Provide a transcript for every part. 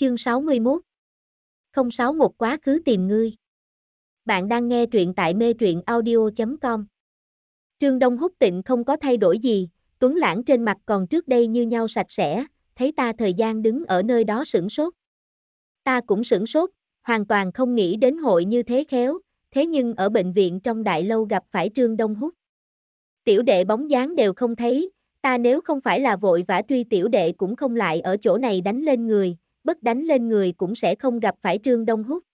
Chương 61 061 quá khứ tìm ngươi Bạn đang nghe truyện tại mê truyện audio.com Trương Đông Húc Tịnh không có thay đổi gì, Tuấn Lãng trên mặt còn trước đây như nhau sạch sẽ, thấy ta thời gian đứng ở nơi đó sửng sốt. Ta cũng sửng sốt, hoàn toàn không nghĩ đến hội như thế khéo, thế nhưng ở bệnh viện trong đại lâu gặp phải Trương Đông Húc. Tiểu đệ bóng dáng đều không thấy, ta nếu không phải là vội vã truy tiểu đệ cũng không lại ở chỗ này đánh lên người, bất đánh lên người cũng sẽ không gặp phải Trương Đông hút.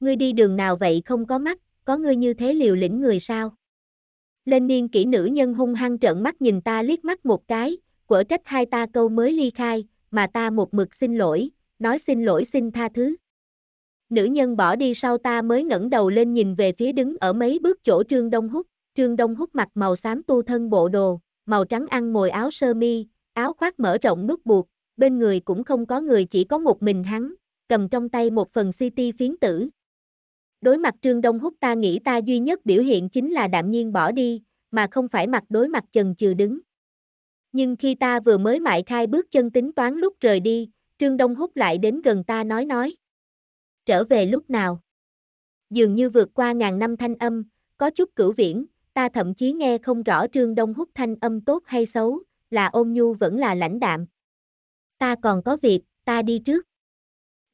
Ngươi đi đường nào vậy không có mắt, có ngươi như thế liều lĩnh người sao? Lên niên kỹ nữ nhân hung hăng trợn mắt nhìn ta liếc mắt một cái, quở trách hai ta câu mới ly khai, mà ta một mực xin lỗi, nói xin lỗi xin tha thứ. Nữ nhân bỏ đi sau ta mới ngẩng đầu lên nhìn về phía đứng ở mấy bước chỗ Trương Đông hút, Trương Đông hút mặt màu xám tu thân bộ đồ, màu trắng ăn mồi áo sơ mi, áo khoác mở rộng nút buộc, bên người cũng không có người chỉ có một mình hắn, cầm trong tay một phần CT phiến tử. Đối mặt Trương Đông Húc ta nghĩ ta duy nhất biểu hiện chính là đạm nhiên bỏ đi, mà không phải mặt đối mặt trần trừ đứng. Nhưng khi ta vừa mới mại khai bước chân tính toán lúc rời đi, Trương Đông Húc lại đến gần ta nói nói. Trở về lúc nào? Dường như vượt qua ngàn năm thanh âm, có chút cửu viễn, ta thậm chí nghe không rõ Trương Đông Húc thanh âm tốt hay xấu, là ôn nhu vẫn là lãnh đạm ta còn có việc, ta đi trước.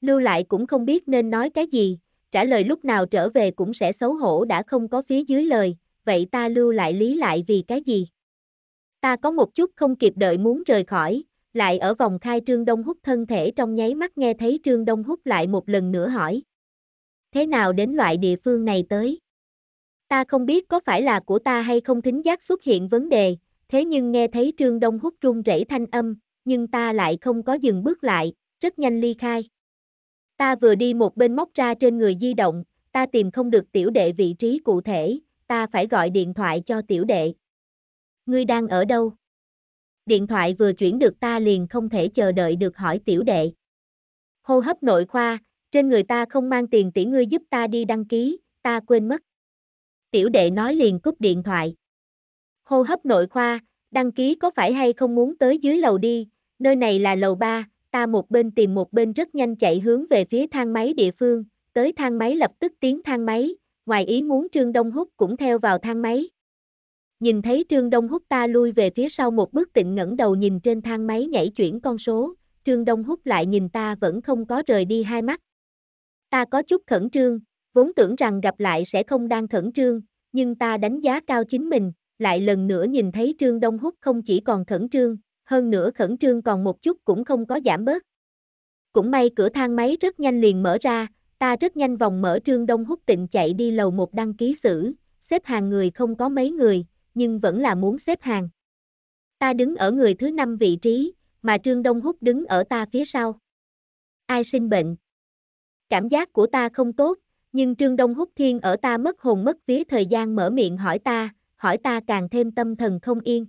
Lưu lại cũng không biết nên nói cái gì, trả lời lúc nào trở về cũng sẽ xấu hổ đã không có phía dưới lời, vậy ta lưu lại lý lại vì cái gì? Ta có một chút không kịp đợi muốn rời khỏi, lại ở vòng khai Trương Đông hút thân thể trong nháy mắt nghe thấy Trương Đông hút lại một lần nữa hỏi. Thế nào đến loại địa phương này tới? Ta không biết có phải là của ta hay không thính giác xuất hiện vấn đề, thế nhưng nghe thấy Trương Đông hút run rẩy thanh âm, nhưng ta lại không có dừng bước lại, rất nhanh ly khai. Ta vừa đi một bên móc ra trên người di động, ta tìm không được tiểu đệ vị trí cụ thể, ta phải gọi điện thoại cho tiểu đệ. Ngươi đang ở đâu? Điện thoại vừa chuyển được ta liền không thể chờ đợi được hỏi tiểu đệ. Hô hấp nội khoa, trên người ta không mang tiền tỷ ngươi giúp ta đi đăng ký, ta quên mất. Tiểu đệ nói liền cúp điện thoại. Hô hấp nội khoa, đăng ký có phải hay không muốn tới dưới lầu đi, nơi này là lầu 3, ta một bên tìm một bên rất nhanh chạy hướng về phía thang máy địa phương, tới thang máy lập tức tiến thang máy, ngoài ý muốn Trương Đông Húc cũng theo vào thang máy. Nhìn thấy Trương Đông Húc ta lui về phía sau một bước tịnh ngẩng đầu nhìn trên thang máy nhảy chuyển con số, Trương Đông Húc lại nhìn ta vẫn không có rời đi hai mắt. Ta có chút khẩn trương, vốn tưởng rằng gặp lại sẽ không đang khẩn trương, nhưng ta đánh giá cao chính mình, lại lần nữa nhìn thấy Trương Đông Húc không chỉ còn khẩn trương, hơn nữa khẩn trương còn một chút cũng không có giảm bớt. Cũng may cửa thang máy rất nhanh liền mở ra, ta rất nhanh vòng mở Trương Đông Húc tịnh chạy đi lầu một đăng ký xử, xếp hàng người không có mấy người, nhưng vẫn là muốn xếp hàng. Ta đứng ở người thứ năm vị trí, mà Trương Đông Húc đứng ở ta phía sau. Ai sinh bệnh? Cảm giác của ta không tốt, nhưng Trương Đông Húc Thiên ở ta mất hồn mất vía thời gian mở miệng hỏi ta, hỏi ta càng thêm tâm thần không yên.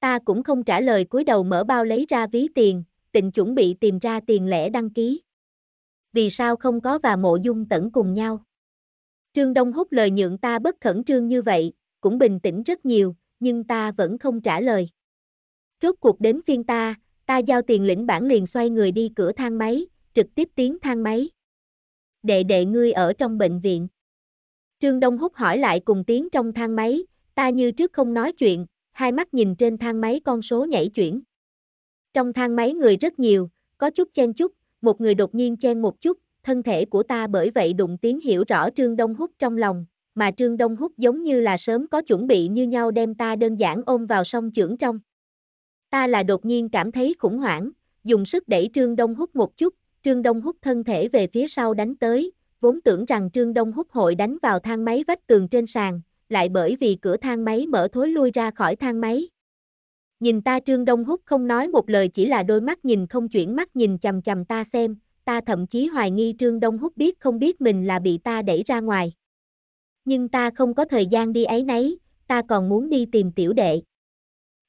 Ta cũng không trả lời cúi đầu mở bao lấy ra ví tiền, tịnh chuẩn bị tìm ra tiền lẻ đăng ký. Vì sao không có và mộ dung tẩn cùng nhau? Trương Đông hút lời nhượng ta bất khẩn trương như vậy, cũng bình tĩnh rất nhiều, nhưng ta vẫn không trả lời. Rốt cuộc đến phiên ta, ta giao tiền lĩnh bản liền xoay người đi cửa thang máy, trực tiếp tiến thang máy. Đệ đệ ngươi ở trong bệnh viện. Trương Đông hút hỏi lại cùng tiếng trong thang máy, ta như trước không nói chuyện, hai mắt nhìn trên thang máy con số nhảy chuyển. Trong thang máy người rất nhiều, có chút chen chút, một người đột nhiên chen một chút, thân thể của ta bởi vậy đụng tiếng hiểu rõ Trương Đông hút trong lòng, mà Trương Đông hút giống như là sớm có chuẩn bị như nhau đem ta đơn giản ôm vào song trưởng trong. Ta là đột nhiên cảm thấy khủng hoảng, dùng sức đẩy Trương Đông hút một chút, Trương Đông hút thân thể về phía sau đánh tới, vốn tưởng rằng Trương Đông hút hội đánh vào thang máy vách tường trên sàn, lại bởi vì cửa thang máy mở thối lui ra khỏi thang máy. Nhìn ta Trương Đông Húc không nói một lời chỉ là đôi mắt nhìn không chuyển mắt nhìn chầm chầm ta xem, ta thậm chí hoài nghi Trương Đông Húc biết không biết mình là bị ta đẩy ra ngoài. Nhưng ta không có thời gian đi ấy nấy, ta còn muốn đi tìm tiểu đệ.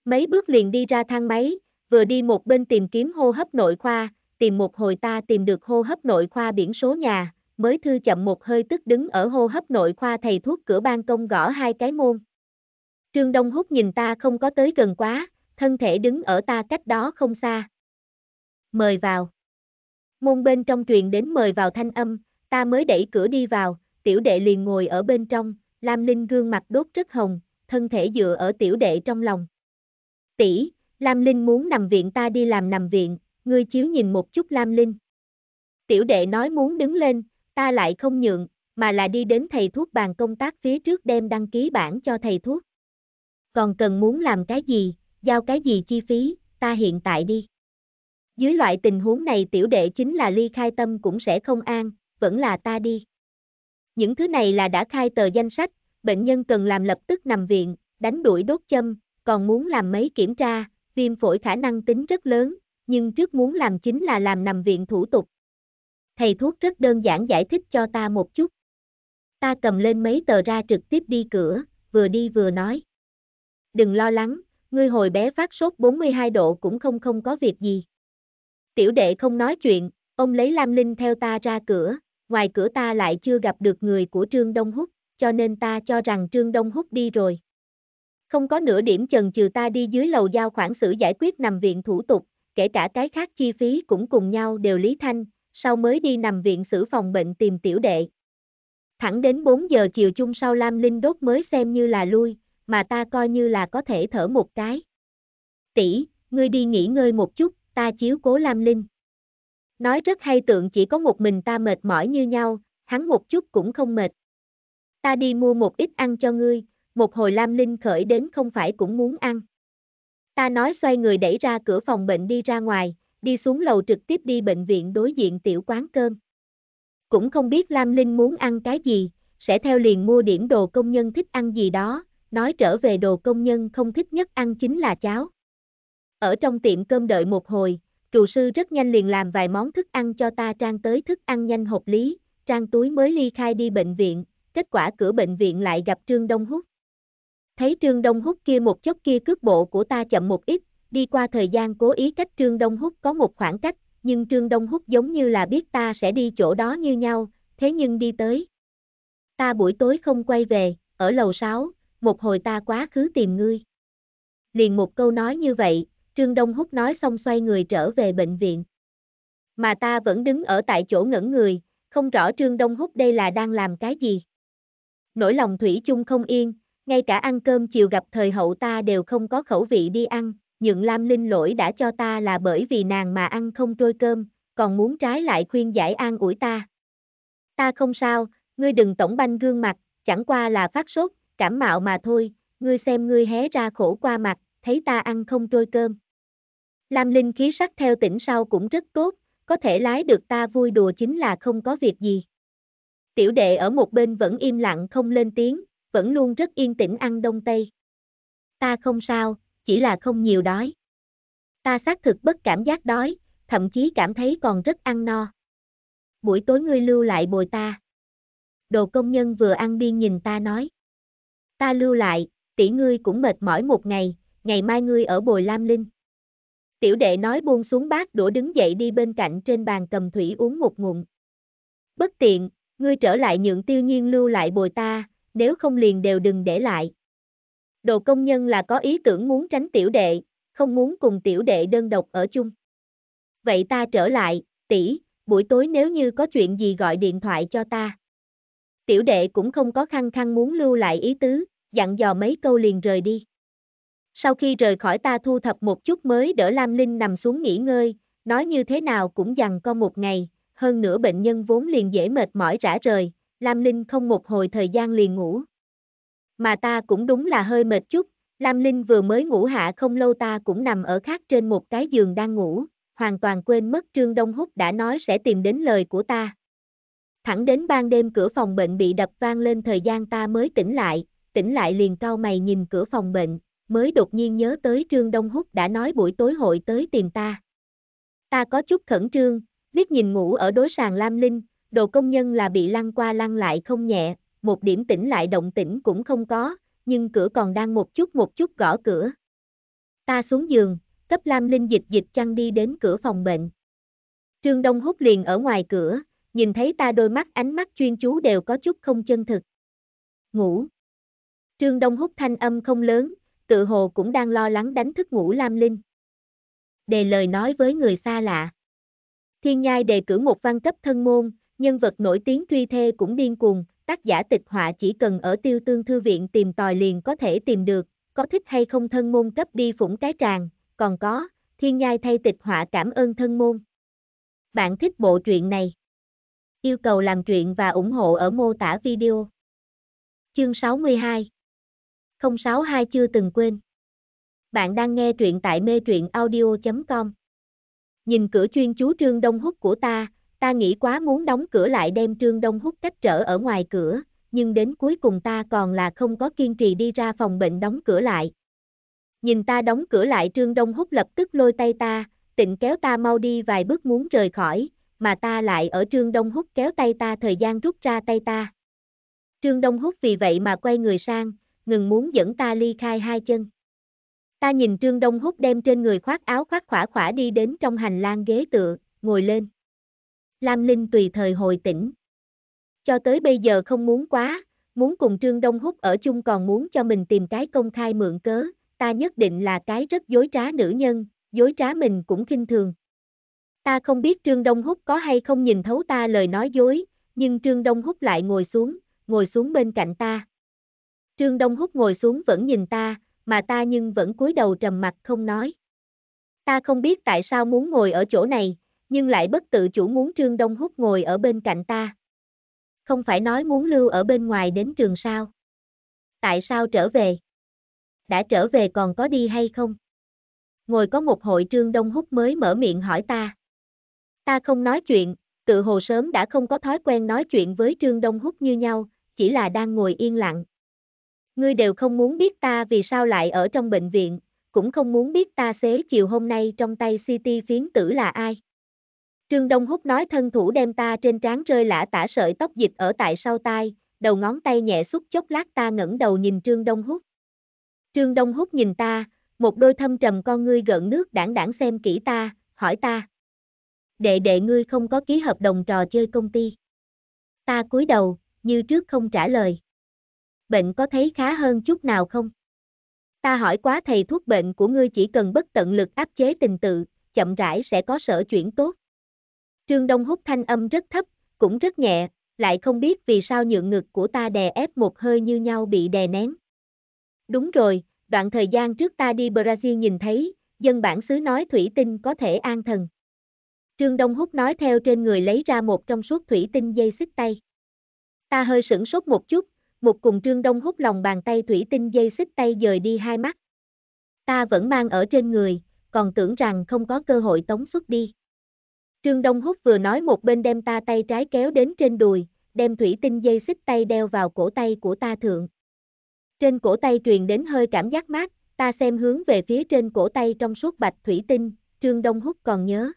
Mấy bước liền đi ra thang máy, vừa đi một bên tìm kiếm hô hấp nội khoa, tìm một hồi ta tìm được hô hấp nội khoa biển số nhà, mới thư chậm một hơi tức đứng ở hô hấp nội khoa thầy thuốc cửa ban công gõ hai cái môn. Trương Đông Húc nhìn ta không có tới gần quá, thân thể đứng ở ta cách đó không xa. Mời vào. Môn bên trong truyền đến mời vào thanh âm, ta mới đẩy cửa đi vào, tiểu đệ liền ngồi ở bên trong, Lam Linh gương mặt đốt rất hồng, thân thể dựa ở tiểu đệ trong lòng. Tỷ, Lam Linh muốn nằm viện ta đi làm nằm viện, ngươi chiếu nhìn một chút Lam Linh. Tiểu đệ nói muốn đứng lên, ta lại không nhượng, mà là đi đến thầy thuốc bàn công tác phía trước đem đăng ký bản cho thầy thuốc. Còn cần muốn làm cái gì, giao cái gì chi phí, ta hiện tại đi. Dưới loại tình huống này tiểu đệ chính là ly khai tâm cũng sẽ không an, vẫn là ta đi. Những thứ này là đã khai tờ danh sách, bệnh nhân cần làm lập tức nằm viện, đánh đuổi đốt châm, còn muốn làm mấy kiểm tra, viêm phổi khả năng tính rất lớn, nhưng trước muốn làm chính là làm nằm viện thủ tục, Thầy thuốc rất đơn giản giải thích cho ta một chút. Ta cầm lên mấy tờ ra trực tiếp đi cửa, vừa đi vừa nói. Đừng lo lắng, ngươi hồi bé phát sốt 42 độ cũng không không có việc gì. Tiểu đệ không nói chuyện, ông lấy Lam Linh theo ta ra cửa, ngoài cửa ta lại chưa gặp được người của Trương Đông Húc, cho nên ta cho rằng Trương Đông Húc đi rồi. Không có nửa điểm chần chừ ta đi dưới lầu giao khoản xử giải quyết nằm viện thủ tục, kể cả cái khác chi phí cũng cùng nhau đều Lý Thanh, sau mới đi nằm viện xử phòng bệnh tìm tiểu đệ. Thẳng đến 4 giờ chiều chung sau Lam Linh đốt mới xem như là lui, mà ta coi như là có thể thở một cái. Tỷ, ngươi đi nghỉ ngơi một chút, ta chiếu cố Lam Linh. Nói rất hay tượng chỉ có một mình ta mệt mỏi như nhau, hắn một chút cũng không mệt. Ta đi mua một ít ăn cho ngươi, một hồi Lam Linh khởi đến không phải cũng muốn ăn. Ta nói xoay người đẩy ra cửa phòng bệnh đi ra ngoài, đi xuống lầu trực tiếp đi bệnh viện đối diện tiểu quán cơm. Cũng không biết Lam Linh muốn ăn cái gì, sẽ theo liền mua điểm đồ công nhân thích ăn gì đó, nói trở về đồ công nhân không thích nhất ăn chính là cháo. Ở trong tiệm cơm đợi một hồi, Trụ sư rất nhanh liền làm vài món thức ăn cho ta trang tới thức ăn nhanh hộp lý, trang túi mới ly khai đi bệnh viện, kết quả cửa bệnh viện lại gặp Trương Đông Húc. Thấy Trương Đông Húc kia một chốc kia cước bộ của ta chậm một ít, đi qua thời gian cố ý cách Trương Đông Húc có một khoảng cách, nhưng Trương Đông Húc giống như là biết ta sẽ đi chỗ đó như nhau, thế nhưng đi tới. Ta buổi tối không quay về, ở lầu 6, một hồi ta quá khứ tìm ngươi. Liền một câu nói như vậy, Trương Đông Húc nói xong xoay người trở về bệnh viện. Mà ta vẫn đứng ở tại chỗ ngẩn người, không rõ Trương Đông Húc đây là đang làm cái gì. Nỗi lòng Thủy chung không yên, ngay cả ăn cơm chiều gặp thời hậu ta đều không có khẩu vị đi ăn, nhượng Lam Linh lỗi đã cho ta là bởi vì nàng mà ăn không trôi cơm, còn muốn trái lại khuyên giải an ủi ta. Ta không sao, ngươi đừng tổng banh gương mặt, chẳng qua là phát sốt, cảm mạo mà thôi, ngươi xem ngươi hé ra khổ qua mặt, thấy ta ăn không trôi cơm. Lam Linh khí sắc theo tỉnh sau cũng rất tốt, có thể lái được ta vui đùa chính là không có việc gì. Tiểu đệ ở một bên vẫn im lặng không lên tiếng, vẫn luôn rất yên tĩnh ăn đông tây. Ta không sao, chỉ là không nhiều đói. Ta xác thực bất cảm giác đói, thậm chí cảm thấy còn rất ăn no. Buổi tối ngươi lưu lại bồi ta. Đồ công nhân vừa ăn biên nhìn ta nói. Ta lưu lại, tỷ ngươi cũng mệt mỏi một ngày, ngày mai ngươi ở bồi Lam Linh. Tiểu đệ nói buông xuống bát đũa đứng dậy đi bên cạnh trên bàn cầm thủy uống một ngụm. Bất tiện, ngươi trở lại nhượng tiêu nhiên lưu lại bồi ta, nếu không liền đều đừng để lại. Đồ công nhân là có ý tưởng muốn tránh tiểu đệ, không muốn cùng tiểu đệ đơn độc ở chung. Vậy ta trở lại, tỷ, buổi tối nếu như có chuyện gì gọi điện thoại cho ta. Tiểu đệ cũng không có khăn khăn muốn lưu lại ý tứ, dặn dò mấy câu liền rời đi. Sau khi rời khỏi ta thu thập một chút mới đỡ Lam Linh nằm xuống nghỉ ngơi, nói như thế nào cũng dằn co một ngày, hơn nữa bệnh nhân vốn liền dễ mệt mỏi rã rời, Lam Linh không một hồi thời gian liền ngủ mà ta cũng đúng là hơi mệt chút, Lam Linh vừa mới ngủ hạ không lâu ta cũng nằm ở khác trên một cái giường đang ngủ, hoàn toàn quên mất Trương Đông Húc đã nói sẽ tìm đến lời của ta. Thẳng đến ban đêm cửa phòng bệnh bị đập vang lên thời gian ta mới tỉnh lại, tỉnh lại liền cau mày nhìn cửa phòng bệnh, mới đột nhiên nhớ tới Trương Đông Húc đã nói buổi tối hội tới tìm ta. Ta có chút khẩn trương, liếc nhìn ngủ ở đối sàn Lam Linh, đồ công nhân là bị lăn qua lăn lại không nhẹ, một điểm tỉnh lại động tĩnh cũng không có, nhưng cửa còn đang một chút một chút gõ cửa. Ta xuống giường, cấp Lam Linh dịch dịch chăn đi đến cửa phòng bệnh. Trương Đông hút liền ở ngoài cửa, nhìn thấy ta đôi mắt ánh mắt chuyên chú đều có chút không chân thực. Ngủ. Trương Đông hút thanh âm không lớn, tự hồ cũng đang lo lắng đánh thức ngủ Lam Linh. Đề lời nói với người xa lạ. Thiên Nhai đề cử một văn cấp thân môn, nhân vật nổi tiếng truy thê cũng điên cuồng, tác giả tịch họa chỉ cần ở tiêu tương thư viện tìm tòi liền có thể tìm được, có thích hay không thân môn cấp đi phủng cái tràng, còn có, thiên nhai thay tịch họa cảm ơn thân môn. Bạn thích bộ truyện này? Yêu cầu làm truyện và ủng hộ ở mô tả video. Chương 62 062 chưa từng quên. Bạn đang nghe truyện tại mê truyện audio.com. Nhìn cửa chuyên chú Trương Đông Húc của ta, Ta nghĩ quá muốn đóng cửa lại đem Trương Đông hút cách trở ở ngoài cửa, nhưng đến cuối cùng ta còn là không có kiên trì đi ra phòng bệnh đóng cửa lại. Nhìn ta đóng cửa lại Trương Đông hút lập tức lôi tay ta, tịnh kéo ta mau đi vài bước muốn rời khỏi, mà ta lại ở Trương Đông hút kéo tay ta thời gian rút ra tay ta. Trương Đông hút vì vậy mà quay người sang, ngừng muốn dẫn ta ly khai hai chân. Ta nhìn Trương Đông hút đem trên người khoác áo khoác khỏa khỏa đi đến trong hành lang ghế tựa, ngồi lên. Lam Linh tùy thời hồi tỉnh. Cho tới bây giờ không muốn quá, muốn cùng Trương Đông Húc ở chung còn muốn cho mình tìm cái công khai mượn cớ, ta nhất định là cái rất dối trá nữ nhân, dối trá mình cũng khinh thường. Ta không biết Trương Đông Húc có hay không nhìn thấu ta lời nói dối, nhưng Trương Đông Húc lại ngồi xuống, ngồi xuống bên cạnh ta. Trương Đông Húc ngồi xuống vẫn nhìn ta, mà ta nhưng vẫn cúi đầu trầm mặt không nói. Ta không biết tại sao muốn ngồi ở chỗ này, nhưng lại bất tự chủ muốn Trương Đông Húc ngồi ở bên cạnh ta. Không phải nói muốn lưu ở bên ngoài đến trường sao? Tại sao trở về? Đã trở về còn có đi hay không? Ngồi có một hội Trương Đông Húc mới mở miệng hỏi ta. Ta không nói chuyện, tự hồ sớm đã không có thói quen nói chuyện với Trương Đông Húc như nhau, chỉ là đang ngồi yên lặng. Ngươi đều không muốn biết ta vì sao lại ở trong bệnh viện, cũng không muốn biết ta xế chiều hôm nay trong tay CT phiến tử là ai. Trương Đông Húc nói thân thủ đem ta trên trán rơi lã tả sợi tóc dịch ở tại sau tai, đầu ngón tay nhẹ xúc chốc lát ta ngẩng đầu nhìn Trương Đông Húc. Trương Đông Húc nhìn ta, một đôi thâm trầm con ngươi gợn nước đảng đảng xem kỹ ta, hỏi ta. Đệ đệ ngươi không có ký hợp đồng trò chơi công ty. Ta cúi đầu, như trước không trả lời. Bệnh có thấy khá hơn chút nào không? Ta hỏi quá thầy thuốc bệnh của ngươi chỉ cần bất tận lực áp chế tình tự, chậm rãi sẽ có sở chuyển tốt. Trương Đông hút thanh âm rất thấp, cũng rất nhẹ, lại không biết vì sao nhượng ngực của ta đè ép một hơi như nhau bị đè nén. Đúng rồi, đoạn thời gian trước ta đi Brazil nhìn thấy, dân bản xứ nói thủy tinh có thể an thần. Trương Đông hút nói theo trên người lấy ra một trong suốt thủy tinh dây xích tay. Ta hơi sửng sốt một chút, một cùng Trương Đông hút lòng bàn tay thủy tinh dây xích tay dời đi hai mắt. Ta vẫn mang ở trên người, còn tưởng rằng không có cơ hội tống xuất đi. Trương Đông Húc vừa nói một bên đem ta tay trái kéo đến trên đùi, đem thủy tinh dây xích tay đeo vào cổ tay của ta thượng. Trên cổ tay truyền đến hơi cảm giác mát, ta xem hướng về phía trên cổ tay trong suốt bạch thủy tinh, Trương Đông Húc còn nhớ.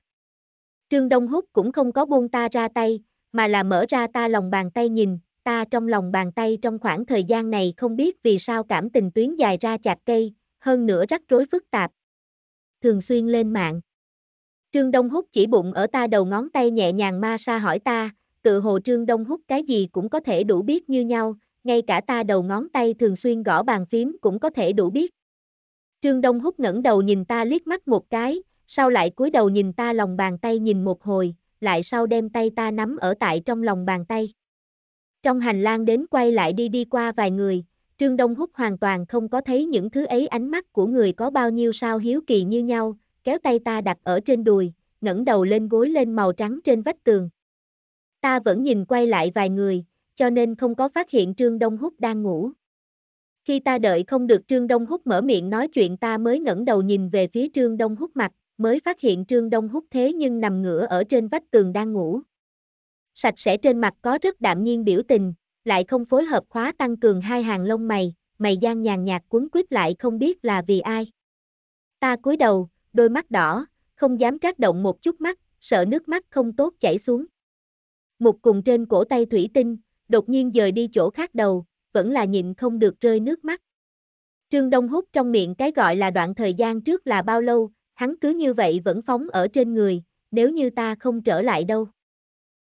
Trương Đông Húc cũng không có buông ta ra tay, mà là mở ra ta lòng bàn tay nhìn, ta trong lòng bàn tay trong khoảng thời gian này không biết vì sao cảm tình tuyến dài ra chặt cây, hơn nữa rắc rối phức tạp. Thường xuyên lên mạng. Trương Đông Húc chỉ bụng ở ta đầu ngón tay nhẹ nhàng ma sa hỏi ta, tự hồ Trương Đông Húc cái gì cũng có thể đủ biết như nhau, ngay cả ta đầu ngón tay thường xuyên gõ bàn phím cũng có thể đủ biết. Trương Đông Húc ngẩng đầu nhìn ta liếc mắt một cái, sau lại cúi đầu nhìn ta lòng bàn tay nhìn một hồi, lại sau đem tay ta nắm ở tại trong lòng bàn tay. Trong hành lang đến quay lại đi đi qua vài người, Trương Đông Húc hoàn toàn không có thấy những thứ ấy ánh mắt của người có bao nhiêu sao hiếu kỳ như nhau, kéo tay ta đặt ở trên đùi, ngẩng đầu lên gối lên màu trắng trên vách tường. Ta vẫn nhìn quay lại vài người, cho nên không có phát hiện Trương Đông Húc đang ngủ. Khi ta đợi không được Trương Đông Húc mở miệng nói chuyện ta mới ngẩng đầu nhìn về phía Trương Đông Húc mặt, mới phát hiện Trương Đông Húc thế nhưng nằm ngửa ở trên vách tường đang ngủ. Sạch sẽ trên mặt có rất đạm nhiên biểu tình, lại không phối hợp khóa tăng cường hai hàng lông mày, mày gian nhàn nhạt cuốn quýt lại không biết là vì ai. Ta cúi đầu, đôi mắt đỏ, không dám trát động một chút mắt, sợ nước mắt không tốt chảy xuống. Một cùng trên cổ tay thủy tinh, đột nhiên dời đi chỗ khác đầu, vẫn là nhịn không được rơi nước mắt. Trương Đông hút trong miệng cái gọi là đoạn thời gian trước là bao lâu, hắn cứ như vậy vẫn phóng ở trên người, nếu như ta không trở lại đâu.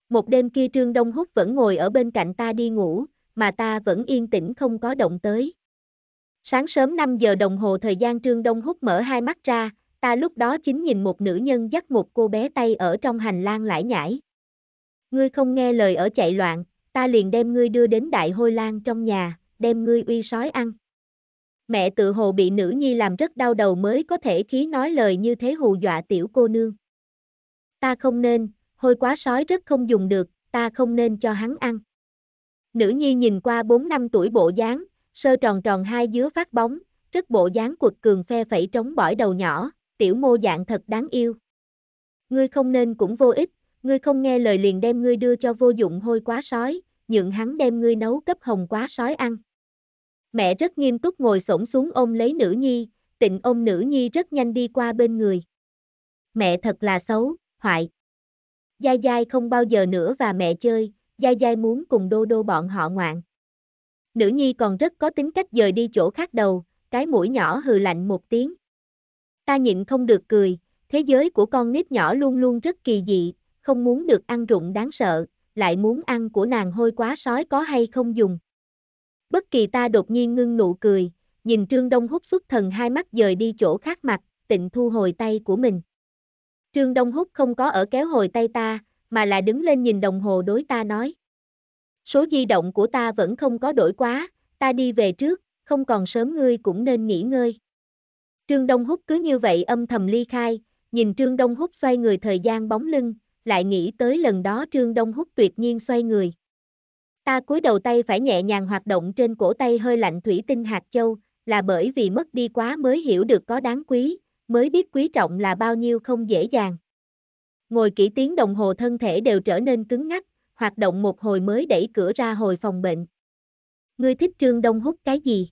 Một đêm kia Trương Đông Húc vẫn ngồi ở bên cạnh ta đi ngủ, mà ta vẫn yên tĩnh không có động tới. Sáng sớm 5 giờ đồng hồ thời gian Trương Đông Húc mở hai mắt ra, Ta lúc đó chính nhìn một nữ nhân dắt một cô bé tay ở trong hành lang lải nhải. Ngươi không nghe lời ở chạy loạn, ta liền đem ngươi đưa đến đại hôi lang trong nhà, đem ngươi uy sói ăn. Mẹ tự hồ bị nữ nhi làm rất đau đầu mới có thể khí nói lời như thế hù dọa tiểu cô nương. Ta không nên, hôi quá sói rất không dùng được, ta không nên cho hắn ăn. Nữ nhi nhìn qua 4 năm tuổi bộ dáng, sơ tròn tròn hai dứa phát bóng, rất bộ dáng cuột cường phe phẩy trống bỏi đầu nhỏ, tiểu mô dạng thật đáng yêu. Ngươi không nên cũng vô ích, ngươi không nghe lời liền đem ngươi đưa cho vô dụng hôi quá sói, nhượng hắn đem ngươi nấu cấp hồng quá sói ăn. Mẹ rất nghiêm túc ngồi xổm xuống ôm lấy nữ nhi, tịnh ôm nữ nhi rất nhanh đi qua bên người. Mẹ thật là xấu, hoại. Giai Giai không bao giờ nữa và mẹ chơi, Giai Giai muốn cùng đô đô bọn họ ngoạn. Nữ nhi còn rất có tính cách dời đi chỗ khác đầu, cái mũi nhỏ hừ lạnh một tiếng. Ta nhịn không được cười, thế giới của con nít nhỏ luôn luôn rất kỳ dị, không muốn được ăn rụng đáng sợ, lại muốn ăn của nàng hôi quá sói có hay không dùng. Bất kỳ ta đột nhiên ngưng nụ cười, nhìn Trương Đông hút xuất thần hai mắt dời đi chỗ khác mặt, tịnh thu hồi tay của mình. Trương Đông hút không có ở kéo hồi tay ta, mà là đứng lên nhìn đồng hồ đối ta nói. Số di động của ta vẫn không có đổi quá, ta đi về trước, không còn sớm ngươi cũng nên nghỉ ngơi. Trương Đông Húc cứ như vậy âm thầm ly khai, nhìn Trương Đông Húc xoay người thời gian bóng lưng, lại nghĩ tới lần đó Trương Đông Húc tuyệt nhiên xoay người. Ta cúi đầu tay phải nhẹ nhàng hoạt động trên cổ tay hơi lạnh thủy tinh hạt châu, là bởi vì mất đi quá mới hiểu được có đáng quý, mới biết quý trọng là bao nhiêu không dễ dàng. Ngồi kỹ tiếng đồng hồ thân thể đều trở nên cứng ngắc, hoạt động một hồi mới đẩy cửa ra hồi phòng bệnh. Ngươi thích Trương Đông Húc cái gì?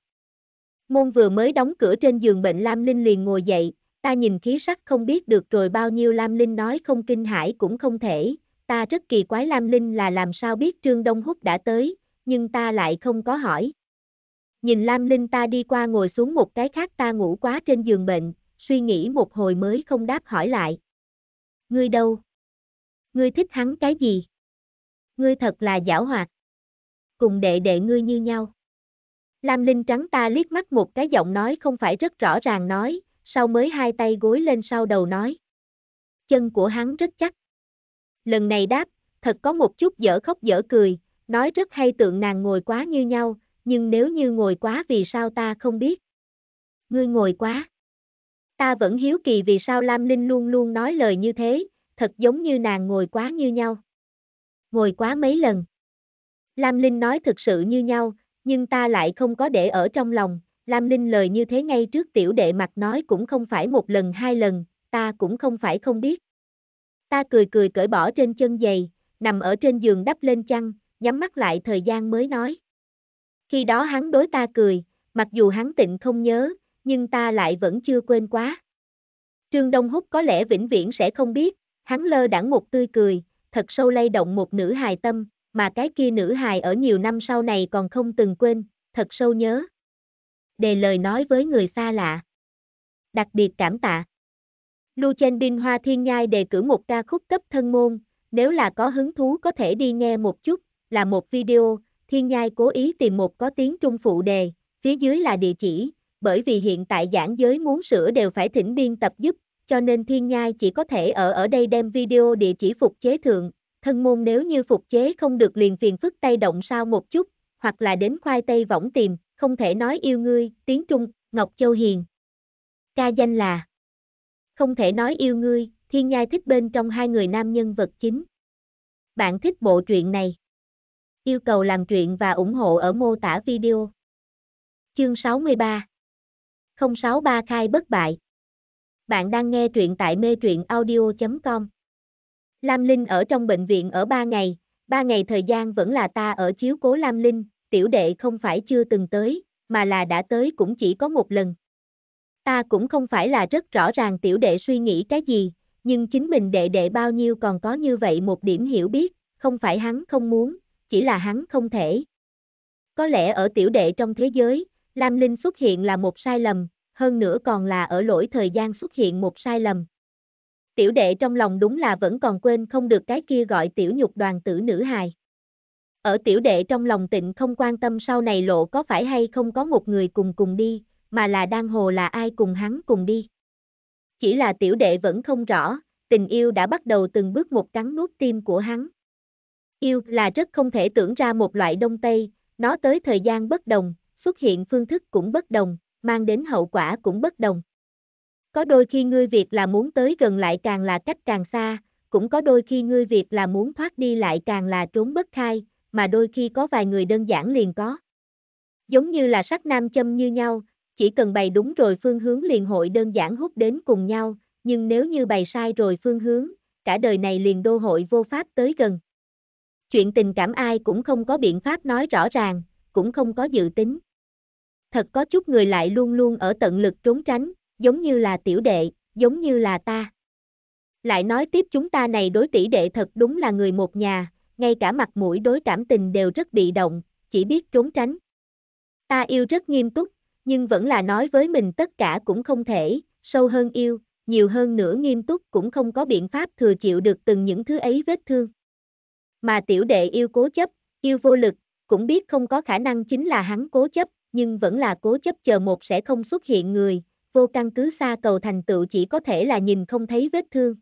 Môn vừa mới đóng cửa trên giường bệnh Lam Linh liền ngồi dậy, ta nhìn khí sắc không biết được rồi bao nhiêu Lam Linh nói không kinh hãi cũng không thể, ta rất kỳ quái Lam Linh là làm sao biết Trương Đông Húc đã tới, nhưng ta lại không có hỏi. Nhìn Lam Linh ta đi qua ngồi xuống một cái khác ta ngủ quá trên giường bệnh, suy nghĩ một hồi mới không đáp hỏi lại. Ngươi đâu? Ngươi thích hắn cái gì? Ngươi thật là giảo hoạt. Cùng đệ đệ ngươi như nhau. Lam Linh trắng ta liếc mắt một cái giọng nói không phải rất rõ ràng nói, sau mới hai tay gối lên sau đầu nói. Chân của hắn rất chắc. Lần này đáp, thật có một chút dở khóc dở cười, nói rất hay tượng nàng ngồi quá như nhau, nhưng nếu như ngồi quá vì sao ta không biết. Ngươi ngồi quá. Ta vẫn hiếu kỳ vì sao Lam Linh luôn luôn nói lời như thế, thật giống như nàng ngồi quá như nhau. Ngồi quá mấy lần. Lam Linh nói thực sự như nhau, nhưng ta lại không có để ở trong lòng, Lam Linh lời như thế ngay trước tiểu đệ mặt nói cũng không phải một lần hai lần, ta cũng không phải không biết. Ta cười cười cởi bỏ trên chân giày, nằm ở trên giường đắp lên chăn, nhắm mắt lại thời gian mới nói. Khi đó hắn đối ta cười, mặc dù hắn tịnh không nhớ, nhưng ta lại vẫn chưa quên quá. Trương Đông Húc có lẽ vĩnh viễn sẽ không biết, hắn lơ đãng một tươi cười, thật sâu lay động một nữ hài tâm, mà cái kia nữ hài ở nhiều năm sau này còn không từng quên, thật sâu nhớ. Đề lời nói với người xa lạ. Đặc biệt cảm tạ. Lu Chen Bin Hoa Thiên Nhai đề cử một ca khúc cấp thân môn, nếu là có hứng thú có thể đi nghe một chút, là một video, Thiên Nhai cố ý tìm một có tiếng Trung phụ đề, phía dưới là địa chỉ, bởi vì hiện tại giảng giới muốn sửa đều phải thỉnh biên tập giúp, cho nên Thiên Nhai chỉ có thể ở ở đây đem video địa chỉ phục chế thượng, thân môn nếu như phục chế không được liền phiền phức tay động sao một chút, hoặc là đến khoai tây võng tìm, không thể nói yêu ngươi, tiếng Trung, Ngọc Châu Hiền. Ca danh là Không thể nói yêu ngươi, thiên nhai thích bên trong hai người nam nhân vật chính. Bạn thích bộ truyện này. Yêu cầu làm truyện và ủng hộ ở mô tả video. Chương 63 063 khai bất bại. Bạn đang nghe truyện tại mê truyện audio.com Lam Linh ở trong bệnh viện ở 3 ngày, 3 ngày thời gian vẫn là ta ở chiếu cố Lam Linh, tiểu đệ không phải chưa từng tới, mà là đã tới cũng chỉ có một lần. Ta cũng không phải là rất rõ ràng tiểu đệ suy nghĩ cái gì, nhưng chính mình đệ đệ bao nhiêu còn có như vậy một điểm hiểu biết, không phải hắn không muốn, chỉ là hắn không thể. Có lẽ ở tiểu đệ trong thế giới, Lam Linh xuất hiện là một sai lầm, hơn nữa còn là ở lỗi thời gian xuất hiện một sai lầm tiểu đệ trong lòng đúng là vẫn còn quên không được cái kia gọi tiểu nhục đoàn tử nữ hài. Ở tiểu đệ trong lòng tịnh không quan tâm sau này lộ có phải hay không có một người cùng cùng đi, mà là đang hồ là ai cùng hắn cùng đi. Chỉ là tiểu đệ vẫn không rõ, tình yêu đã bắt đầu từng bước một cắn nuốt tim của hắn. Yêu là rất không thể tưởng ra một loại đông tây, nó tới thời gian bất đồng, xuất hiện phương thức cũng bất đồng, mang đến hậu quả cũng bất đồng. Có đôi khi ngươi việc là muốn tới gần lại càng là cách càng xa, cũng có đôi khi ngươi việc là muốn thoát đi lại càng là trốn bất khai, mà đôi khi có vài người đơn giản liền có. Giống như là sắc nam châm như nhau, chỉ cần bày đúng rồi phương hướng liền hội đơn giản hút đến cùng nhau, nhưng nếu như bày sai rồi phương hướng, cả đời này liền đô hội vô pháp tới gần. Chuyện tình cảm ai cũng không có biện pháp nói rõ ràng, cũng không có dự tính. Thật có chút người lại luôn luôn ở tận lực trốn tránh, giống như là tiểu đệ, giống như là ta. Lại nói tiếp chúng ta này đối tỷ đệ thật đúng là người một nhà, ngay cả mặt mũi đối cảm tình đều rất bị động, chỉ biết trốn tránh. Ta yêu rất nghiêm túc, nhưng vẫn là nói với mình tất cả cũng không thể, sâu hơn yêu, nhiều hơn nữa nghiêm túc cũng không có biện pháp thừa chịu được từng những thứ ấy vết thương. Mà tiểu đệ yêu cố chấp, yêu vô lực, cũng biết không có khả năng chính là hắn cố chấp, nhưng vẫn là cố chấp chờ một sẽ không xuất hiện người, vô căn cứ xa cầu thành tựu chỉ có thể là nhìn không thấy vết thương.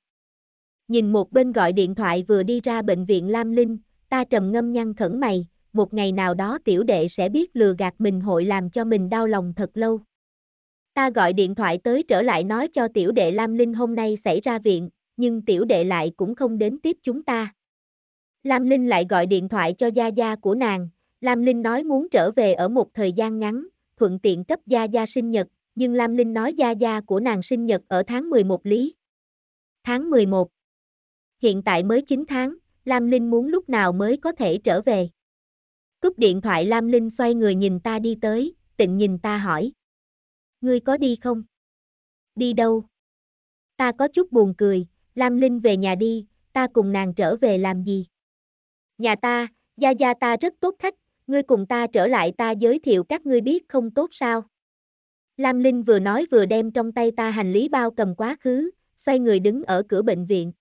Nhìn một bên gọi điện thoại vừa đi ra bệnh viện Lam Linh, ta trầm ngâm nhăn khẩn mày, một ngày nào đó tiểu đệ sẽ biết lừa gạt mình hội làm cho mình đau lòng thật lâu. Ta gọi điện thoại tới trở lại nói cho tiểu đệ Lam Linh hôm nay xảy ra viện, nhưng tiểu đệ lại cũng không đến tiếp chúng ta. Lam Linh lại gọi điện thoại cho gia gia của nàng, Lam Linh nói muốn trở về ở một thời gian ngắn, thuận tiện cấp gia gia sinh nhật, nhưng Lam Linh nói gia gia của nàng sinh nhật ở tháng 11 lý. Tháng 11. Hiện tại mới 9 tháng, Lam Linh muốn lúc nào mới có thể trở về. Cúp điện thoại Lam Linh xoay người nhìn ta đi tới, tịnh nhìn ta hỏi. Ngươi có đi không? Đi đâu? Ta có chút buồn cười, Lam Linh về nhà đi, ta cùng nàng trở về làm gì? Nhà ta, gia gia ta rất tốt khách, ngươi cùng ta trở lại ta giới thiệu các ngươi biết không tốt sao? Lam Linh vừa nói vừa đem trong tay ta hành lý bao cầm quá khứ, xoay người đứng ở cửa bệnh viện.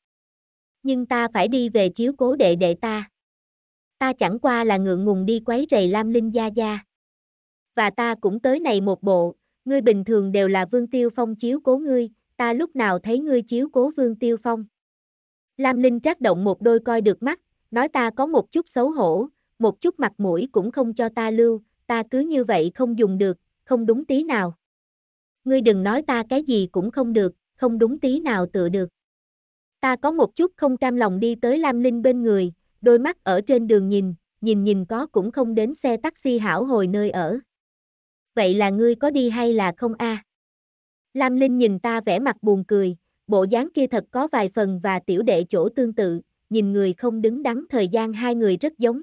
Nhưng ta phải đi về chiếu cố đệ đệ ta. Ta chẳng qua là ngượng ngùng đi quấy rầy Lam Linh gia gia. Và ta cũng tới này một bộ, ngươi bình thường đều là Vương Tiêu Phong chiếu cố ngươi, ta lúc nào thấy ngươi chiếu cố Vương Tiêu Phong. Lam Linh trác động một đôi coi được mắt, nói ta có một chút xấu hổ, một chút mặt mũi cũng không cho ta lưu, ta cứ như vậy không dùng được, không đúng tí nào ngươi đừng nói ta cái gì cũng không được, không đúng tí nào tựa được. Ta có một chút không cam lòng đi tới Lam Linh bên người, đôi mắt ở trên đường nhìn, nhìn nhìn có cũng không đến xe taxi hảo hồi nơi ở. Vậy là ngươi có đi hay là không a? À? Lam Linh nhìn ta vẻ mặt buồn cười, bộ dáng kia thật có vài phần và tiểu đệ chỗ tương tự, nhìn người không đứng đắn thời gian hai người rất giống.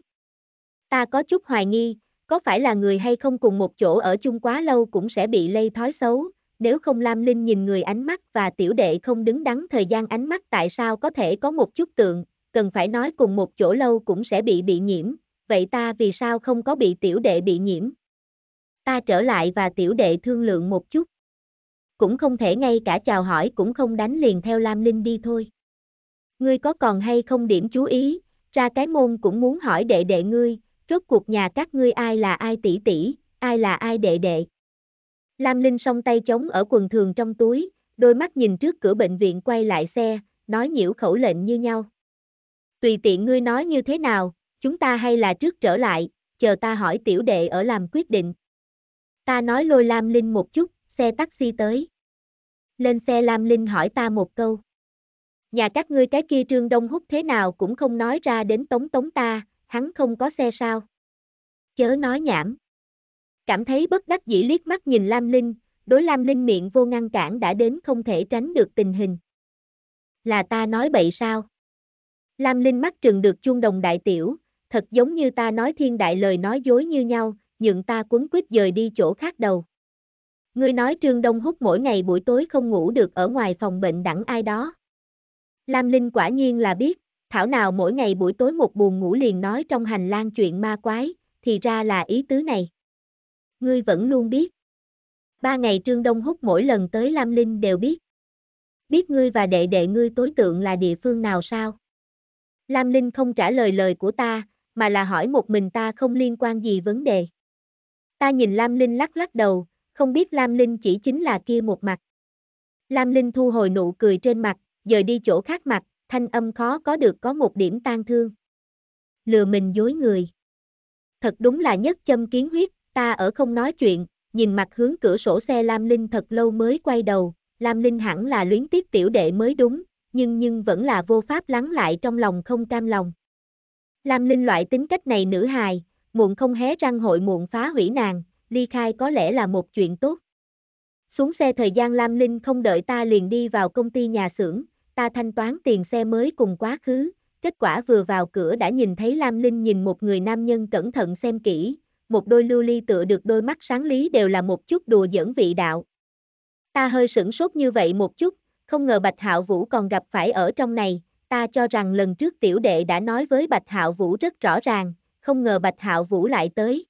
Ta có chút hoài nghi, có phải là người hay không cùng một chỗ ở chung quá lâu cũng sẽ bị lây thói xấu, nếu không Lam Linh nhìn người ánh mắt và tiểu đệ không đứng đắn thời gian ánh mắt tại sao có thể có một chút tượng, cần phải nói cùng một chỗ lâu cũng sẽ bị bị nhiễm, vậy ta vì sao không có bị tiểu đệ bị nhiễm? Ta trở lại và tiểu đệ thương lượng một chút. Cũng không thể ngay cả chào hỏi cũng không đánh liền theo Lam Linh đi thôi. Ngươi có còn hay không điểm chú ý, ra cái môn cũng muốn hỏi đệ đệ ngươi, rốt cuộc nhà các ngươi ai là ai tỷ tỷ, ai là ai đệ đệ. Lam Linh song tay chống ở quần thường trong túi, đôi mắt nhìn trước cửa bệnh viện quay lại xe, nói nhiễu khẩu lệnh như nhau. Tùy tiện ngươi nói như thế nào, chúng ta hay là trước trở lại, chờ ta hỏi tiểu đệ ở làm quyết định. Ta nói lôi Lam Linh một chút, xe taxi tới. Lên xe Lam Linh hỏi ta một câu. Nhà các ngươi cái kia trương đông hút thế nào cũng không nói ra đến tống tống ta, hắn không có xe sao? Chớ nói nhảm. Cảm thấy bất đắc dĩ liếc mắt nhìn Lam Linh, đối Lam Linh miệng vô ngăn cản đã đến không thể tránh được tình hình. Là ta nói bậy sao? Lam Linh mắt trừng được chuông đồng đại tiểu, thật giống như ta nói thiên đại lời nói dối như nhau, nhượng ta cuốn quyết dời đi chỗ khác đầu. Ngươi nói Trương Đông hút mỗi ngày buổi tối không ngủ được ở ngoài phòng bệnh đẳng ai đó. Lam Linh quả nhiên là biết, thảo nào mỗi ngày buổi tối một buồn ngủ liền nói trong hành lang chuyện ma quái, thì ra là ý tứ này. Ngươi vẫn luôn biết. Ba ngày Trương Đông hút mỗi lần tới Lam Linh đều biết. Biết ngươi và đệ đệ ngươi tối tượng là địa phương nào sao? Lam Linh không trả lời lời của ta, mà là hỏi một mình ta không liên quan gì vấn đề. Ta nhìn Lam Linh lắc lắc đầu, không biết Lam Linh chỉ chính là kia một mặt. Lam Linh thu hồi nụ cười trên mặt, giờ đi chỗ khác mặt, thanh âm khó có được có một điểm tan thương. Lừa mình dối người. Thật đúng là nhất châm kiến huyết, ta ở không nói chuyện, nhìn mặt hướng cửa sổ xe Lam Linh thật lâu mới quay đầu, Lam Linh hẳn là luyến tiếc tiểu đệ mới đúng, nhưng nhưng vẫn là vô pháp lắng lại trong lòng không cam lòng. Lam Linh loại tính cách này nữ hài, muộn không hé răng hội muộn phá hủy nàng, ly khai có lẽ là một chuyện tốt. Xuống xe thời gian Lam Linh không đợi ta liền đi vào công ty nhà xưởng, ta thanh toán tiền xe mới cùng quá khứ, kết quả vừa vào cửa đã nhìn thấy Lam Linh nhìn một người nam nhân cẩn thận xem kỹ, một đôi lưu ly tựa được đôi mắt sáng lý đều là một chút đùa dẫn vị đạo. Ta hơi sửng sốt như vậy một chút, không ngờ Bạch Hạo Vũ còn gặp phải ở trong này, ta cho rằng lần trước tiểu đệ đã nói với Bạch Hạo Vũ rất rõ ràng, không ngờ Bạch Hạo Vũ lại tới.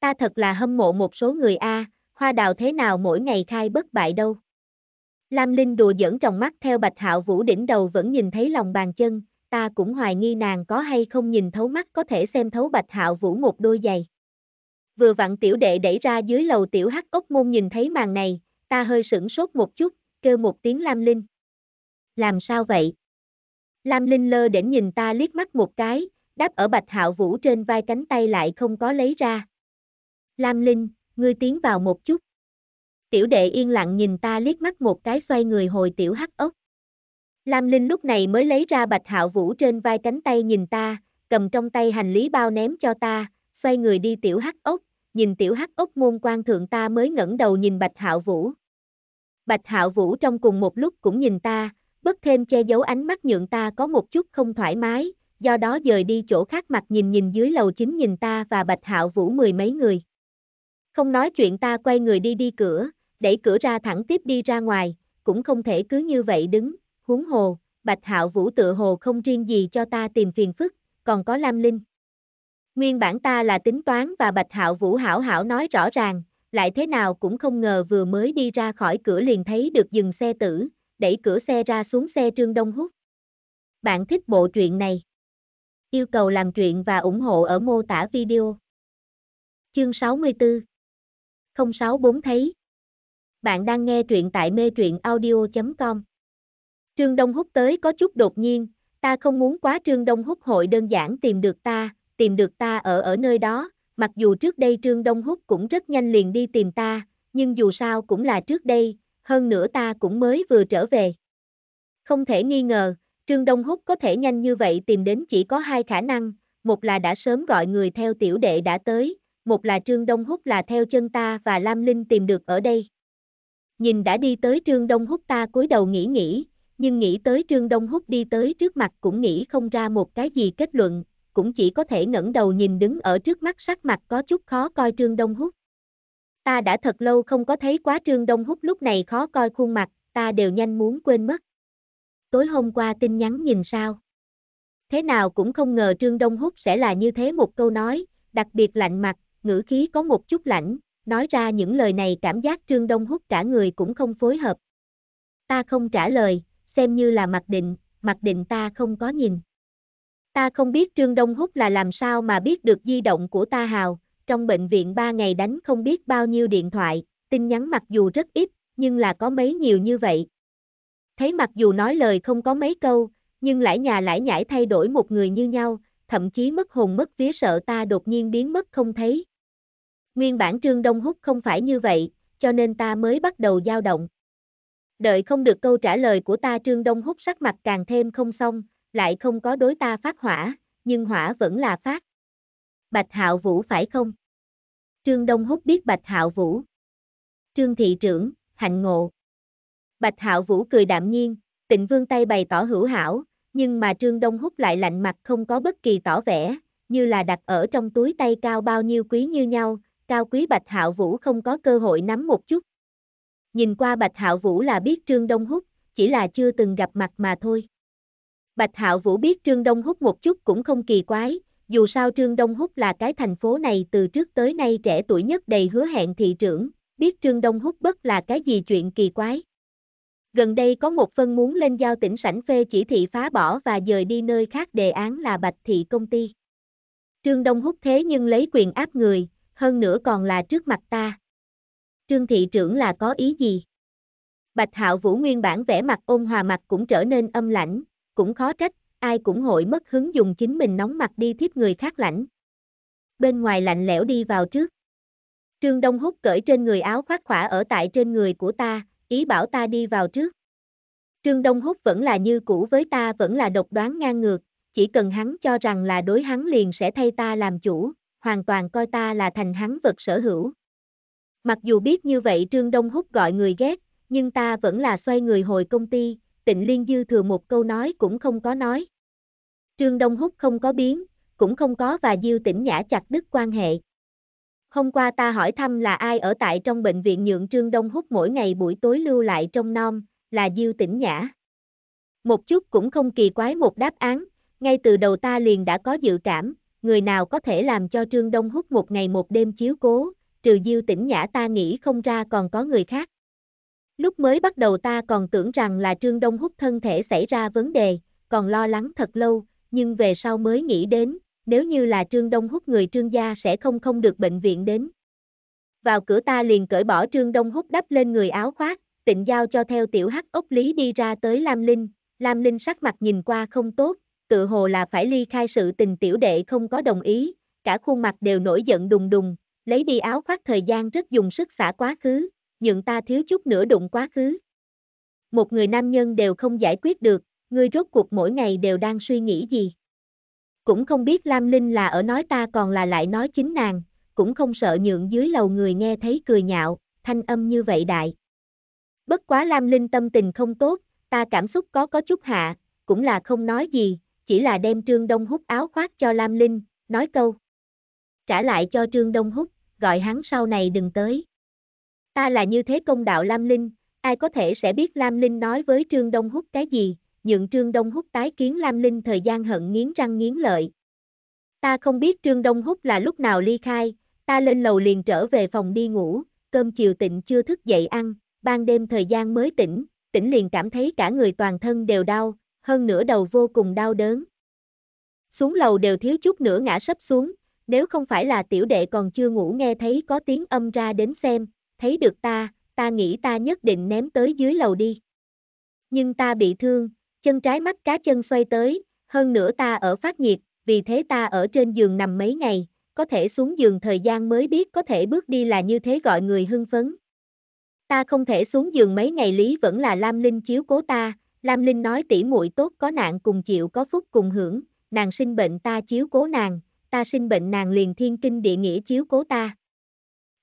Ta thật là hâm mộ một số người A, hoa đào thế nào mỗi ngày khai bất bại đâu. Lam Linh đùa dẫn trong mắt theo Bạch Hạo Vũ đỉnh đầu vẫn nhìn thấy lòng bàn chân, ta cũng hoài nghi nàng có hay không nhìn thấu mắt có thể xem thấu Bạch Hạo Vũ một đôi giày. Vừa vặn tiểu đệ đẩy ra dưới lầu tiểu hắc ốc môn nhìn thấy màn này, ta hơi sửng sốt một chút, kêu một tiếng Lam Linh. Làm sao vậy? Lam Linh lơ để nhìn ta liếc mắt một cái, đáp ở Bạch Hạo Vũ trên vai cánh tay lại không có lấy ra. Lam Linh, ngươi tiến vào một chút. Tiểu đệ yên lặng nhìn ta liếc mắt một cái xoay người hồi tiểu hắc ốc. Lam Linh lúc này mới lấy ra bạch hạo vũ trên vai cánh tay nhìn ta, cầm trong tay hành lý bao ném cho ta, xoay người đi tiểu hắc ốc, nhìn tiểu hắc ốc môn quan thượng ta mới ngẩng đầu nhìn bạch hạo vũ. Bạch hạo vũ trong cùng một lúc cũng nhìn ta, bất thêm che giấu ánh mắt nhượng ta có một chút không thoải mái, do đó dời đi chỗ khác mặt nhìn nhìn dưới lầu chính nhìn ta và bạch hạo vũ mười mấy người. Không nói chuyện ta quay người đi đi cửa, đẩy cửa ra thẳng tiếp đi ra ngoài, cũng không thể cứ như vậy đứng, huống hồ, Bạch Hạo Vũ tự hồ không riêng gì cho ta tìm phiền phức, còn có Lam Linh. Nguyên bản ta là tính toán và Bạch Hạo Vũ hảo hảo nói rõ ràng, lại thế nào cũng không ngờ vừa mới đi ra khỏi cửa liền thấy được dừng xe tử, đẩy cửa xe ra xuống xe Trương Đông hút. Bạn thích bộ truyện này? Yêu cầu làm truyện và ủng hộ ở mô tả video. Chương 64 064 thấy bạn đang nghe truyện tại mê truyện audio.com. Trương Đông Húc tới có chút đột nhiên, ta không muốn quá Trương Đông Húc hội đơn giản tìm được ta, tìm được ta ở ở nơi đó, mặc dù trước đây Trương Đông Húc cũng rất nhanh liền đi tìm ta, nhưng dù sao cũng là trước đây, hơn nữa ta cũng mới vừa trở về. Không thể nghi ngờ, Trương Đông Húc có thể nhanh như vậy tìm đến chỉ có hai khả năng, một là đã sớm gọi người theo tiểu đệ đã tới, một là Trương Đông Húc là theo chân ta và Lam Linh tìm được ở đây nhìn đã đi tới Trương Đông Húc ta cúi đầu nghĩ nghĩ, nhưng nghĩ tới Trương Đông Húc đi tới trước mặt cũng nghĩ không ra một cái gì kết luận, cũng chỉ có thể ngẩng đầu nhìn đứng ở trước mắt sắc mặt có chút khó coi Trương Đông Húc. Ta đã thật lâu không có thấy quá Trương Đông Húc lúc này khó coi khuôn mặt, ta đều nhanh muốn quên mất. Tối hôm qua tin nhắn nhìn sao? Thế nào cũng không ngờ Trương Đông Húc sẽ là như thế một câu nói, đặc biệt lạnh mặt, ngữ khí có một chút lạnh, Nói ra những lời này cảm giác Trương Đông hút cả người cũng không phối hợp. Ta không trả lời, xem như là mặc định, mặc định ta không có nhìn. Ta không biết Trương Đông hút là làm sao mà biết được di động của ta hào, trong bệnh viện 3 ngày đánh không biết bao nhiêu điện thoại, tin nhắn mặc dù rất ít, nhưng là có mấy nhiều như vậy. Thấy mặc dù nói lời không có mấy câu, nhưng lãi nhà lãi nhãi thay đổi một người như nhau, thậm chí mất hồn mất vía sợ ta đột nhiên biến mất không thấy, Nguyên bản Trương Đông Húc không phải như vậy, cho nên ta mới bắt đầu dao động. Đợi không được câu trả lời của ta Trương Đông Húc sắc mặt càng thêm không xong, lại không có đối ta phát hỏa, nhưng hỏa vẫn là phát. Bạch Hạo Vũ phải không? Trương Đông Húc biết Bạch Hạo Vũ. Trương thị trưởng, hạnh ngộ. Bạch Hạo Vũ cười đạm nhiên, Tịnh Vương tay bày tỏ hữu hảo, nhưng mà Trương Đông Húc lại lạnh mặt không có bất kỳ tỏ vẻ, như là đặt ở trong túi tay cao bao nhiêu quý như nhau, cao quý Bạch Hạo Vũ không có cơ hội nắm một chút. Nhìn qua Bạch Hạo Vũ là biết Trương Đông Húc, chỉ là chưa từng gặp mặt mà thôi. Bạch Hạo Vũ biết Trương Đông Húc một chút cũng không kỳ quái, dù sao Trương Đông Húc là cái thành phố này từ trước tới nay trẻ tuổi nhất đầy hứa hẹn thị trưởng, biết Trương Đông Húc bất là cái gì chuyện kỳ quái. Gần đây có một phân muốn lên giao tỉnh sảnh phê chỉ thị phá bỏ và dời đi nơi khác đề án là Bạch Thị Công ty. Trương Đông Húc thế nhưng lấy quyền áp người, hơn nữa còn là trước mặt ta. Trương thị trưởng là có ý gì? Bạch Hạo Vũ nguyên bản vẻ mặt ôn hòa mặt cũng trở nên âm lãnh, cũng khó trách, ai cũng hội mất hứng dùng chính mình nóng mặt đi thiếp người khác lãnh. Bên ngoài lạnh lẽo đi vào trước. Trương Đông hút cởi trên người áo khoác khỏa ở tại trên người của ta, ý bảo ta đi vào trước. Trương Đông hút vẫn là như cũ với ta vẫn là độc đoán ngang ngược, chỉ cần hắn cho rằng là đối hắn liền sẽ thay ta làm chủ, hoàn toàn coi ta là thành hắn vật sở hữu. Mặc dù biết như vậy Trương Đông Húc gọi người ghét, nhưng ta vẫn là xoay người hồi công ty, tịnh liên dư thừa một câu nói cũng không có nói. Trương Đông Húc không có biến, cũng không có và Diêu tỉnh nhã chặt đứt quan hệ. Hôm qua ta hỏi thăm là ai ở tại trong bệnh viện nhượng Trương Đông Húc mỗi ngày buổi tối lưu lại trong non, là Diêu tỉnh nhã. Một chút cũng không kỳ quái một đáp án, ngay từ đầu ta liền đã có dự cảm, người nào có thể làm cho Trương Đông Húc một ngày một đêm chiếu cố, trừ Diêu tỉnh Nhã ta nghĩ không ra còn có người khác. Lúc mới bắt đầu ta còn tưởng rằng là Trương Đông Húc thân thể xảy ra vấn đề, còn lo lắng thật lâu, nhưng về sau mới nghĩ đến, nếu như là Trương Đông Húc người Trương gia sẽ không không được bệnh viện đến. Vào cửa ta liền cởi bỏ Trương Đông Húc đắp lên người áo khoác, tịnh giao cho theo tiểu hắc ốc lý đi ra tới Lam Linh, Lam Linh sắc mặt nhìn qua không tốt, tự hồ là phải ly khai sự tình tiểu đệ không có đồng ý, cả khuôn mặt đều nổi giận đùng đùng, lấy đi áo khoác thời gian rất dùng sức xả quá khứ, nhượng ta thiếu chút nữa đụng quá khứ. Một người nam nhân đều không giải quyết được, ngươi rốt cuộc mỗi ngày đều đang suy nghĩ gì. Cũng không biết Lam Linh là ở nói ta còn là lại nói chính nàng, cũng không sợ nhượng dưới lầu người nghe thấy cười nhạo, thanh âm như vậy đại. Bất quá Lam Linh tâm tình không tốt, ta cảm xúc có có chút hạ, cũng là không nói gì, chỉ là đem Trương Đông Húc áo khoác cho Lam Linh, nói câu. Trả lại cho Trương Đông Húc, gọi hắn sau này đừng tới. Ta là như thế công đạo Lam Linh, ai có thể sẽ biết Lam Linh nói với Trương Đông Húc cái gì, nhượng Trương Đông Húc tái kiến Lam Linh thời gian hận nghiến răng nghiến lợi. Ta không biết Trương Đông Húc là lúc nào ly khai, ta lên lầu liền trở về phòng đi ngủ, cơm chiều tịnh chưa thức dậy ăn, ban đêm thời gian mới tỉnh, tỉnh liền cảm thấy cả người toàn thân đều đau, hơn nữa đầu vô cùng đau đớn. Xuống lầu đều thiếu chút nữa ngã sấp xuống, nếu không phải là tiểu đệ còn chưa ngủ nghe thấy có tiếng âm ra đến xem, thấy được ta, ta nghĩ ta nhất định ném tới dưới lầu đi. Nhưng ta bị thương, chân trái mắt cá chân xoay tới, hơn nữa ta ở phát nhiệt, vì thế ta ở trên giường nằm mấy ngày, có thể xuống giường thời gian mới biết có thể bước đi là như thế gọi người hưng phấn. Ta không thể xuống giường mấy ngày lý vẫn là Lam Linh chiếu cố ta, Lam Linh nói tỷ muội tốt có nạn cùng chịu có phúc cùng hưởng, nàng sinh bệnh ta chiếu cố nàng, ta sinh bệnh nàng liền thiên kinh địa nghĩa chiếu cố ta.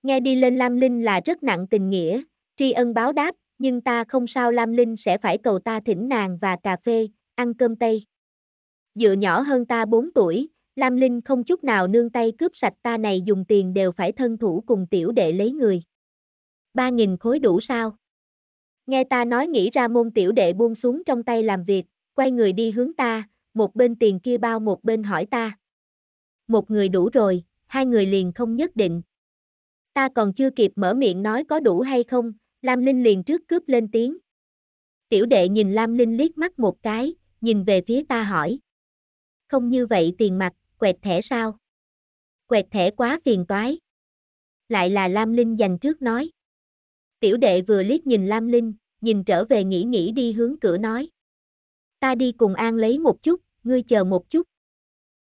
Nghe đi lên Lam Linh là rất nặng tình nghĩa, tri ân báo đáp, nhưng ta không sao Lam Linh sẽ phải cầu ta thỉnh nàng và cà phê, ăn cơm Tây. Dựa nhỏ hơn ta 4 tuổi, Lam Linh không chút nào nương tay cướp sạch ta này dùng tiền đều phải thân thủ cùng tiểu đệ lấy người. 3.000 khối đủ sao? Nghe ta nói nghĩ ra môn tiểu đệ buông xuống trong tay làm việc, quay người đi hướng ta, một bên tiền kia bao một bên hỏi ta. Một người đủ rồi, hai người liền không nhất định. Ta còn chưa kịp mở miệng nói có đủ hay không, Lam Linh liền trước cướp lên tiếng. Tiểu đệ nhìn Lam Linh liếc mắt một cái, nhìn về phía ta hỏi. Không như vậy tiền mặt, quẹt thẻ sao? Quẹt thẻ quá phiền toái. Lại là Lam Linh dành trước nói. Tiểu đệ vừa liếc nhìn Lam Linh, nhìn trở về nghĩ nghĩ đi hướng cửa nói. Ta đi cùng An lấy một chút, ngươi chờ một chút.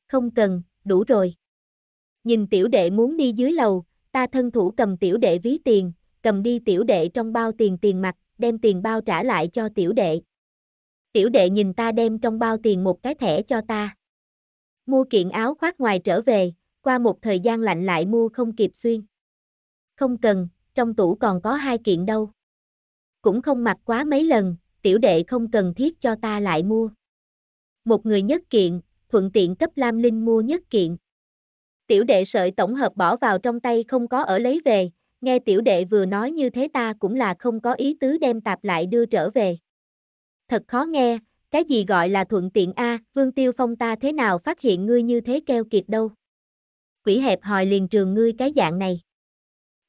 Không cần, đủ rồi. Nhìn tiểu đệ muốn đi dưới lầu, ta thân thủ cầm tiểu đệ ví tiền, cầm đi tiểu đệ trong bao tiền tiền mặt, đem tiền bao trả lại cho tiểu đệ. Tiểu đệ nhìn ta đem trong bao tiền một cái thẻ cho ta. Mua kiện áo khoác ngoài trở về, qua một thời gian lạnh lại mua không kịp xuyên. Không cần, trong tủ còn có hai kiện đâu. Cũng không mặc quá mấy lần, tiểu đệ không cần thiết cho ta lại mua. Một người nhất kiện, thuận tiện cấp Lam Linh mua nhất kiện. Tiểu đệ sợi tổng hợp bỏ vào trong tay không có ở lấy về, nghe tiểu đệ vừa nói như thế ta cũng là không có ý tứ đem tạp lại đưa trở về. Thật khó nghe, cái gì gọi là thuận tiện a, Vương Tiêu Phong ta thế nào phát hiện ngươi như thế keo kiệt đâu. Quỷ hẹp hỏi liền trường ngươi cái dạng này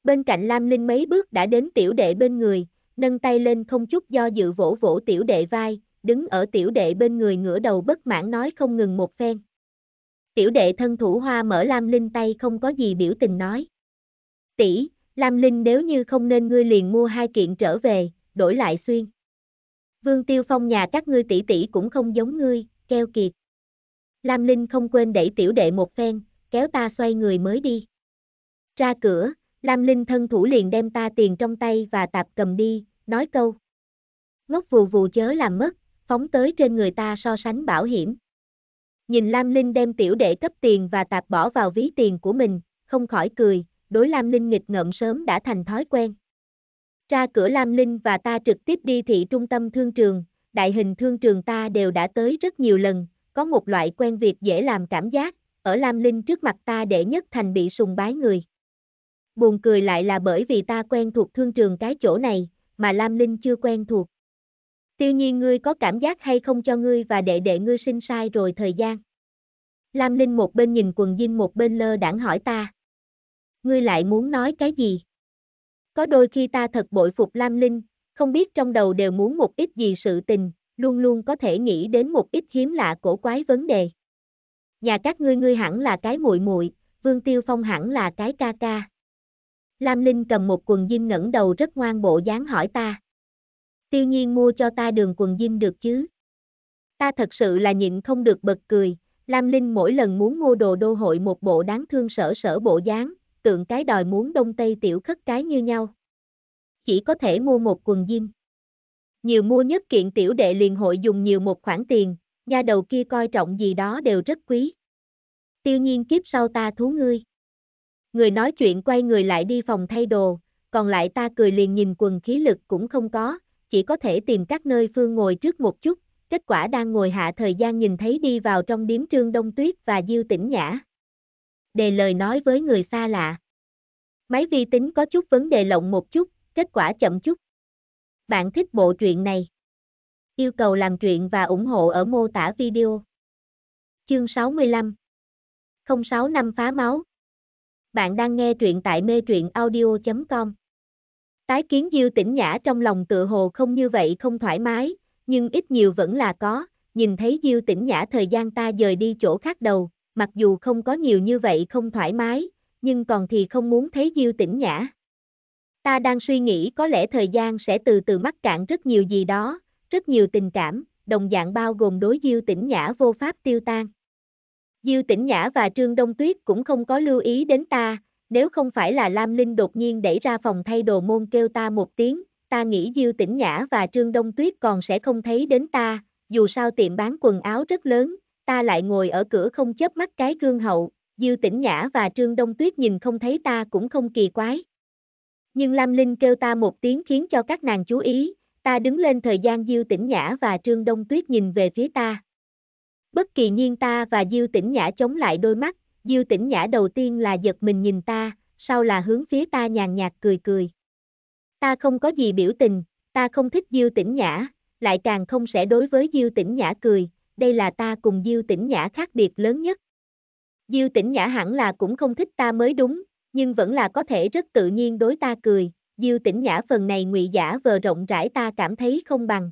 bên cạnh Lam Linh mấy bước đã đến tiểu đệ bên người, nâng tay lên không chút do dự vỗ vỗ tiểu đệ vai, đứng ở tiểu đệ bên người ngửa đầu bất mãn nói không ngừng một phen. Tiểu đệ thân thủ hoa mở Lam Linh tay không có gì biểu tình nói. tỷ Lam Linh nếu như không nên ngươi liền mua hai kiện trở về, đổi lại xuyên. Vương Tiêu Phong nhà các ngươi tỷ tỷ cũng không giống ngươi, keo kiệt. Lam Linh không quên đẩy tiểu đệ một phen, kéo ta xoay người mới đi. Ra cửa, Lam Linh thân thủ liền đem ta tiền trong tay và tạp cầm đi, nói câu. Ngốc vù vù chớ làm mất, phóng tới trên người ta so sánh bảo hiểm. Nhìn Lam Linh đem tiểu đệ cấp tiền và tạp bỏ vào ví tiền của mình, không khỏi cười, đối Lam Linh nghịch ngợm sớm đã thành thói quen. Ra cửa Lam Linh và ta trực tiếp đi thị trung tâm thương trường, đại hình thương trường ta đều đã tới rất nhiều lần, có một loại quen việc dễ làm cảm giác, ở Lam Linh trước mặt ta để nhất thành bị sùng bái người. Buồn cười lại là bởi vì ta quen thuộc thương trường cái chỗ này, mà Lam Linh chưa quen thuộc. Tiêu nhiên ngươi có cảm giác hay không cho ngươi và đệ đệ ngươi sinh sai rồi thời gian. Lam Linh một bên nhìn quần dinh một bên lơ đảng hỏi ta. Ngươi lại muốn nói cái gì? Có đôi khi ta thật bội phục Lam Linh, không biết trong đầu đều muốn một ít gì sự tình, luôn luôn có thể nghĩ đến một ít hiếm lạ cổ quái vấn đề. Nhà các ngươi ngươi hẳn là cái muội muội, Vương Tiêu Phong hẳn là cái ca ca. Lam Linh cầm một quần jean ngẩng đầu rất ngoan bộ dáng hỏi ta. Tiêu nhiên mua cho ta đường quần jean được chứ? Ta thật sự là nhịn không được bật cười, Lam Linh mỗi lần muốn mua đồ đô hội một bộ đáng thương sở sở bộ dáng, tượng cái đòi muốn đông tây tiểu khất cái như nhau. Chỉ có thể mua một quần jean. Nhiều mua nhất kiện tiểu đệ liền hội dùng nhiều một khoản tiền, nhà đầu kia coi trọng gì đó đều rất quý. Tiêu nhiên kiếp sau ta thú ngươi. Người nói chuyện quay người lại đi phòng thay đồ, còn lại ta cười liền nhìn quần khí lực cũng không có, chỉ có thể tìm các nơi Phương ngồi trước một chút, kết quả đang ngồi hạ thời gian nhìn thấy đi vào trong điếm trương đông tuyết và diêu tỉnh nhã. Đề lời nói với người xa lạ. Máy vi tính có chút vấn đề lộng một chút, kết quả chậm chút. Bạn thích bộ truyện này. Yêu cầu làm truyện và ủng hộ ở mô tả video. Chương 65 065 phá máu bạn đang nghe truyện tại mê truyện audio.com. Tái kiến Diêu tỉnh nhã trong lòng tựa hồ không như vậy không thoải mái, nhưng ít nhiều vẫn là có, nhìn thấy Diêu tỉnh nhã thời gian ta rời đi chỗ khác đầu, mặc dù không có nhiều như vậy không thoải mái, nhưng còn thì không muốn thấy Diêu tỉnh nhã. Ta đang suy nghĩ có lẽ thời gian sẽ từ từ mắc cạn rất nhiều gì đó, rất nhiều tình cảm, đồng dạng bao gồm đối Diêu tỉnh nhã vô pháp tiêu tan. Diêu Tĩnh Nhã và Trương Đông Tuyết cũng không có lưu ý đến ta, nếu không phải là Lam Linh đột nhiên đẩy ra phòng thay đồ môn kêu ta một tiếng, ta nghĩ Diêu Tĩnh Nhã và Trương Đông Tuyết còn sẽ không thấy đến ta, dù sao tiệm bán quần áo rất lớn, ta lại ngồi ở cửa không chớp mắt cái gương hậu, Diêu Tĩnh Nhã và Trương Đông Tuyết nhìn không thấy ta cũng không kỳ quái. Nhưng Lam Linh kêu ta một tiếng khiến cho các nàng chú ý, ta đứng lên thời gian Diêu Tĩnh Nhã và Trương Đông Tuyết nhìn về phía ta bất kỳ nhiên ta và Diêu Tĩnh Nhã chống lại đôi mắt, Diêu Tĩnh Nhã đầu tiên là giật mình nhìn ta, sau là hướng phía ta nhàn nhạt cười cười. Ta không có gì biểu tình, ta không thích Diêu Tĩnh Nhã, lại càng không sẽ đối với Diêu Tĩnh Nhã cười, đây là ta cùng Diêu Tĩnh Nhã khác biệt lớn nhất. Diêu Tĩnh Nhã hẳn là cũng không thích ta mới đúng, nhưng vẫn là có thể rất tự nhiên đối ta cười, Diêu Tĩnh Nhã phần này ngụy giả vờ rộng rãi ta cảm thấy không bằng.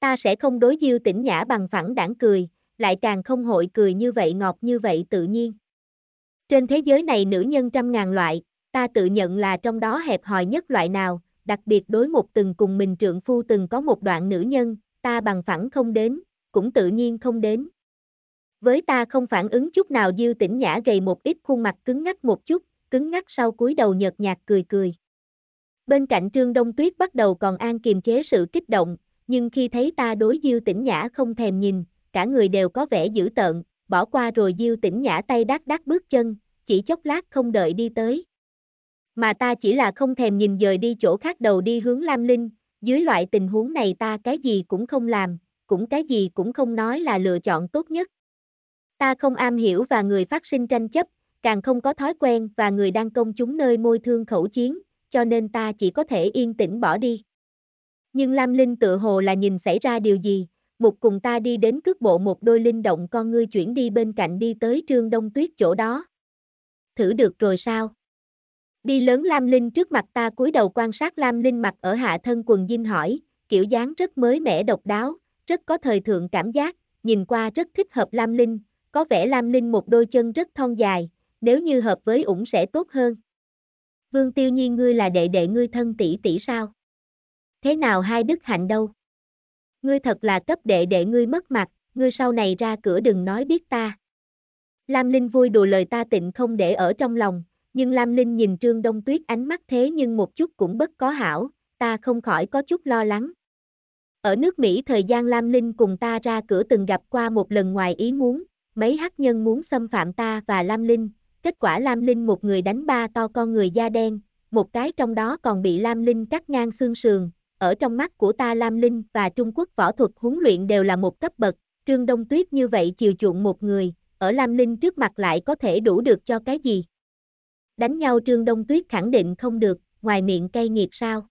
Ta sẽ không đối Diêu Tĩnh Nhã bằng phẳng đảng cười, lại càng không hội cười như vậy ngọt như vậy tự nhiên. Trên thế giới này nữ nhân trăm ngàn loại, ta tự nhận là trong đó hẹp hòi nhất loại nào, đặc biệt đối một từng cùng mình trượng phu từng có một đoạn nữ nhân, ta bằng phẳng không đến, cũng tự nhiên không đến. Với ta không phản ứng chút nào Diêu Tĩnh Nhã gầy một ít khuôn mặt cứng ngắt một chút, cứng ngắt sau cúi đầu nhợt nhạt cười cười. Bên cạnh Trương Đông Tuyết bắt đầu còn an kiềm chế sự kích động, nhưng khi thấy ta đối Diêu Tĩnh Nhã không thèm nhìn, cả người đều có vẻ dữ tợn, bỏ qua rồi Diêu tỉnh Nhã tay đát đát bước chân, chỉ chốc lát không đợi đi tới. Mà ta chỉ là không thèm nhìn dời đi chỗ khác đầu đi hướng Lam Linh, dưới loại tình huống này ta cái gì cũng không làm, cũng cái gì cũng không nói là lựa chọn tốt nhất. Ta không am hiểu và người phát sinh tranh chấp, càng không có thói quen và người đang công chúng nơi môi thương khẩu chiến, cho nên ta chỉ có thể yên tĩnh bỏ đi. Nhưng Lam Linh tự hồ là nhìn xảy ra điều gì, một cùng ta đi đến cước bộ một đôi linh động con ngươi chuyển đi bên cạnh đi tới trương đông tuyết chỗ đó. Thử được rồi sao? Đi lớn Lam Linh trước mặt ta cúi đầu quan sát Lam Linh mặc ở hạ thân quần dinh hỏi, kiểu dáng rất mới mẻ độc đáo, rất có thời thượng cảm giác, nhìn qua rất thích hợp Lam Linh, có vẻ Lam Linh một đôi chân rất thon dài, nếu như hợp với ủng sẽ tốt hơn. Vương Tiêu Nhiên ngươi là đệ đệ ngươi thân tỷ tỷ sao? Thế nào hai đức hạnh đâu? ngươi thật là cấp đệ để ngươi mất mặt, ngươi sau này ra cửa đừng nói biết ta. Lam Linh vui đùa lời ta tịnh không để ở trong lòng, nhưng Lam Linh nhìn Trương Đông Tuyết ánh mắt thế nhưng một chút cũng bất có hảo, ta không khỏi có chút lo lắng. Ở nước Mỹ thời gian Lam Linh cùng ta ra cửa từng gặp qua một lần ngoài ý muốn, mấy hắc nhân muốn xâm phạm ta và Lam Linh, kết quả Lam Linh một người đánh ba to con người da đen, một cái trong đó còn bị Lam Linh cắt ngang xương sườn, ở trong mắt của ta Lam Linh và Trung Quốc võ thuật huấn luyện đều là một cấp bậc, Trương Đông Tuyết như vậy chiều chuộng một người, ở Lam Linh trước mặt lại có thể đủ được cho cái gì? Đánh nhau Trương Đông Tuyết khẳng định không được, ngoài miệng cay nghiệt sao?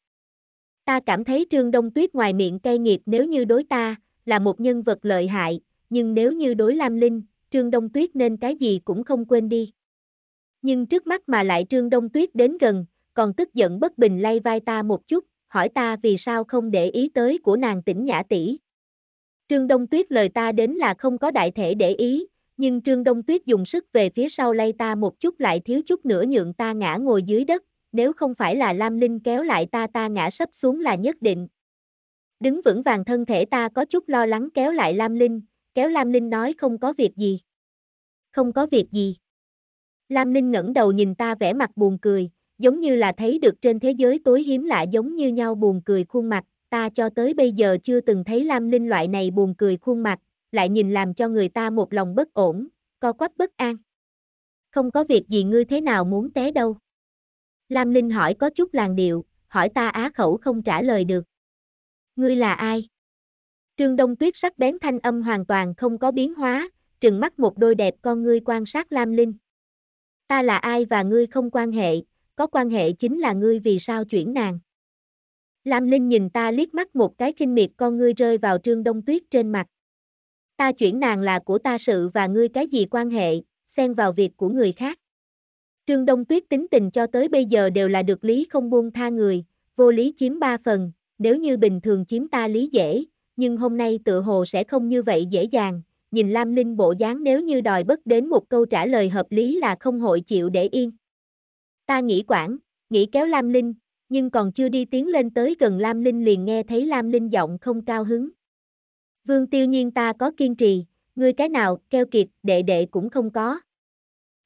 Ta cảm thấy Trương Đông Tuyết ngoài miệng cay nghiệt nếu như đối ta, là một nhân vật lợi hại, nhưng nếu như đối Lam Linh, Trương Đông Tuyết nên cái gì cũng không quên đi. Nhưng trước mắt mà lại Trương Đông Tuyết đến gần, còn tức giận bất bình lay vai ta một chút, hỏi ta vì sao không để ý tới của nàng tỉnh nhã tỷ. Trương Đông Tuyết lời ta đến là không có đại thể để ý, nhưng Trương Đông Tuyết dùng sức về phía sau lay ta một chút lại thiếu chút nữa nhượng ta ngã ngồi dưới đất, nếu không phải là Lam Linh kéo lại ta ta ngã sấp xuống là nhất định. Đứng vững vàng thân thể ta có chút lo lắng kéo lại Lam Linh, kéo Lam Linh nói không có việc gì. Không có việc gì. Lam Linh ngẩng đầu nhìn ta vẻ mặt buồn cười, giống như là thấy được trên thế giới tối hiếm lạ giống như nhau buồn cười khuôn mặt, ta cho tới bây giờ chưa từng thấy Lam Linh loại này buồn cười khuôn mặt, lại nhìn làm cho người ta một lòng bất ổn, co quắp bất an. Không có việc gì ngươi thế nào muốn té đâu. Lam Linh hỏi có chút làng điệu, hỏi ta á khẩu không trả lời được. Ngươi là ai? Trương Đông Tuyết sắc bén thanh âm hoàn toàn không có biến hóa, trừng mắt một đôi đẹp con ngươi quan sát Lam Linh. Ta là ai và ngươi không quan hệ, có quan hệ chính là ngươi vì sao chuyển nàng. Lam Linh nhìn ta liếc mắt một cái kinh miệt con ngươi rơi vào trương đông tuyết trên mặt. Ta chuyển nàng là của ta sự và ngươi cái gì quan hệ, xen vào việc của người khác. Trương Đông Tuyết tính tình cho tới bây giờ đều là được lý không buông tha người, vô lý chiếm ba phần, nếu như bình thường chiếm ta lý dễ, nhưng hôm nay tự hồ sẽ không như vậy dễ dàng. Nhìn Lam Linh bộ dáng nếu như đòi bất đến một câu trả lời hợp lý là không hội chịu để yên. Ta nghĩ quản, nghĩ kéo Lam Linh, nhưng còn chưa đi tiến lên tới gần Lam Linh liền nghe thấy Lam Linh giọng không cao hứng. Vương tiêu nhiên ta có kiên trì, ngươi cái nào, keo kiệt, đệ đệ cũng không có.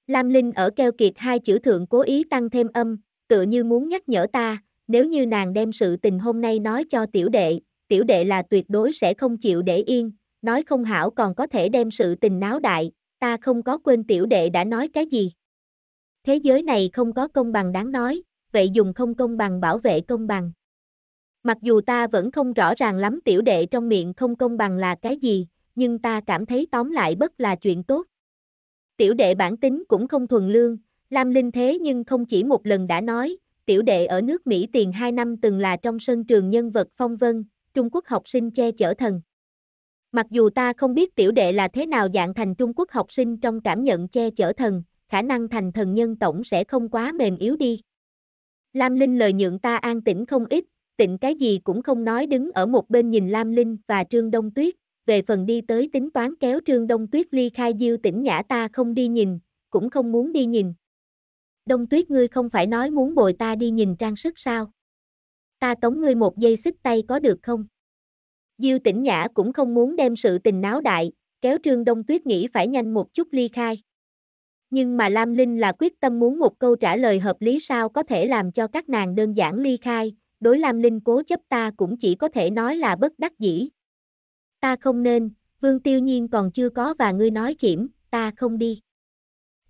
Lam Linh ở keo kiệt hai chữ thượng cố ý tăng thêm âm, tựa như muốn nhắc nhở ta, nếu như nàng đem sự tình hôm nay nói cho tiểu đệ, tiểu đệ là tuyệt đối sẽ không chịu để yên, nói không hảo còn có thể đem sự tình náo đại, ta không có quên tiểu đệ đã nói cái gì. Thế giới này không có công bằng đáng nói, vậy dùng không công bằng bảo vệ công bằng. Mặc dù ta vẫn không rõ ràng lắm tiểu đệ trong miệng không công bằng là cái gì, nhưng ta cảm thấy tóm lại bất là chuyện tốt. Tiểu đệ bản tính cũng không thuần lương, Lam Linh thế nhưng không chỉ một lần đã nói, tiểu đệ ở nước Mỹ tiền 2 năm từng là trong sân trường nhân vật phong vân, Trung Quốc học sinh che chở thần. Mặc dù ta không biết tiểu đệ là thế nào dạng thành Trung Quốc học sinh trong cảm nhận che chở thần, khả năng thành thần nhân tổng sẽ không quá mềm yếu đi. Lam Linh lời nhượng ta an tĩnh không ít, tịnh cái gì cũng không nói đứng ở một bên nhìn Lam Linh và Trương Đông Tuyết, về phần đi tới tính toán kéo Trương Đông Tuyết ly khai diêu tỉnh nhã ta không đi nhìn, cũng không muốn đi nhìn. Đông Tuyết ngươi không phải nói muốn bồi ta đi nhìn trang sức sao? Ta tống ngươi một giây xích tay có được không? Diêu tỉnh nhã cũng không muốn đem sự tình náo đại, kéo Trương Đông Tuyết nghĩ phải nhanh một chút ly khai nhưng mà Lam Linh là quyết tâm muốn một câu trả lời hợp lý sao có thể làm cho các nàng đơn giản ly khai, đối Lam Linh cố chấp ta cũng chỉ có thể nói là bất đắc dĩ. Ta không nên, Vương Tiêu Nhiên còn chưa có và ngươi nói kiểm, ta không đi.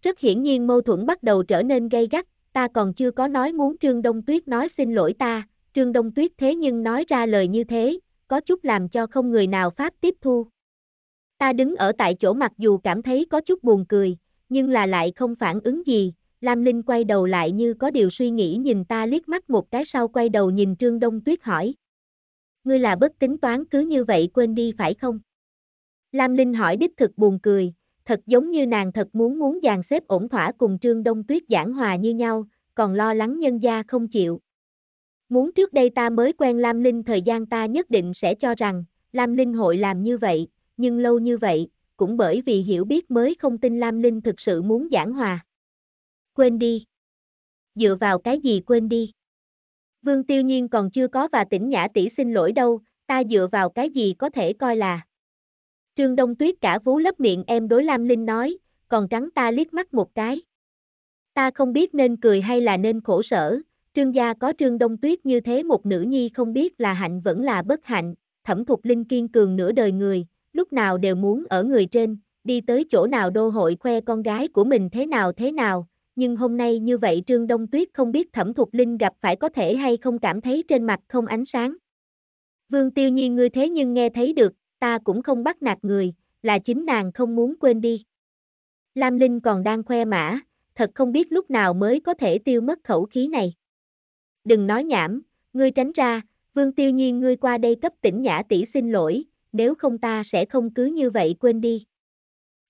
Rất hiển nhiên mâu thuẫn bắt đầu trở nên gay gắt, ta còn chưa có nói muốn Trương Đông Tuyết nói xin lỗi ta, Trương Đông Tuyết thế nhưng nói ra lời như thế, có chút làm cho không người nào Pháp tiếp thu. Ta đứng ở tại chỗ mặc dù cảm thấy có chút buồn cười, nhưng là lại không phản ứng gì, Lam Linh quay đầu lại như có điều suy nghĩ nhìn ta liếc mắt một cái sau quay đầu nhìn Trương Đông Tuyết hỏi. Ngươi là bất tính toán cứ như vậy quên đi phải không? Lam Linh hỏi đích thực buồn cười, thật giống như nàng thật muốn muốn dàn xếp ổn thỏa cùng Trương Đông Tuyết giảng hòa như nhau, còn lo lắng nhân gia không chịu. Muốn trước đây ta mới quen Lam Linh thời gian ta nhất định sẽ cho rằng, Lam Linh hội làm như vậy, nhưng lâu như vậy, cũng bởi vì hiểu biết mới không tin Lam Linh thực sự muốn giảng hòa. Quên đi. Dựa vào cái gì quên đi. Vương Tiêu Nhiên còn chưa có và tỉnh Nhã tỷ xin lỗi đâu, ta dựa vào cái gì có thể coi là. Trương Đông Tuyết cả vú lấp miệng em đối Lam Linh nói, còn trắng ta liếc mắt một cái. Ta không biết nên cười hay là nên khổ sở, trương gia có trương đông tuyết như thế một nữ nhi không biết là hạnh vẫn là bất hạnh, thẩm thục linh kiên cường nửa đời người, lúc nào đều muốn ở người trên, đi tới chỗ nào đô hội khoe con gái của mình thế nào thế nào, nhưng hôm nay như vậy Trương Đông Tuyết không biết Thẩm Thục Linh gặp phải có thể hay không cảm thấy trên mặt không ánh sáng. Vương Tiêu Nhiên ngươi thế nhưng nghe thấy được, ta cũng không bắt nạt người, là chính nàng không muốn quên đi. Lam Linh còn đang khoe mã, thật không biết lúc nào mới có thể tiêu mất khẩu khí này. Đừng nói nhảm, ngươi tránh ra, Vương Tiêu Nhiên ngươi qua đây cấp tỉnh Nhã tỷ xin lỗi, nếu không ta sẽ không cứ như vậy quên đi.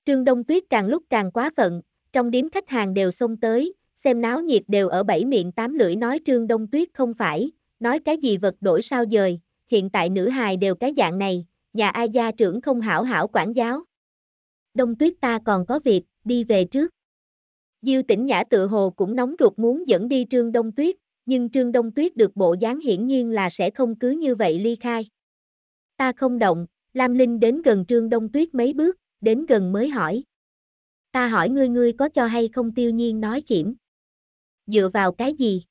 Trương Đông Tuyết càng lúc càng quá phận, trong điếm khách hàng đều xông tới, xem náo nhiệt đều ở bảy miệng tám lưỡi nói Trương Đông Tuyết không phải, nói cái gì vật đổi sao dời, hiện tại nữ hài đều cái dạng này, nhà ai gia trưởng không hảo hảo quản giáo. Đông Tuyết ta còn có việc, đi về trước. Diêu tỉnh nhã tự hồ cũng nóng ruột muốn dẫn đi Trương Đông Tuyết, nhưng Trương Đông Tuyết được bộ dáng hiển nhiên là sẽ không cứ như vậy ly khai. Ta không động, Lam Linh đến gần Trương Đông Tuyết mấy bước, đến gần mới hỏi. Ta hỏi ngươi ngươi có cho hay không tiêu nhiên nói kiểm. Dựa vào cái gì?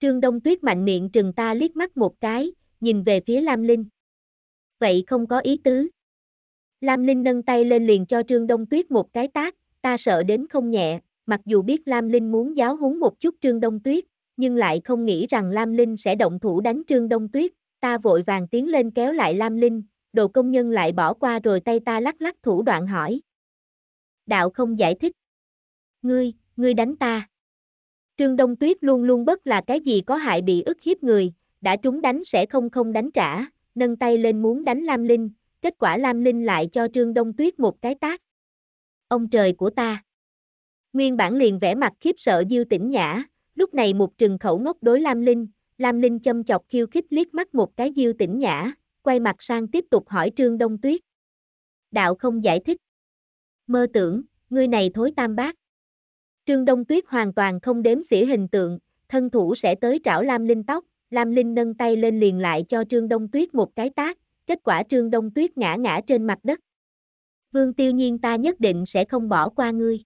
Trương Đông Tuyết mạnh miệng trừng ta liếc mắt một cái, nhìn về phía Lam Linh. Vậy không có ý tứ. Lam Linh nâng tay lên liền cho Trương Đông Tuyết một cái tác, ta sợ đến không nhẹ, mặc dù biết Lam Linh muốn giáo húng một chút Trương Đông Tuyết, nhưng lại không nghĩ rằng Lam Linh sẽ động thủ đánh Trương Đông Tuyết, ta vội vàng tiến lên kéo lại Lam Linh, đồ công nhân lại bỏ qua rồi tay ta lắc lắc thủ đoạn hỏi. Đạo không giải thích. Ngươi, ngươi đánh ta. Trương Đông Tuyết luôn luôn bất là cái gì có hại bị ức hiếp người, đã trúng đánh sẽ không không đánh trả, nâng tay lên muốn đánh Lam Linh, kết quả Lam Linh lại cho Trương Đông Tuyết một cái tác. Ông trời của ta. Nguyên bản liền vẽ mặt khiếp sợ Diêu tỉnh Nhã, lúc này một trừng khẩu ngốc đối Lam Linh, Lam Linh châm chọc khiêu khích liếc mắt một cái Diêu tỉnh Nhã, quay mặt sang tiếp tục hỏi Trương Đông Tuyết. Đạo không giải thích. Mơ tưởng, ngươi này thối tam bác. Trương Đông Tuyết hoàn toàn không đếm xỉa hình tượng, thân thủ sẽ tới trảo Lam Linh tóc, Lam Linh nâng tay lên liền lại cho Trương Đông Tuyết một cái tác, kết quả Trương Đông Tuyết ngã ngã trên mặt đất. Vương Tiêu Nhiên ta nhất định sẽ không bỏ qua ngươi.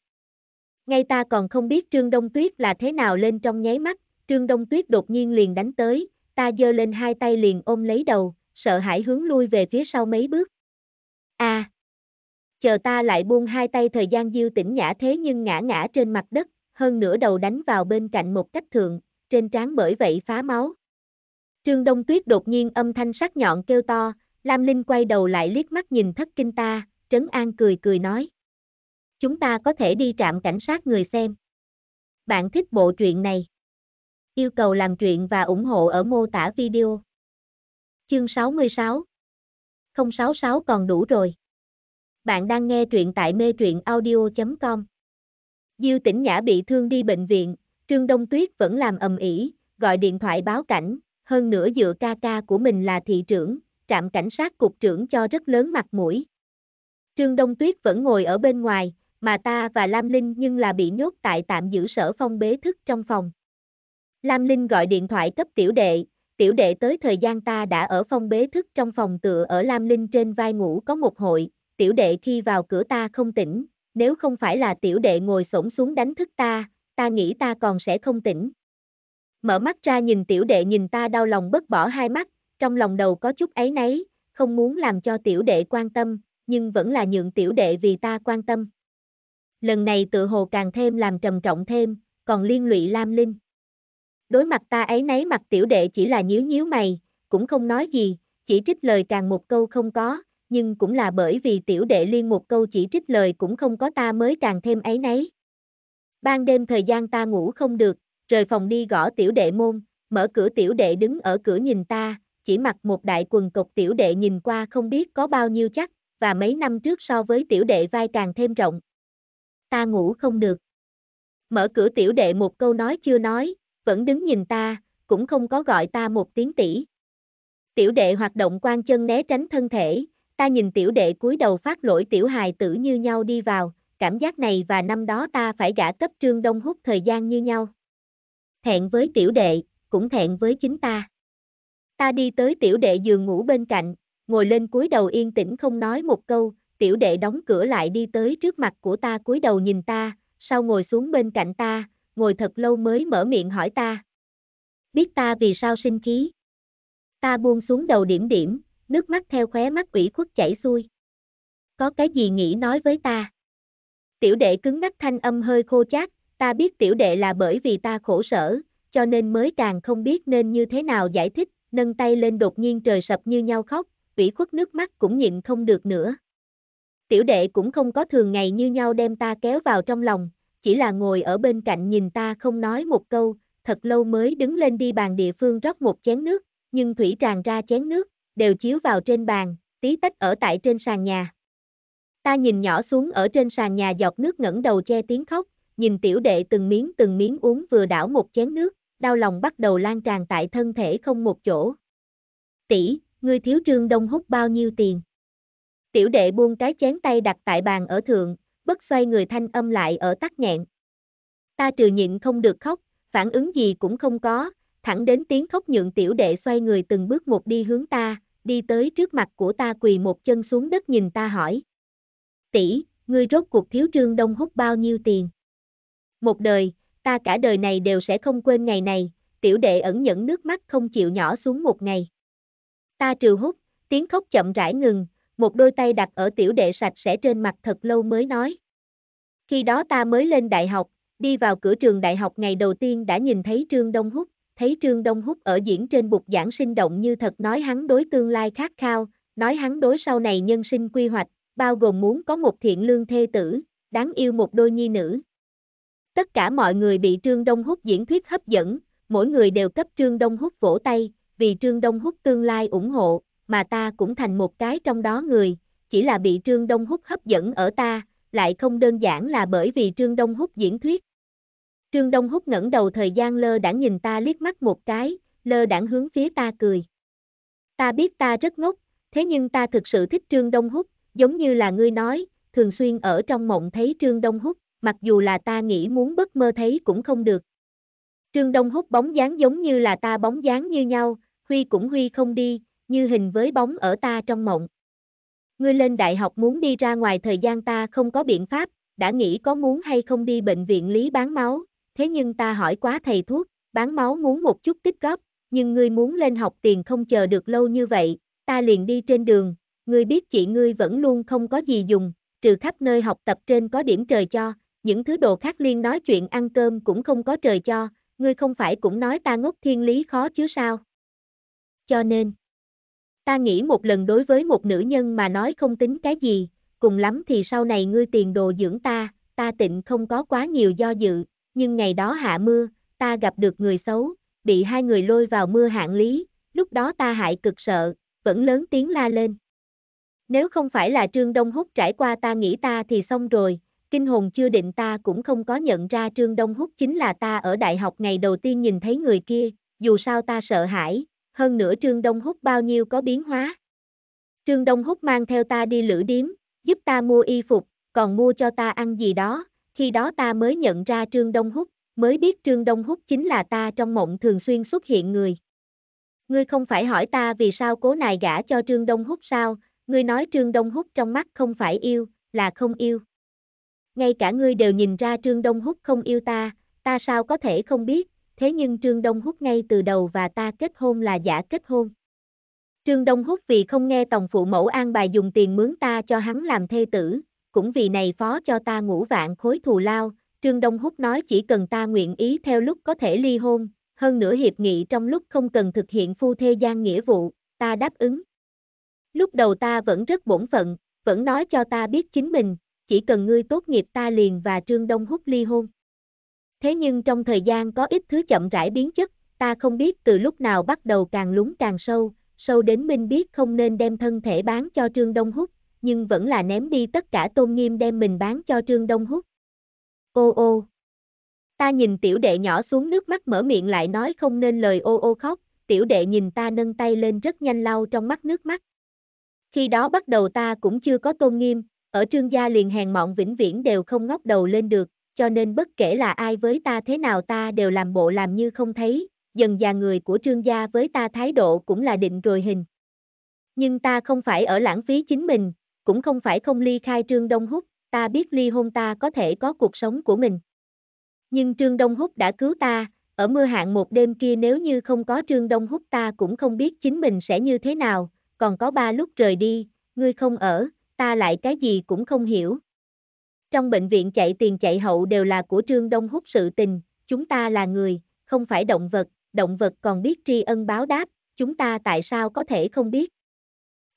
Ngay ta còn không biết Trương Đông Tuyết là thế nào lên trong nháy mắt, Trương Đông Tuyết đột nhiên liền đánh tới, ta giơ lên hai tay liền ôm lấy đầu, sợ hãi hướng lui về phía sau mấy bước. A. À, chờ ta lại buông hai tay thời gian diêu tỉnh nhã thế nhưng ngã ngã trên mặt đất, hơn nửa đầu đánh vào bên cạnh một cách thường, trên trán bởi vậy phá máu. Trương Đông Tuyết đột nhiên âm thanh sắc nhọn kêu to, Lam Linh quay đầu lại liếc mắt nhìn thất kinh ta, Trấn An cười cười nói. Chúng ta có thể đi trạm cảnh sát người xem. Bạn thích bộ truyện này? Yêu cầu làm truyện và ủng hộ ở mô tả video. Chương 66 066 còn đủ rồi. Bạn đang nghe truyện tại mê truyện audio.com Diêu tỉnh Nhã bị thương đi bệnh viện, Trương Đông Tuyết vẫn làm ầm ĩ, gọi điện thoại báo cảnh, hơn nữa dựa ca ca của mình là thị trưởng, trạm cảnh sát cục trưởng cho rất lớn mặt mũi. Trương Đông Tuyết vẫn ngồi ở bên ngoài, mà ta và Lam Linh nhưng là bị nhốt tại tạm giữ sở phong bế thức trong phòng. Lam Linh gọi điện thoại cấp tiểu đệ, tiểu đệ tới thời gian ta đã ở phong bế thức trong phòng tựa ở Lam Linh trên vai ngủ có một hội, tiểu đệ khi vào cửa ta không tỉnh, nếu không phải là tiểu đệ ngồi xổm xuống đánh thức ta, ta nghĩ ta còn sẽ không tỉnh. Mở mắt ra nhìn tiểu đệ nhìn ta đau lòng bất bỏ hai mắt, trong lòng đầu có chút ấy nấy, không muốn làm cho tiểu đệ quan tâm, nhưng vẫn là nhượng tiểu đệ vì ta quan tâm. Lần này tự hồ càng thêm làm trầm trọng thêm, còn liên lụy Lam Linh đối mặt ta ấy nấy mặt tiểu đệ chỉ là nhíu nhíu mày, cũng không nói gì, chỉ trích lời càng một câu không có, nhưng cũng là bởi vì tiểu đệ liên một câu chỉ trích lời cũng không có ta mới càng thêm ấy nấy. Ban đêm thời gian ta ngủ không được, rời phòng đi gõ tiểu đệ môn, mở cửa tiểu đệ đứng ở cửa nhìn ta, chỉ mặc một đại quần cộc tiểu đệ nhìn qua không biết có bao nhiêu chắc, và mấy năm trước so với tiểu đệ vai càng thêm rộng. Ta ngủ không được. Mở cửa tiểu đệ một câu nói chưa nói, vẫn đứng nhìn ta, cũng không có gọi ta một tiếng tỷ. Tiểu đệ hoạt động quan chân né tránh thân thể, ta nhìn tiểu đệ cúi đầu phát lỗi tiểu hài tử như nhau đi vào, cảm giác này và năm đó ta phải gả cấp trương đông hút thời gian như nhau. Thẹn với tiểu đệ, cũng thẹn với chính ta. Ta đi tới tiểu đệ giường ngủ bên cạnh, ngồi lên cúi đầu yên tĩnh không nói một câu, tiểu đệ đóng cửa lại đi tới trước mặt của ta cúi đầu nhìn ta, sau ngồi xuống bên cạnh ta, ngồi thật lâu mới mở miệng hỏi ta. Biết ta vì sao sinh khí? Ta buông xuống đầu điểm điểm, nước mắt theo khóe mắt ủy khuất chảy xuôi. Có cái gì nghĩ nói với ta? Tiểu đệ cứng ngắc thanh âm hơi khô chát, ta biết tiểu đệ là bởi vì ta khổ sở, cho nên mới càng không biết nên như thế nào giải thích, nâng tay lên đột nhiên trời sập như nhau khóc, ủy khuất nước mắt cũng nhịn không được nữa. Tiểu đệ cũng không có thường ngày như nhau đem ta kéo vào trong lòng, chỉ là ngồi ở bên cạnh nhìn ta không nói một câu, thật lâu mới đứng lên đi bàn địa phương rót một chén nước, nhưng thủy tràn ra chén nước, đều chiếu vào trên bàn, tí tách ở tại trên sàn nhà. Ta nhìn nhỏ xuống ở trên sàn nhà giọt nước ngẩng đầu che tiếng khóc, nhìn tiểu đệ từng miếng từng miếng uống vừa đảo một chén nước, đau lòng bắt đầu lan tràn tại thân thể không một chỗ. Tỷ, ngươi thiếu trương đông hút bao nhiêu tiền? Tiểu đệ buông cái chén tay đặt tại bàn ở thượng, bất xoay người thanh âm lại ở tắt nghẹn. Ta trừ nhịn không được khóc, phản ứng gì cũng không có, thẳng đến tiếng khóc nhượng tiểu đệ xoay người từng bước một đi hướng ta, đi tới trước mặt của ta quỳ một chân xuống đất nhìn ta hỏi. Tỷ, ngươi rốt cuộc thiếu trương đông hút bao nhiêu tiền? Một đời, ta cả đời này đều sẽ không quên ngày này, tiểu đệ ẩn nhẫn nước mắt không chịu nhỏ xuống một ngày. Ta trừ hút, tiếng khóc chậm rãi ngừng, một đôi tay đặt ở tiểu đệ sạch sẽ trên mặt thật lâu mới nói. Khi đó ta mới lên đại học, đi vào cửa trường đại học ngày đầu tiên đã nhìn thấy Trương Đông Húc, thấy Trương Đông Húc ở diễn trên bục giảng sinh động như thật nói hắn đối tương lai khát khao, nói hắn đối sau này nhân sinh quy hoạch, bao gồm muốn có một thiện lương thê tử, đáng yêu một đôi nhi nữ. Tất cả mọi người bị Trương Đông Húc diễn thuyết hấp dẫn, mỗi người đều cấp Trương Đông Húc vỗ tay, vì Trương Đông Húc tương lai ủng hộ, mà ta cũng thành một cái trong đó người, chỉ là bị Trương Đông Húc hấp dẫn ở ta, lại không đơn giản là bởi vì Trương Đông Húc diễn thuyết. Trương Đông Húc ngẩng đầu thời gian lơ đãng nhìn ta liếc mắt một cái, lơ đãng hướng phía ta cười. Ta biết ta rất ngốc, thế nhưng ta thực sự thích Trương Đông Húc, giống như là ngươi nói, thường xuyên ở trong mộng thấy Trương Đông Húc, mặc dù là ta nghĩ muốn bất mơ thấy cũng không được. Trương Đông Húc bóng dáng giống như là ta bóng dáng như nhau, huy cũng huy không đi, như hình với bóng ở ta trong mộng. Ngươi lên đại học muốn đi ra ngoài thời gian ta không có biện pháp, đã nghĩ có muốn hay không đi bệnh viện lý bán máu, thế nhưng ta hỏi quá thầy thuốc, bán máu muốn một chút tích góp, nhưng ngươi muốn lên học tiền không chờ được lâu như vậy, ta liền đi trên đường, ngươi biết chị ngươi vẫn luôn không có gì dùng, trừ khắp nơi học tập trên có điểm trời cho, những thứ đồ khác liên nói chuyện ăn cơm cũng không có trời cho, ngươi không phải cũng nói ta ngốc thiên lý khó chứ sao. Cho nên, Ta nghĩ một lần đối với một nữ nhân mà nói không tính cái gì, cùng lắm thì sau này ngươi tiền đồ dưỡng ta, ta tịnh không có quá nhiều do dự, nhưng ngày đó hạ mưa, ta gặp được người xấu, bị hai người lôi vào mưa hạng lý, lúc đó ta hại cực sợ, vẫn lớn tiếng la lên. Nếu không phải là Trương Đông Húc trải qua ta nghĩ ta thì xong rồi, kinh hồn chưa định ta cũng không có nhận ra Trương Đông Húc chính là ta ở đại học ngày đầu tiên nhìn thấy người kia, dù sao ta sợ hãi, hơn nữa Trương Đông Húc bao nhiêu có biến hóa. Trương Đông Húc mang theo ta đi lữ điếm, giúp ta mua y phục, còn mua cho ta ăn gì đó, khi đó ta mới nhận ra Trương Đông Húc, mới biết Trương Đông Húc chính là ta trong mộng thường xuyên xuất hiện người. Ngươi không phải hỏi ta vì sao cố này gả cho Trương Đông Húc sao, ngươi nói Trương Đông Húc trong mắt không phải yêu, là không yêu. Ngay cả ngươi đều nhìn ra Trương Đông Húc không yêu ta, ta sao có thể không biết, thế nhưng Trương Đông Húc ngay từ đầu và ta kết hôn là giả kết hôn. Trương Đông Húc vì không nghe tổng phụ mẫu an bài dùng tiền mướn ta cho hắn làm thê tử, cũng vì này phó cho ta ngũ vạn khối thù lao, Trương Đông Húc nói chỉ cần ta nguyện ý theo lúc có thể ly hôn, hơn nữa hiệp nghị trong lúc không cần thực hiện phu thê gian nghĩa vụ, ta đáp ứng. Lúc đầu ta vẫn rất bổn phận, vẫn nói cho ta biết chính mình, chỉ cần ngươi tốt nghiệp ta liền và Trương Đông Húc ly hôn. Thế nhưng trong thời gian có ít thứ chậm rãi biến chất, ta không biết từ lúc nào bắt đầu càng lún càng sâu, sâu đến minh biết không nên đem thân thể bán cho Trương Đông Húc, nhưng vẫn là ném đi tất cả tôn nghiêm đem mình bán cho Trương Đông Húc. Ô ô! Ta nhìn tiểu đệ nhỏ xuống nước mắt mở miệng lại nói không nên lời ô ô khóc, tiểu đệ nhìn ta nâng tay lên rất nhanh lau trong mắt nước mắt. Khi đó bắt đầu ta cũng chưa có tôn nghiêm, ở trương gia liền hèn mọn vĩnh viễn đều không ngóc đầu lên được, cho nên bất kể là ai với ta thế nào ta đều làm bộ làm như không thấy, dần già người của trương gia với ta thái độ cũng là định rồi hình. Nhưng ta không phải ở lãng phí chính mình, cũng không phải không ly khai trương Đông Húc, ta biết ly hôn ta có thể có cuộc sống của mình. Nhưng trương Đông Húc đã cứu ta, ở mưa hạn một đêm kia nếu như không có trương Đông Húc ta cũng không biết chính mình sẽ như thế nào, còn có ba lúc rời đi, ngươi không ở, ta lại cái gì cũng không hiểu, trong bệnh viện chạy tiền chạy hậu đều là của Trương Đông Húc sự tình, chúng ta là người, không phải động vật, động vật còn biết tri ân báo đáp, chúng ta tại sao có thể không biết.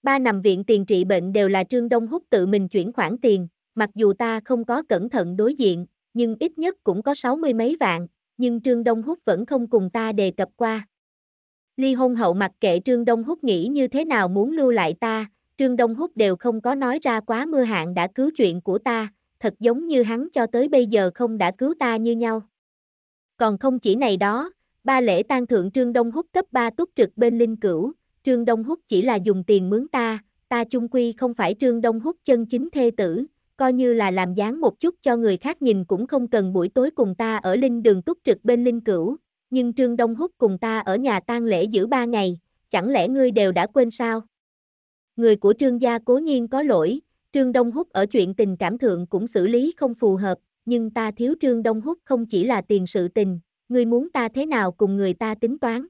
Ba nằm viện tiền trị bệnh đều là Trương Đông Húc tự mình chuyển khoản tiền, mặc dù ta không có cẩn thận đối diện, nhưng ít nhất cũng có sáu mươi mấy vạn, nhưng Trương Đông Húc vẫn không cùng ta đề cập qua. Ly hôn hậu mặc kệ Trương Đông Húc nghĩ như thế nào muốn lưu lại ta, Trương Đông Húc đều không có nói ra quá mưa hạn đã cứu chuyện của ta, thật giống như hắn cho tới bây giờ không đã cứu ta như nhau. Còn không chỉ này đó, ba lễ tang thượng Trương Đông Húc cấp ba túc trực bên linh cửu, Trương Đông Húc chỉ là dùng tiền mướn ta, ta chung quy không phải Trương Đông Húc chân chính thê tử, coi như là làm dáng một chút cho người khác nhìn cũng không cần buổi tối cùng ta ở linh đường túc trực bên linh cửu, nhưng Trương Đông Húc cùng ta ở nhà tang lễ giữ ba ngày, chẳng lẽ ngươi đều đã quên sao? Người của Trương gia cố nhiên có lỗi, Trương Đông Húc ở chuyện tình cảm thượng cũng xử lý không phù hợp, nhưng ta thiếu Trương Đông Húc không chỉ là tiền sự tình, ngươi muốn ta thế nào cùng người ta tính toán.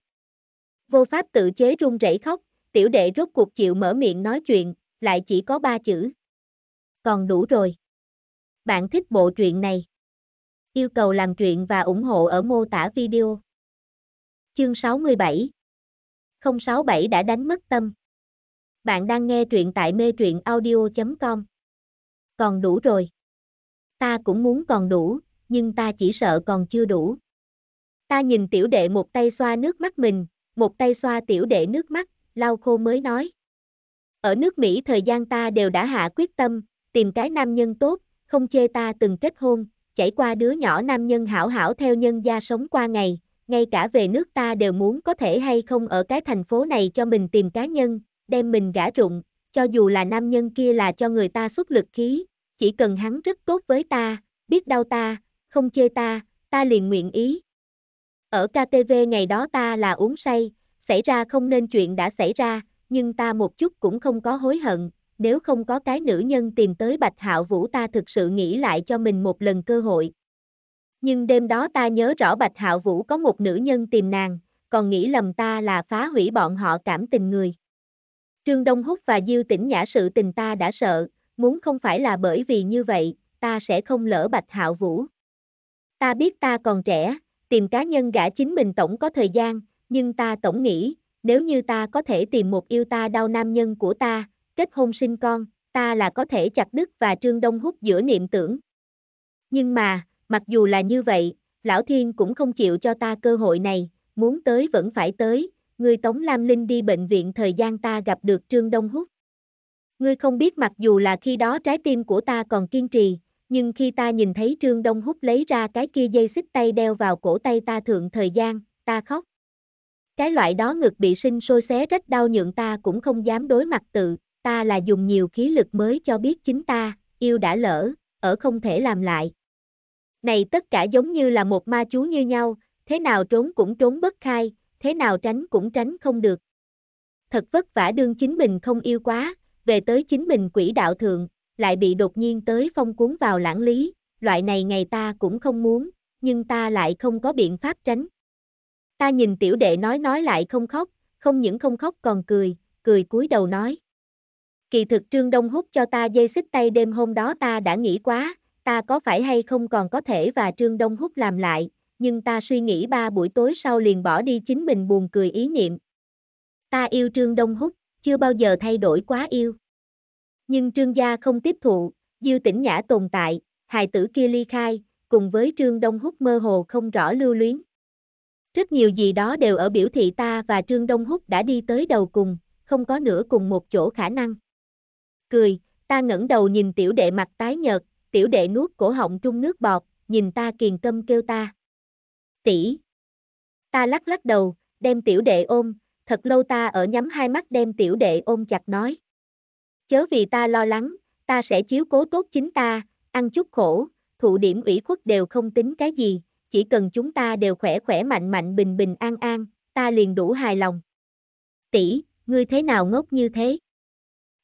Vô pháp tự chế run rẩy khóc, tiểu đệ rốt cuộc chịu mở miệng nói chuyện, lại chỉ có ba chữ. Còn đủ rồi. Bạn thích bộ truyện này. Yêu cầu làm truyện và ủng hộ ở mô tả video. Chương 67 067 đã đánh mất tâm. Bạn đang nghe truyện tại mê truyện audio.com. Còn đủ rồi. Ta cũng muốn còn đủ, nhưng ta chỉ sợ còn chưa đủ. Ta nhìn tiểu đệ một tay xoa nước mắt mình, một tay xoa tiểu đệ nước mắt, lau khô mới nói. Ở nước Mỹ thời gian ta đều đã hạ quyết tâm, tìm cái nam nhân tốt, không chê ta từng kết hôn, chảy qua đứa nhỏ nam nhân hảo hảo theo nhân gia sống qua ngày, ngay cả về nước ta đều muốn có thể hay không ở cái thành phố này cho mình tìm cá nhân, đem mình gã rụng, cho dù là nam nhân kia là cho người ta xuất lực khí, chỉ cần hắn rất tốt với ta, biết đau ta, không chê ta, ta liền nguyện ý. Ở KTV ngày đó ta là uống say, xảy ra không nên chuyện đã xảy ra, nhưng ta một chút cũng không có hối hận, nếu không có cái nữ nhân tìm tới Bạch Hạo Vũ ta thực sự nghĩ lại cho mình một lần cơ hội. Nhưng đêm đó ta nhớ rõ Bạch Hạo Vũ có một nữ nhân tìm nàng, còn nghĩ lầm ta là phá hủy bọn họ cảm tình người. Trương Đông Húc và Diêu Tĩnh Nhã sự tình ta đã sợ, muốn không phải là bởi vì như vậy, ta sẽ không lỡ Bạch Hạo Vũ. Ta biết ta còn trẻ, tìm cá nhân gã chính mình tổng có thời gian, nhưng ta tổng nghĩ, nếu như ta có thể tìm một yêu ta đau nam nhân của ta, kết hôn sinh con, ta là có thể chặt đứt và Trương Đông Húc giữa niệm tưởng. Nhưng mà, mặc dù là như vậy, Lão Thiên cũng không chịu cho ta cơ hội này, muốn tới vẫn phải tới, ngươi Tống Lam Linh đi bệnh viện thời gian ta gặp được Trương Đông Húc. Ngươi không biết mặc dù là khi đó trái tim của ta còn kiên trì, nhưng khi ta nhìn thấy Trương Đông Húc lấy ra cái kia dây xích tay đeo vào cổ tay ta thượng thời gian, ta khóc. Cái loại đó ngực bị sinh sôi xé rách đau nhượng ta cũng không dám đối mặt tự, ta là dùng nhiều khí lực mới cho biết chính ta, yêu đã lỡ, ở không thể làm lại. Này tất cả giống như là một ma chú như nhau, thế nào trốn cũng trốn bất khai, thế nào tránh cũng tránh không được. Thật vất vả đương chính mình không yêu quá, về tới chính mình quỷ đạo thượng, lại bị đột nhiên tới phong cuốn vào lãng lý, loại này ngày ta cũng không muốn, nhưng ta lại không có biện pháp tránh. Ta nhìn tiểu đệ nói nói lại không khóc, không những không khóc còn cười, cười cúi đầu nói. Kỳ thực Trương Đông Hút cho ta dây xích tay đêm hôm đó ta đã nghĩ quá, ta có phải hay không còn có thể và Trương Đông Hút làm lại, nhưng ta suy nghĩ ba buổi tối sau liền bỏ đi chính mình buồn cười ý niệm. Ta yêu Trương Đông Húc, chưa bao giờ thay đổi quá yêu. Nhưng Trương gia không tiếp thụ, Dư Tĩnh Nhã tồn tại, hài tử kia ly khai, cùng với Trương Đông Húc mơ hồ không rõ lưu luyến. Rất nhiều gì đó đều ở biểu thị ta và Trương Đông Húc đã đi tới đầu cùng, không có nữa cùng một chỗ khả năng. Cười, ta ngẩng đầu nhìn tiểu đệ mặt tái nhợt, tiểu đệ nuốt cổ họng trung nước bọt, nhìn ta kiền tâm kêu ta tỷ. Ta lắc lắc đầu, đem tiểu đệ ôm, thật lâu ta ở nhắm hai mắt đem tiểu đệ ôm chặt nói. Chớ vì ta lo lắng, ta sẽ chiếu cố tốt chính ta, ăn chút khổ, thụ điểm ủy khuất đều không tính cái gì, chỉ cần chúng ta đều khỏe khỏe mạnh mạnh bình bình an an, ta liền đủ hài lòng. Tỷ, ngươi thế nào ngốc như thế?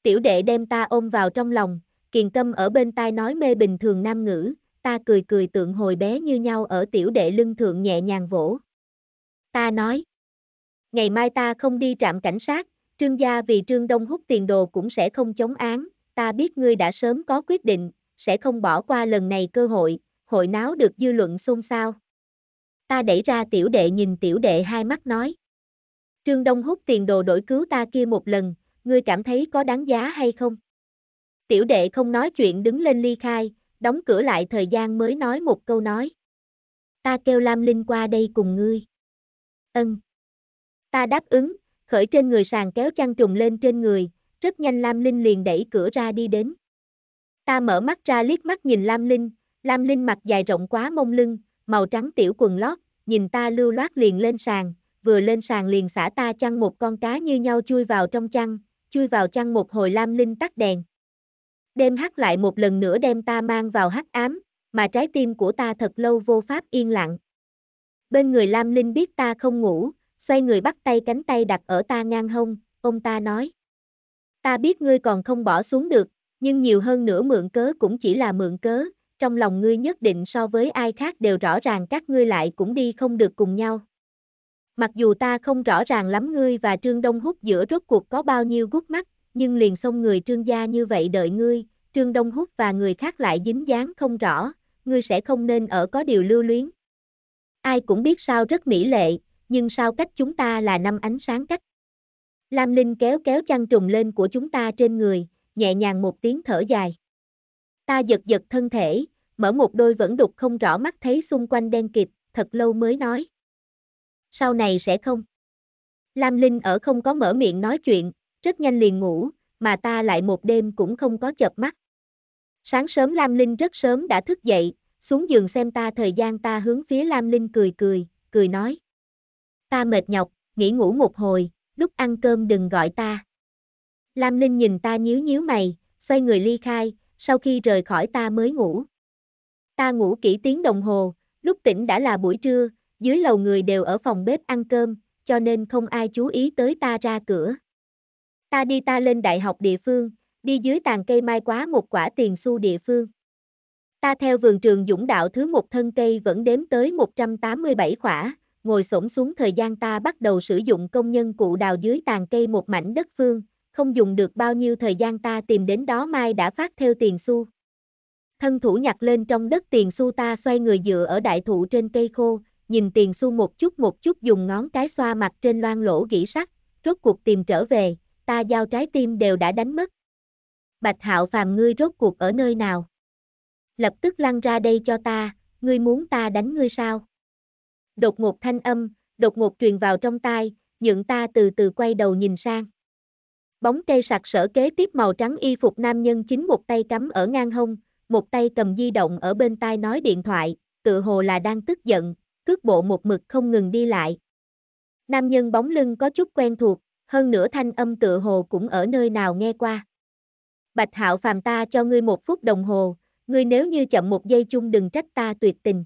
Tiểu đệ đem ta ôm vào trong lòng, kiền tâm ở bên tai nói mê bình thường nam ngữ, ta cười cười tượng hồi bé như nhau ở tiểu đệ lưng thượng nhẹ nhàng vỗ. Ta nói, ngày mai ta không đi trạm cảnh sát, trương gia vì trương đông hút tiền đồ cũng sẽ không chống án, ta biết ngươi đã sớm có quyết định, sẽ không bỏ qua lần này cơ hội, hội náo được dư luận xôn xao. Ta đẩy ra tiểu đệ nhìn tiểu đệ hai mắt nói. Trương Đông hút tiền đồ đổi cứu ta kia một lần, ngươi cảm thấy có đáng giá hay không? Tiểu đệ không nói chuyện đứng lên ly khai, đóng cửa lại thời gian mới nói một câu nói. Ta kêu Lam Linh qua đây cùng ngươi. Ân. Ta đáp ứng, khởi trên người sàn kéo chăn trùng lên trên người, rất nhanh Lam Linh liền đẩy cửa ra đi đến. Ta mở mắt ra liếc mắt nhìn Lam Linh, Lam Linh mặt dài rộng quá mông lưng, màu trắng tiểu quần lót, nhìn ta lưu loát liền lên sàn, vừa lên sàn liền xả ta chăn một con cá như nhau chui vào trong chăn, chui vào chăn một hồi Lam Linh tắt đèn. Đêm hắc lại một lần nữa đem ta mang vào hắc ám, mà trái tim của ta thật lâu vô pháp yên lặng. Bên người Lam Linh biết ta không ngủ, xoay người bắt tay cánh tay đặt ở ta ngang hông, ông ta nói. Ta biết ngươi còn không bỏ xuống được, nhưng nhiều hơn nữa mượn cớ cũng chỉ là mượn cớ, trong lòng ngươi nhất định so với ai khác đều rõ ràng các ngươi lại cũng đi không được cùng nhau. Mặc dù ta không rõ ràng lắm ngươi và Trương Đông hút giữa rốt cuộc có bao nhiêu gút mắt, nhưng liền xông người trương gia như vậy đợi ngươi, trương đông hút và người khác lại dính dáng không rõ, ngươi sẽ không nên ở có điều lưu luyến. Ai cũng biết sao rất mỹ lệ, nhưng sao cách chúng ta là năm ánh sáng cách. Lam Linh kéo kéo chăn trùng lên của chúng ta trên người, nhẹ nhàng một tiếng thở dài. Ta giật giật thân thể, mở một đôi vẫn đục không rõ mắt thấy xung quanh đen kịt, thật lâu mới nói. Sau này sẽ không. Lam Linh ở không có mở miệng nói chuyện, rất nhanh liền ngủ, mà ta lại một đêm cũng không có chợp mắt. Sáng sớm Lam Linh rất sớm đã thức dậy, xuống giường xem ta thời gian ta hướng phía Lam Linh cười cười, cười nói. Ta mệt nhọc, nghỉ ngủ một hồi, lúc ăn cơm đừng gọi ta. Lam Linh nhìn ta nhíu nhíu mày, xoay người ly khai, sau khi rời khỏi ta mới ngủ. Ta ngủ kỹ tiếng đồng hồ, lúc tỉnh đã là buổi trưa, dưới lầu người đều ở phòng bếp ăn cơm, cho nên không ai chú ý tới ta ra cửa. Ta đi ta lên đại học địa phương, đi dưới tàn cây mai quá một quả tiền xu địa phương. Ta theo vườn trường dũng đạo thứ một thân cây vẫn đếm tới 187 khỏa, ngồi xổm xuống thời gian ta bắt đầu sử dụng công nhân cụ đào dưới tàn cây một mảnh đất phương, không dùng được bao nhiêu thời gian ta tìm đến đó mai đã phát theo tiền xu. Thân thủ nhặt lên trong đất tiền xu ta xoay người dựa ở đại thụ trên cây khô, nhìn tiền xu một chút một chút dùng ngón cái xoa mặt trên loan lỗ gỉ sắt, rốt cuộc tìm trở về, ta giao trái tim đều đã đánh mất. Bạch Hạo Phàm ngươi rốt cuộc ở nơi nào? Lập tức lăn ra đây cho ta, ngươi muốn ta đánh ngươi sao? Đột ngột thanh âm, đột ngột truyền vào trong tai, nhượng ta từ từ quay đầu nhìn sang. Bóng cây sặc sở kế tiếp màu trắng y phục nam nhân chính một tay cắm ở ngang hông, một tay cầm di động ở bên tai nói điện thoại, tự hồ là đang tức giận, cước bộ một mực không ngừng đi lại. Nam nhân bóng lưng có chút quen thuộc, hơn nữa thanh âm tựa hồ cũng ở nơi nào nghe qua. Bạch Hạo phàm ta cho ngươi một phút đồng hồ, ngươi nếu như chậm một giây chung đừng trách ta tuyệt tình.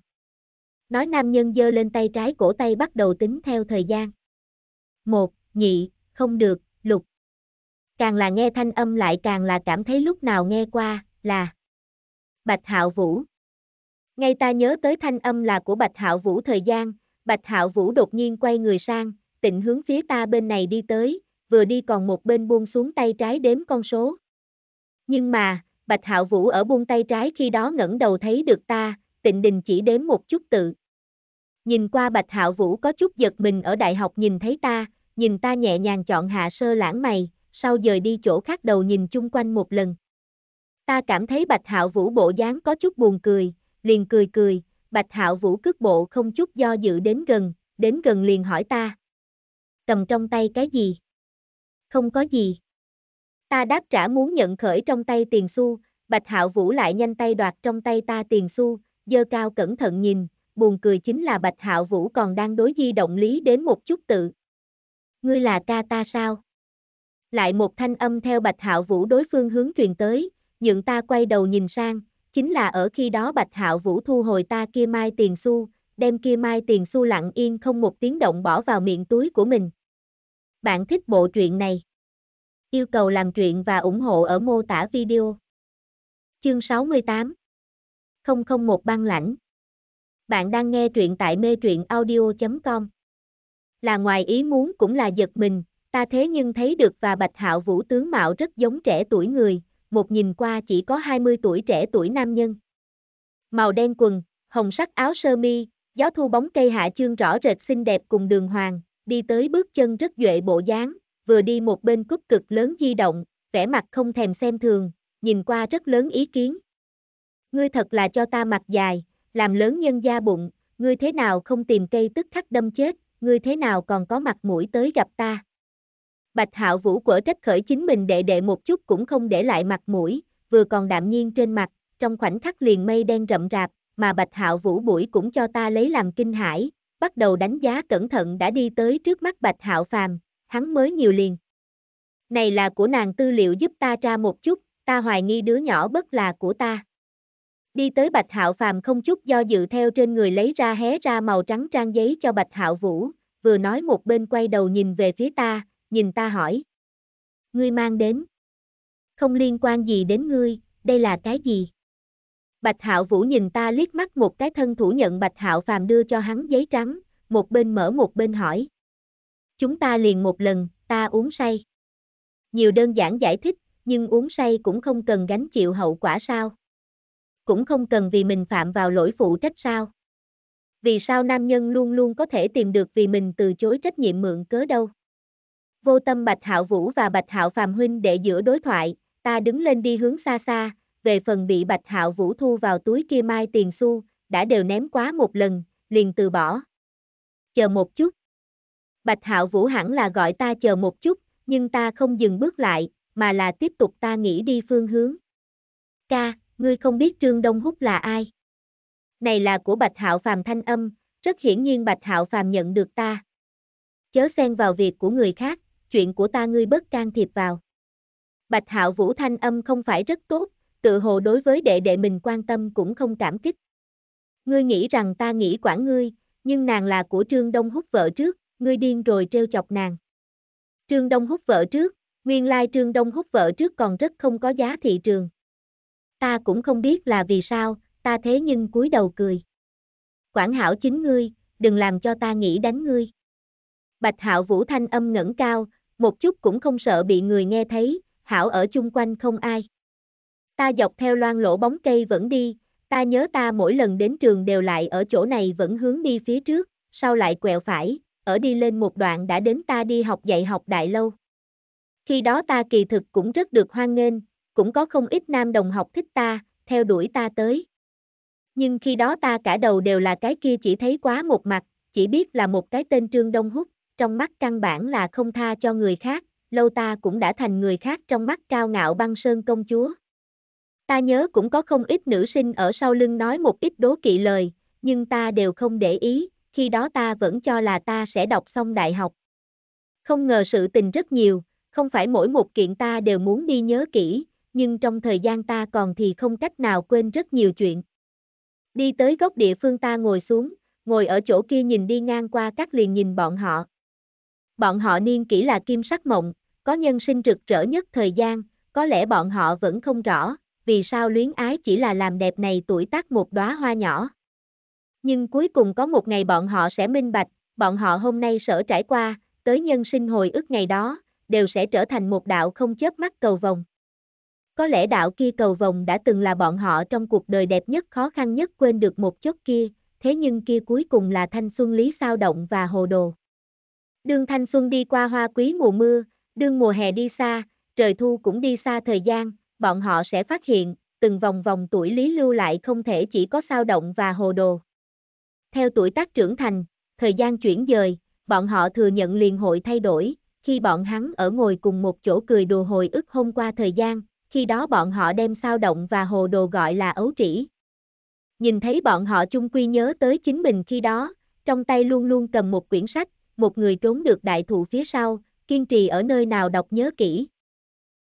Nói nam nhân giơ lên tay trái cổ tay bắt đầu tính theo thời gian. Một, nhị, không được, lục. Càng là nghe thanh âm lại càng là cảm thấy lúc nào nghe qua, là Bạch Hạo Vũ. Ngay ta nhớ tới thanh âm là của Bạch Hạo Vũ thời gian, Bạch Hạo Vũ đột nhiên quay người sang, tịnh hướng phía ta bên này đi tới, vừa đi còn một bên buông xuống tay trái đếm con số. Nhưng mà, Bạch Hạo Vũ ở buông tay trái khi đó ngẩng đầu thấy được ta, tịnh đình chỉ đếm một chút tự. Nhìn qua Bạch Hạo Vũ có chút giật mình ở đại học nhìn thấy ta, nhìn ta nhẹ nhàng chọn hạ sơ lãng mày, sau dời đi chỗ khác đầu nhìn chung quanh một lần. Ta cảm thấy Bạch Hạo Vũ bộ dáng có chút buồn cười, liền cười cười, Bạch Hạo Vũ cước bộ không chút do dự đến gần, đến gần liền hỏi ta cầm trong tay cái gì? Không có gì. Ta đáp trả muốn nhận khởi trong tay tiền xu, Bạch Hạo Vũ lại nhanh tay đoạt trong tay ta tiền xu, dơ cao cẩn thận nhìn, buồn cười chính là Bạch Hạo Vũ còn đang đối di động lý đến một chút tự. Ngươi là ca ta sao? Lại một thanh âm theo Bạch Hạo Vũ đối phương hướng truyền tới, nhượng ta quay đầu nhìn sang, chính là ở khi đó Bạch Hạo Vũ thu hồi ta kia mai tiền xu, đem kia mai tiền xu lặng yên không một tiếng động bỏ vào miệng túi của mình. Bạn thích bộ truyện này? Yêu cầu làm truyện và ủng hộ ở mô tả video. Chương 68 001 băng lãnh Bạn đang nghe truyện tại mê truyện audio.com Là ngoài ý muốn cũng là giật mình, ta thế nhưng thấy được và Bạch Hạo Vũ tướng mạo rất giống trẻ tuổi người, một nhìn qua chỉ có 20 tuổi trẻ tuổi nam nhân. Màu đen quần, hồng sắc áo sơ mi, gió thu bóng cây hạ chương rõ rệt xinh đẹp cùng đường hoàng, đi tới bước chân rất duệ bộ dáng, vừa đi một bên cúp cực lớn di động, vẻ mặt không thèm xem thường, nhìn qua rất lớn ý kiến. Ngươi thật là cho ta mặt dài, làm lớn nhân gia bụng, ngươi thế nào không tìm cây tức khắc đâm chết, ngươi thế nào còn có mặt mũi tới gặp ta. Bạch Hạo Vũ quở trách khởi chính mình đệ đệ một chút cũng không để lại mặt mũi, vừa còn đạm nhiên trên mặt, trong khoảnh khắc liền mây đen rậm rạp, mà Bạch Hạo Vũ buổi cũng cho ta lấy làm kinh hãi, bắt đầu đánh giá cẩn thận đã đi tới trước mắt Bạch Hạo Phàm, hắn mới nhiều liền. Này là của nàng tư liệu giúp ta ra một chút, ta hoài nghi đứa nhỏ bất là của ta. Đi tới Bạch Hạo Phàm không chút do dự theo trên người lấy ra hé ra màu trắng trang giấy cho Bạch Hạo Vũ, vừa nói một bên quay đầu nhìn về phía ta, nhìn ta hỏi. Ngươi mang đến. Không liên quan gì đến ngươi, đây là cái gì? Bạch Hạo Vũ nhìn ta liếc mắt một cái thân thủ nhận Bạch Hạo Phàm đưa cho hắn giấy trắng, một bên mở một bên hỏi. Chúng ta liền một lần, ta uống say. Nhiều đơn giản giải thích, nhưng uống say cũng không cần gánh chịu hậu quả sao. Cũng không cần vì mình phạm vào lỗi phụ trách sao. Vì sao nam nhân luôn luôn có thể tìm được vì mình từ chối trách nhiệm mượn cớ đâu. Vô tâm Bạch Hạo Vũ và Bạch Hạo Phàm Huynh để giữa đối thoại, ta đứng lên đi hướng xa xa, về phần bị Bạch Hạo Vũ thu vào túi kia mai tiền xu, đã đều ném quá một lần, liền từ bỏ. Chờ một chút. Bạch Hạo Vũ hẳn là gọi ta chờ một chút, nhưng ta không dừng bước lại, mà là tiếp tục ta nghĩ đi phương hướng. Ca, ngươi không biết Trương Đông Húc là ai? Này là của Bạch Hạo Phàm thanh âm, rất hiển nhiên Bạch Hạo Phàm nhận được ta. Chớ xen vào việc của người khác, chuyện của ta ngươi bất can thiệp vào. Bạch Hạo Vũ thanh âm không phải rất tốt, tự hồ đối với đệ đệ mình quan tâm cũng không cảm kích. Ngươi nghĩ rằng ta nghĩ quản ngươi, nhưng nàng là của Trương Đông hút vợ trước, ngươi điên rồi treo chọc nàng. Trương Đông hút vợ trước, nguyên lai Trương Đông hút vợ trước còn rất không có giá thị trường. Ta cũng không biết là vì sao, ta thế nhưng cúi đầu cười. Quản hảo chính ngươi, đừng làm cho ta nghĩ đánh ngươi. Bạch hạo vũ thanh âm ngẩng cao, một chút cũng không sợ bị người nghe thấy, hảo ở chung quanh không ai. Ta dọc theo loan lỗ bóng cây vẫn đi, ta nhớ ta mỗi lần đến trường đều lại ở chỗ này vẫn hướng đi phía trước, sau lại quẹo phải, ở đi lên một đoạn đã đến ta đi học dạy học đại lâu. Khi đó ta kỳ thực cũng rất được hoan nghênh, cũng có không ít nam đồng học thích ta, theo đuổi ta tới. Nhưng khi đó ta cả đầu đều là cái kia chỉ thấy quá một mặt, chỉ biết là một cái tên Trương Đông hút. trong mắt căn bản là không tha cho người khác, lâu ta cũng đã thành người khác trong mắt cao ngạo băng sơn công chúa. Ta nhớ cũng có không ít nữ sinh ở sau lưng nói một ít đố kỵ lời, nhưng ta đều không để ý, khi đó ta vẫn cho là ta sẽ đọc xong đại học. Không ngờ sự tình rất nhiều, không phải mỗi một kiện ta đều muốn đi nhớ kỹ, nhưng trong thời gian ta còn thì không cách nào quên rất nhiều chuyện. Đi tới góc địa phương ta ngồi xuống, ngồi ở chỗ kia nhìn đi ngang qua các liền nhìn bọn họ. Bọn họ niên kỹ là kim sắc mộng, có nhân sinh rực rỡ nhất thời gian, có lẽ bọn họ vẫn không rõ, vì sao luyến ái chỉ là làm đẹp này tuổi tác một đóa hoa nhỏ. Nhưng cuối cùng có một ngày bọn họ sẽ minh bạch, bọn họ hôm nay sở trải qua, tới nhân sinh hồi ức ngày đó, đều sẽ trở thành một đạo không chớp mắt cầu vồng. Có lẽ đạo kia cầu vồng đã từng là bọn họ trong cuộc đời đẹp nhất khó khăn nhất quên được một chút kia, thế nhưng kia cuối cùng là thanh xuân lý sao động và hồ đồ. Đường thanh xuân đi qua hoa quý mùa mưa, đường mùa hè đi xa, trời thu cũng đi xa thời gian, bọn họ sẽ phát hiện, từng vòng vòng tuổi Lý Lưu lại không thể chỉ có sao động và hồ đồ. Theo tuổi tác trưởng thành, thời gian chuyển dời, bọn họ thừa nhận liền hội thay đổi, khi bọn hắn ở ngồi cùng một chỗ cười đùa hồi ức hôm qua thời gian, khi đó bọn họ đem sao động và hồ đồ gọi là ấu trĩ. Nhìn thấy bọn họ chung quy nhớ tới chính mình khi đó, trong tay luôn luôn cầm một quyển sách, một người trốn được đại thụ phía sau, kiên trì ở nơi nào đọc nhớ kỹ.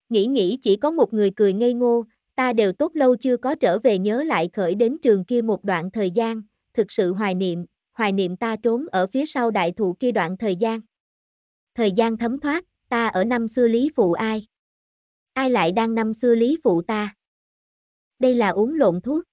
Nghĩ nghĩ chỉ có một người cười ngây ngô, ta đều tốt lâu chưa có trở về nhớ lại khởi đến trường kia một đoạn thời gian, thực sự hoài niệm, hoài niệm ta trốn ở phía sau đại thụ kia đoạn thời gian. Thời gian thấm thoát, ta ở năm xưa lý phụ ai? Ai lại đang năm xưa lý phụ ta? Đây là uống lộn thuốc.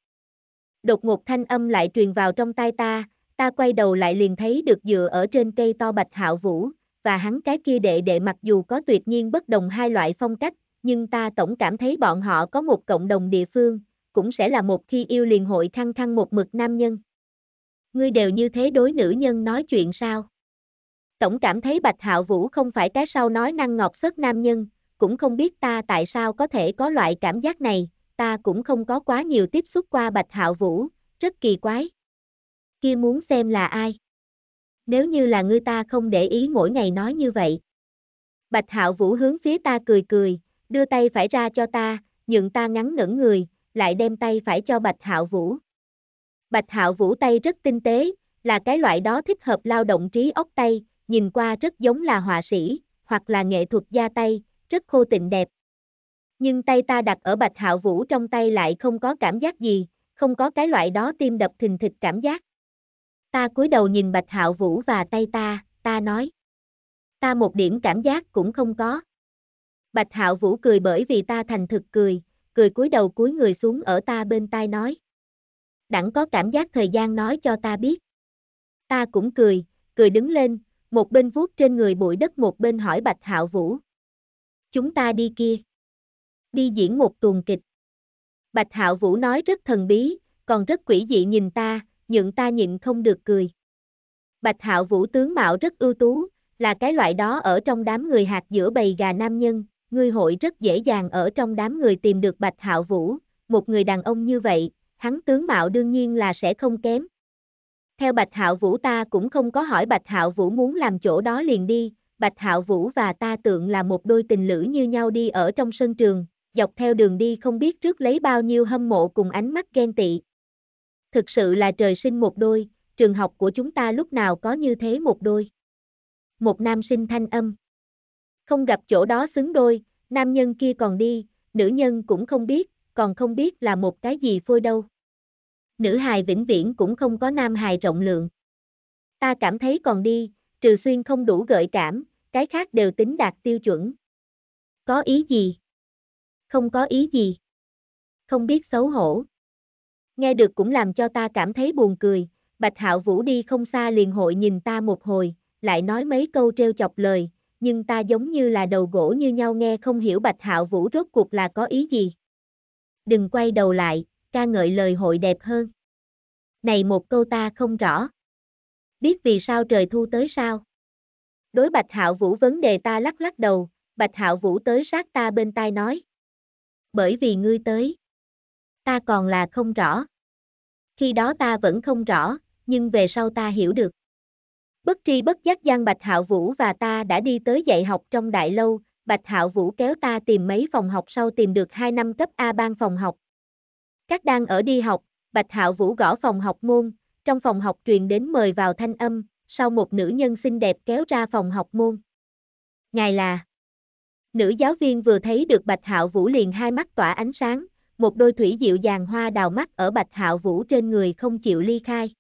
Đột ngột thanh âm lại truyền vào trong tai ta, ta quay đầu lại liền thấy được dựa ở trên cây to bạch hạo vũ, và hắn cái kia đệ đệ mặc dù có tuyệt nhiên bất đồng hai loại phong cách, nhưng ta tổng cảm thấy bọn họ có một cộng đồng địa phương, cũng sẽ là một khi yêu liền hội thăng thăng một mực nam nhân. Ngươi đều như thế đối nữ nhân nói chuyện sao? Tổng cảm thấy Bạch Hạo Vũ không phải cái sau nói năng ngọt sớt nam nhân, cũng không biết ta tại sao có thể có loại cảm giác này, ta cũng không có quá nhiều tiếp xúc qua Bạch Hạo Vũ, rất kỳ quái. Kia muốn xem là ai? Nếu như là ngươi ta không để ý mỗi ngày nói như vậy. Bạch Hạo Vũ hướng phía ta cười cười, đưa tay phải ra cho ta, nhượng ta ngắn ngẩn người, lại đem tay phải cho Bạch Hạo Vũ. Bạch Hạo Vũ tay rất tinh tế, là cái loại đó thích hợp lao động trí óc tay, nhìn qua rất giống là họa sĩ, hoặc là nghệ thuật gia tay, rất khô tịnh đẹp. Nhưng tay ta đặt ở Bạch Hạo Vũ trong tay lại không có cảm giác gì, không có cái loại đó tim đập thình thịch cảm giác. Ta cúi đầu nhìn Bạch Hạo Vũ và tay ta, ta nói. Ta một điểm cảm giác cũng không có. Bạch Hạo Vũ cười bởi vì ta thành thực cười, cười cúi đầu cúi người xuống ở ta bên tai nói. Đặng có cảm giác thời gian nói cho ta biết. Ta cũng cười, cười đứng lên, một bên vuốt trên người bụi đất một bên hỏi Bạch Hạo Vũ. Chúng ta đi kia. Đi diễn một tuần kịch. Bạch Hạo Vũ nói rất thần bí, còn rất quỷ dị nhìn ta, nhượng ta nhịn không được cười. Bạch Hạo Vũ tướng mạo rất ưu tú, là cái loại đó ở trong đám người hạt giữa bầy gà nam nhân, ngươi hội rất dễ dàng ở trong đám người tìm được Bạch Hạo Vũ, một người đàn ông như vậy, hắn tướng mạo đương nhiên là sẽ không kém. Theo Bạch Hạo Vũ ta cũng không có hỏi Bạch Hạo Vũ muốn làm chỗ đó liền đi, Bạch Hạo Vũ và ta tượng là một đôi tình lữ như nhau đi ở trong sân trường, dọc theo đường đi không biết trước lấy bao nhiêu hâm mộ cùng ánh mắt ghen tị. Thực sự là trời sinh một đôi, trường học của chúng ta lúc nào có như thế một đôi. Một nam sinh thanh âm. Không gặp chỗ đó xứng đôi, nam nhân kia còn đi, nữ nhân cũng không biết, còn không biết là một cái gì phôi đâu. Nữ hài vĩnh viễn cũng không có nam hài rộng lượng. Ta cảm thấy còn đi, trừ xuyên không đủ gợi cảm, cái khác đều tính đạt tiêu chuẩn. Có ý gì? Không có ý gì. Không biết xấu hổ. Nghe được cũng làm cho ta cảm thấy buồn cười, Bạch Hạo Vũ đi không xa liền hội nhìn ta một hồi, lại nói mấy câu trêu chọc lời, nhưng ta giống như là đầu gỗ như nhau nghe không hiểu Bạch Hạo Vũ rốt cuộc là có ý gì. Đừng quay đầu lại, ca ngợi lời hội đẹp hơn. Này một câu ta không rõ. Biết vì sao trời thu tới sao? Đối Bạch Hạo Vũ vấn đề ta lắc lắc đầu, Bạch Hạo Vũ tới sát ta bên tai nói. Bởi vì ngươi tới. Ta còn là không rõ. Khi đó ta vẫn không rõ, nhưng về sau ta hiểu được. Bất tri bất giác Giang Bạch Hạo Vũ và ta đã đi tới dạy học trong đại lâu, Bạch Hạo Vũ kéo ta tìm mấy phòng học sau tìm được 2 năm cấp A ban phòng học. Các đang ở đi học, Bạch Hạo Vũ gõ phòng học môn, trong phòng học truyền đến mời vào thanh âm, sau một nữ nhân xinh đẹp kéo ra phòng học môn. Ngài là Nữ giáo viên vừa thấy được Bạch Hạo Vũ liền hai mắt tỏa ánh sáng, một đôi thủy dịu dàng hoa đào mắt ở Bạch Hạo Vũ trên người không chịu ly khai.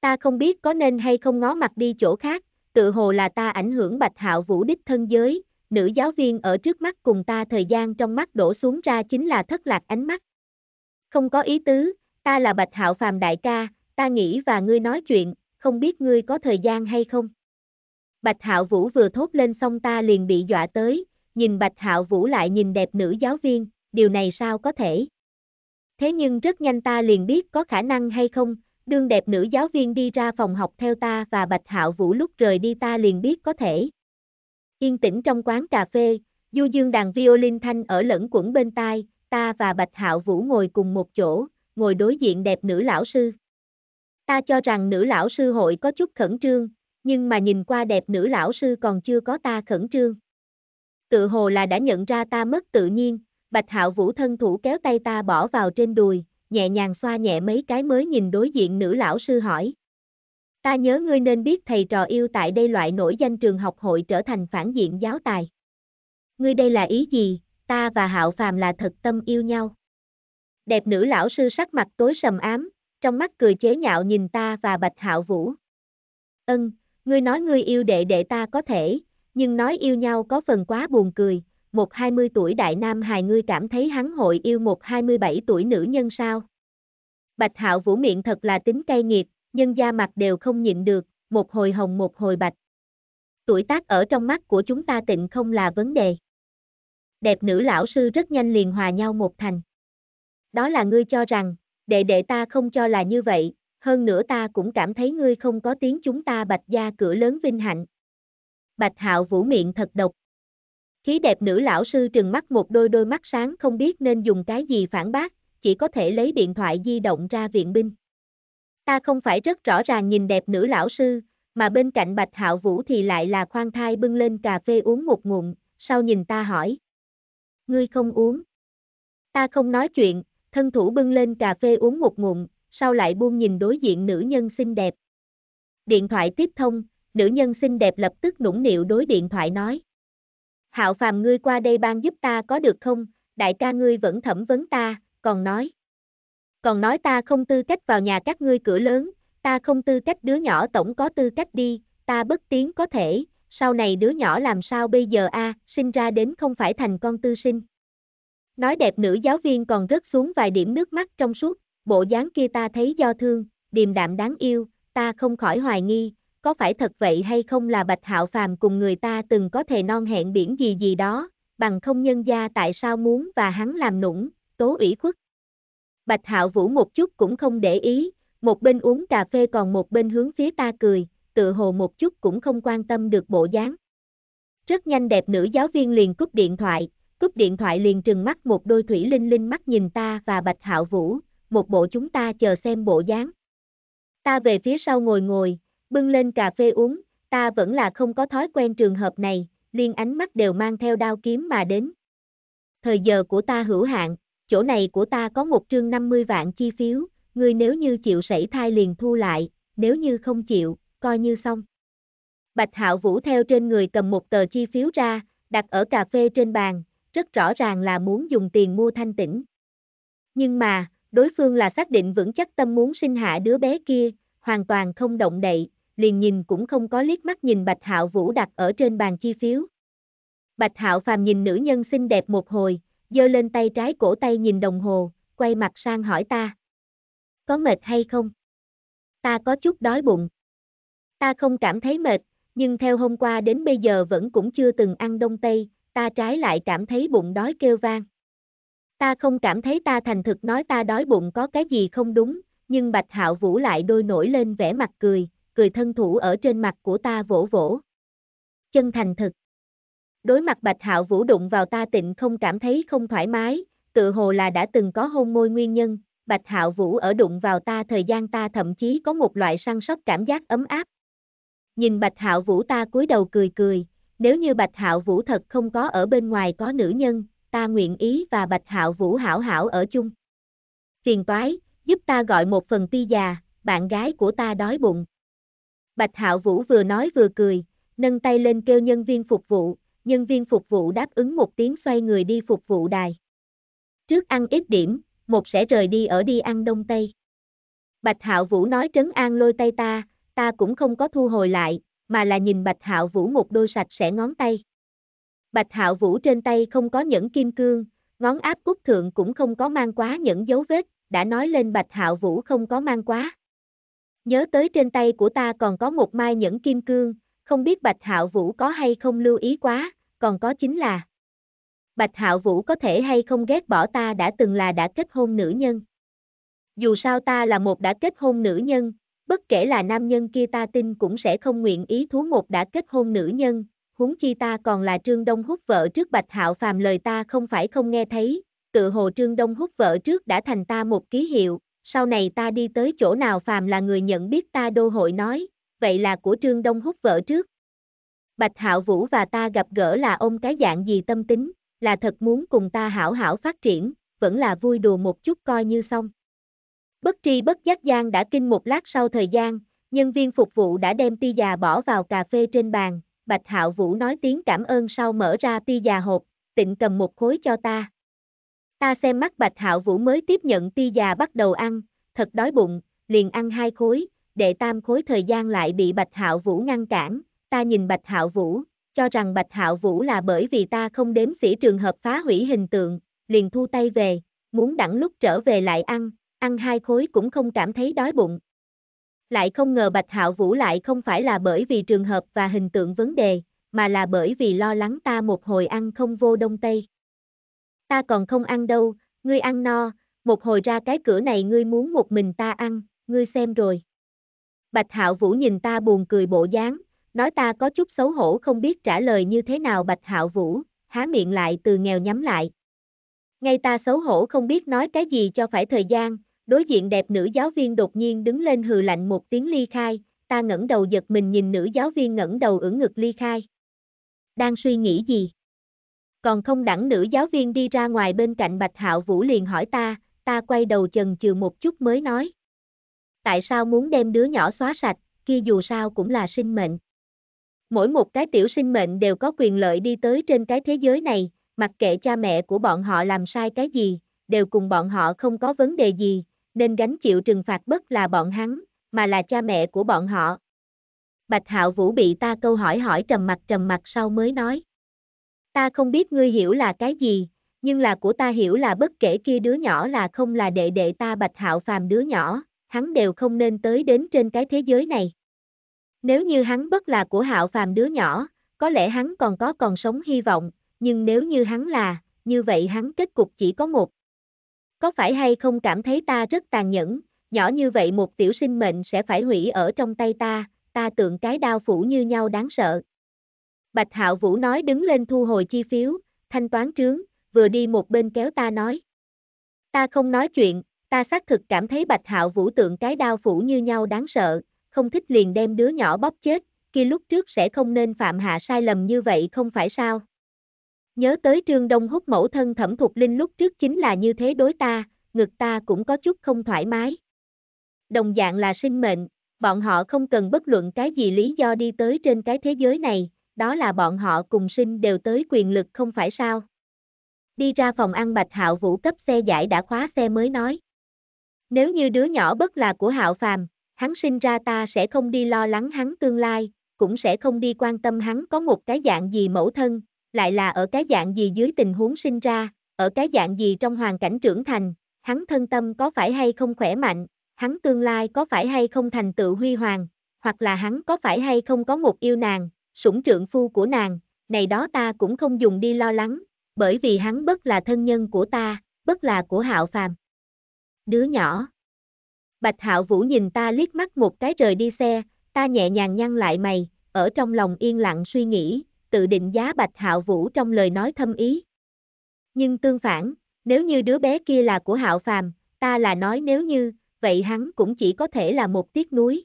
Ta không biết có nên hay không ngó mặt đi chỗ khác, tự hồ là ta ảnh hưởng bạch hạo vũ đích thân giới, nữ giáo viên ở trước mắt cùng ta thời gian trong mắt đổ xuống ra chính là thất lạc ánh mắt. Không có ý tứ, ta là bạch hạo phàm đại ca, ta nghĩ và ngươi nói chuyện, không biết ngươi có thời gian hay không. Bạch hạo vũ vừa thốt lên xong ta liền bị dọa tới, nhìn bạch hạo vũ lại nhìn đẹp nữ giáo viên, điều này sao có thể. Thế nhưng rất nhanh ta liền biết có khả năng hay không, đương đẹp nữ giáo viên đi ra phòng học theo ta và Bạch Hạo Vũ lúc rời đi ta liền biết có thể. Yên tĩnh trong quán cà phê, du dương đàn violin thanh ở lẫn quẩn bên tai, ta và Bạch Hạo Vũ ngồi cùng một chỗ, ngồi đối diện đẹp nữ lão sư. Ta cho rằng nữ lão sư hội có chút khẩn trương, nhưng mà nhìn qua đẹp nữ lão sư còn chưa có ta khẩn trương. Tự hồ là đã nhận ra ta mất tự nhiên, Bạch Hạo Vũ thân thủ kéo tay ta bỏ vào trên đùi, nhẹ nhàng xoa nhẹ mấy cái mới nhìn đối diện nữ lão sư hỏi. Ta nhớ ngươi nên biết thầy trò yêu tại đây loại nổi danh trường học hội trở thành phản diện giáo tài. Ngươi đây là ý gì, ta và hạo phàm là thật tâm yêu nhau. Đẹp nữ lão sư sắc mặt tối sầm ám, trong mắt cười chế nhạo nhìn ta và bạch hạo vũ. Ân, ngươi nói ngươi yêu đệ đệ ta có thể, nhưng nói yêu nhau có phần quá buồn cười, một 20 tuổi đại nam hài ngươi cảm thấy hắn hội yêu một 27 tuổi nữ nhân sao? Bạch Hạo Vũ miệng thật là tính cay nghiệt, nhân da mặt đều không nhịn được, một hồi hồng một hồi bạch. Tuổi tác ở trong mắt của chúng ta tịnh không là vấn đề. Đẹp nữ lão sư rất nhanh liền hòa nhau một thành. Đó là ngươi cho rằng, đệ đệ ta không cho là như vậy, hơn nữa ta cũng cảm thấy ngươi không có tiếng chúng ta bạch gia cửa lớn vinh hạnh. Bạch Hạo Vũ miệng thật độc, Khí đẹp nữ lão sư trừng mắt một đôi đôi mắt sáng không biết nên dùng cái gì phản bác, chỉ có thể lấy điện thoại di động ra viện binh. Ta không phải rất rõ ràng nhìn đẹp nữ lão sư, mà bên cạnh Bạch Hạo Vũ thì lại là khoan thai bưng lên cà phê uống một ngụm, sau nhìn ta hỏi. Ngươi không uống. Ta không nói chuyện, thân thủ bưng lên cà phê uống một ngụm, sau lại buông nhìn đối diện nữ nhân xinh đẹp. Điện thoại tiếp thông, nữ nhân xinh đẹp lập tức nũng nịu đối điện thoại nói hạo phàm ngươi qua đây ban giúp ta có được không, đại ca ngươi vẫn thẩm vấn ta, còn nói. Còn nói ta không tư cách vào nhà các ngươi cửa lớn, ta không tư cách đứa nhỏ tổng có tư cách đi, ta bất tiến có thể, sau này đứa nhỏ làm sao bây giờ a sinh ra đến không phải thành con tư sinh. Nói đẹp nữ giáo viên còn rớt xuống vài điểm nước mắt trong suốt, bộ dáng kia ta thấy do thương, điềm đạm đáng yêu, ta không khỏi hoài nghi, có phải thật vậy hay không là Bạch Hạo Phàm cùng người ta từng có thề non hẹn biển gì gì đó, bằng không nhân gia tại sao muốn và hắn làm nũng, tố ủy khuất. Bạch Hạo Vũ một chút cũng không để ý, một bên uống cà phê còn một bên hướng phía ta cười, tự hồ một chút cũng không quan tâm được bộ dáng. Rất nhanh đẹp nữ giáo viên liền cúp điện thoại, cúp điện thoại liền trừng mắt một đôi thủy linh linh mắt nhìn ta và Bạch Hạo Vũ, một bộ chúng ta chờ xem bộ dáng. Ta về phía sau ngồi ngồi, bưng lên cà phê uống, ta vẫn là không có thói quen trường hợp này, liên ánh mắt đều mang theo đao kiếm mà đến. Thời giờ của ta hữu hạn, chỗ này của ta có một trương 50 vạn chi phiếu, ngươi nếu như chịu sảy thai liền thu lại, nếu như không chịu, coi như xong. Bạch Hạo Vũ theo trên người cầm một tờ chi phiếu ra, đặt ở cà phê trên bàn, rất rõ ràng là muốn dùng tiền mua thanh tĩnh. Nhưng mà, đối phương là xác định vững chắc tâm muốn sinh hạ đứa bé kia, hoàn toàn không động đậy, liền nhìn cũng không có liếc mắt nhìn Bạch Hạo Vũ đặt ở trên bàn chi phiếu. Bạch Hạo Phàm nhìn nữ nhân xinh đẹp một hồi, giơ lên tay trái cổ tay nhìn đồng hồ, quay mặt sang hỏi ta. Có mệt hay không? Ta có chút đói bụng. Ta không cảm thấy mệt, nhưng theo hôm qua đến bây giờ vẫn cũng chưa từng ăn đông tây, ta trái lại cảm thấy bụng đói kêu vang. Ta không cảm thấy ta thành thực nói ta đói bụng có cái gì không đúng, nhưng Bạch Hạo Vũ lại đôi nổi lên vẻ mặt cười, cười thân thủ ở trên mặt của ta vỗ vỗ. Chân thành thực. Đối mặt Bạch Hạo Vũ đụng vào ta tịnh không cảm thấy không thoải mái, tự hồ là đã từng có hôn môi nguyên nhân, Bạch Hạo Vũ ở đụng vào ta thời gian ta thậm chí có một loại săn sóc cảm giác ấm áp. Nhìn Bạch Hạo Vũ ta cúi đầu cười cười, nếu như Bạch Hạo Vũ thật không có ở bên ngoài có nữ nhân, ta nguyện ý và Bạch Hạo Vũ hảo hảo ở chung. Phiền toái, giúp ta gọi một phần ti già, bạn gái của ta đói bụng. Bạch Hạo Vũ vừa nói vừa cười, nâng tay lên kêu nhân viên phục vụ, nhân viên phục vụ đáp ứng một tiếng xoay người đi phục vụ đài. Trước ăn ít điểm, một sẽ rời đi ở đi ăn đông tây. Bạch Hạo Vũ nói trấn an lôi tay ta, ta cũng không có thu hồi lại, mà là nhìn Bạch Hạo Vũ một đôi sạch sẽ ngón tay. Bạch Hạo Vũ trên tay không có nhẫn kim cương, ngón áp cúc thượng cũng không có mang quá những dấu vết, đã nói lên Bạch Hạo Vũ không có mang quá. Nhớ tới trên tay của ta còn có một mai nhẫn kim cương, không biết Bạch Hạo Vũ có hay không lưu ý quá, còn có chính là Bạch Hạo Vũ có thể hay không ghét bỏ ta đã từng là đã kết hôn nữ nhân. Dù sao ta là một đã kết hôn nữ nhân, bất kể là nam nhân kia ta tin cũng sẽ không nguyện ý thú một đã kết hôn nữ nhân, huống chi ta còn là Trương Đông hút vợ trước Bạch Hạo Phàm lời ta không phải không nghe thấy, tự hồ Trương Đông hút vợ trước đã thành ta một ký hiệu, sau này ta đi tới chỗ nào phàm là người nhận biết ta đô hội nói, vậy là của Trương Đông hút vợ trước. Bạch Hạo Vũ và ta gặp gỡ là ông cái dạng gì tâm tính, là thật muốn cùng ta hảo hảo phát triển, vẫn là vui đùa một chút coi như xong. Bất tri bất giác Giang đã kinh một lát sau thời gian, nhân viên phục vụ đã đem ti già bỏ vào cà phê trên bàn, Bạch Hạo Vũ nói tiếng cảm ơn sau mở ra ti già hộp, tịnh cầm một khối cho ta. Ta xem mắt Bạch Hạo Vũ mới tiếp nhận pi già bắt đầu ăn, thật đói bụng, liền ăn hai khối, đệ tam khối thời gian lại bị Bạch Hạo Vũ ngăn cản, ta nhìn Bạch Hạo Vũ, cho rằng Bạch Hạo Vũ là bởi vì ta không đếm xỉ trường hợp phá hủy hình tượng, liền thu tay về, muốn đẳng lúc trở về lại ăn, ăn hai khối cũng không cảm thấy đói bụng. Lại không ngờ Bạch Hạo Vũ lại không phải là bởi vì trường hợp và hình tượng vấn đề, mà là bởi vì lo lắng ta một hồi ăn không vô đông tây ta còn không ăn đâu, ngươi ăn no, một hồi ra cái cửa này ngươi muốn một mình ta ăn, ngươi xem rồi. Bạch Hạo Vũ nhìn ta buồn cười bộ dáng, nói ta có chút xấu hổ không biết trả lời như thế nào Bạch Hạo Vũ, há miệng lại từ nghèo nhắm lại. Ngay ta xấu hổ không biết nói cái gì cho phải thời gian, đối diện đẹp nữ giáo viên đột nhiên đứng lên hừ lạnh một tiếng ly khai, ta ngẩng đầu giật mình nhìn nữ giáo viên ngẩng đầu ửng ngực ly khai. Đang suy nghĩ gì? Còn không đẳng nữ giáo viên đi ra ngoài bên cạnh Bạch Hạo Vũ liền hỏi ta, ta quay đầu chần chừ một chút mới nói. Tại sao muốn đem đứa nhỏ xóa sạch, kia dù sao cũng là sinh mệnh. Mỗi một cái tiểu sinh mệnh đều có quyền lợi đi tới trên cái thế giới này, mặc kệ cha mẹ của bọn họ làm sai cái gì, đều cùng bọn họ không có vấn đề gì, nên gánh chịu trừng phạt bất là bọn hắn, mà là cha mẹ của bọn họ. Bạch Hạo Vũ bị ta câu hỏi hỏi trầm mặt trầm mặt sau mới nói. Ta không biết ngươi hiểu là cái gì, nhưng là của ta hiểu là bất kể kia đứa nhỏ là không là đệ đệ ta bạch hạo phàm đứa nhỏ, hắn đều không nên tới đến trên cái thế giới này. Nếu như hắn bất là của hạo phàm đứa nhỏ, có lẽ hắn còn có còn sống hy vọng, nhưng nếu như hắn là, như vậy hắn kết cục chỉ có một. Có phải hay không cảm thấy ta rất tàn nhẫn, nhỏ như vậy một tiểu sinh mệnh sẽ phải hủy ở trong tay ta, ta tượng cái đao phủ như nhau đáng sợ. Bạch Hạo Vũ nói đứng lên thu hồi chi phiếu, thanh toán trướng, vừa đi một bên kéo ta nói. Ta không nói chuyện, ta xác thực cảm thấy Bạch Hạo Vũ tượng cái đao phủ như nhau đáng sợ, không thích liền đem đứa nhỏ bóp chết, kia lúc trước sẽ không nên phạm hạ sai lầm như vậy không phải sao. Nhớ tới Trương Đông hút mẫu thân thẩm thục linh lúc trước chính là như thế đối ta, ngực ta cũng có chút không thoải mái. Đồng dạng là sinh mệnh, bọn họ không cần bất luận cái gì lý do đi tới trên cái thế giới này, đó là bọn họ cùng sinh đều tới quyền lực không phải sao. Đi ra phòng ăn Bạch Hạo Vũ cấp xe giải đã khóa xe mới nói. Nếu như đứa nhỏ bất là của Hạo Phàm, hắn sinh ra ta sẽ không đi lo lắng hắn tương lai, cũng sẽ không đi quan tâm hắn có một cái dạng gì mẫu thân, lại là ở cái dạng gì dưới tình huống sinh ra, ở cái dạng gì trong hoàn cảnh trưởng thành, hắn thân tâm có phải hay không khỏe mạnh, hắn tương lai có phải hay không thành tựu huy hoàng, hoặc là hắn có phải hay không có một yêu nàng, sủng trượng phu của nàng, này đó ta cũng không dùng đi lo lắng, bởi vì hắn bất là thân nhân của ta, bất là của hạo phàm. Đứa nhỏ Bạch hạo vũ nhìn ta liếc mắt một cái rời đi xe, ta nhẹ nhàng nhăn lại mày, ở trong lòng yên lặng suy nghĩ, tự định giá bạch hạo vũ trong lời nói thâm ý. Nhưng tương phản, nếu như đứa bé kia là của hạo phàm, ta là nói nếu như, vậy hắn cũng chỉ có thể là một tiếc núi.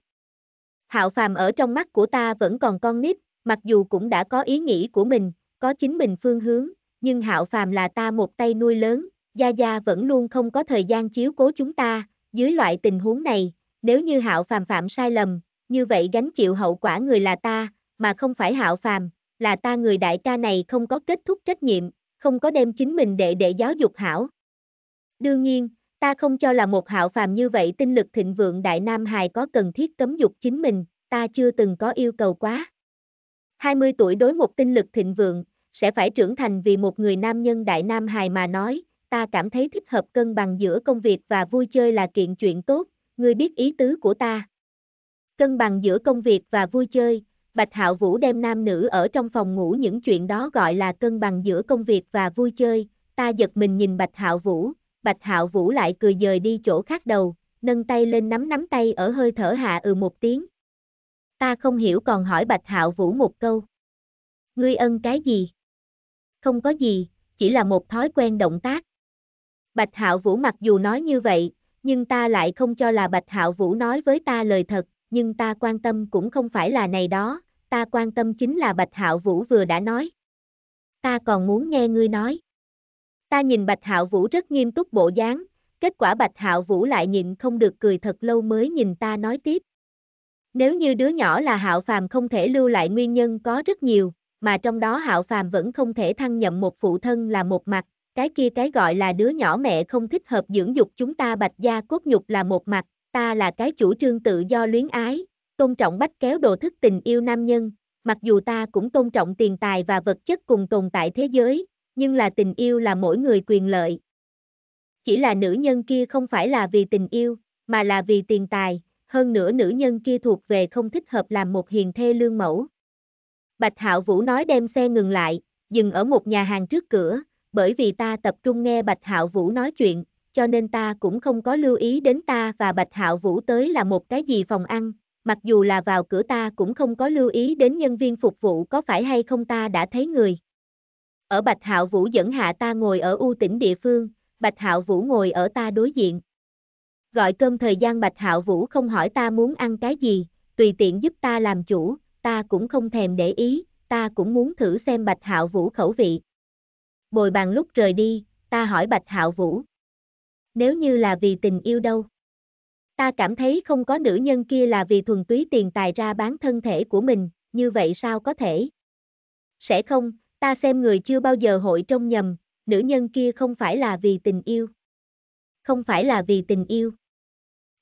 Hạo phàm ở trong mắt của ta vẫn còn con nít, mặc dù cũng đã có ý nghĩ của mình, có chính mình phương hướng, nhưng Hạo Phàm là ta một tay nuôi lớn, Gia Gia vẫn luôn không có thời gian chiếu cố chúng ta, dưới loại tình huống này, nếu như Hạo Phàm phạm sai lầm, như vậy gánh chịu hậu quả người là ta, mà không phải Hạo Phàm, là ta người đại ca này không có kết thúc trách nhiệm, không có đem chính mình đệ đệ giáo dục hảo. Đương nhiên, ta không cho là một Hạo Phàm như vậy tinh lực thịnh vượng đại nam hài có cần thiết cấm dục chính mình, ta chưa từng có yêu cầu quá. 20 tuổi đối một tinh lực thịnh vượng, sẽ phải trưởng thành vì một người nam nhân đại nam hài mà nói, ta cảm thấy thích hợp cân bằng giữa công việc và vui chơi là kiện chuyện tốt, ngươi biết ý tứ của ta. Cân bằng giữa công việc và vui chơi, Bạch Hạo Vũ đem nam nữ ở trong phòng ngủ những chuyện đó gọi là cân bằng giữa công việc và vui chơi, ta giật mình nhìn Bạch Hạo Vũ, Bạch Hạo Vũ lại cười dời đi chỗ khác đầu, nâng tay lên nắm nắm tay ở hơi thở hạ ừ một tiếng, Ta không hiểu còn hỏi Bạch Hạo Vũ một câu. Ngươi ân cái gì? Không có gì, chỉ là một thói quen động tác. Bạch Hạo Vũ mặc dù nói như vậy, nhưng ta lại không cho là Bạch Hạo Vũ nói với ta lời thật, nhưng ta quan tâm cũng không phải là này đó, ta quan tâm chính là Bạch Hạo Vũ vừa đã nói. Ta còn muốn nghe ngươi nói. Ta nhìn Bạch Hạo Vũ rất nghiêm túc bộ dáng, kết quả Bạch Hạo Vũ lại nhịn không được cười thật lâu mới nhìn ta nói tiếp, nếu như đứa nhỏ là Hạo Phàm không thể lưu lại nguyên nhân có rất nhiều, mà trong đó Hạo Phàm vẫn không thể thăng nhậm một phụ thân là một mặt, cái kia cái gọi là đứa nhỏ mẹ không thích hợp dưỡng dục chúng ta bạch gia cốt nhục là một mặt, ta là cái chủ trương tự do luyến ái, tôn trọng bách kéo đồ thức tình yêu nam nhân, mặc dù ta cũng tôn trọng tiền tài và vật chất cùng tồn tại thế giới, nhưng là tình yêu là mỗi người quyền lợi. Chỉ là nữ nhân kia không phải là vì tình yêu, mà là vì tiền tài, hơn nữa nữ nhân kia thuộc về không thích hợp làm một hiền thê lương mẫu. Bạch Hạo Vũ nói đem xe ngừng lại, dừng ở một nhà hàng trước cửa, bởi vì ta tập trung nghe Bạch Hạo Vũ nói chuyện, cho nên ta cũng không có lưu ý đến ta và Bạch Hạo Vũ tới là một cái gì phòng ăn, mặc dù là vào cửa ta cũng không có lưu ý đến nhân viên phục vụ có phải hay không ta đã thấy người. Ở Bạch Hạo Vũ dẫn hạ ta ngồi ở ưu tỉnh địa phương, Bạch Hạo Vũ ngồi ở ta đối diện, gọi cơm thời gian Bạch Hạo Vũ không hỏi ta muốn ăn cái gì, tùy tiện giúp ta làm chủ, ta cũng không thèm để ý, ta cũng muốn thử xem Bạch Hạo Vũ khẩu vị. Bồi bàn lúc rời đi, ta hỏi Bạch Hạo Vũ. Nếu như là vì tình yêu đâu? Ta cảm thấy không có nữ nhân kia là vì thuần túy tiền tài ra bán thân thể của mình, như vậy sao có thể? Sẽ không, ta xem người chưa bao giờ hội trông nhầm, nữ nhân kia không phải là vì tình yêu. Không phải là vì tình yêu.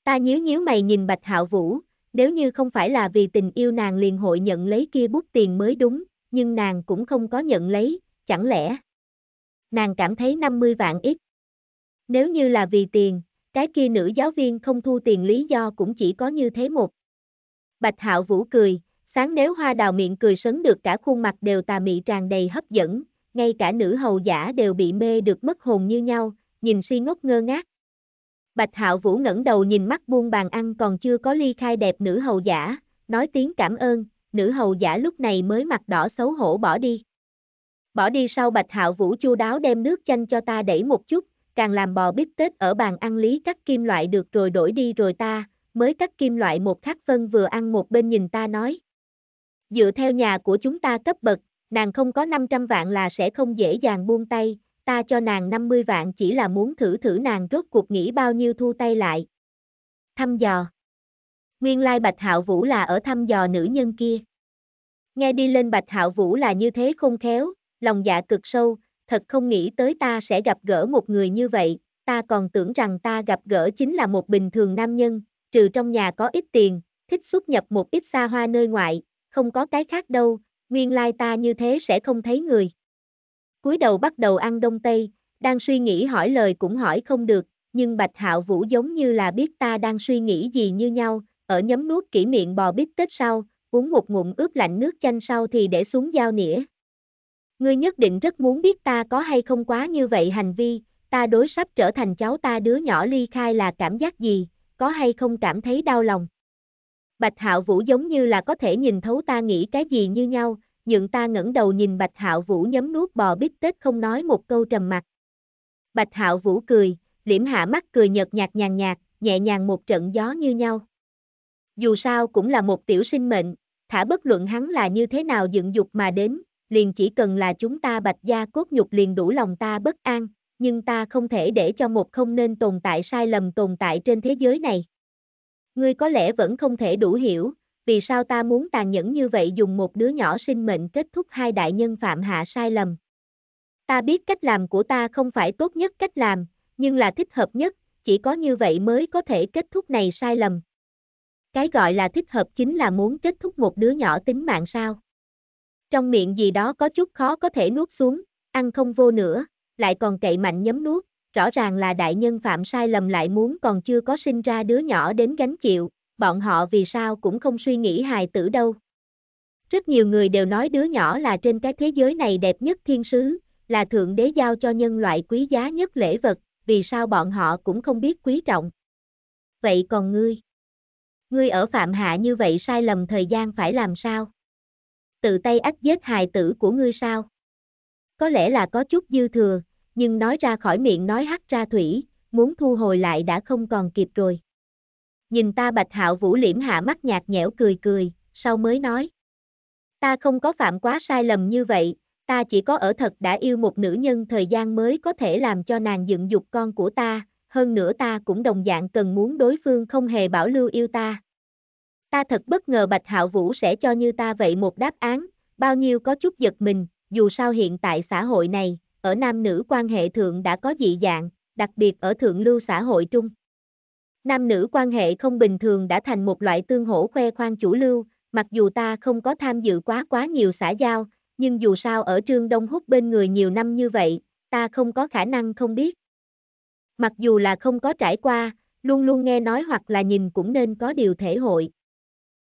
Ta nhíu nhíu mày nhìn Bạch Hạo Vũ, nếu như không phải là vì tình yêu nàng liền hội nhận lấy kia bút tiền mới đúng, nhưng nàng cũng không có nhận lấy, chẳng lẽ nàng cảm thấy 50 vạn ít. Nếu như là vì tiền, cái kia nữ giáo viên không thu tiền lý do cũng chỉ có như thế một. Bạch Hạo Vũ cười, sáng nếu hoa đào miệng cười sấn được cả khuôn mặt đều tà mị tràn đầy hấp dẫn, ngay cả nữ hầu giả đều bị mê được mất hồn như nhau, nhìn si ngốc ngơ ngác. Bạch Hạo Vũ ngẩng đầu nhìn mắt buông bàn ăn còn chưa có ly khai đẹp nữ hầu giả, nói tiếng cảm ơn, nữ hầu giả lúc này mới mặt đỏ xấu hổ bỏ đi. Bỏ đi sau Bạch Hạo Vũ chu đáo đem nước chanh cho ta đẩy một chút, càng làm bò bít tết ở bàn ăn lý cắt kim loại được rồi đổi đi rồi ta, mới cắt kim loại một khắc phân vừa ăn một bên nhìn ta nói. Dựa theo nhà của chúng ta cấp bậc, nàng không có 500 vạn là sẽ không dễ dàng buông tay, ta cho nàng 50 vạn chỉ là muốn thử thử nàng rốt cuộc nghĩ bao nhiêu thu tay lại. Thăm dò. Nguyên lai Bạch Hạo Vũ là ở thăm dò nữ nhân kia. Nghe đi lên Bạch Hạo Vũ là như thế không khéo, lòng dạ cực sâu, thật không nghĩ tới ta sẽ gặp gỡ một người như vậy, ta còn tưởng rằng ta gặp gỡ chính là một bình thường nam nhân, trừ trong nhà có ít tiền, thích xuất nhập một ít xa hoa nơi ngoại, không có cái khác đâu, nguyên lai ta như thế sẽ không thấy người cúi đầu bắt đầu ăn đông tây, đang suy nghĩ hỏi lời cũng hỏi không được, nhưng Bạch Hạo Vũ giống như là biết ta đang suy nghĩ gì như nhau, ở nhấm nuốt kỹ miệng bò bít tết sau, uống một ngụm ướp lạnh nước chanh sau thì để xuống dao nĩa. Ngươi nhất định rất muốn biết ta có hay không quá như vậy hành vi, ta đối sắp trở thành cháu ta đứa nhỏ ly khai là cảm giác gì, có hay không cảm thấy đau lòng. Bạch Hạo Vũ giống như là có thể nhìn thấu ta nghĩ cái gì như nhau, nhượng ta ngẩng đầu nhìn Bạch Hạo Vũ nhấm nuốt bò bít tết không nói một câu trầm mặt. Bạch Hạo Vũ cười, liễm hạ mắt cười nhợt nhạt nhàn nhạt, nhẹ nhàng một trận gió như nhau. Dù sao cũng là một tiểu sinh mệnh, thả bất luận hắn là như thế nào dựng dục mà đến, liền chỉ cần là chúng ta bạch gia cốt nhục liền đủ lòng ta bất an, nhưng ta không thể để cho một không nên tồn tại sai lầm tồn tại trên thế giới này. Ngươi có lẽ vẫn không thể đủ hiểu, vì sao ta muốn tàn nhẫn như vậy dùng một đứa nhỏ sinh mệnh kết thúc hai đại nhân phạm hạ sai lầm. Ta biết cách làm của ta không phải tốt nhất cách làm, nhưng là thích hợp nhất, chỉ có như vậy mới có thể kết thúc này sai lầm. Cái gọi là thích hợp chính là muốn kết thúc một đứa nhỏ tính mạng sao. Trong miệng gì đó có chút khó có thể nuốt xuống, ăn không vô nữa, lại còn cậy mạnh nhấm nuốt, rõ ràng là đại nhân phạm sai lầm lại muốn còn chưa có sinh ra đứa nhỏ đến gánh chịu, bọn họ vì sao cũng không suy nghĩ hài tử đâu. Rất nhiều người đều nói đứa nhỏ là trên cái thế giới này đẹp nhất thiên sứ, là thượng đế giao cho nhân loại quý giá nhất lễ vật, vì sao bọn họ cũng không biết quý trọng. Vậy còn ngươi? Ngươi ở phạm hạ như vậy sai lầm thời gian phải làm sao? Tự tay ách giết hài tử của ngươi sao? Có lẽ là có chút dư thừa, nhưng nói ra khỏi miệng nói hắt ra thủy, muốn thu hồi lại đã không còn kịp rồi nhìn ta bạch hạo vũ liễm hạ mắt nhạt nhẽo cười cười, sau mới nói. Ta không có phạm quá sai lầm như vậy, ta chỉ có ở thật đã yêu một nữ nhân thời gian mới có thể làm cho nàng dựng dục con của ta, hơn nữa ta cũng đồng dạng cần muốn đối phương không hề bảo lưu yêu ta. Ta thật bất ngờ Bạch Hạo Vũ sẽ cho như ta vậy một đáp án, bao nhiêu có chút giật mình, dù sao hiện tại xã hội này, ở nam nữ quan hệ thượng đã có dị dạng, đặc biệt ở thượng lưu xã hội trung. Nam nữ quan hệ không bình thường đã thành một loại tương hỗ khoe khoang chủ lưu, mặc dù ta không có tham dự quá quá nhiều xã giao, nhưng dù sao ở Trương Đông Húc bên người nhiều năm như vậy, ta không có khả năng không biết. Mặc dù là không có trải qua, luôn luôn nghe nói hoặc là nhìn cũng nên có điều thể hội.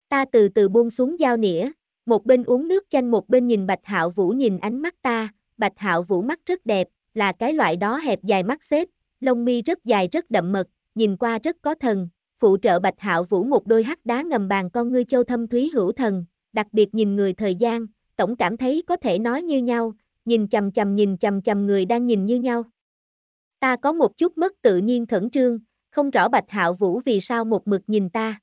Ta từ từ buông xuống dao nĩa, một bên uống nước chanh một bên nhìn Bạch Hạo Vũ nhìn ánh mắt ta, Bạch Hạo Vũ mắt rất đẹp, là cái loại đó hẹp dài mắt xếp, lông mi rất dài rất đậm mật, nhìn qua rất có thần, phụ trợ Bạch Hạo Vũ một đôi hắc đá ngầm bàn con ngươi châu thâm thúy hữu thần, đặc biệt nhìn người thời gian, tổng cảm thấy có thể nói như nhau, nhìn chầm chầm nhìn chầm chầm người đang nhìn như nhau. Ta có một chút mất tự nhiên khẩn trương, không rõ Bạch Hạo Vũ vì sao một mực nhìn ta.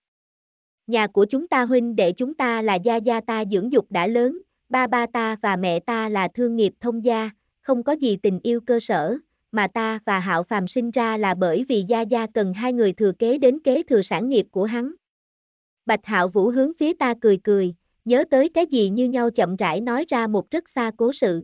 Nhà của chúng ta huynh đệ chúng ta là gia gia ta dưỡng dục đã lớn, ba ba ta và mẹ ta là thương nghiệp thông gia, không có gì tình yêu cơ sở, mà ta và Hạo Phàm sinh ra là bởi vì Gia Gia cần hai người thừa kế đến kế thừa sản nghiệp của hắn. Bạch Hạo Vũ hướng phía ta cười cười, nhớ tới cái gì như nhau chậm rãi nói ra một rất xa cố sự.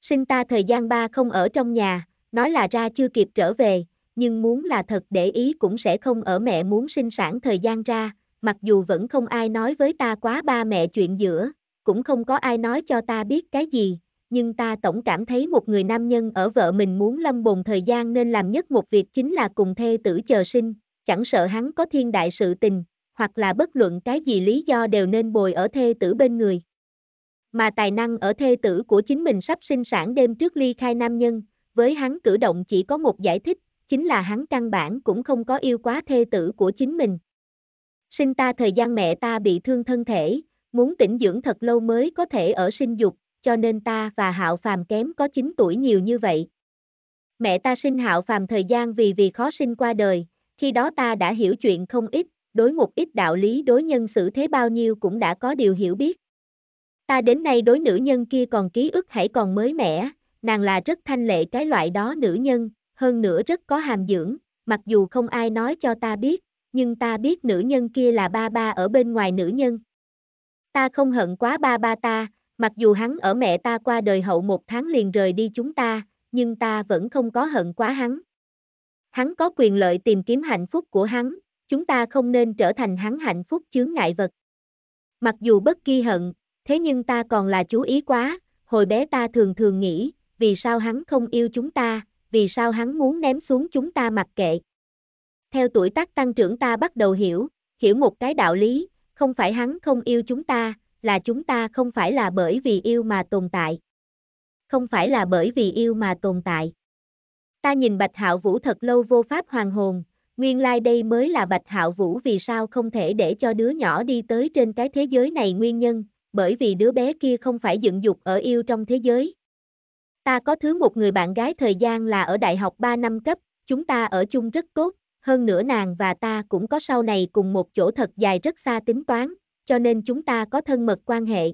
Sinh ta thời gian ba không ở trong nhà, nói là ra chưa kịp trở về, nhưng muốn là thật để ý cũng sẽ không ở mẹ muốn sinh sản thời gian ra, mặc dù vẫn không ai nói với ta quá ba mẹ chuyện giữa, cũng không có ai nói cho ta biết cái gì, nhưng ta tổng cảm thấy một người nam nhân ở vợ mình muốn lâm bồn thời gian nên làm nhất một việc chính là cùng thê tử chờ sinh, chẳng sợ hắn có thiên đại sự tình, hoặc là bất luận cái gì lý do đều nên bồi ở thê tử bên người. Mà tài năng ở thê tử của chính mình sắp sinh sản đêm trước ly khai nam nhân, với hắn cử động chỉ có một giải thích, chính là hắn căn bản cũng không có yêu quá thê tử của chính mình. Sinh ta thời gian mẹ ta bị thương thân thể, muốn tỉnh dưỡng thật lâu mới có thể ở sinh dục, cho nên ta và Hạo Phàm kém có 9 tuổi nhiều như vậy. Mẹ ta sinh Hạo Phàm thời gian vì vì khó sinh qua đời, khi đó ta đã hiểu chuyện không ít, đối một ít đạo lý đối nhân xử thế bao nhiêu cũng đã có điều hiểu biết. Ta đến nay đối nữ nhân kia còn ký ức hãy còn mới mẻ, nàng là rất thanh lệ cái loại đó nữ nhân, hơn nữa rất có hàm dưỡng, mặc dù không ai nói cho ta biết, nhưng ta biết nữ nhân kia là ba ba ở bên ngoài nữ nhân. Ta không hận quá ba ba ta, Mặc dù hắn ở mẹ ta qua đời hậu một tháng liền rời đi chúng ta, nhưng ta vẫn không có hận quá hắn. Hắn có quyền lợi tìm kiếm hạnh phúc của hắn, chúng ta không nên trở thành hắn hạnh phúc chướng ngại vật. Mặc dù bất kỳ hận, thế nhưng ta còn là chú ý quá, hồi bé ta thường thường nghĩ, vì sao hắn không yêu chúng ta, vì sao hắn muốn ném xuống chúng ta mặc kệ. Theo tuổi tác tăng trưởng ta bắt đầu hiểu, hiểu một cái đạo lý, không phải hắn không yêu chúng ta, là chúng ta không phải là bởi vì yêu mà tồn tại. Không phải là bởi vì yêu mà tồn tại. Ta nhìn Bạch Hạo Vũ thật lâu vô pháp hoàng hồn, nguyên lai like đây mới là Bạch Hạo Vũ vì sao không thể để cho đứa nhỏ đi tới trên cái thế giới này nguyên nhân, bởi vì đứa bé kia không phải dựng dục ở yêu trong thế giới. Ta có thứ một người bạn gái thời gian là ở đại học 3 năm cấp, chúng ta ở chung rất tốt, hơn nữa nàng và ta cũng có sau này cùng một chỗ thật dài rất xa tính toán, cho nên chúng ta có thân mật quan hệ.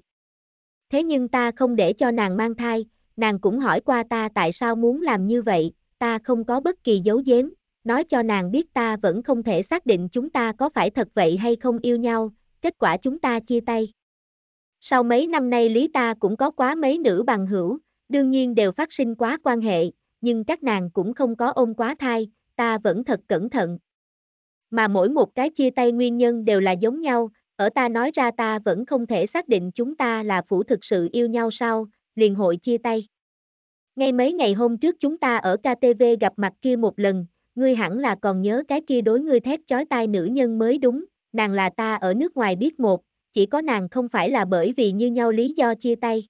Thế nhưng ta không để cho nàng mang thai, nàng cũng hỏi qua ta tại sao muốn làm như vậy, ta không có bất kỳ dấu giếm, nói cho nàng biết ta vẫn không thể xác định chúng ta có phải thật vậy hay không yêu nhau, kết quả chúng ta chia tay. Sau mấy năm nay Lý ta cũng có quá mấy nữ bằng hữu, đương nhiên đều phát sinh quá quan hệ, nhưng các nàng cũng không có ôm quá thai, ta vẫn thật cẩn thận. Mà mỗi một cái chia tay nguyên nhân đều là giống nhau, ở ta nói ra ta vẫn không thể xác định chúng ta là phủ thực sự yêu nhau sao, liền hội chia tay. Ngay mấy ngày hôm trước chúng ta ở KTV gặp mặt kia một lần, ngươi hẳn là còn nhớ cái kia đối ngươi thét chói tai nữ nhân mới đúng, nàng là ta ở nước ngoài biết một, chỉ có nàng không phải là bởi vì như nhau lý do chia tay.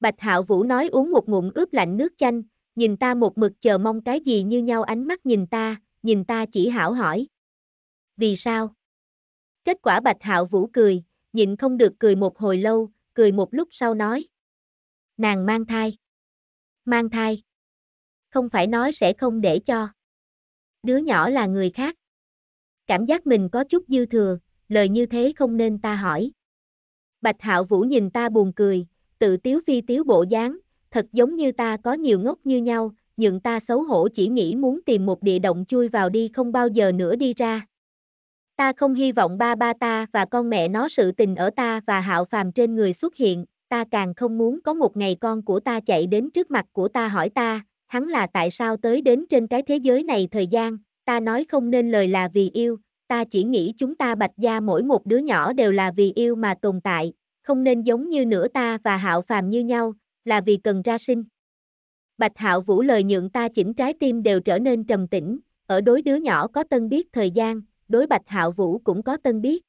Bạch Hạo Vũ nói uống một ngụm ướp lạnh nước chanh, nhìn ta một mực chờ mong cái gì như nhau ánh mắt nhìn ta, nhìn ta chỉ hảo hỏi. Vì sao? Kết quả Bạch Hạo Vũ cười, nhịn không được cười một hồi lâu, cười một lúc sau nói. Nàng mang thai. Mang thai. Không phải nói sẽ không để cho. Đứa nhỏ là người khác. Cảm giác mình có chút dư thừa, lời như thế không nên ta hỏi. Bạch Hạo Vũ nhìn ta buồn cười, tự tiếu phi tiếu bộ dáng, thật giống như ta có nhiều ngốc như nhau, nhưng ta xấu hổ chỉ nghĩ muốn tìm một địa động chui vào đi không bao giờ nữa đi ra. Ta không hy vọng ba ba ta và con mẹ nó sự tình ở ta và hạo phàm trên người xuất hiện, ta càng không muốn có một ngày con của ta chạy đến trước mặt của ta hỏi ta, hắn là tại sao tới đến trên cái thế giới này thời gian, ta nói không nên lời là vì yêu, ta chỉ nghĩ chúng ta bạch gia mỗi một đứa nhỏ đều là vì yêu mà tồn tại, không nên giống như nữa ta và hạo phàm như nhau, là vì cần ra sinh. Bạch hạo vũ lời nhượng ta chỉnh trái tim đều trở nên trầm tĩnh, ở đối đứa nhỏ có tân biết thời gian, đối Bạch Hạo Vũ cũng có tân biết.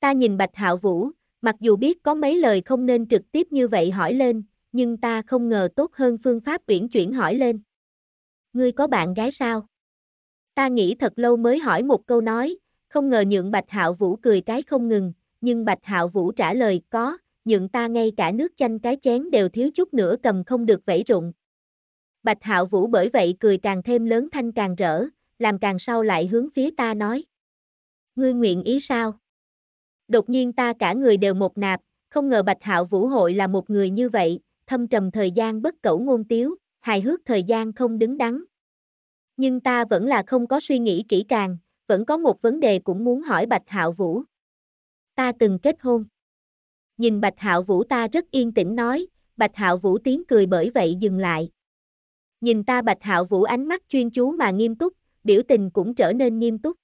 Ta nhìn Bạch Hạo Vũ, mặc dù biết có mấy lời không nên trực tiếp như vậy hỏi lên, nhưng ta không ngờ tốt hơn phương pháp uyển chuyển hỏi lên. Ngươi có bạn gái sao? Ta nghĩ thật lâu mới hỏi một câu nói, không ngờ nhượng Bạch Hạo Vũ cười cái không ngừng, nhưng Bạch Hạo Vũ trả lời có, nhượng ta ngay cả nước chanh cái chén đều thiếu chút nữa cầm không được vẫy rụng. Bạch Hạo Vũ bởi vậy cười càng thêm lớn thanh càng rỡ, làm càng sau lại hướng phía ta nói. Ngươi nguyện ý sao? Đột nhiên ta cả người đều một nạp, không ngờ Bạch Hạo Vũ hội là một người như vậy, thâm trầm thời gian bất cẩu ngôn tiếu, hài hước thời gian không đứng đắn. Nhưng ta vẫn là không có suy nghĩ kỹ càng, vẫn có một vấn đề cũng muốn hỏi Bạch Hạo Vũ. Ta từng kết hôn. Nhìn Bạch Hạo Vũ ta rất yên tĩnh nói, Bạch Hạo Vũ tiếng cười bởi vậy dừng lại. Nhìn ta Bạch Hạo Vũ ánh mắt chuyên chú mà nghiêm túc, biểu tình cũng trở nên nghiêm túc.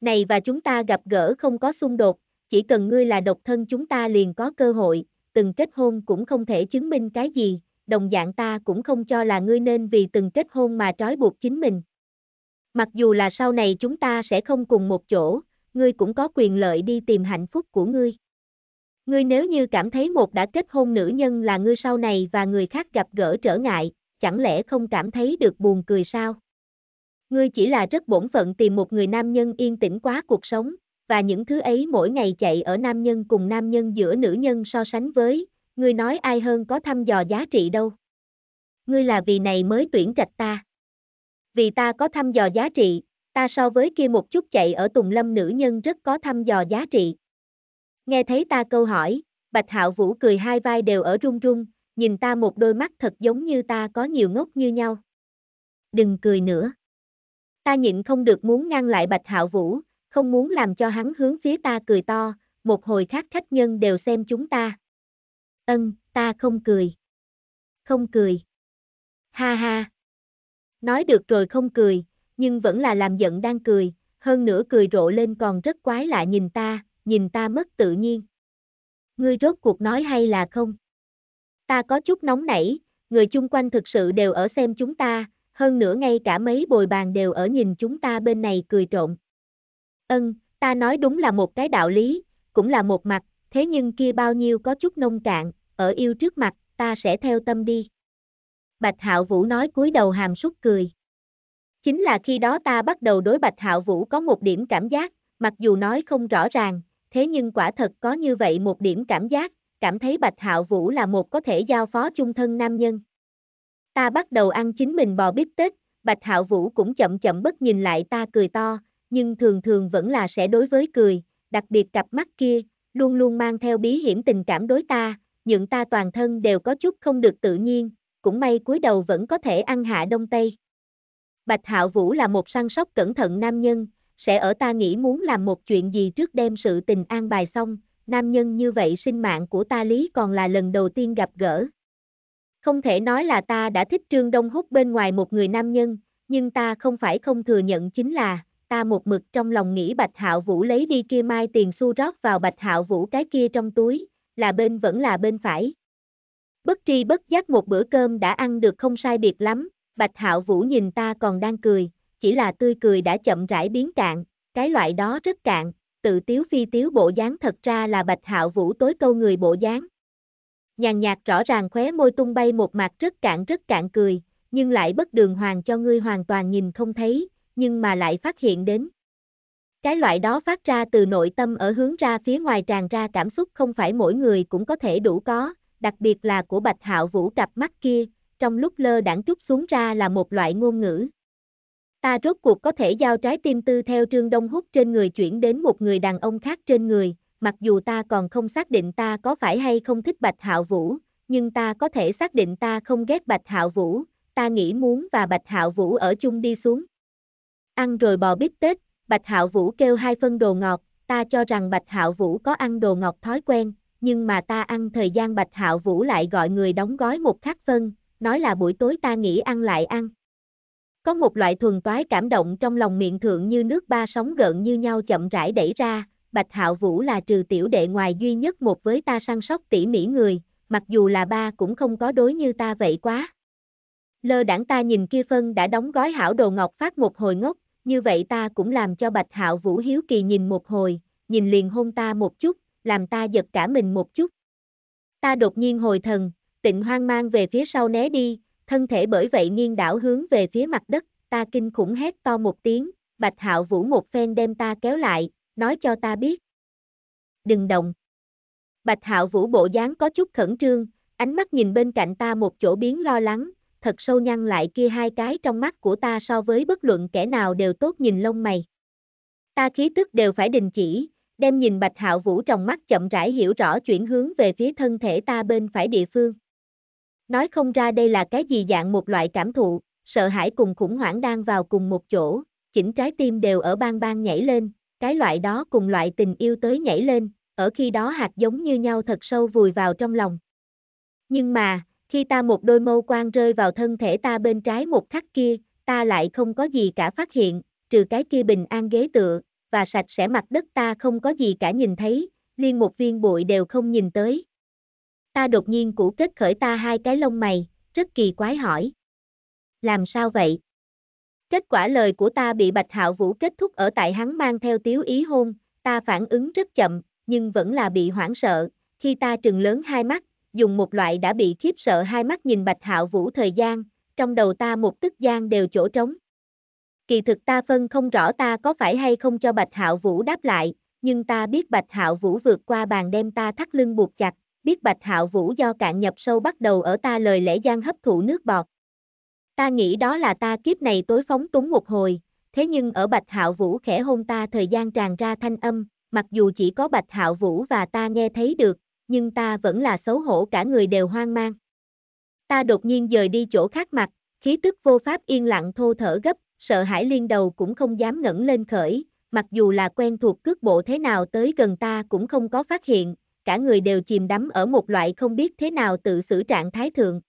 Này và chúng ta gặp gỡ không có xung đột, chỉ cần ngươi là độc thân chúng ta liền có cơ hội, từng kết hôn cũng không thể chứng minh cái gì, đồng dạng ta cũng không cho là ngươi nên vì từng kết hôn mà trói buộc chính mình. Mặc dù là sau này chúng ta sẽ không cùng một chỗ, ngươi cũng có quyền lợi đi tìm hạnh phúc của ngươi. Ngươi nếu như cảm thấy một đã kết hôn nữ nhân là ngươi sau này và người khác gặp gỡ trở ngại, chẳng lẽ không cảm thấy được buồn cười sao? Ngươi chỉ là rất bổn phận tìm một người nam nhân yên tĩnh quá cuộc sống, và những thứ ấy mỗi ngày chạy ở nam nhân cùng nam nhân giữa nữ nhân so sánh với, ngươi nói ai hơn có thăm dò giá trị đâu. Ngươi là vì này mới tuyển trạch ta. Vì ta có thăm dò giá trị, ta so với kia một chút chạy ở tùng lâm nữ nhân rất có thăm dò giá trị. Nghe thấy ta câu hỏi, Bạch Hạo Vũ cười hai vai đều ở run run, nhìn ta một đôi mắt thật giống như ta có nhiều ngốc như nhau. Đừng cười nữa ta nhịn không được muốn ngăn lại Bạch Hạo Vũ, không muốn làm cho hắn hướng phía ta cười to, một hồi khác khách nhân đều xem chúng ta. Ân, ta không cười. Không cười. Ha ha. Nói được rồi không cười, nhưng vẫn là làm giận đang cười, hơn nữa cười rộ lên còn rất quái lạ nhìn ta, nhìn ta mất tự nhiên. Ngươi rốt cuộc nói hay là không? Ta có chút nóng nảy, người chung quanh thực sự đều ở xem chúng ta, hơn nữa ngay cả mấy bồi bàn đều ở nhìn chúng ta bên này cười trộn. Ân, ta nói đúng là một cái đạo lý, cũng là một mặt, thế nhưng kia bao nhiêu có chút nông cạn, ở yêu trước mặt, ta sẽ theo tâm đi. Bạch Hạo Vũ nói cúi đầu hàm súc cười. Chính là khi đó ta bắt đầu đối Bạch Hạo Vũ có một điểm cảm giác, mặc dù nói không rõ ràng, thế nhưng quả thật có như vậy một điểm cảm giác, cảm thấy Bạch Hạo Vũ là một có thể giao phó chung thân nam nhân. Ta bắt đầu ăn chính mình bò bít tết, Bạch Hạo Vũ cũng chậm chậm bất nhìn lại ta cười to, nhưng thường thường vẫn là sẽ đối với cười, đặc biệt cặp mắt kia, luôn luôn mang theo bí hiểm tình cảm đối ta, những ta toàn thân đều có chút không được tự nhiên, cũng may cúi đầu vẫn có thể ăn hạ đông tây. Bạch Hạo Vũ là một săn sóc cẩn thận nam nhân, sẽ ở ta nghĩ muốn làm một chuyện gì trước đem sự tình an bài xong, nam nhân như vậy sinh mạng của ta lý còn là lần đầu tiên gặp gỡ, không thể nói là ta đã thích Trương Đông Húc bên ngoài một người nam nhân, nhưng ta không phải không thừa nhận chính là, ta một mực trong lòng nghĩ Bạch Hạo Vũ lấy đi kia mai tiền xu rót vào Bạch Hạo Vũ cái kia trong túi, là bên vẫn là bên phải. Bất tri bất giác một bữa cơm đã ăn được không sai biệt lắm, Bạch Hạo Vũ nhìn ta còn đang cười, chỉ là tươi cười đã chậm rãi biến cạn, cái loại đó rất cạn, tự tiếu phi tiếu bộ dáng thật ra là Bạch Hạo Vũ tối câu người bộ dáng. Nhàn nhạt rõ ràng khóe môi tung bay một mặt rất cạn rất cạn cười, nhưng lại bất đường hoàng cho ngươi hoàn toàn nhìn không thấy, nhưng mà lại phát hiện đến. Cái loại đó phát ra từ nội tâm ở hướng ra phía ngoài tràn ra cảm xúc không phải mỗi người cũng có thể đủ có, đặc biệt là của Bạch Hạo Vũ cặp mắt kia, trong lúc lơ đãng trút xuống ra là một loại ngôn ngữ. Ta rốt cuộc có thể giao trái tim tư theo Trương Đông hút trên người chuyển đến một người đàn ông khác trên người, mặc dù ta còn không xác định ta có phải hay không thích Bạch Hạo Vũ, nhưng ta có thể xác định ta không ghét Bạch Hạo Vũ, ta nghĩ muốn và Bạch Hạo Vũ ở chung đi xuống. Ăn rồi bò bít tết, Bạch Hạo Vũ kêu hai phân đồ ngọt, ta cho rằng Bạch Hạo Vũ có ăn đồ ngọt thói quen, nhưng mà ta ăn thời gian Bạch Hạo Vũ lại gọi người đóng gói một khác phân, nói là buổi tối ta nghĩ ăn lại ăn. Có một loại thuần toái cảm động trong lòng miệng thượng như nước ba sóng gợn như nhau chậm rãi đẩy ra, Bạch Hạo Vũ là trừ tiểu đệ ngoài duy nhất một với ta săn sóc tỉ mỉ người, mặc dù là ba cũng không có đối như ta vậy quá. Lơ đảng ta nhìn kia phân đã đóng gói hảo đồ ngọc phát một hồi ngốc, như vậy ta cũng làm cho Bạch Hạo Vũ hiếu kỳ nhìn một hồi, nhìn liền hôn ta một chút, làm ta giật cả mình một chút. Ta đột nhiên hồi thần, tịnh hoang mang về phía sau né đi, thân thể bởi vậy nghiêng đảo hướng về phía mặt đất, ta kinh khủng hét to một tiếng, Bạch Hạo Vũ một phen đem ta kéo lại, nói cho ta biết. Đừng động. Bạch Hạo Vũ bộ dáng có chút khẩn trương, ánh mắt nhìn bên cạnh ta một chỗ biến lo lắng, thật sâu nhăn lại kia hai cái trong mắt của ta so với bất luận kẻ nào đều tốt nhìn lông mày. Ta khí tức đều phải đình chỉ, đem nhìn Bạch Hạo Vũ trong mắt chậm rãi hiểu rõ chuyển hướng về phía thân thể ta bên phải địa phương. Nói không ra đây là cái gì dạng một loại cảm thụ, sợ hãi cùng khủng hoảng đang vào cùng một chỗ, chỉnh trái tim đều ở bang bang nhảy lên, cái loại đó cùng loại tình yêu tới nhảy lên, ở khi đó hạt giống như nhau thật sâu vùi vào trong lòng. Nhưng mà, khi ta một đôi mâu quang rơi vào thân thể ta bên trái một khắc kia, ta lại không có gì cả phát hiện, trừ cái kia bình an ghế tựa, và sạch sẽ mặt đất ta không có gì cả nhìn thấy, liên một viên bụi đều không nhìn tới. Ta đột nhiên củ kết khởi ta hai cái lông mày, rất kỳ quái hỏi. Làm sao vậy? Kết quả lời của ta bị Bạch Hạo Vũ kết thúc ở tại hắn mang theo tiếu ý hôn, ta phản ứng rất chậm, nhưng vẫn là bị hoảng sợ, khi ta trừng lớn hai mắt, dùng một loại đã bị khiếp sợ hai mắt nhìn Bạch Hạo Vũ thời gian, trong đầu ta một tức gian đều chỗ trống. Kỳ thực ta phân không rõ ta có phải hay không cho Bạch Hạo Vũ đáp lại, nhưng ta biết Bạch Hạo Vũ vượt qua bàn đem ta thắt lưng buộc chặt, biết Bạch Hạo Vũ do cạn nhập sâu bắt đầu ở ta lời lẽ gian hấp thụ nước bọt, Ta nghĩ đó là ta kiếp này tối phóng túng một hồi, thế nhưng ở Bạch Hạo Vũ khẽ hôn ta thời gian tràn ra thanh âm, mặc dù chỉ có Bạch Hạo Vũ và ta nghe thấy được, nhưng ta vẫn là xấu hổ cả người đều hoang mang. Ta đột nhiên dời đi chỗ khác mặt, khí tức vô pháp yên lặng thô thở gấp, sợ hãi liên đầu cũng không dám ngẩng lên khởi, mặc dù là quen thuộc cước bộ thế nào tới gần ta cũng không có phát hiện, cả người đều chìm đắm ở một loại không biết thế nào tự xử trạng thái thượng.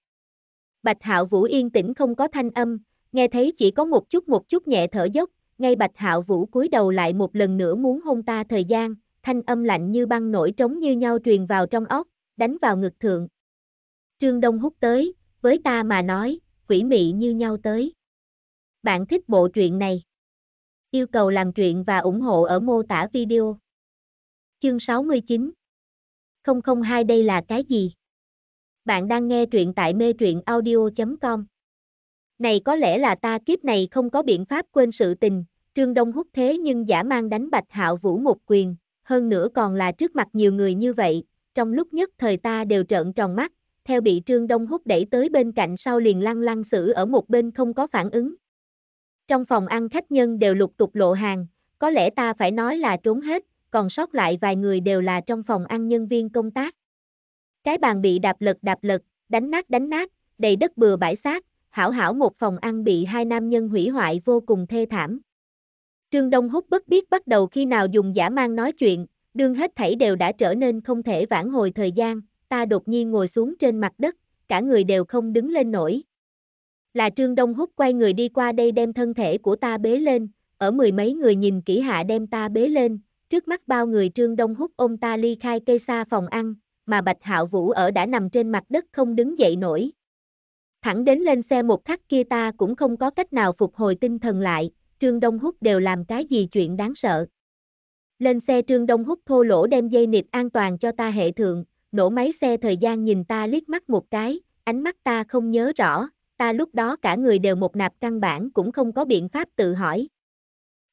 Bạch Hạo Vũ yên tĩnh không có thanh âm, nghe thấy chỉ có một chút một chút nhẹ thở dốc, ngay Bạch Hạo Vũ cúi đầu lại một lần nữa muốn hôn ta thời gian, thanh âm lạnh như băng nổi trống như nhau truyền vào trong óc, đánh vào ngực thượng. Trương Đông hút tới, với ta mà nói, quỷ mị như nhau tới. Bạn thích bộ truyện này? Yêu cầu làm truyện và ủng hộ ở mô tả video. Chương 69 002 đây là cái gì? Bạn đang nghe truyện tại mê truyện audio.com. Này có lẽ là ta kiếp này không có biện pháp quên sự tình, Trương Đông hút thế nhưng giả mang đánh Bạch Hạo Vũ một quyền, hơn nữa còn là trước mặt nhiều người như vậy, trong lúc nhất thời ta đều trợn tròn mắt, theo bị Trương Đông hút đẩy tới bên cạnh sau liền lăn lăn xử ở một bên không có phản ứng. Trong phòng ăn khách nhân đều lục tục lộ hàng, có lẽ ta phải nói là trốn hết, còn sót lại vài người đều là trong phòng ăn nhân viên công tác. Cái bàn bị đạp lật đạp lật, đánh nát đánh nát, đầy đất bừa bãi xác, hảo hảo một phòng ăn bị hai nam nhân hủy hoại vô cùng thê thảm. Trương Đông Húc bất biết bắt đầu khi nào dùng giả mang nói chuyện, đương hết thảy đều đã trở nên không thể vãn hồi thời gian, ta đột nhiên ngồi xuống trên mặt đất, cả người đều không đứng lên nổi. Là Trương Đông Húc quay người đi qua đây đem thân thể của ta bế lên, ở mười mấy người nhìn kỹ hạ đem ta bế lên, trước mắt bao người Trương Đông Húc ôm ta ly khai cây xa phòng ăn, mà Bạch Hạo Vũ ở đã nằm trên mặt đất không đứng dậy nổi. Thẳng đến lên xe một khắc kia ta cũng không có cách nào phục hồi tinh thần lại, Trương Đông Húc đều làm cái gì chuyện đáng sợ. Lên xe Trương Đông Húc thô lỗ đem dây nịt an toàn cho ta hệ thượng, nổ máy xe thời gian nhìn ta liếc mắt một cái, ánh mắt ta không nhớ rõ, ta lúc đó cả người đều một nạp căn bản cũng không có biện pháp tự hỏi.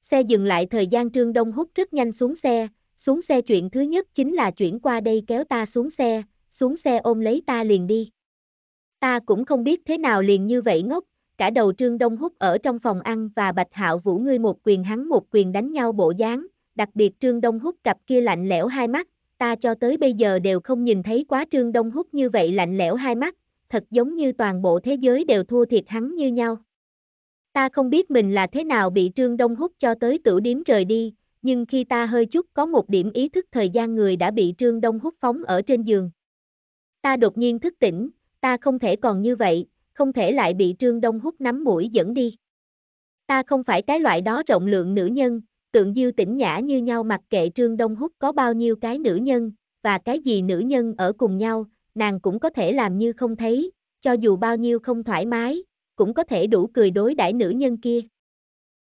Xe dừng lại thời gian Trương Đông Húc rất nhanh xuống xe, xuống xe chuyện thứ nhất chính là chuyển qua đây kéo ta xuống xe, xuống xe ôm lấy ta liền đi. Ta cũng không biết thế nào liền như vậy ngốc, cả đầu Trương Đông hút ở trong phòng ăn và Bạch Hạo Vũ ngươi một quyền hắn một quyền đánh nhau bộ dáng, đặc biệt Trương Đông hút cặp kia lạnh lẽo hai mắt, ta cho tới bây giờ đều không nhìn thấy quá Trương Đông hút như vậy lạnh lẽo hai mắt, thật giống như toàn bộ thế giới đều thua thiệt hắn như nhau. Ta không biết mình là thế nào bị Trương Đông hút cho tới tử điếm rời đi, nhưng khi ta hơi chút có một điểm ý thức thời gian người đã bị Trương Đông hút phóng ở trên giường. Ta đột nhiên thức tỉnh, ta không thể còn như vậy, không thể lại bị Trương Đông hút nắm mũi dẫn đi. Ta không phải cái loại đó rộng lượng nữ nhân, tượng diêu tỉnh nhã như nhau mặc kệ Trương Đông hút có bao nhiêu cái nữ nhân, và cái gì nữ nhân ở cùng nhau, nàng cũng có thể làm như không thấy, cho dù bao nhiêu không thoải mái, cũng có thể đủ cười đối đãi nữ nhân kia.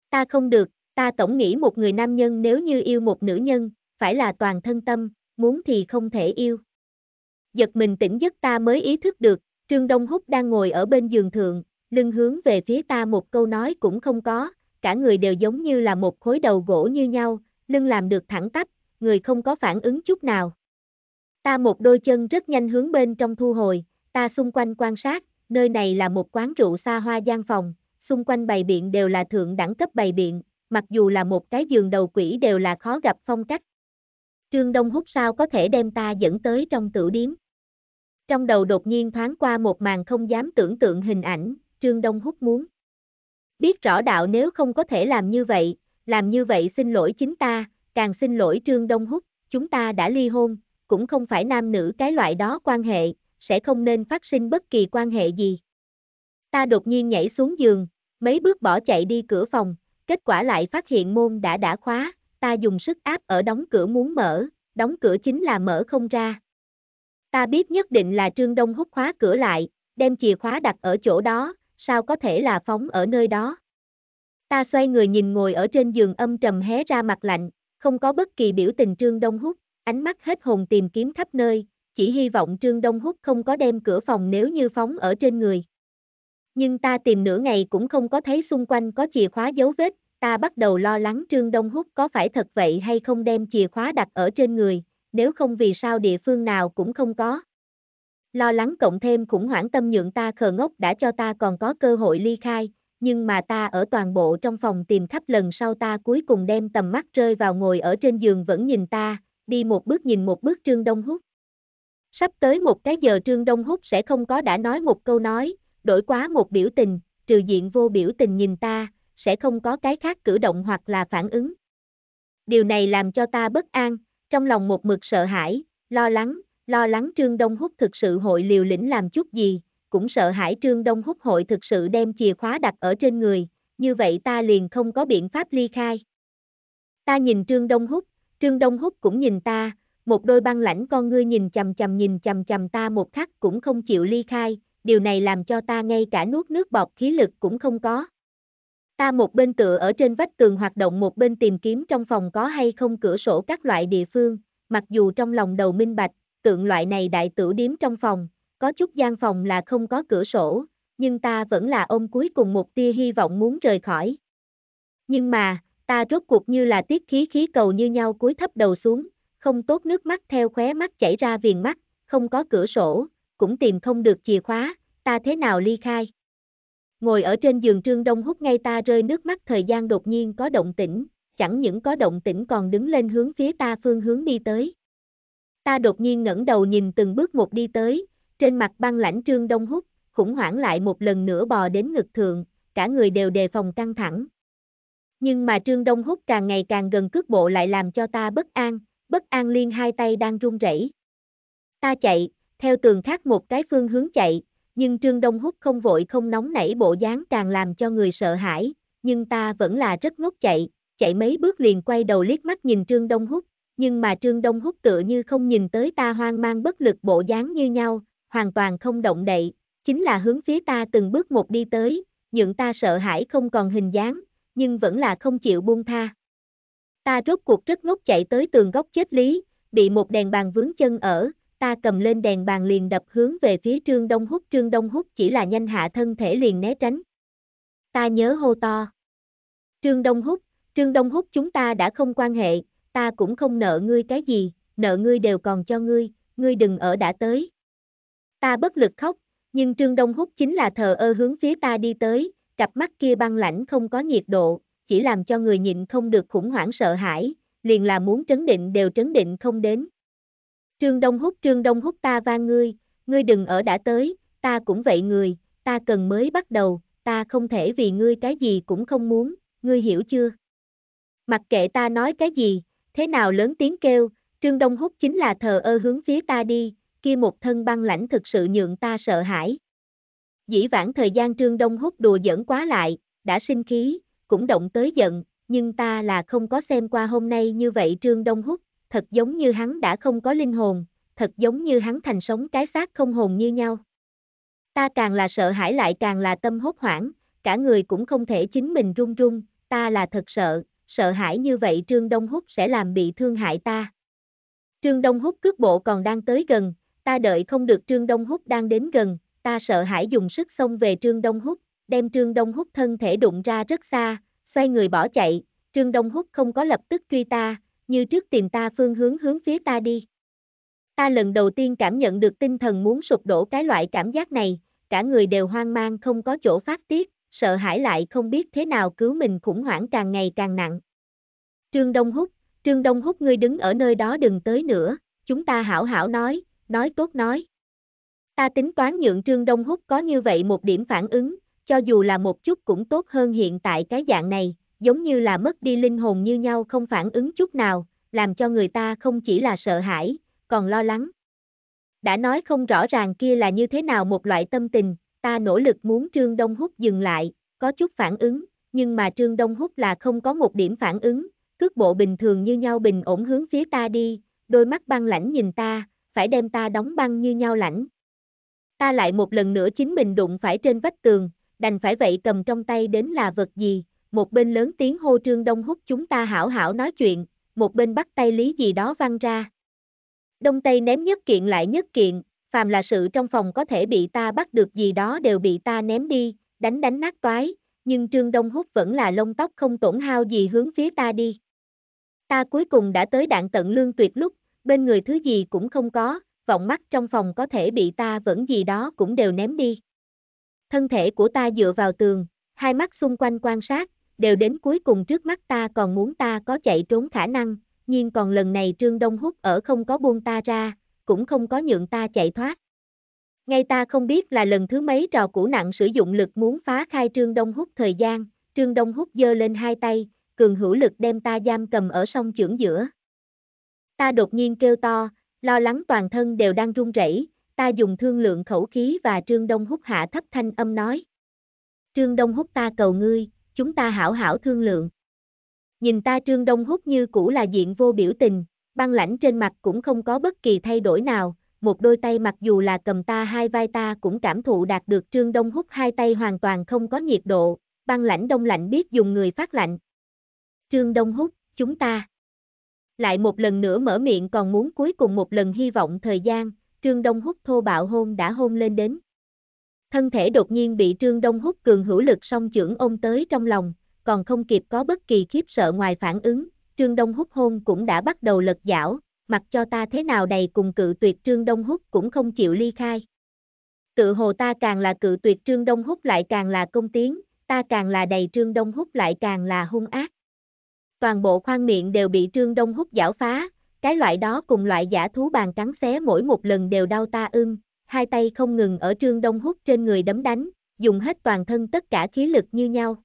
Ta không được, Ta tổng nghĩ một người nam nhân nếu như yêu một nữ nhân, phải là toàn thân tâm, muốn thì không thể yêu. Giật mình tỉnh giấc ta mới ý thức được, Trương Đông Húc đang ngồi ở bên giường thượng, lưng hướng về phía ta một câu nói cũng không có, cả người đều giống như là một khối đầu gỗ như nhau, lưng làm được thẳng tắp, người không có phản ứng chút nào. Ta một đôi chân rất nhanh hướng bên trong thu hồi, ta xung quanh quan sát, nơi này là một quán rượu xa hoa gian phòng, xung quanh bày biện đều là thượng đẳng cấp bày biện, mặc dù là một cái giường đầu quỷ đều là khó gặp phong cách. Trương Đông Húc sao có thể đem ta dẫn tới trong tử điếm. Trong đầu đột nhiên thoáng qua một màn không dám tưởng tượng hình ảnh, Trương Đông Húc muốn. Biết rõ đạo nếu không có thể làm như vậy, làm như vậy xin lỗi chính ta, càng xin lỗi Trương Đông Húc, chúng ta đã ly hôn, cũng không phải nam nữ cái loại đó quan hệ, sẽ không nên phát sinh bất kỳ quan hệ gì. Ta đột nhiên nhảy xuống giường, mấy bước bỏ chạy đi cửa phòng, Kết quả lại phát hiện môn đã đã khóa, ta dùng sức áp ở đóng cửa muốn mở, đóng cửa chính là mở không ra. Ta biết nhất định là Trương Đông hút khóa cửa lại, đem chìa khóa đặt ở chỗ đó, sao có thể là phóng ở nơi đó. Ta xoay người nhìn ngồi ở trên giường âm trầm hé ra mặt lạnh, không có bất kỳ biểu tình Trương Đông hút, ánh mắt hết hồn tìm kiếm khắp nơi, chỉ hy vọng Trương Đông hút không có đem cửa phòng nếu như phóng ở trên người nhưng ta tìm nửa ngày cũng không có thấy xung quanh có chìa khóa dấu vết, ta bắt đầu lo lắng Trương Đông Húc có phải thật vậy hay không đem chìa khóa đặt ở trên người, nếu không vì sao địa phương nào cũng không có. Lo lắng cộng thêm khủng hoảng tâm nhượng ta khờ ngốc đã cho ta còn có cơ hội ly khai, nhưng mà ta ở toàn bộ trong phòng tìm khắp lần sau ta cuối cùng đem tầm mắt rơi vào ngồi ở trên giường vẫn nhìn ta, đi một bước nhìn một bước Trương Đông Húc. Sắp tới một cái giờ Trương Đông Húc sẽ không có đã nói một câu nói, đổi quá một biểu tình, trừ diện vô biểu tình nhìn ta, sẽ không có cái khác cử động hoặc là phản ứng. Điều này làm cho ta bất an, trong lòng một mực sợ hãi, lo lắng, lo lắng Trương Đông Húc thực sự hội liều lĩnh làm chút gì, cũng sợ hãi Trương Đông Húc hội thực sự đem chìa khóa đặt ở trên người, như vậy ta liền không có biện pháp ly khai. Ta nhìn Trương Đông Húc, Trương Đông Húc cũng nhìn ta, một đôi băng lãnh con ngươi nhìn chầm chầm nhìn chầm chầm ta một khắc cũng không chịu ly khai, điều này làm cho ta ngay cả nuốt nước bọt khí lực cũng không có. Ta một bên tựa ở trên vách tường hoạt động một bên tìm kiếm trong phòng có hay không cửa sổ các loại địa phương, mặc dù trong lòng đầu minh bạch, tượng loại này đại tử điếm trong phòng, có chút gian phòng là không có cửa sổ, nhưng ta vẫn là ôm cuối cùng một tia hy vọng muốn rời khỏi. Nhưng mà, ta rốt cuộc như là tiết khí khí cầu như nhau cúi thấp đầu xuống, không tốt nước mắt theo khóe mắt chảy ra viền mắt, không có cửa sổ, cũng tìm không được chìa khóa, ta thế nào ly khai. Ngồi ở trên giường Trương Đông hút ngay ta rơi nước mắt thời gian đột nhiên có động tĩnh, chẳng những có động tĩnh còn đứng lên hướng phía ta phương hướng đi tới. Ta đột nhiên ngẩng đầu nhìn từng bước một đi tới, trên mặt băng lãnh Trương Đông hút, khủng hoảng lại một lần nữa bò đến ngực thượng, cả người đều đề phòng căng thẳng. Nhưng mà Trương Đông hút càng ngày càng gần cước bộ lại làm cho ta bất an, bất an liên hai tay đang run rẩy. Ta chạy, theo tường khác một cái phương hướng chạy, nhưng Trương Đông Húc không vội không nóng nảy bộ dáng càng làm cho người sợ hãi, nhưng ta vẫn là rất ngốc chạy, chạy mấy bước liền quay đầu liếc mắt nhìn Trương Đông Húc, nhưng mà Trương Đông Húc tựa như không nhìn tới ta hoang mang bất lực bộ dáng như nhau, hoàn toàn không động đậy, chính là hướng phía ta từng bước một đi tới, nhượng ta sợ hãi không còn hình dáng, nhưng vẫn là không chịu buông tha. Ta rốt cuộc rất ngốc chạy tới tường góc chết lý, bị một đèn bàn vướng chân ở, ta cầm lên đèn bàn liền đập hướng về phía Trương Đông Húc. Trương Đông Húc chỉ là nhanh hạ thân thể liền né tránh. Ta nhớ hô to. Trương Đông Húc, Trương Đông Húc chúng ta đã không quan hệ, ta cũng không nợ ngươi cái gì, nợ ngươi đều còn cho ngươi, ngươi đừng ở đã tới. Ta bất lực khóc, nhưng Trương Đông Húc chính là thờ ơ hướng phía ta đi tới, cặp mắt kia băng lãnh không có nhiệt độ, chỉ làm cho người nhịn không được khủng hoảng sợ hãi, liền là muốn trấn định đều trấn định không đến. Trương Đông Húc Trương Đông Húc ta van ngươi, ngươi đừng ở đã tới, ta cũng vậy người, ta cần mới bắt đầu, ta không thể vì ngươi cái gì cũng không muốn, ngươi hiểu chưa? Mặc kệ ta nói cái gì, thế nào lớn tiếng kêu, Trương Đông Húc chính là thờ ơ hướng phía ta đi, kia một thân băng lãnh thực sự nhượng ta sợ hãi. Dĩ vãng thời gian Trương Đông Húc đùa giỡn quá lại, đã sinh khí, cũng động tới giận, nhưng ta là không có xem qua hôm nay như vậy Trương Đông Húc, thật giống như hắn đã không có linh hồn, thật giống như hắn thành sống cái xác không hồn như nhau. Ta càng là sợ hãi lại càng là tâm hốt hoảng, cả người cũng không thể chính mình run run, ta là thật sợ, sợ hãi như vậy Trương Đông Húc sẽ làm bị thương hại ta. Trương Đông Húc cước bộ còn đang tới gần, ta đợi không được Trương Đông Húc đang đến gần, ta sợ hãi dùng sức xông về Trương Đông Húc, đem Trương Đông Húc thân thể đụng ra rất xa, xoay người bỏ chạy, Trương Đông Húc không có lập tức truy ta, như trước tìm ta phương hướng hướng phía ta đi. Ta lần đầu tiên cảm nhận được tinh thần muốn sụp đổ cái loại cảm giác này, cả người đều hoang mang không có chỗ phát tiết, sợ hãi lại không biết thế nào cứu mình khủng hoảng càng ngày càng nặng. Trương Đông Húc, Trương Đông Húc ngươi đứng ở nơi đó đừng tới nữa, chúng ta hảo hảo nói, nói tốt nói. Ta tính toán nhượng Trương Đông Húc có như vậy một điểm phản ứng, cho dù là một chút cũng tốt hơn hiện tại cái dạng này, giống như là mất đi linh hồn như nhau không phản ứng chút nào, làm cho người ta không chỉ là sợ hãi, còn lo lắng. Đã nói không rõ ràng kia là như thế nào một loại tâm tình, ta nỗ lực muốn Trương Đông Húc dừng lại, có chút phản ứng, nhưng mà Trương Đông Húc là không có một điểm phản ứng, cước bộ bình thường như nhau bình ổn hướng phía ta đi, đôi mắt băng lãnh nhìn ta, phải đem ta đóng băng như nhau lãnh. Ta lại một lần nữa chính mình đụng phải trên vách tường, đành phải vậy cầm trong tay đến là vật gì, một bên lớn tiếng hô Trương Đông hút chúng ta hảo hảo nói chuyện, một bên bắt tay lý gì đó văng ra. Đông Tây ném nhất kiện lại nhất kiện, phàm là sự trong phòng có thể bị ta bắt được gì đó đều bị ta ném đi, đánh đánh nát toái, nhưng Trương Đông hút vẫn là lông tóc không tổn hao gì hướng phía ta đi. Ta cuối cùng đã tới đạn tận lương tuyệt lúc, bên người thứ gì cũng không có, vọng mắt trong phòng có thể bị ta vẫn gì đó cũng đều ném đi. Thân thể của ta dựa vào tường, hai mắt xung quanh quan sát, đều đến cuối cùng trước mắt ta còn muốn ta có chạy trốn khả năng, nhưng còn lần này Trương Đông Hút ở không có buông ta ra, cũng không có nhượng ta chạy thoát. Ngay ta không biết là lần thứ mấy trò cũ nặng sử dụng lực muốn phá khai Trương Đông Hút thời gian, Trương Đông Hút giơ lên hai tay, cường hữu lực đem ta giam cầm ở song trưởng giữa. Ta đột nhiên kêu to, lo lắng toàn thân đều đang run rẩy, ta dùng thương lượng khẩu khí và Trương Đông hút hạ thấp thanh âm nói. Trương Đông hút ta cầu ngươi, chúng ta hảo hảo thương lượng. Nhìn ta Trương Đông Húc như cũ là diện vô biểu tình, băng lãnh trên mặt cũng không có bất kỳ thay đổi nào, một đôi tay mặc dù là cầm ta hai vai ta cũng cảm thụ đạt được Trương Đông Húc hai tay hoàn toàn không có nhiệt độ, băng lãnh đông lạnh biết dùng người phát lạnh. Trương Đông Húc, chúng ta lại một lần nữa mở miệng còn muốn cuối cùng một lần hy vọng thời gian, Trương Đông Húc thô bạo hôn đã hôn lên đến. Thân thể đột nhiên bị Trương Đông hút cường hữu lực song trưởng ôm tới trong lòng, còn không kịp có bất kỳ khiếp sợ ngoài phản ứng, Trương Đông hút hôn cũng đã bắt đầu lật dảo, mặc cho ta thế nào đầy cùng cự tuyệt Trương Đông hút cũng không chịu ly khai. Tự hồ ta càng là cự tuyệt Trương Đông hút lại càng là công tiến, ta càng là đầy Trương Đông hút lại càng là hung ác. Toàn bộ khoang miệng đều bị Trương Đông hút giảo phá, cái loại đó cùng loại giả thú bàn cắn xé mỗi một lần đều đau ta ưng, hai tay không ngừng ở Trương Đông hút trên người đấm đánh, dùng hết toàn thân tất cả khí lực như nhau.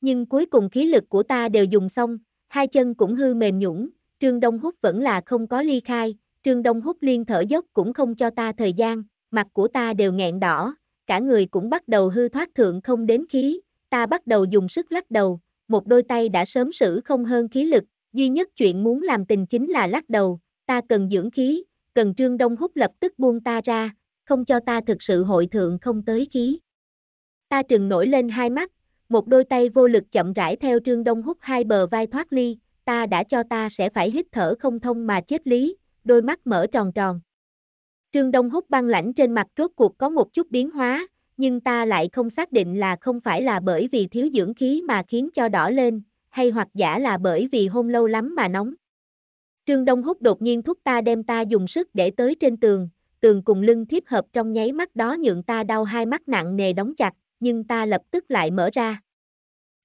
Nhưng cuối cùng khí lực của ta đều dùng xong, hai chân cũng hư mềm nhũng, Trương Đông hút vẫn là không có ly khai, Trương Đông hút liên thở dốc cũng không cho ta thời gian, mặt của ta đều nghẹn đỏ, cả người cũng bắt đầu hư thoát thượng không đến khí, ta bắt đầu dùng sức lắc đầu, một đôi tay đã sớm sử không hơn khí lực, duy nhất chuyện muốn làm tình chính là lắc đầu, ta cần dưỡng khí, cần Trương Đông Húc lập tức buông ta ra, không cho ta thực sự hội thượng không tới khí. Ta trừng nổi lên hai mắt, một đôi tay vô lực chậm rãi theo Trương Đông Húc hai bờ vai thoát ly, ta đã cho ta sẽ phải hít thở không thông mà chết lý, đôi mắt mở tròn tròn. Trương Đông Húc băng lãnh trên mặt rốt cuộc có một chút biến hóa, nhưng ta lại không xác định là không phải là bởi vì thiếu dưỡng khí mà khiến cho đỏ lên, hay hoặc giả là bởi vì hôn lâu lắm mà nóng. Trương Đông Húc đột nhiên thúc ta đem ta dùng sức để tới trên tường, tường cùng lưng thiếp hợp trong nháy mắt đó nhượng ta đau hai mắt nặng nề đóng chặt, nhưng ta lập tức lại mở ra.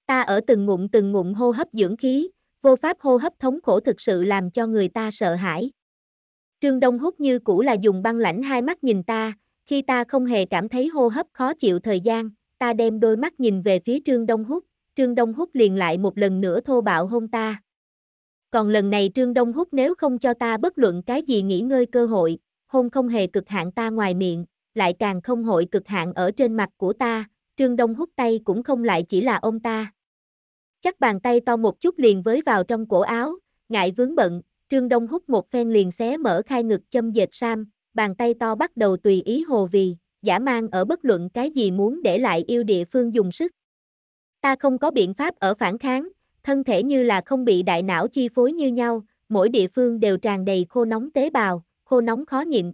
Ta ở từng ngụm từng ngụm hô hấp dưỡng khí, vô pháp hô hấp thống khổ thực sự làm cho người ta sợ hãi. Trương Đông Húc như cũ là dùng băng lãnh hai mắt nhìn ta, khi ta không hề cảm thấy hô hấp khó chịu thời gian, ta đem đôi mắt nhìn về phía Trương Đông Húc, Trương Đông Húc liền lại một lần nữa thô bạo hôn ta, còn lần này Trương Đông Húc nếu không cho ta bất luận cái gì nghỉ ngơi cơ hội, hôn không hề cực hạn ta ngoài miệng, lại càng không hội cực hạn ở trên mặt của ta, Trương Đông Húc tay cũng không lại chỉ là ôm ta. Chắc bàn tay to một chút liền với vào trong cổ áo, ngại vướng bận, Trương Đông Húc một phen liền xé mở khai ngực châm dệt sam, bàn tay to bắt đầu tùy ý hồ vì, giả mang ở bất luận cái gì muốn để lại yêu địa phương dùng sức. Ta không có biện pháp ở phản kháng, thân thể như là không bị đại não chi phối như nhau, mỗi địa phương đều tràn đầy khô nóng tế bào, khô nóng khó nhịn.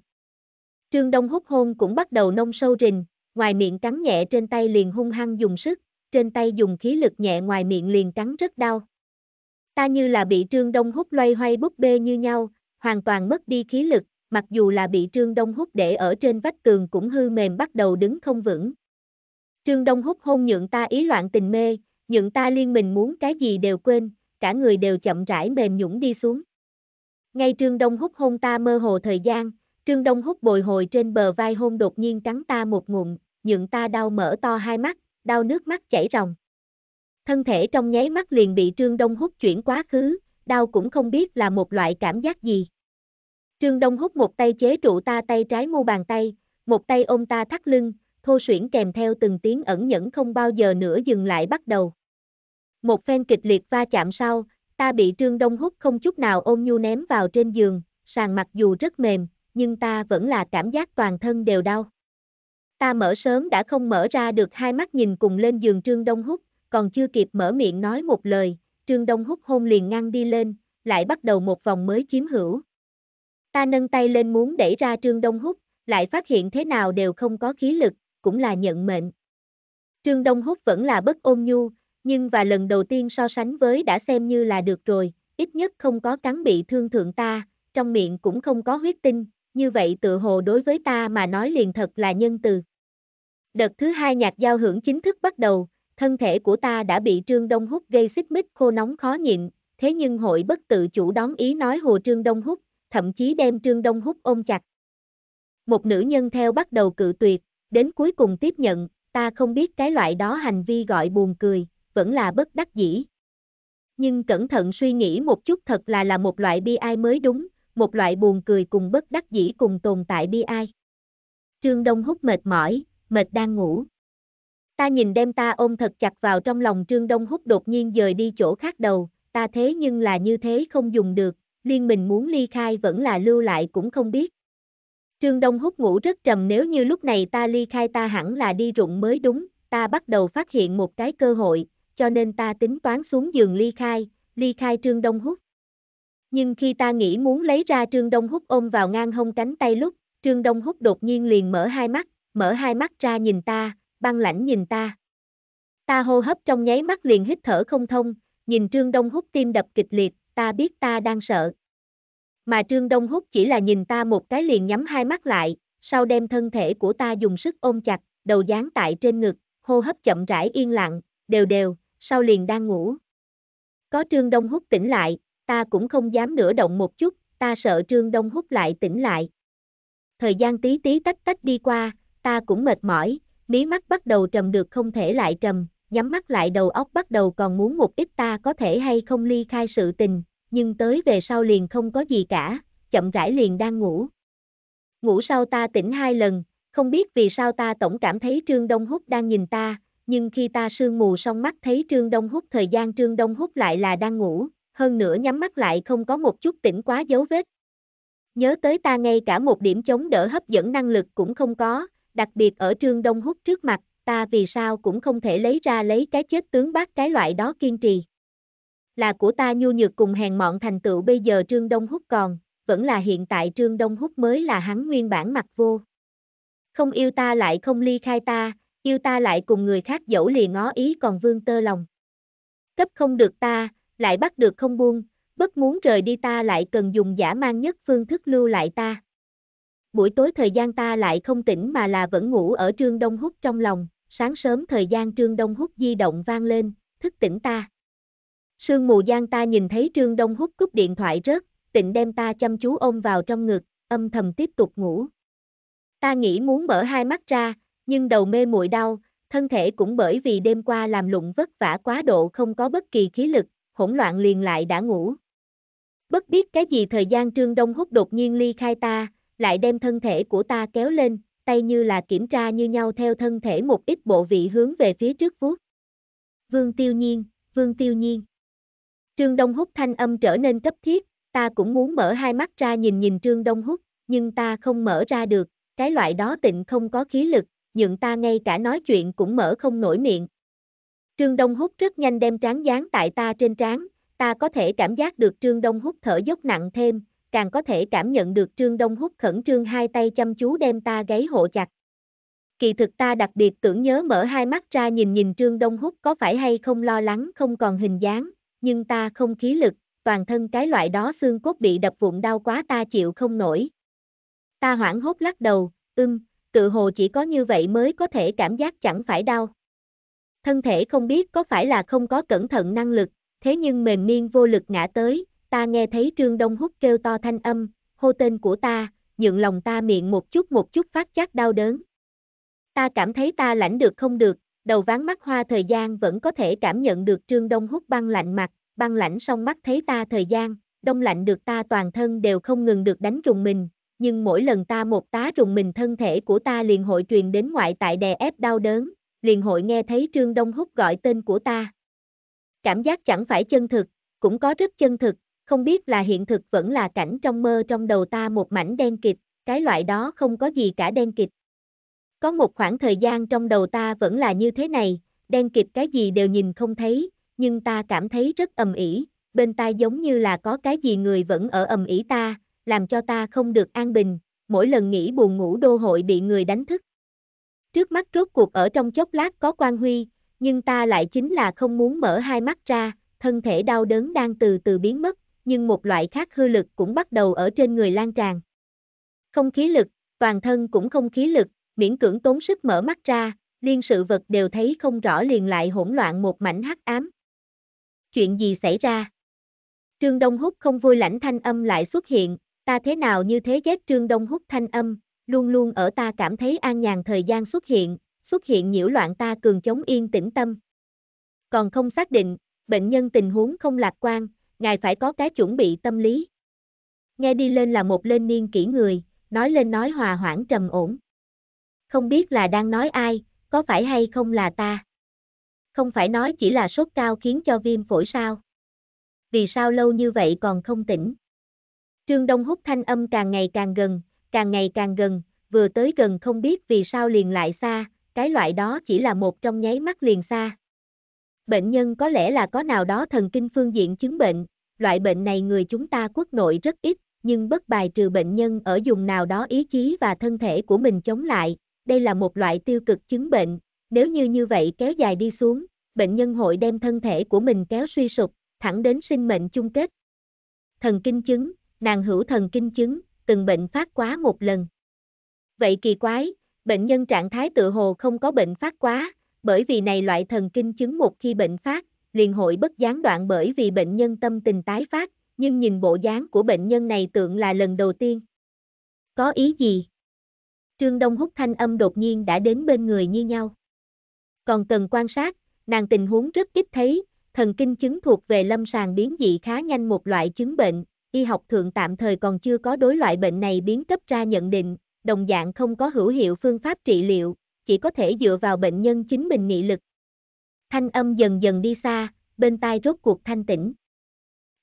Trương Đông hút hôn cũng bắt đầu nông sâu rình, ngoài miệng cắn nhẹ trên tay liền hung hăng dùng sức, trên tay dùng khí lực nhẹ ngoài miệng liền cắn rất đau. Ta như là bị Trương Đông hút loay hoay búp bê như nhau, hoàn toàn mất đi khí lực, mặc dù là bị Trương Đông hút để ở trên vách tường cũng hư mềm bắt đầu đứng không vững. Trương Đông hút hôn nhượng ta ý loạn tình mê, những ta liên mình muốn cái gì đều quên, cả người đều chậm rãi mềm nhũng đi xuống. Ngay Trương Đông hút hôn ta mơ hồ thời gian, Trương Đông hút bồi hồi trên bờ vai hôn đột nhiên cắn ta một ngụm, nhượng ta đau mở to hai mắt, đau nước mắt chảy ròng. Thân thể trong nháy mắt liền bị Trương Đông hút chuyển quá khứ, đau cũng không biết là một loại cảm giác gì. Trương Đông hút một tay chế trụ ta tay trái mu bàn tay, một tay ôm ta thắt lưng, thô suyễn kèm theo từng tiếng ẩn nhẫn không bao giờ nữa dừng lại bắt đầu. Một phen kịch liệt va chạm sau, ta bị Trương Đông Húc không chút nào ôm nhu ném vào trên giường, sàn mặc dù rất mềm, nhưng ta vẫn là cảm giác toàn thân đều đau. Ta mở sớm đã không mở ra được hai mắt nhìn cùng lên giường Trương Đông Húc, còn chưa kịp mở miệng nói một lời, Trương Đông Húc hôn liền ngăn đi lên, lại bắt đầu một vòng mới chiếm hữu. Ta nâng tay lên muốn đẩy ra Trương Đông Húc, lại phát hiện thế nào đều không có khí lực, cũng là nhận mệnh. Trương Đông Húc vẫn là bất ôn nhu, nhưng và lần đầu tiên so sánh với đã xem như là được rồi, ít nhất không có cắn bị thương thượng ta, trong miệng cũng không có huyết tinh, như vậy tự hồ đối với ta mà nói liền thật là nhân từ. Đợt thứ hai nhạc giao hưởng chính thức bắt đầu, thân thể của ta đã bị Trương Đông Húc gây xích mít khô nóng khó nhịn, thế nhưng hội bất tự chủ đón ý nói hồ Trương Đông Húc, thậm chí đem Trương Đông Húc ôm chặt. Một nữ nhân theo bắt đầu cự tuyệt, đến cuối cùng tiếp nhận, ta không biết cái loại đó hành vi gọi buồn cười, vẫn là bất đắc dĩ. Nhưng cẩn thận suy nghĩ một chút thật là là một loại bi ai mới đúng, một loại buồn cười cùng bất đắc dĩ cùng tồn tại bi ai. Trương Đông Húc mệt mỏi, mệt đang ngủ. Ta nhìn đem ta ôm thật chặt vào trong lòng Trương Đông Húc đột nhiên dời đi chỗ khác đầu, ta thế nhưng là như thế không dùng được, liên mình muốn ly khai vẫn là lưu lại cũng không biết. Trương Đông Húc ngủ rất trầm nếu như lúc này ta ly khai ta hẳn là đi rụng mới đúng, ta bắt đầu phát hiện một cái cơ hội, cho nên ta tính toán xuống giường ly khai, ly khai Trương Đông Húc. Nhưng khi ta nghĩ muốn lấy ra Trương Đông Húc ôm vào ngang hông cánh tay lúc, Trương Đông Húc đột nhiên liền mở hai mắt, mở hai mắt ra nhìn ta, băng lãnh nhìn ta. Ta hô hấp trong nháy mắt liền hít thở không thông, nhìn Trương Đông Húc tim đập kịch liệt, ta biết ta đang sợ. Mà Trương Đông Húc chỉ là nhìn ta một cái liền nhắm hai mắt lại, sau đem thân thể của ta dùng sức ôm chặt, đầu dán tại trên ngực, hô hấp chậm rãi yên lặng, đều đều, sau liền đang ngủ. Có Trương Đông Húc tỉnh lại, ta cũng không dám nửa động một chút, ta sợ Trương Đông Húc lại tỉnh lại. Thời gian tí tí tách tách đi qua, ta cũng mệt mỏi, mí mắt bắt đầu trầm được không thể lại trầm, nhắm mắt lại đầu óc bắt đầu còn muốn một ít ta có thể hay không ly khai sự tình, nhưng tới về sau liền không có gì cả, chậm rãi liền đang ngủ. Ngủ sau ta tỉnh hai lần, không biết vì sao ta tổng cảm thấy Trương Đông Húc đang nhìn ta, nhưng khi ta sương mù xong mắt thấy Trương Đông hút thời gian Trương Đông hút lại là đang ngủ, hơn nữa nhắm mắt lại không có một chút tỉnh quá dấu vết. Nhớ tới ta ngay cả một điểm chống đỡ hấp dẫn năng lực cũng không có, đặc biệt ở Trương Đông hút trước mặt, ta vì sao cũng không thể lấy ra lấy cái chết tướng bác cái loại đó kiên trì. Là của ta nhu nhược cùng hèn mọn thành tựu bây giờ Trương Đông hút còn, vẫn là hiện tại Trương Đông hút mới là hắn nguyên bản mặt vô. Không yêu ta lại không ly khai ta, yêu ta lại cùng người khác dẫu lìa ngó ý còn vương tơ lòng. Cấp không được ta, lại bắt được không buông, bất muốn rời đi ta lại cần dùng giả mang nhất phương thức lưu lại ta. Buổi tối thời gian ta lại không tỉnh mà là vẫn ngủ ở trương đông hút trong lòng, sáng sớm thời gian trương đông hút di động vang lên, thức tỉnh ta. Sương mù giang ta nhìn thấy trương đông hút cúp điện thoại rớt, tịnh đem ta chăm chú ôm vào trong ngực, âm thầm tiếp tục ngủ. Ta nghĩ muốn mở hai mắt ra, nhưng đầu mê muội đau, thân thể cũng bởi vì đêm qua làm lụng vất vả quá độ không có bất kỳ khí lực, hỗn loạn liền lại đã ngủ. Bất biết cái gì thời gian Trương Đông hút đột nhiên ly khai ta, lại đem thân thể của ta kéo lên, tay như là kiểm tra như nhau theo thân thể một ít bộ vị hướng về phía trước vuốt. Vương Tiêu Nhiên, Vương Tiêu Nhiên. Trương Đông hút thanh âm trở nên cấp thiết, ta cũng muốn mở hai mắt ra nhìn nhìn Trương Đông hút, nhưng ta không mở ra được, cái loại đó tịnh không có khí lực, nhượng ta ngay cả nói chuyện cũng mở không nổi miệng. Trương Đông Húc rất nhanh đem trán dán tại ta trên trán, ta có thể cảm giác được Trương Đông Húc thở dốc nặng thêm, càng có thể cảm nhận được Trương Đông Húc khẩn trương hai tay chăm chú đem ta gáy hộ chặt. Kỳ thực ta đặc biệt tưởng nhớ mở hai mắt ra nhìn nhìn Trương Đông Húc có phải hay không lo lắng không còn hình dáng, nhưng ta không khí lực, toàn thân cái loại đó xương cốt bị đập vụn đau quá ta chịu không nổi. Ta hoảng hốt lắc đầu, ưm, tự hồ chỉ có như vậy mới có thể cảm giác chẳng phải đau. Thân thể không biết có phải là không có cẩn thận năng lực, thế nhưng mềm miên vô lực ngã tới, ta nghe thấy Trương Đông Húc kêu to thanh âm, hô tên của ta, nhượng lòng ta miệng một chút một chút phát chát đau đớn. Ta cảm thấy ta lãnh được không được, đầu ván mắt hoa thời gian vẫn có thể cảm nhận được Trương Đông Húc băng lạnh mặt, băng lạnh song mắt thấy ta thời gian, đông lạnh được ta toàn thân đều không ngừng được đánh rùng mình, nhưng mỗi lần ta một tá rùng mình thân thể của ta liền hội truyền đến ngoại tại đè ép đau đớn, liền hội nghe thấy Trương Đông Húc gọi tên của ta. Cảm giác chẳng phải chân thực, cũng có rất chân thực, không biết là hiện thực vẫn là cảnh trong mơ trong đầu ta một mảnh đen kịt, cái loại đó không có gì cả đen kịt. Có một khoảng thời gian trong đầu ta vẫn là như thế này, đen kịt cái gì đều nhìn không thấy, nhưng ta cảm thấy rất ầm ỉ, bên tai giống như là có cái gì người vẫn ở ầm ỉ ta, làm cho ta không được an bình, mỗi lần nghĩ buồn ngủ đô hội bị người đánh thức. Trước mắt rốt cuộc ở trong chốc lát có quan huy, nhưng ta lại chính là không muốn mở hai mắt ra, thân thể đau đớn đang từ từ biến mất, nhưng một loại khác hư lực cũng bắt đầu ở trên người lan tràn. Không khí lực, toàn thân cũng không khí lực, miễn cưỡng tốn sức mở mắt ra, liên sự vật đều thấy không rõ liền lại hỗn loạn một mảnh hắc ám. Chuyện gì xảy ra? Trương Đông Húc không vui lãnh thanh âm lại xuất hiện, ta thế nào như thế ghét Trương Đông hút thanh âm, luôn luôn ở ta cảm thấy an nhàn thời gian xuất hiện, xuất hiện nhiễu loạn ta cường chống yên tĩnh tâm. Còn không xác định, bệnh nhân tình huống không lạc quan, ngài phải có cái chuẩn bị tâm lý. Nghe đi lên là một lên niên kỹ người, nói lên nói hòa hoãn trầm ổn. Không biết là đang nói ai, có phải hay không là ta. Không phải nói chỉ là sốt cao khiến cho viêm phổi sao. Vì sao lâu như vậy còn không tỉnh. Trương Đông hút thanh âm càng ngày càng gần, càng ngày càng gần, vừa tới gần không biết vì sao liền lại xa, cái loại đó chỉ là một trong nháy mắt liền xa. Bệnh nhân có lẽ là có nào đó thần kinh phương diện chứng bệnh, loại bệnh này người chúng ta quốc nội rất ít, nhưng bất bài trừ bệnh nhân ở dùng nào đó ý chí và thân thể của mình chống lại, đây là một loại tiêu cực chứng bệnh, nếu như như vậy kéo dài đi xuống, bệnh nhân hội đem thân thể của mình kéo suy sụp, thẳng đến sinh mệnh chung kết. Thần kinh chứng, nàng hữu thần kinh chứng, từng bệnh phát quá một lần. Vậy kỳ quái, bệnh nhân trạng thái tự hồ không có bệnh phát quá, bởi vì này loại thần kinh chứng một khi bệnh phát, liền hội bất gián đoạn bởi vì bệnh nhân tâm tình tái phát, nhưng nhìn bộ dáng của bệnh nhân này tượng là lần đầu tiên. Có ý gì? Trương Đông hút thanh âm đột nhiên đã đến bên người như nhau. Còn cần quan sát, nàng tình huống rất ít thấy, thần kinh chứng thuộc về lâm sàng biến dị khá nhanh một loại chứng bệnh, y học thượng tạm thời còn chưa có đối loại bệnh này biến cấp ra nhận định, đồng dạng không có hữu hiệu phương pháp trị liệu, chỉ có thể dựa vào bệnh nhân chính mình nghị lực. Thanh âm dần dần đi xa, bên tai rốt cuộc thanh tĩnh.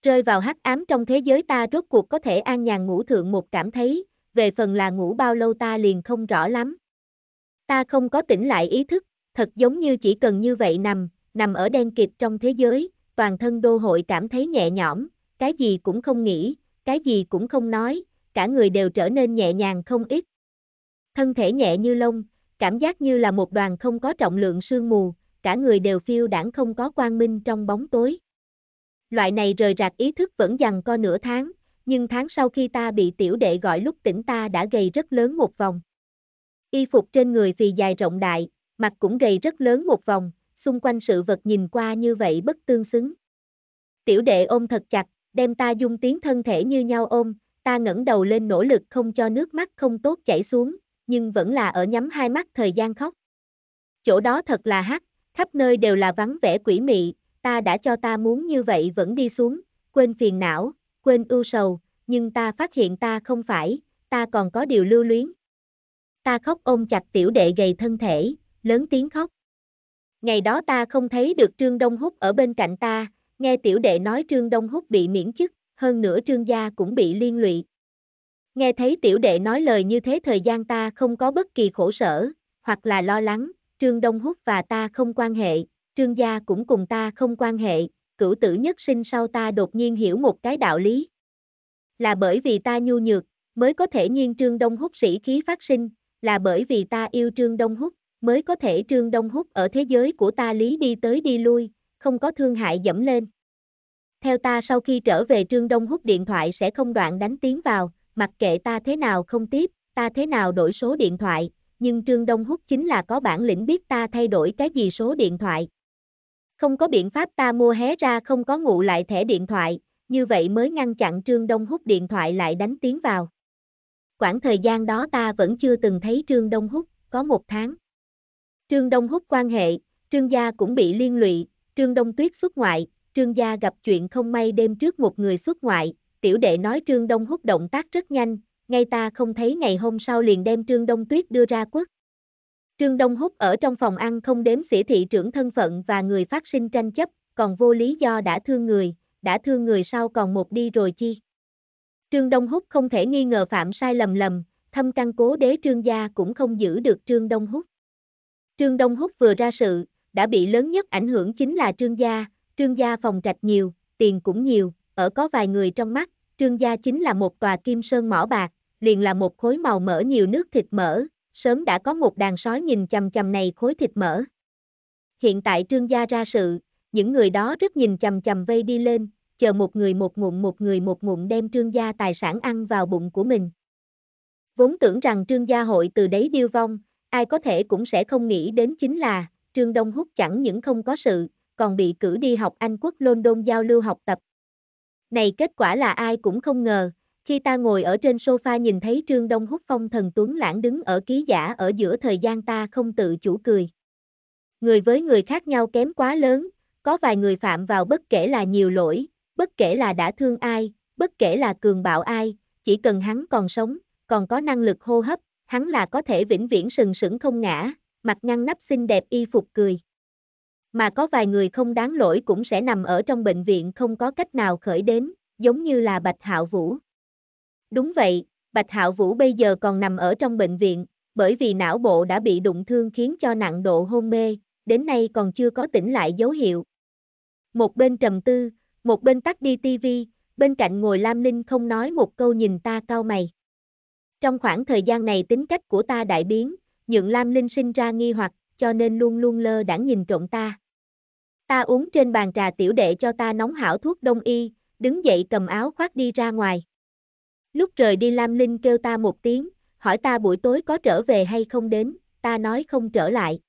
Rơi vào hắc ám trong thế giới ta rốt cuộc có thể an nhàn ngủ thượng một cảm thấy, về phần là ngủ bao lâu ta liền không rõ lắm. Ta không có tỉnh lại ý thức, thật giống như chỉ cần như vậy nằm, nằm ở đen kịt trong thế giới, toàn thân đô hội cảm thấy nhẹ nhõm, cái gì cũng không nghĩ, cái gì cũng không nói, cả người đều trở nên nhẹ nhàng không ít. Thân thể nhẹ như lông, cảm giác như là một đoàn không có trọng lượng sương mù, cả người đều phiêu đảng không có quang minh trong bóng tối. Loại này rời rạc ý thức vẫn dằn co nửa tháng, nhưng tháng sau khi ta bị tiểu đệ gọi lúc tỉnh ta đã gầy rất lớn một vòng. Y phục trên người vì dài rộng đại, mặt cũng gầy rất lớn một vòng, xung quanh sự vật nhìn qua như vậy bất tương xứng. Tiểu đệ ôm thật chặt, đem ta dung tiến thân thể như nhau ôm, ta ngẩng đầu lên nỗ lực không cho nước mắt không tốt chảy xuống, nhưng vẫn là ở nhắm hai mắt thời gian khóc. Chỗ đó thật là hắc, khắp nơi đều là vắng vẻ quỷ mị, ta đã cho ta muốn như vậy vẫn đi xuống, quên phiền não, quên ưu sầu, nhưng ta phát hiện ta không phải, ta còn có điều lưu luyến. Ta khóc ôm chặt tiểu đệ gầy thân thể, lớn tiếng khóc. Ngày đó ta không thấy được Trương Đông Húc ở bên cạnh ta, nghe tiểu đệ nói Trương Đông Húc bị miễn chức, hơn nữa Trương gia cũng bị liên lụy. Nghe thấy tiểu đệ nói lời như thế thời gian ta không có bất kỳ khổ sở, hoặc là lo lắng, Trương Đông Húc và ta không quan hệ, Trương gia cũng cùng ta không quan hệ, cửu tử nhất sinh sau ta đột nhiên hiểu một cái đạo lý. Là bởi vì ta nhu nhược, mới có thể nhiên Trương Đông Húc sĩ khí phát sinh, là bởi vì ta yêu Trương Đông Húc, mới có thể Trương Đông Húc ở thế giới của ta lý đi tới đi lui, không có thương hại dẫm lên. Theo ta sau khi trở về Trương Đông hút điện thoại sẽ không đoạn đánh tiếng vào, mặc kệ ta thế nào không tiếp, ta thế nào đổi số điện thoại, nhưng Trương Đông hút chính là có bản lĩnh biết ta thay đổi cái gì số điện thoại. Không có biện pháp ta mua hé ra không có ngụ lại thẻ điện thoại, như vậy mới ngăn chặn Trương Đông hút điện thoại lại đánh tiếng vào. Quãng thời gian đó ta vẫn chưa từng thấy Trương Đông hút, có một tháng. Trương Đông hút quan hệ, Trương gia cũng bị liên lụy, Trương Đông Tuyết xuất ngoại, Trương gia gặp chuyện không may đêm trước một người xuất ngoại, tiểu đệ nói Trương Đông hút động tác rất nhanh, ngay ta không thấy ngày hôm sau liền đem Trương Đông Tuyết đưa ra quốc. Trương Đông Húc ở trong phòng ăn không đếm xỉa thị trưởng thân phận và người phát sinh tranh chấp, còn vô lý do đã thương người, đã thương người sau còn một đi rồi chi. Trương Đông Húc không thể nghi ngờ phạm sai lầm lầm, thâm căn cố đế Trương gia cũng không giữ được Trương Đông Húc. Trương Đông Húc vừa ra sự, đã bị lớn nhất ảnh hưởng chính là trương gia, trương gia phòng trạch nhiều, tiền cũng nhiều, ở có vài người trong mắt, trương gia chính là một tòa kim sơn mỏ bạc, liền là một khối màu mỡ nhiều nước thịt mỡ, sớm đã có một đàn sói nhìn chằm chằm này khối thịt mỡ. Hiện tại trương gia ra sự, những người đó rất nhìn chằm chằm vây đi lên, chờ một người một ngụm một người một ngụm đem trương gia tài sản ăn vào bụng của mình. Vốn tưởng rằng trương gia hội từ đấy điêu vong, ai có thể cũng sẽ không nghĩ đến chính là, Trương Đông Húc chẳng những không có sự, còn bị cử đi học Anh quốc London giao lưu học tập. Này kết quả là ai cũng không ngờ, khi ta ngồi ở trên sofa nhìn thấy Trương Đông Húc phong thần tuấn lãng đứng ở ký giả ở giữa thời gian ta không tự chủ cười. Người với người khác nhau kém quá lớn, có vài người phạm vào bất kể là nhiều lỗi, bất kể là đã thương ai, bất kể là cường bạo ai, chỉ cần hắn còn sống, còn có năng lực hô hấp, hắn là có thể vĩnh viễn sừng sững không ngã, mặt ngăn nắp xinh đẹp y phục cười. Mà có vài người không đáng lỗi cũng sẽ nằm ở trong bệnh viện không có cách nào khởi đến, giống như là Bạch Hạo Vũ. Đúng vậy, Bạch Hạo Vũ bây giờ còn nằm ở trong bệnh viện, bởi vì não bộ đã bị đụng thương khiến cho nặng độ hôn mê, đến nay còn chưa có tỉnh lại dấu hiệu. Một bên trầm tư, một bên tắt đi TV, bên cạnh ngồi Lam Linh không nói một câu nhìn ta cau mày. Trong khoảng thời gian này tính cách của ta đại biến, nhượng Lam Linh sinh ra nghi hoặc, cho nên luôn luôn lơ đãng nhìn trộm ta. Ta uống trên bàn trà tiểu đệ cho ta nóng hảo thuốc đông y, đứng dậy cầm áo khoác đi ra ngoài. Lúc rời đi Lam Linh kêu ta một tiếng, hỏi ta buổi tối có trở về hay không đến, ta nói không trở lại.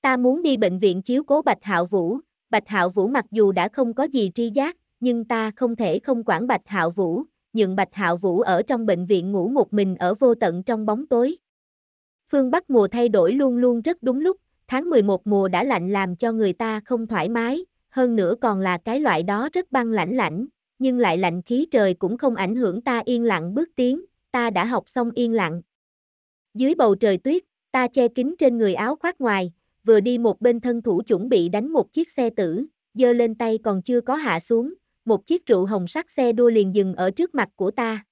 Ta muốn đi bệnh viện chiếu cố Bạch Hạo Vũ, Bạch Hạo Vũ mặc dù đã không có gì tri giác, nhưng ta không thể không quản Bạch Hạo Vũ, nhường Bạch Hạo Vũ ở trong bệnh viện ngủ một mình ở vô tận trong bóng tối phương Bắc mùa thay đổi luôn luôn rất đúng lúc, tháng 11 mùa đã lạnh làm cho người ta không thoải mái, hơn nữa còn là cái loại đó rất băng lãnh lãnh, nhưng lại lạnh khí trời cũng không ảnh hưởng ta yên lặng bước tiến, ta đã học xong yên lặng. Dưới bầu trời tuyết, ta che kín trên người áo khoác ngoài, vừa đi một bên thân thủ chuẩn bị đánh một chiếc xe tử, giơ lên tay còn chưa có hạ xuống, một chiếc rượu hồng sắc xe đua liền dừng ở trước mặt của ta.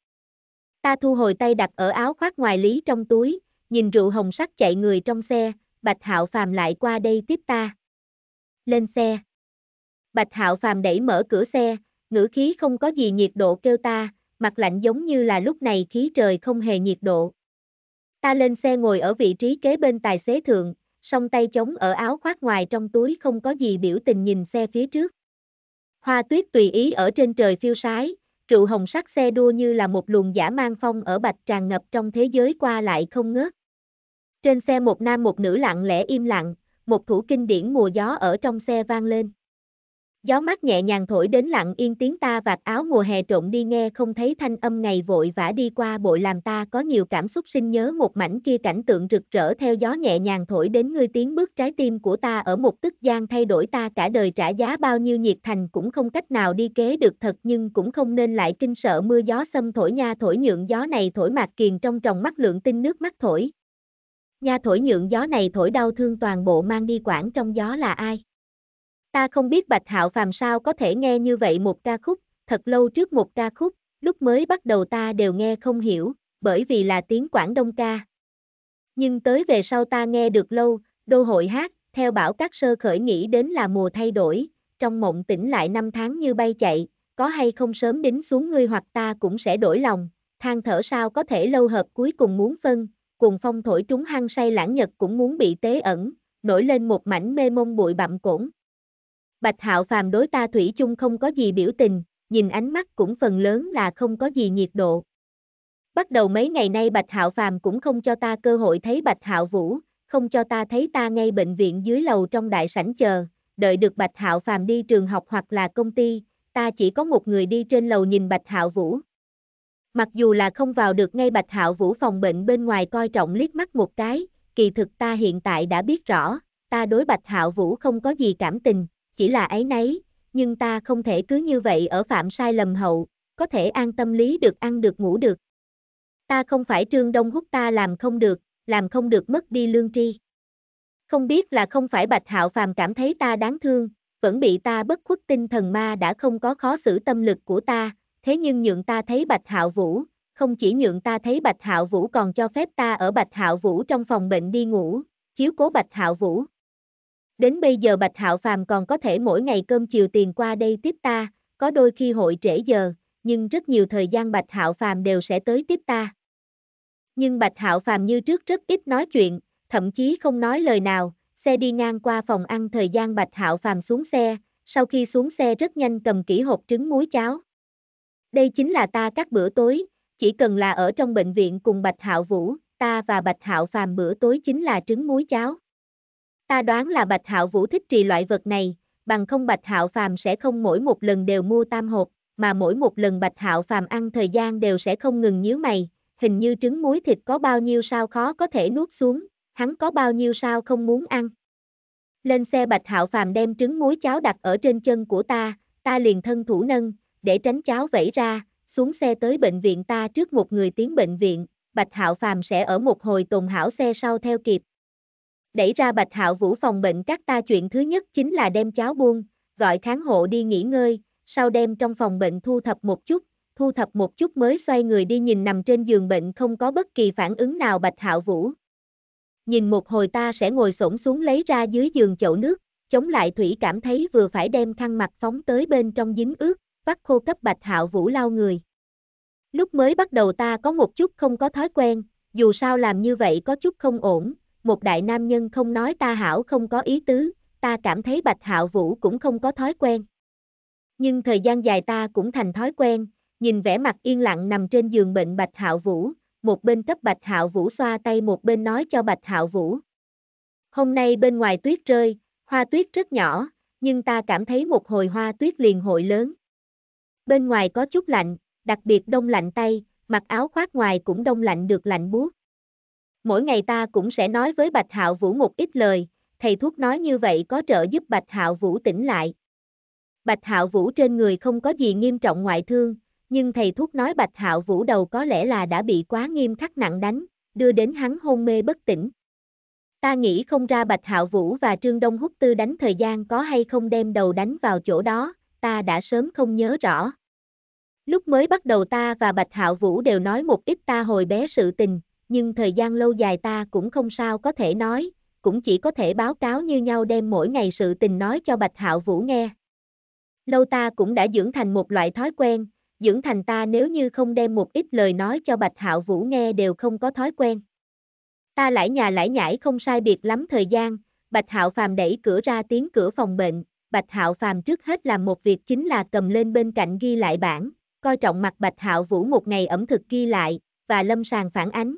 Ta thu hồi tay đặt ở áo khoác ngoài lý trong túi, nhìn rượu hồng sắc chạy người trong xe, Bạch Hạo Phàm lại qua đây tiếp ta. Lên xe. Bạch Hạo Phàm đẩy mở cửa xe, ngữ khí không có gì nhiệt độ kêu ta, mặt lạnh giống như là lúc này khí trời không hề nhiệt độ. Ta lên xe ngồi ở vị trí kế bên tài xế thượng, song tay chống ở áo khoác ngoài trong túi không có gì biểu tình nhìn xe phía trước. Hoa tuyết tùy ý ở trên trời phiêu sái, trụ hồng sắc xe đua như là một luồng giả mang phong ở bạch tràn ngập trong thế giới qua lại không ngớt. Trên xe một nam một nữ lặng lẽ im lặng, một thủ kinh điển mùa gió ở trong xe vang lên. Gió mát nhẹ nhàng thổi đến lặng yên tiếng ta vạt áo mùa hè trộn đi nghe không thấy thanh âm ngày vội vã đi qua bội làm ta có nhiều cảm xúc sinh nhớ một mảnh kia cảnh tượng rực rỡ theo gió nhẹ nhàng thổi đến ngươi tiếng bước trái tim của ta ở một tức gian thay đổi ta cả đời trả giá bao nhiêu nhiệt thành cũng không cách nào đi kế được thật nhưng cũng không nên lại kinh sợ mưa gió xâm thổi nha thổi nhượng gió này thổi mạc kiền trong tròng mắt lượng tinh nước mắt thổi. Nha thổi nhượng gió này thổi đau thương toàn bộ mang đi quảng trong gió là ai? Ta không biết Bạch Hạo Phàm sao có thể nghe như vậy một ca khúc, thật lâu trước một ca khúc, lúc mới bắt đầu ta đều nghe không hiểu, bởi vì là tiếng Quảng Đông ca. Nhưng tới về sau ta nghe được lâu, đô hội hát, theo bảo các sơ khởi nghĩ đến là mùa thay đổi, trong mộng tỉnh lại năm tháng như bay chạy, có hay không sớm đính xuống ngươi hoặc ta cũng sẽ đổi lòng, than thở sao có thể lâu hợp cuối cùng muốn phân, cùng phong thổi trúng hăng say lãng nhật cũng muốn bị tế ẩn, nổi lên một mảnh mê mông bụi bặm cổn. Bạch Hạo Phàm đối ta thủy chung không có gì biểu tình, nhìn ánh mắt cũng phần lớn là không có gì nhiệt độ. Bắt đầu mấy ngày nay Bạch Hạo Phàm cũng không cho ta cơ hội thấy Bạch Hạo Vũ, không cho ta thấy ta ngay bệnh viện dưới lầu trong đại sảnh chờ, đợi được Bạch Hạo Phàm đi trường học hoặc là công ty, ta chỉ có một người đi trên lầu nhìn Bạch Hạo Vũ. Mặc dù là không vào được ngay Bạch Hạo Vũ phòng bệnh bên ngoài coi trọng liếc mắt một cái, kỳ thực ta hiện tại đã biết rõ, ta đối Bạch Hạo Vũ không có gì cảm tình, chỉ là ấy nấy, nhưng ta không thể cứ như vậy ở phạm sai lầm hậu, có thể an tâm lý được ăn được ngủ được. Ta không phải trương đông hút ta làm không được, làm không được mất đi lương tri. Không biết là không phải Bạch Hạo Phàm cảm thấy ta đáng thương, vẫn bị ta bất khuất tinh thần ma đã không có khó xử tâm lực của ta, thế nhưng nhượng ta thấy Bạch Hạo Vũ, không chỉ nhượng ta thấy Bạch Hạo Vũ còn cho phép ta ở Bạch Hạo Vũ trong phòng bệnh đi ngủ, chiếu cố Bạch Hạo Vũ. Đến bây giờ Bạch Hạo Phàm còn có thể mỗi ngày cơm chiều tiền qua đây tiếp ta, có đôi khi hội trễ giờ, nhưng rất nhiều thời gian Bạch Hạo Phàm đều sẽ tới tiếp ta. Nhưng Bạch Hạo Phàm như trước rất ít nói chuyện, thậm chí không nói lời nào, xe đi ngang qua phòng ăn thời gian Bạch Hạo Phàm xuống xe, sau khi xuống xe rất nhanh cầm kỹ hộp trứng muối cháo. Đây chính là ta các bữa tối, chỉ cần là ở trong bệnh viện cùng Bạch Hạo Vũ, ta và Bạch Hạo Phàm bữa tối chính là trứng muối cháo. Ta đoán là Bạch Hạo Vũ thích trì loại vật này, bằng không Bạch Hạo Phàm sẽ không mỗi một lần đều mua tam hộp, mà mỗi một lần Bạch Hạo Phàm ăn thời gian đều sẽ không ngừng nhíu mày, hình như trứng muối thịt có bao nhiêu sao khó có thể nuốt xuống, hắn có bao nhiêu sao không muốn ăn. Lên xe Bạch Hạo Phàm đem trứng muối cháo đặt ở trên chân của ta, ta liền thân thủ nâng, để tránh cháo vẩy ra, xuống xe tới bệnh viện ta trước một người tiến bệnh viện, Bạch Hạo Phàm sẽ ở một hồi tồn hảo xe sau theo kịp, đẩy ra Bạch Hạo Vũ phòng bệnh các ta chuyện thứ nhất chính là đem cháo buông, gọi kháng hộ đi nghỉ ngơi, sau đem trong phòng bệnh thu thập một chút, thu thập một chút mới xoay người đi nhìn nằm trên giường bệnh không có bất kỳ phản ứng nào Bạch Hạo Vũ. Nhìn một hồi ta sẽ ngồi xổm xuống lấy ra dưới giường chậu nước, chống lại thủy cảm thấy vừa phải đem khăn mặt phóng tới bên trong dính ướt, vắt khô cấp Bạch Hạo Vũ lau người. Lúc mới bắt đầu ta có một chút không có thói quen, dù sao làm như vậy có chút không ổn, một đại nam nhân không nói ta hảo không có ý tứ, ta cảm thấy Bạch Hạo Vũ cũng không có thói quen. Nhưng thời gian dài ta cũng thành thói quen, nhìn vẻ mặt yên lặng nằm trên giường bệnh Bạch Hạo Vũ, một bên cấp Bạch Hạo Vũ xoa tay một bên nói cho Bạch Hạo Vũ. Hôm nay bên ngoài tuyết rơi, hoa tuyết rất nhỏ, nhưng ta cảm thấy một hồi hoa tuyết liền hội lớn. Bên ngoài có chút lạnh, đặc biệt đông lạnh tay, mặc áo khoác ngoài cũng đông lạnh được lạnh buốt mỗi ngày ta cũng sẽ nói với Bạch Hạo Vũ một ít lời, thầy thuốc nói như vậy có trợ giúp Bạch Hạo Vũ tỉnh lại. Bạch Hạo Vũ trên người không có gì nghiêm trọng ngoại thương, nhưng thầy thuốc nói Bạch Hạo Vũ đầu có lẽ là đã bị quá nghiêm khắc nặng đánh, đưa đến hắn hôn mê bất tỉnh. Ta nghĩ không ra Bạch Hạo Vũ và Trương Đông Húc Tư đánh thời gian có hay không đem đầu đánh vào chỗ đó, ta đã sớm không nhớ rõ. Lúc mới bắt đầu ta và Bạch Hạo Vũ đều nói một ít ta hồi bé sự tình, nhưng thời gian lâu dài ta cũng không sao có thể nói, cũng chỉ có thể báo cáo như nhau đem mỗi ngày sự tình nói cho Bạch Hạo Vũ nghe. Lâu ta cũng đã dưỡng thành một loại thói quen, dưỡng thành ta nếu như không đem một ít lời nói cho Bạch Hạo Vũ nghe đều không có thói quen. Ta lãi nhà lãi nhảy không sai biệt lắm thời gian, Bạch Hạo Phàm đẩy cửa ra tiếng cửa phòng bệnh, Bạch Hạo Phàm trước hết làm một việc chính là cầm lên bên cạnh ghi lại bản, coi trọng mặt Bạch Hạo Vũ một ngày ẩm thực ghi lại và lâm sàng phản ánh,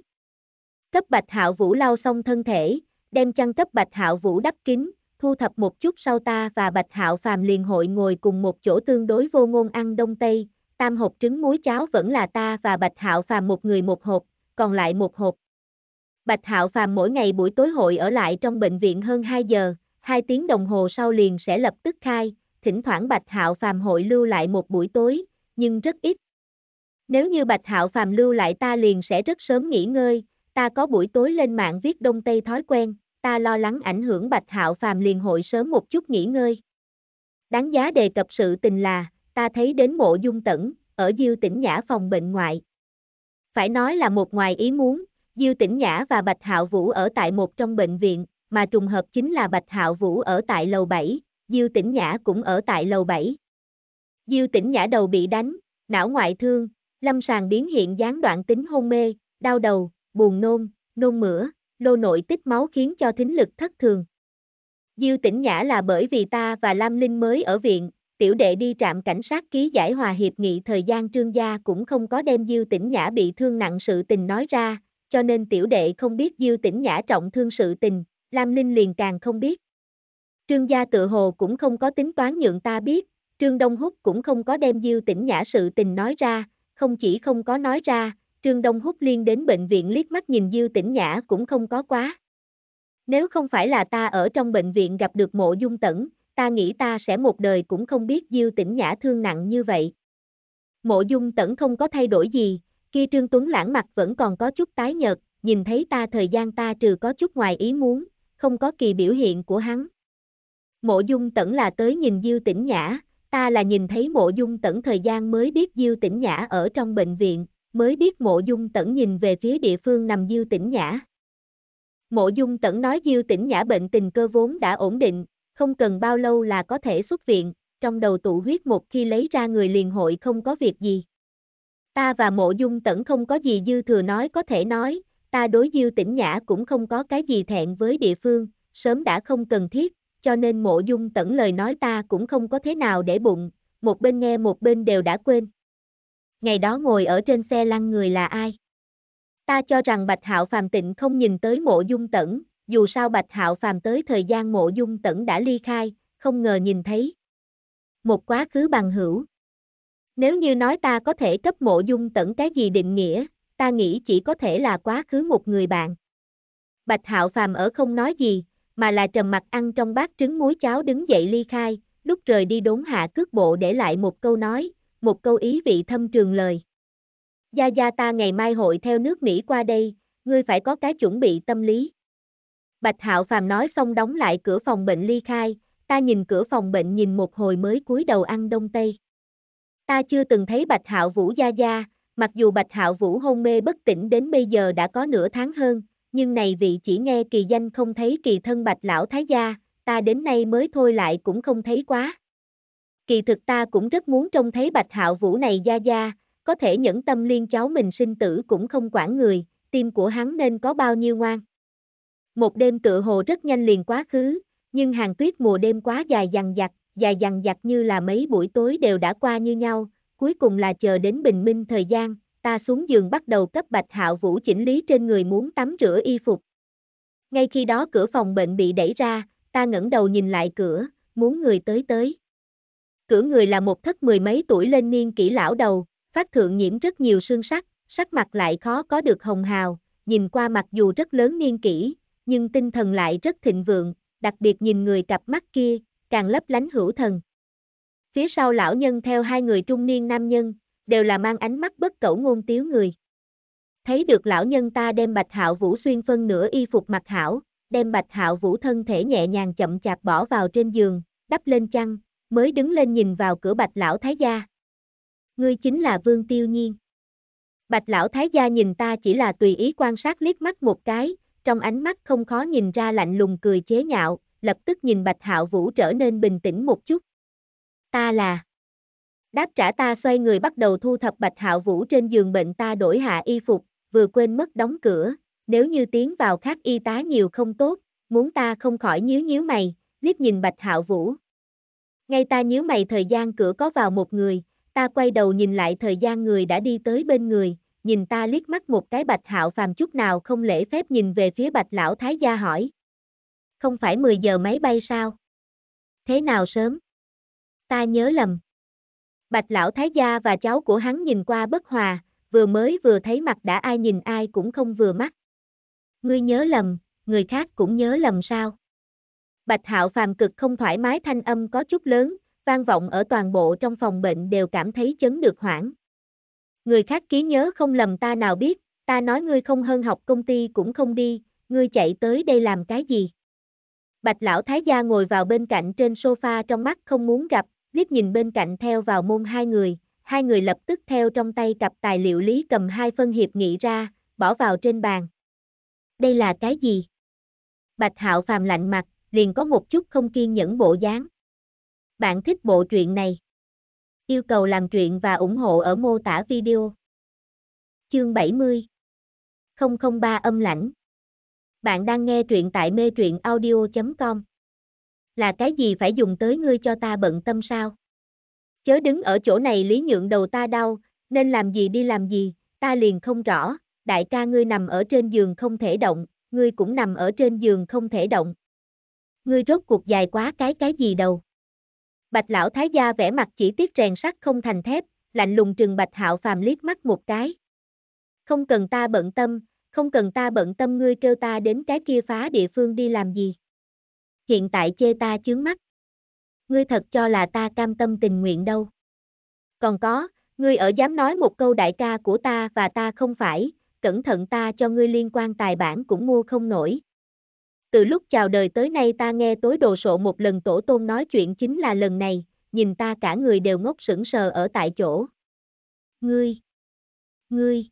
cấp Bạch Hạo Vũ lau xong thân thể, đem chăn cấp Bạch Hạo Vũ đắp kín, thu thập một chút sau ta và Bạch Hạo Phàm liền hội ngồi cùng một chỗ tương đối vô ngôn ăn đông tây, tam hộp trứng muối cháo vẫn là ta và Bạch Hạo Phàm một người một hộp, còn lại một hộp. Bạch Hạo Phàm mỗi ngày buổi tối hội ở lại trong bệnh viện hơn 2 giờ, 2 tiếng đồng hồ sau liền sẽ lập tức khai, thỉnh thoảng Bạch Hạo Phàm hội lưu lại một buổi tối, nhưng rất ít. Nếu như Bạch Hạo Phàm lưu lại ta liền sẽ rất sớm nghỉ ngơi, ta có buổi tối lên mạng viết đông tây thói quen, ta lo lắng ảnh hưởng Bạch Hạo Phàm liền hội sớm một chút nghỉ ngơi. Đáng giá đề cập sự tình là, ta thấy đến mộ dung tẩn, ở Diêu Tĩnh Nhã phòng bệnh ngoại. Phải nói là một ngoài ý muốn, Diêu Tĩnh Nhã và Bạch Hạo Vũ ở tại một trong bệnh viện, mà trùng hợp chính là Bạch Hạo Vũ ở tại lầu 7, Diêu Tĩnh Nhã cũng ở tại lầu 7. Diêu Tĩnh Nhã đầu bị đánh, não ngoại thương, lâm sàng biến hiện gián đoạn tính hôn mê, đau đầu, buồn nôn, nôn mửa, lô nội tích máu khiến cho thính lực thất thường. Diêu tỉnh nhã là bởi vì ta và Lam Linh mới ở viện, tiểu đệ đi trạm cảnh sát ký giải hòa hiệp nghị thời gian trương gia cũng không có đem Diêu tỉnh nhã bị thương nặng sự tình nói ra, cho nên tiểu đệ không biết Diêu tỉnh nhã trọng thương sự tình, Lam Linh liền càng không biết. Trương gia tự hồ cũng không có tính toán nhượng ta biết, Trương Đông Húc cũng không có đem Diêu tỉnh nhã sự tình nói ra, không chỉ không có nói ra, Trương Đông Húc liên đến bệnh viện liếc mắt nhìn Diêu Tĩnh Nhã cũng không có quá. Nếu không phải là ta ở trong bệnh viện gặp được mộ dung tẩn, ta nghĩ ta sẽ một đời cũng không biết Diêu Tĩnh Nhã thương nặng như vậy. Mộ dung tẩn không có thay đổi gì, kia Trương Tuấn lãng mặt vẫn còn có chút tái nhợt, nhìn thấy ta thời gian ta trừ có chút ngoài ý muốn, không có kỳ biểu hiện của hắn. Mộ dung tẩn là tới nhìn Diêu Tĩnh Nhã, ta là nhìn thấy mộ dung tẩn thời gian mới biết Diêu Tĩnh Nhã ở trong bệnh viện, mới biết mộ dung tẩn nhìn về phía địa phương nằm diêu Tĩnh nhã. Mộ dung tẩn nói diêu Tĩnh nhã bệnh tình cơ vốn đã ổn định, không cần bao lâu là có thể xuất viện, trong đầu tụ huyết một khi lấy ra người liền hội không có việc gì. Ta và mộ dung tẩn không có gì dư thừa nói có thể nói, ta đối diêu Tĩnh nhã cũng không có cái gì thẹn với địa phương, sớm đã không cần thiết, cho nên mộ dung tẩn lời nói ta cũng không có thế nào để bụng, một bên nghe một bên đều đã quên ngày đó ngồi ở trên xe lăn người là ai? Ta cho rằng Bạch Hạo Phàm tịnh không nhìn tới mộ dung tẩn, dù sao Bạch Hạo Phàm tới thời gian mộ dung tẩn đã ly khai, không ngờ nhìn thấy. Một quá khứ bằng hữu. Nếu như nói ta có thể cấp mộ dung tẩn cái gì định nghĩa, ta nghĩ chỉ có thể là quá khứ một người bạn. Bạch Hạo Phàm ở không nói gì, mà là trầm mặt ăn trong bát trứng muối cháo đứng dậy ly khai, lúc rời đi đốn hạ cước bộ để lại một câu nói, một câu ý vị thâm trường lời. Gia Gia ta ngày mai hội theo nước Mỹ qua đây, ngươi phải có cái chuẩn bị tâm lý. Bạch Hạo Phàm nói xong đóng lại cửa phòng bệnh ly khai, ta nhìn cửa phòng bệnh nhìn một hồi mới cúi đầu ăn đông tây. Ta chưa từng thấy Bạch Hạo Vũ Gia Gia, mặc dù Bạch Hạo Vũ hôn mê bất tỉnh đến bây giờ đã có nửa tháng hơn, nhưng này vị chỉ nghe kỳ danh không thấy kỳ thân Bạch Lão Thái Gia, ta đến nay mới thôi lại cũng không thấy quá kỳ thực ta cũng rất muốn trông thấy bạch hạo vũ này gia gia, có thể nhẫn tâm liên cháu mình sinh tử cũng không quản người, tim của hắn nên có bao nhiêu ngoan. Một đêm tựa hồ rất nhanh liền quá khứ, nhưng hàng tuyết mùa đêm quá dài dằng dặc, dài dằng dặc như là mấy buổi tối đều đã qua như nhau, cuối cùng là chờ đến bình minh thời gian, ta xuống giường bắt đầu cấp bạch hạo vũ chỉnh lý trên người muốn tắm rửa y phục. Ngay khi đó cửa phòng bệnh bị đẩy ra, ta ngẩng đầu nhìn lại cửa, muốn người tới tới cửa người là một thất mười mấy tuổi lên niên kỹ lão đầu, phát thượng nhiễm rất nhiều xương sắc, sắc mặt lại khó có được hồng hào, nhìn qua mặc dù rất lớn niên kỹ, nhưng tinh thần lại rất thịnh vượng, đặc biệt nhìn người cặp mắt kia, càng lấp lánh hữu thần. Phía sau lão nhân theo hai người trung niên nam nhân, đều là mang ánh mắt bất cẩu ngôn tiếu người. Thấy được lão nhân ta đem Bạch Hạo Vũ xuyên phân nửa y phục mặc hảo, đem Bạch Hạo Vũ thân thể nhẹ nhàng chậm chạp bỏ vào trên giường, đắp lên chăn, mới đứng lên nhìn vào cửa bạch lão thái gia. Ngươi chính là Vương Tiêu Nhiên. Bạch lão thái gia nhìn ta chỉ là tùy ý quan sát liếc mắt một cái, trong ánh mắt không khó nhìn ra lạnh lùng cười chế nhạo, lập tức nhìn bạch hạo vũ trở nên bình tĩnh một chút. Ta là... Đáp trả ta xoay người bắt đầu thu thập bạch hạo vũ trên giường bệnh ta đổi hạ y phục, vừa quên mất đóng cửa, nếu như tiến vào khác y tá nhiều không tốt, muốn ta không khỏi nhíu nhíu mày, liếc nhìn bạch hạo vũ. Ngay ta nhíu mày thời gian cửa có vào một người, ta quay đầu nhìn lại thời gian người đã đi tới bên người, nhìn ta liếc mắt một cái bạch hạo phàm chút nào không lễ phép nhìn về phía bạch lão thái gia hỏi. Không phải 10 giờ máy bay sao? Thế nào sớm? Ta nhớ lầm. Bạch lão thái gia và cháu của hắn nhìn qua bất hòa, vừa mới vừa thấy mặt đã ai nhìn ai cũng không vừa mắt. Ngươi nhớ lầm, người khác cũng nhớ lầm sao? Bạch Hạo Phàm cực không thoải mái thanh âm có chút lớn, vang vọng ở toàn bộ trong phòng bệnh đều cảm thấy chấn được hoảng. Người khác ký nhớ không lầm ta nào biết, ta nói ngươi không hơn học công ty cũng không đi, ngươi chạy tới đây làm cái gì? Bạch lão thái gia ngồi vào bên cạnh trên sofa trong mắt không muốn gặp, liếc nhìn bên cạnh theo vào môn hai người, hai người lập tức theo trong tay cặp tài liệu lý cầm hai phân hiệp nghị ra, bỏ vào trên bàn. Đây là cái gì? Bạch hạo phàm lạnh mặt, liền có một chút không kiên nhẫn bộ dáng. Bạn thích bộ truyện này? Yêu cầu làm truyện và ủng hộ ở mô tả video. Chương 70 003 âm lãnh Bạn đang nghe truyện tại mê truyện audio.com Là cái gì phải dùng tới ngươi cho ta bận tâm sao? Chớ đứng ở chỗ này lý nhượng đầu ta đau, nên làm gì đi làm gì, ta liền không rõ, đại ca ngươi nằm ở trên giường không thể động, ngươi cũng nằm ở trên giường không thể động ngươi rốt cuộc dài quá cái cái gì đâu? Bạch lão thái gia vẻ mặt chỉ tiếc rèn sắt không thành thép, lạnh lùng trừng bạch hạo phàm liếc mắt một cái. Không cần ta bận tâm, không cần ta bận tâm ngươi kêu ta đến cái kia phá địa phương đi làm gì. Hiện tại chê ta chướng mắt. Ngươi thật cho là ta cam tâm tình nguyện đâu. Còn có, ngươi ở dám nói một câu đại ca của ta và ta không phải, cẩn thận ta cho ngươi liên quan tài bản cũng mua không nổi. Từ lúc chào đời tới nay ta nghe tối đồ sộ một lần tổ tôn nói chuyện chính là lần này, nhìn ta cả người đều ngốc sững sờ ở tại chỗ. Ngươi! Ngươi!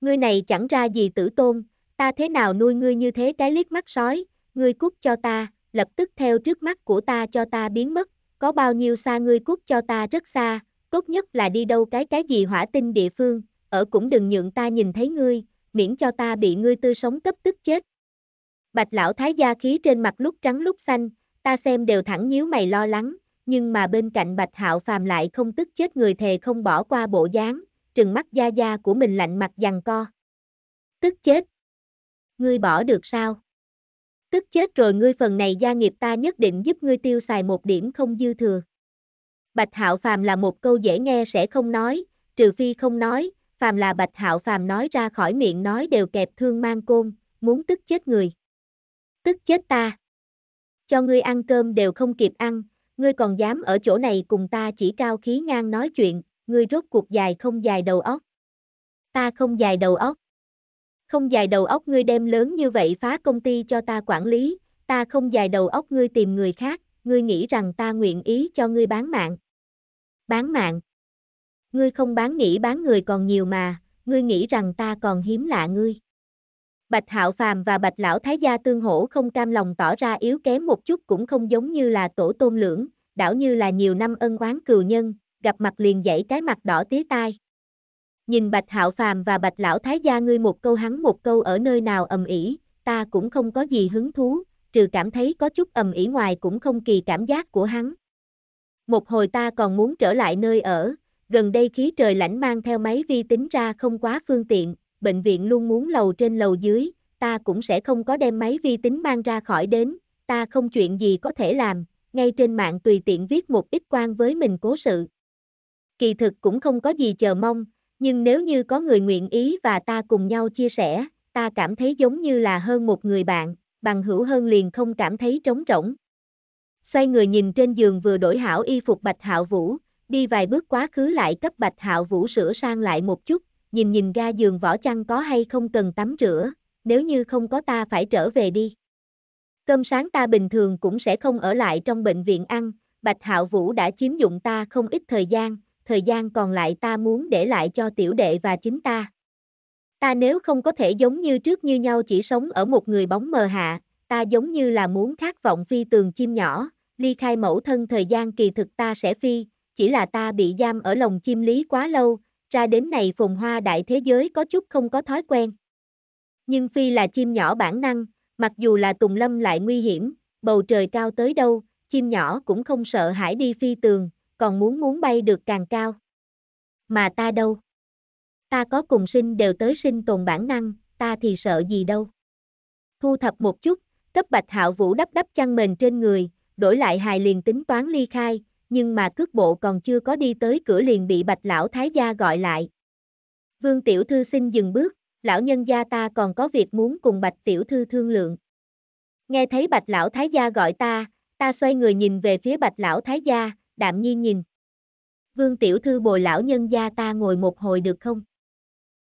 Ngươi này chẳng ra gì tử tôn, ta thế nào nuôi ngươi như thế cái liếc mắt sói, ngươi cút cho ta, lập tức theo trước mắt của ta cho ta biến mất, có bao nhiêu xa ngươi cút cho ta rất xa, tốt nhất là đi đâu cái cái gì hỏa tinh địa phương, ở cũng đừng nhượng ta nhìn thấy ngươi, miễn cho ta bị ngươi tươi sống cấp tức chết. Bạch lão thái gia khí trên mặt lúc trắng lúc xanh, ta xem đều thẳng nhíu mày lo lắng, nhưng mà bên cạnh bạch hạo phàm lại không tức chết người thề không bỏ qua bộ dáng, trừng mắt gia gia của mình lạnh mặt dằn co. Tức chết. Ngươi bỏ được sao? Tức chết rồi ngươi phần này gia nghiệp ta nhất định giúp ngươi tiêu xài một điểm không dư thừa. Bạch hạo phàm là một câu dễ nghe sẽ không nói, trừ phi không nói, phàm là bạch hạo phàm nói ra khỏi miệng nói đều kẹp thương mang côn, muốn tức chết người tức chết ta. Cho ngươi ăn cơm đều không kịp ăn, ngươi còn dám ở chỗ này cùng ta chỉ cao khí ngang nói chuyện, ngươi rốt cuộc dài không dài đầu óc. Ta không dài đầu óc. Không dài đầu óc ngươi đem lớn như vậy phá công ty cho ta quản lý, ta không dài đầu óc ngươi tìm người khác, ngươi nghĩ rằng ta nguyện ý cho ngươi bán mạng. Bán mạng. Ngươi không bán nghĩ bán người còn nhiều mà, ngươi nghĩ rằng ta còn hiếm lạ ngươi. Bạch Hạo Phàm và Bạch Lão Thái Gia tương hỗ không cam lòng tỏ ra yếu kém một chút cũng không giống như là tổ tôn lưỡng, đảo như là nhiều năm ân oán cừu nhân, gặp mặt liền dãy cái mặt đỏ tía tai. Nhìn Bạch Hạo Phàm và Bạch Lão Thái Gia ngươi một câu hắn một câu ở nơi nào ầm ỉ, ta cũng không có gì hứng thú, trừ cảm thấy có chút ầm ỉ ngoài cũng không kỳ cảm giác của hắn. Một hồi ta còn muốn trở lại nơi ở, gần đây khí trời lạnh mang theo máy vi tính ra không quá phương tiện, bệnh viện luôn muốn lầu trên lầu dưới, ta cũng sẽ không có đem máy vi tính mang ra khỏi đến, ta không chuyện gì có thể làm, ngay trên mạng tùy tiện viết một ít quan với mình cố sự. Kỳ thực cũng không có gì chờ mong, nhưng nếu như có người nguyện ý và ta cùng nhau chia sẻ, ta cảm thấy giống như là hơn một người bạn, bằng hữu hơn liền không cảm thấy trống rỗng. Xoay người nhìn trên giường vừa đổi hảo y phục Bạch Hạo Vũ, đi vài bước quá khứ lại cấp Bạch Hạo Vũ sửa sang lại một chút, nhìn nhìn ga giường võ chăn có hay không cần tắm rửa, nếu như không có ta phải trở về đi. Cơm sáng ta bình thường cũng sẽ không ở lại trong bệnh viện ăn, Bạch Hạo Vũ đã chiếm dụng ta không ít thời gian, thời gian còn lại ta muốn để lại cho tiểu đệ và chính ta. Ta nếu không có thể giống như trước như nhau chỉ sống ở một người bóng mờ hạ, ta giống như là muốn khát vọng phi tường chim nhỏ, ly khai mẫu thân thời gian kỳ thực ta sẽ phi, chỉ là ta bị giam ở lồng chim lý quá lâu, ra đến này phồn hoa đại thế giới có chút không có thói quen. Nhưng Phi là chim nhỏ bản năng, mặc dù là Tùng Lâm lại nguy hiểm, bầu trời cao tới đâu, chim nhỏ cũng không sợ hãi đi phi tường, còn muốn muốn bay được càng cao. Mà ta đâu? Ta có cùng sinh đều tới sinh tồn bản năng, ta thì sợ gì đâu. Thu thập một chút, cấp bạch hạo vũ đắp đắp chăn mền trên người, đổi lại hài liền tính toán ly khai, nhưng mà cước bộ còn chưa có đi tới cửa liền bị bạch lão thái gia gọi lại. Vương tiểu thư xin dừng bước, lão nhân gia ta còn có việc muốn cùng bạch tiểu thư thương lượng. Nghe thấy bạch lão thái gia gọi ta, ta xoay người nhìn về phía bạch lão thái gia, đạm nhiên nhìn. Vương tiểu thư bồi lão nhân gia ta ngồi một hồi được không?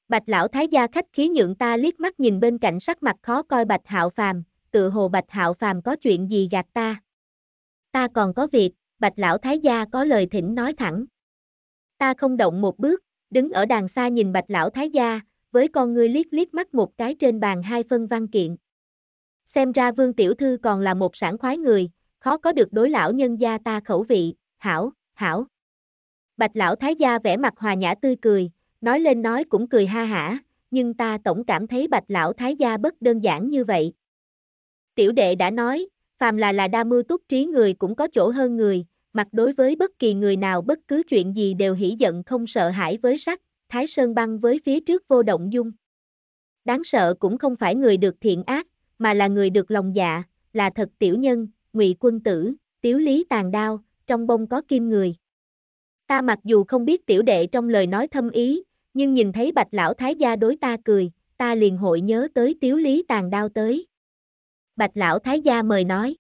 Bạch lão thái gia khách khí nhượng ta liếc mắt nhìn bên cạnh sắc mặt khó coi bạch hạo phàm, tự hồ bạch hạo phàm có chuyện gì gạt ta. Ta còn có việc bạch lão thái gia có lời thỉnh nói thẳng. Ta không động một bước, đứng ở đàng xa nhìn bạch lão thái gia, với con ngươi liếc liếc mắt một cái trên bàn hai phân văn kiện. Xem ra vương tiểu thư còn là một sản khoái người, khó có được đối lão nhân gia ta khẩu vị, hảo, hảo. Bạch lão thái gia vẻ mặt hòa nhã tươi cười, nói lên nói cũng cười ha hả, nhưng ta tổng cảm thấy bạch lão thái gia bất đơn giản như vậy. Tiểu đệ đã nói, phàm là là đa mưu túc trí người cũng có chỗ hơn người, Mặt đối với bất kỳ người nào bất cứ chuyện gì đều hỉ giận không sợ hãi với sắc, Thái Sơn băng với phía trước vô động dung. Đáng sợ cũng không phải người được thiện ác, mà là người được lòng dạ, là thật tiểu nhân, ngụy quân tử, tiếu lý tàn đao, trong bông có kim người. Ta mặc dù không biết tiểu đệ trong lời nói thâm ý, nhưng nhìn thấy bạch lão thái gia đối ta cười, ta liền hội nhớ tới tiếu lý tàn đao tới. Bạch lão thái gia mời nói.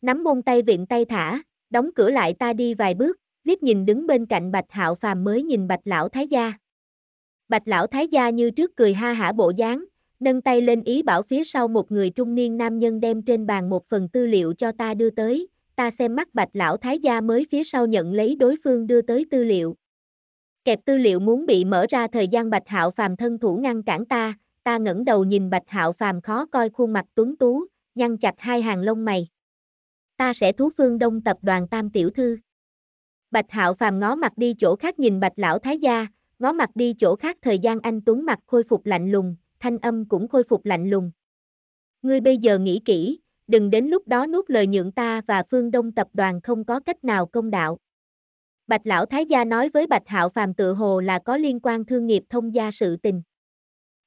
Nắm mông tay viện tay thả, đóng cửa lại ta đi vài bước, liếc nhìn đứng bên cạnh Bạch Hạo Phàm mới nhìn Bạch lão thái gia. Bạch lão thái gia như trước cười ha hả bộ dáng, nâng tay lên ý bảo phía sau một người trung niên nam nhân đem trên bàn một phần tư liệu cho ta đưa tới, ta xem mắt Bạch lão thái gia mới phía sau nhận lấy đối phương đưa tới tư liệu. Kẹp tư liệu muốn bị mở ra thời gian Bạch Hạo Phàm thân thủ ngăn cản ta, ta ngẩng đầu nhìn Bạch Hạo Phàm khó coi khuôn mặt tuấn tú, nhăn chặt hai hàng lông mày ta sẽ thú phương đông tập đoàn tam tiểu thư. Bạch Hạo Phàm ngó mặt đi chỗ khác nhìn Bạch Lão Thái Gia, ngó mặt đi chỗ khác thời gian anh Tuấn mặt khôi phục lạnh lùng, thanh âm cũng khôi phục lạnh lùng. Ngươi bây giờ nghĩ kỹ, đừng đến lúc đó nuốt lời nhượng ta và phương đông tập đoàn không có cách nào công đạo. Bạch Lão Thái Gia nói với Bạch Hạo Phàm tự hồ là có liên quan thương nghiệp thông gia sự tình.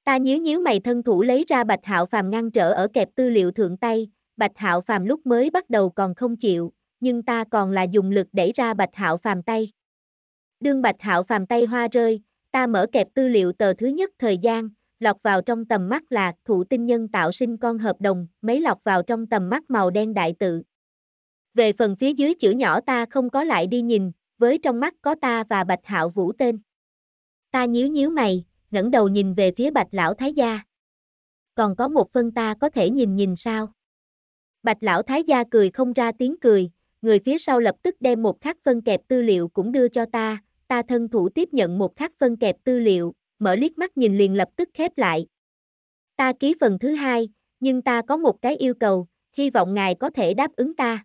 Ta nhíu nhíu mày thân thủ lấy ra Bạch Hạo Phàm ngăn trở ở kẹp tư liệu thượng tay, Bạch Hạo Phàm lúc mới bắt đầu còn không chịu, nhưng ta còn là dùng lực đẩy ra Bạch Hạo Phàm tay. Đương Bạch Hạo Phàm tay hoa rơi, ta mở kẹp tư liệu tờ thứ nhất thời gian, lọc vào trong tầm mắt là thụ tinh nhân tạo sinh con hợp đồng, mấy lọc vào trong tầm mắt màu đen đại tự. Về phần phía dưới chữ nhỏ ta không có lại đi nhìn, với trong mắt có ta và Bạch Hạo Vũ tên. Ta nhíu nhíu mày, ngẩng đầu nhìn về phía Bạch lão thái gia. Còn có một phân ta có thể nhìn nhìn sao? Bạch lão thái gia cười không ra tiếng cười, người phía sau lập tức đem một khắc phân kẹp tư liệu cũng đưa cho ta, ta thân thủ tiếp nhận một khắc phân kẹp tư liệu, mở liếc mắt nhìn liền lập tức khép lại. Ta ký phần thứ hai, nhưng ta có một cái yêu cầu, hy vọng ngài có thể đáp ứng ta.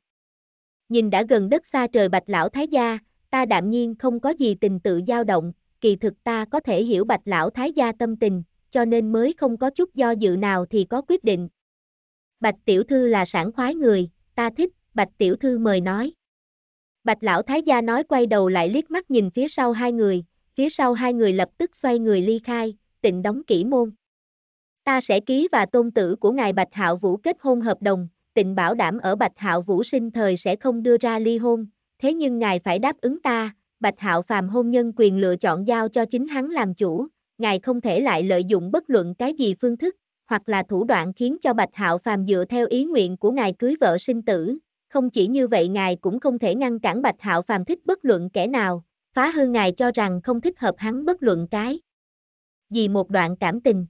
Nhìn đã gần đất xa trời bạch lão thái gia, ta đạm nhiên không có gì tình tự dao động, kỳ thực ta có thể hiểu bạch lão thái gia tâm tình, cho nên mới không có chút do dự nào thì có quyết định, Bạch tiểu thư là sản khoái người, ta thích, bạch tiểu thư mời nói. Bạch lão thái gia nói quay đầu lại liếc mắt nhìn phía sau hai người, phía sau hai người lập tức xoay người ly khai, tịnh đóng kỹ môn. Ta sẽ ký và tôn tử của ngài Bạch Hạo Vũ kết hôn hợp đồng, tịnh bảo đảm ở Bạch Hạo Vũ sinh thời sẽ không đưa ra ly hôn, thế nhưng ngài phải đáp ứng ta, Bạch Hạo phàm hôn nhân quyền lựa chọn giao cho chính hắn làm chủ, ngài không thể lại lợi dụng bất luận cái gì phương thức, hoặc là thủ đoạn khiến cho Bạch Hạo Phàm dựa theo ý nguyện của ngài cưới vợ sinh tử, không chỉ như vậy ngài cũng không thể ngăn cản Bạch Hạo Phàm thích bất luận kẻ nào, phá hư ngài cho rằng không thích hợp hắn bất luận cái. Vì một đoạn cảm tình.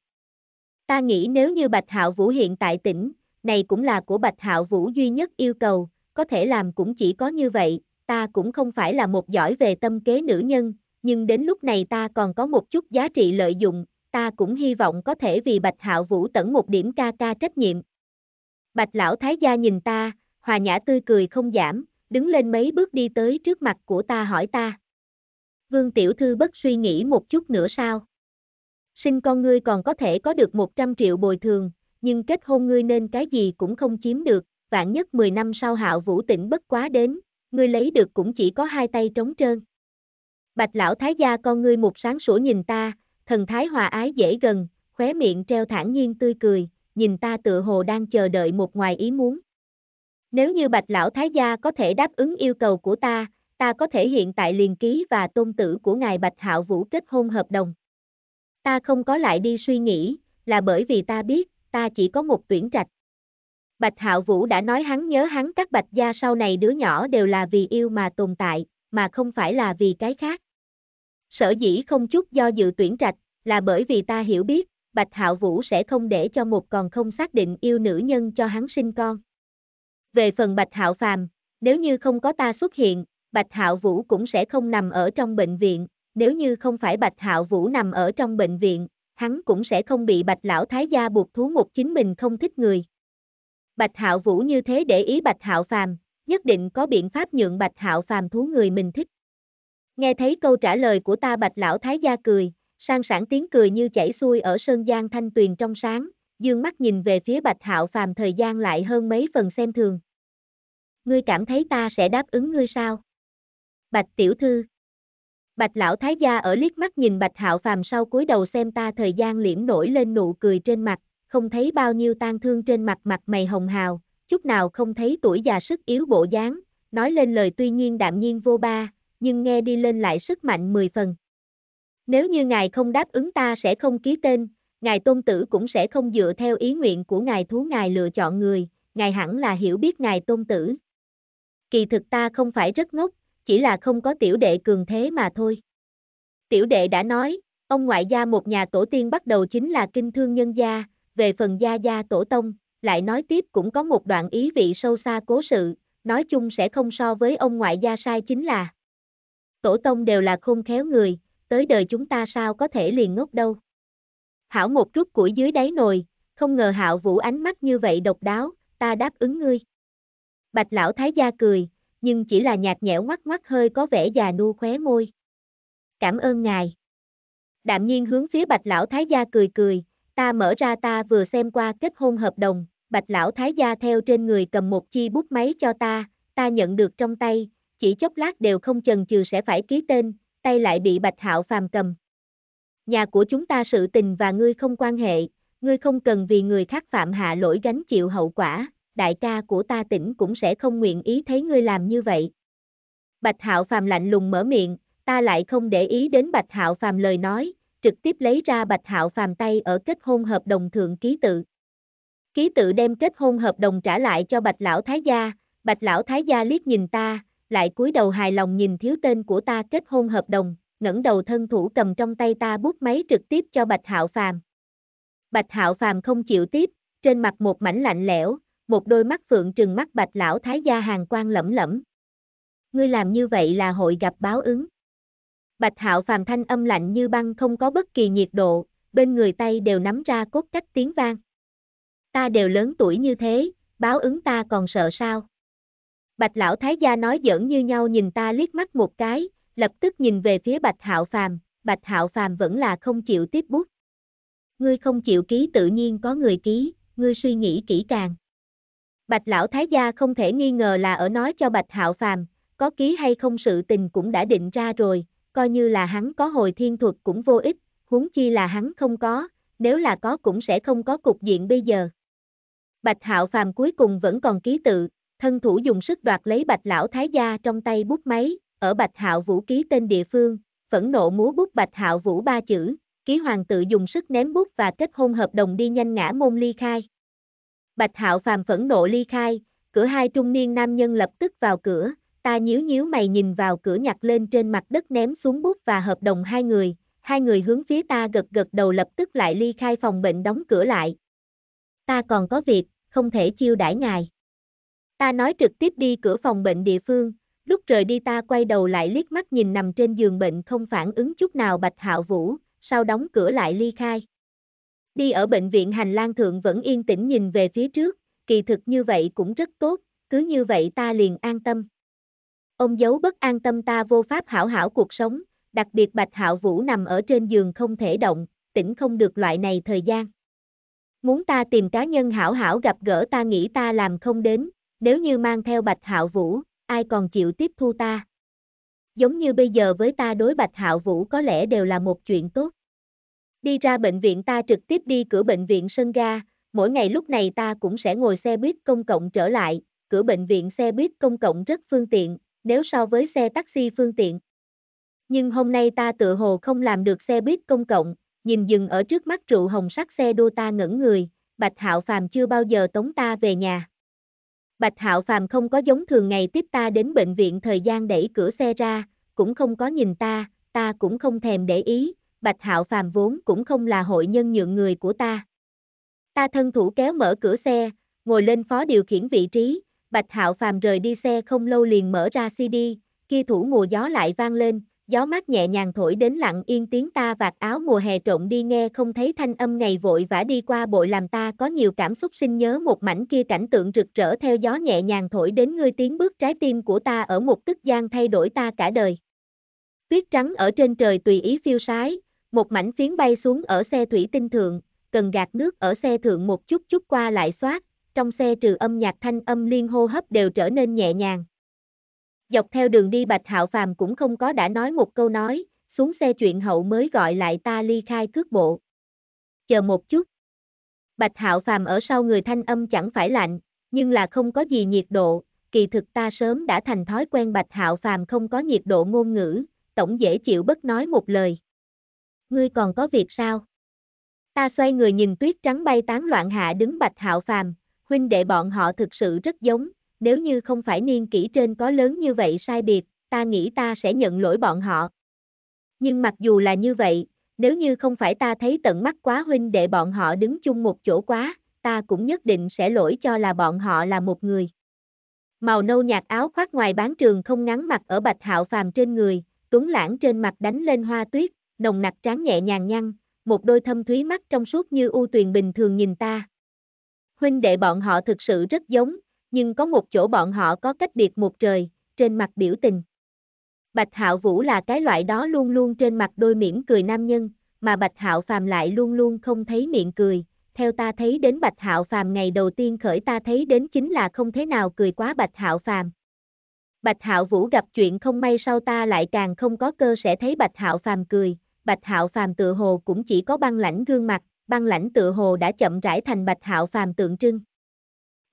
Ta nghĩ nếu như Bạch Hạo Vũ hiện tại tỉnh, này cũng là của Bạch Hạo Vũ duy nhất yêu cầu, có thể làm cũng chỉ có như vậy, ta cũng không phải là một giỏi về tâm kế nữ nhân, nhưng đến lúc này ta còn có một chút giá trị lợi dụng, ta cũng hy vọng có thể vì Bạch Hạo Vũ tận một điểm ca ca trách nhiệm. Bạch Lão Thái Gia nhìn ta, hòa nhã tươi cười không giảm, đứng lên mấy bước đi tới trước mặt của ta hỏi ta. Vương Tiểu Thư bất suy nghĩ một chút nữa sao? Sinh con ngươi còn có thể có được 100 triệu bồi thường, nhưng kết hôn ngươi nên cái gì cũng không chiếm được, vạn nhất 10 năm sau hạo vũ tỉnh bất quá đến, ngươi lấy được cũng chỉ có hai tay trống trơn. Bạch lão thái gia con ngươi một sáng sủa nhìn ta, thần thái hòa ái dễ gần, khóe miệng treo thản nhiên tươi cười, nhìn ta tựa hồ đang chờ đợi một ngoài ý muốn. Nếu như bạch lão thái gia có thể đáp ứng yêu cầu của ta, ta có thể hiện tại liền ký và tôn tử của ngài bạch hạo vũ kết hôn hợp đồng. Ta không có lại đi suy nghĩ, là bởi vì ta biết, ta chỉ có một tuyển trạch. Bạch Hạo Vũ đã nói hắn nhớ hắn các bạch gia sau này đứa nhỏ đều là vì yêu mà tồn tại, mà không phải là vì cái khác. Sở dĩ không chút do dự tuyển trạch, là bởi vì ta hiểu biết, Bạch Hạo Vũ sẽ không để cho một còn không xác định yêu nữ nhân cho hắn sinh con. Về phần Bạch Hạo Phàm, nếu như không có ta xuất hiện, Bạch Hạo Vũ cũng sẽ không nằm ở trong bệnh viện, nếu như không phải Bạch Hạo Vũ nằm ở trong bệnh viện, hắn cũng sẽ không bị Bạch lão thái gia buộc thú một chính mình không thích người. Bạch Hạo Vũ như thế để ý Bạch Hạo Phàm, nhất định có biện pháp nhượng Bạch Hạo Phàm thú người mình thích. Nghe thấy câu trả lời của ta bạch lão thái gia cười, sang sản tiếng cười như chảy xuôi ở sơn giang thanh tuyền trong sáng, dương mắt nhìn về phía bạch hạo phàm thời gian lại hơn mấy phần xem thường. Ngươi cảm thấy ta sẽ đáp ứng ngươi sao? Bạch tiểu thư. Bạch lão thái gia ở liếc mắt nhìn bạch hạo phàm sau cúi đầu xem ta thời gian liễm nổi lên nụ cười trên mặt, không thấy bao nhiêu tang thương trên mặt mặt mày hồng hào, chút nào không thấy tuổi già sức yếu bộ dáng, nói lên lời tuy nhiên đạm nhiên vô ba, nhưng nghe đi lên lại sức mạnh 10 phần. Nếu như ngài không đáp ứng ta sẽ không ký tên, ngài tôn tử cũng sẽ không dựa theo ý nguyện của ngài thú ngài lựa chọn người, ngài hẳn là hiểu biết ngài tôn tử. Kỳ thực ta không phải rất ngốc, chỉ là không có tiểu đệ cường thế mà thôi. Tiểu đệ đã nói, ông ngoại gia một nhà tổ tiên bắt đầu chính là kinh thương nhân gia, về phần gia gia tổ tông, lại nói tiếp cũng có một đoạn ý vị sâu xa cố sự, nói chung sẽ không so với ông ngoại gia sai chính là tổ tông đều là khôn khéo người, tới đời chúng ta sao có thể liền ngốc đâu. Hảo một chút củi dưới đáy nồi, không ngờ hạo vũ ánh mắt như vậy độc đáo, ta đáp ứng ngươi. Bạch lão thái gia cười, nhưng chỉ là nhạt nhẽo ngoắc ngoắc hơi có vẻ già nu khóe môi. Cảm ơn ngài. Đạm nhiên hướng phía bạch lão thái gia cười cười, ta mở ra ta vừa xem qua kết hôn hợp đồng, bạch lão thái gia theo trên người cầm một chi bút máy cho ta, ta nhận được trong tay, chỉ chốc lát đều không chần chừ sẽ phải ký tên, tay lại bị Bạch Hạo phàm cầm. Nhà của chúng ta sự tình và ngươi không quan hệ, ngươi không cần vì người khác phạm hạ lỗi gánh chịu hậu quả, đại ca của ta tỉnh cũng sẽ không nguyện ý thấy ngươi làm như vậy. Bạch Hạo phàm lạnh lùng mở miệng, ta lại không để ý đến Bạch Hạo phàm lời nói, trực tiếp lấy ra Bạch Hạo phàm tay ở kết hôn hợp đồng thượng ký tự. Ký tự đem kết hôn hợp đồng trả lại cho Bạch lão thái gia, Bạch lão thái gia liếc nhìn ta, lại cúi đầu hài lòng nhìn thiếu tên của ta kết hôn hợp đồng, ngẩng đầu thân thủ cầm trong tay ta bút máy trực tiếp cho Bạch Hạo Phàm. Bạch Hạo Phàm không chịu tiếp, trên mặt một mảnh lạnh lẽo, một đôi mắt phượng trừng mắt Bạch lão thái gia hàng quan lẫm lẫm. Ngươi làm như vậy là hội gặp báo ứng. Bạch Hạo Phàm thanh âm lạnh như băng không có bất kỳ nhiệt độ, bên người tay đều nắm ra cốt cách tiếng vang. Ta đều lớn tuổi như thế, báo ứng ta còn sợ sao? Bạch lão thái gia nói giỡn như nhau nhìn ta liếc mắt một cái, lập tức nhìn về phía Bạch Hạo Phàm, Bạch Hạo Phàm vẫn là không chịu tiếp bút. Ngươi không chịu ký tự nhiên có người ký, ngươi suy nghĩ kỹ càng. Bạch lão thái gia không thể nghi ngờ là ở nói cho Bạch Hạo Phàm, có ký hay không sự tình cũng đã định ra rồi, coi như là hắn có hồi thiên thuật cũng vô ích, huống chi là hắn không có, nếu là có cũng sẽ không có cục diện bây giờ. Bạch Hạo Phàm cuối cùng vẫn còn ký tự, Thân thủ dùng sức đoạt lấy bạch lão thái gia trong tay bút máy, ở bạch hạo vũ ký tên địa phương, phẫn nộ múa bút bạch hạo vũ ba chữ, ký hoàng tự dùng sức ném bút và kết hôn hợp đồng đi nhanh ngã môn ly khai. Bạch hạo phàm phẫn nộ ly khai, cửa hai trung niên nam nhân lập tức vào cửa, ta nhíu nhíu mày nhìn vào cửa nhặt lên trên mặt đất ném xuống bút và hợp đồng hai người, hai người hướng phía ta gật gật đầu lập tức lại ly khai phòng bệnh đóng cửa lại. Ta còn có việc, không thể chiêu đãi ngài. Ta nói trực tiếp đi cửa phòng bệnh địa phương, lúc rời đi ta quay đầu lại liếc mắt nhìn nằm trên giường bệnh không phản ứng chút nào Bạch Hạo Vũ, sau đóng cửa lại ly khai. Đi ở bệnh viện hành lang thượng vẫn yên tĩnh nhìn về phía trước, kỳ thực như vậy cũng rất tốt, cứ như vậy ta liền an tâm. Ông giấu bất an tâm ta vô pháp hảo hảo cuộc sống, đặc biệt Bạch Hạo Vũ nằm ở trên giường không thể động, tỉnh không được loại này thời gian. Muốn ta tìm cá nhân hảo hảo gặp gỡ ta nghĩ ta làm không đến, nếu như mang theo Bạch Hạo Vũ, ai còn chịu tiếp thu ta? Giống như bây giờ với ta đối Bạch Hạo Vũ có lẽ đều là một chuyện tốt. Đi ra bệnh viện ta trực tiếp đi cửa bệnh viện sân Ga, mỗi ngày lúc này ta cũng sẽ ngồi xe buýt công cộng trở lại, cửa bệnh viện xe buýt công cộng rất phương tiện, nếu so với xe taxi phương tiện. Nhưng hôm nay ta tự hồ không làm được xe buýt công cộng, nhìn dừng ở trước mắt trụ hồng sắc xe đua ta ngẩn người, Bạch Hạo Phàm chưa bao giờ tống ta về nhà. Bạch Hạo Phàm không có giống thường ngày tiếp ta đến bệnh viện thời gian đẩy cửa xe ra, cũng không có nhìn ta, ta cũng không thèm để ý, Bạch Hạo Phàm vốn cũng không là hội nhân nhượng người của ta. Ta thân thủ kéo mở cửa xe, ngồi lên phó điều khiển vị trí, Bạch Hạo Phàm rời đi xe không lâu liền mở ra CD, kia thủ mùa gió lại vang lên, gió mát nhẹ nhàng thổi đến lặng yên tiếng ta vạt áo mùa hè trộn đi nghe không thấy thanh âm ngày vội vã đi qua bội làm ta có nhiều cảm xúc sinh nhớ một mảnh kia cảnh tượng rực rỡ theo gió nhẹ nhàng thổi đến ngươi tiếng bước trái tim của ta ở một tức gian thay đổi ta cả đời. Tuyết trắng ở trên trời tùy ý phiêu sái, một mảnh phiến bay xuống ở xe thủy tinh thượng, cần gạt nước ở xe thượng một chút chút qua lại xoát, trong xe trừ âm nhạc thanh âm liên hô hấp đều trở nên nhẹ nhàng. Dọc theo đường đi Bạch Hạo Phàm cũng không có đã nói một câu nói, xuống xe chuyện hậu mới gọi lại ta ly khai cước bộ. Chờ một chút. Bạch Hạo Phàm ở sau người thanh âm chẳng phải lạnh, nhưng là không có gì nhiệt độ, kỳ thực ta sớm đã thành thói quen Bạch Hạo Phàm không có nhiệt độ ngôn ngữ, tổng dễ chịu bất nói một lời. Ngươi còn có việc sao? Ta xoay người nhìn tuyết trắng bay tán loạn hạ đứng Bạch Hạo Phàm, huynh đệ bọn họ thực sự rất giống, nếu như không phải niên kỷ trên có lớn như vậy sai biệt, ta nghĩ ta sẽ nhận lỗi bọn họ. Nhưng mặc dù là như vậy, nếu như không phải ta thấy tận mắt quá huynh để bọn họ đứng chung một chỗ quá, ta cũng nhất định sẽ lỗi cho là bọn họ là một người. Màu nâu nhạt áo khoác ngoài bán trường không ngắn mặt ở bạch hạo phàm trên người, tuấn lãng trên mặt đánh lên hoa tuyết, nồng nặc trán nhẹ nhàng nhăn, một đôi thâm thúy mắt trong suốt như u tuyền bình thường nhìn ta. Huynh đệ bọn họ thực sự rất giống, nhưng có một chỗ bọn họ có cách biệt một trời, trên mặt biểu tình. Bạch Hạo Vũ là cái loại đó luôn luôn trên mặt đôi mỉm cười nam nhân, mà Bạch Hạo Phàm lại luôn luôn không thấy miệng cười. Theo ta thấy đến Bạch Hạo Phàm ngày đầu tiên khởi ta thấy đến chính là không thế nào cười quá Bạch Hạo Phàm. Bạch Hạo Vũ gặp chuyện không may sau ta lại càng không có cơ sẽ thấy Bạch Hạo Phàm cười, Bạch Hạo Phàm tự hồ cũng chỉ có băng lãnh gương mặt, băng lãnh tự hồ đã chậm rãi thành Bạch Hạo Phàm tượng trưng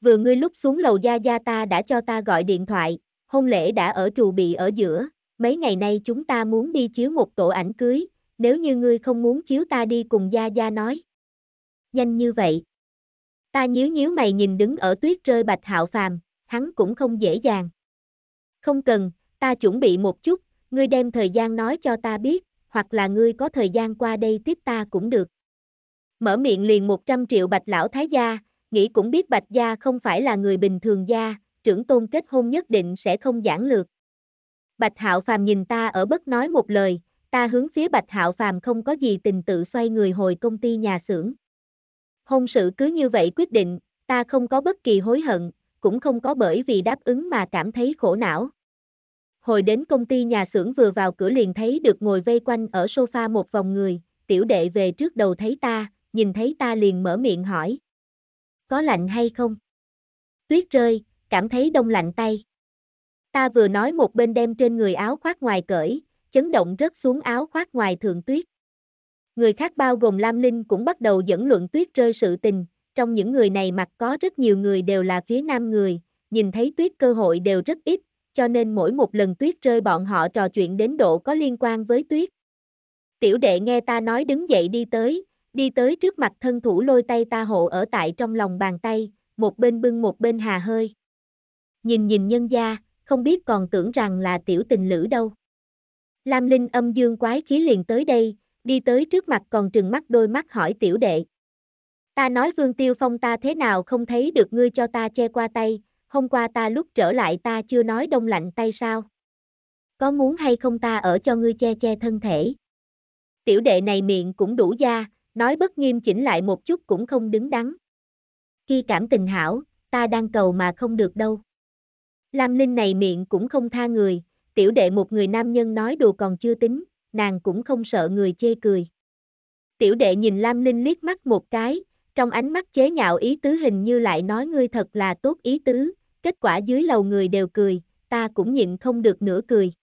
vừa ngươi lúc xuống lầu gia gia ta đã cho ta gọi điện thoại, hôn lễ đã ở trù bị ở giữa, mấy ngày nay chúng ta muốn đi chiếu một tổ ảnh cưới, nếu như ngươi không muốn chiếu ta đi cùng gia gia nói. Nhanh như vậy. Ta nhíu nhíu mày nhìn đứng ở tuyết rơi bạch hạo phàm, hắn cũng không dễ dàng. Không cần, ta chuẩn bị một chút, ngươi đem thời gian nói cho ta biết, hoặc là ngươi có thời gian qua đây tiếp ta cũng được. Mở miệng liền 100 triệu bạch lão thái gia, Nghĩ cũng biết Bạch Gia không phải là người bình thường gia, trưởng tôn kết hôn nhất định sẽ không giản lược. Bạch Hạo Phàm nhìn ta ở bất nói một lời, ta hướng phía Bạch Hạo Phàm không có gì tình tự xoay người hồi công ty nhà xưởng. Hôn sự cứ như vậy quyết định, ta không có bất kỳ hối hận, cũng không có bởi vì đáp ứng mà cảm thấy khổ não. Hồi đến công ty nhà xưởng vừa vào cửa liền thấy được ngồi vây quanh ở sofa một vòng người, tiểu đệ về trước đầu thấy ta, nhìn thấy ta liền mở miệng hỏi, có lạnh hay không? Tuyết rơi, cảm thấy đông lạnh tay. Ta vừa nói một bên đem trên người áo khoác ngoài cởi, chấn động rớt xuống áo khoác ngoài thường tuyết. Người khác bao gồm Lam Linh cũng bắt đầu dẫn luận tuyết rơi sự tình, trong những người này mặc có rất nhiều người đều là phía nam người, nhìn thấy tuyết cơ hội đều rất ít, cho nên mỗi một lần tuyết rơi bọn họ trò chuyện đến độ có liên quan với tuyết. Tiểu đệ nghe ta nói đứng dậy đi tới, Đi tới trước mặt thân thủ lôi tay ta hộ ở tại trong lòng bàn tay, một bên bưng một bên hà hơi. Nhìn nhìn nhân gia, không biết còn tưởng rằng là tiểu tình lữ đâu. Lam Linh âm dương quái khí liền tới đây, đi tới trước mặt còn trừng mắt đôi mắt hỏi tiểu đệ. Ta nói Vương Tiêu Phong ta thế nào không thấy được ngươi cho ta che qua tay, hôm qua ta lúc trở lại ta chưa nói đông lạnh tay sao? Có muốn hay không ta ở cho ngươi che che thân thể? Tiểu đệ này miệng cũng đủ da, nói bất nghiêm chỉnh lại một chút cũng không đứng đắn. Khi cảm tình hảo, ta đang cầu mà không được đâu. Lam Linh này miệng cũng không tha người, tiểu đệ một người nam nhân nói đùa còn chưa tính, nàng cũng không sợ người chê cười. Tiểu đệ nhìn Lam Linh liếc mắt một cái, trong ánh mắt chế nhạo ý tứ hình như lại nói ngươi thật là tốt ý tứ, kết quả dưới lầu người đều cười, ta cũng nhịn không được nữa cười.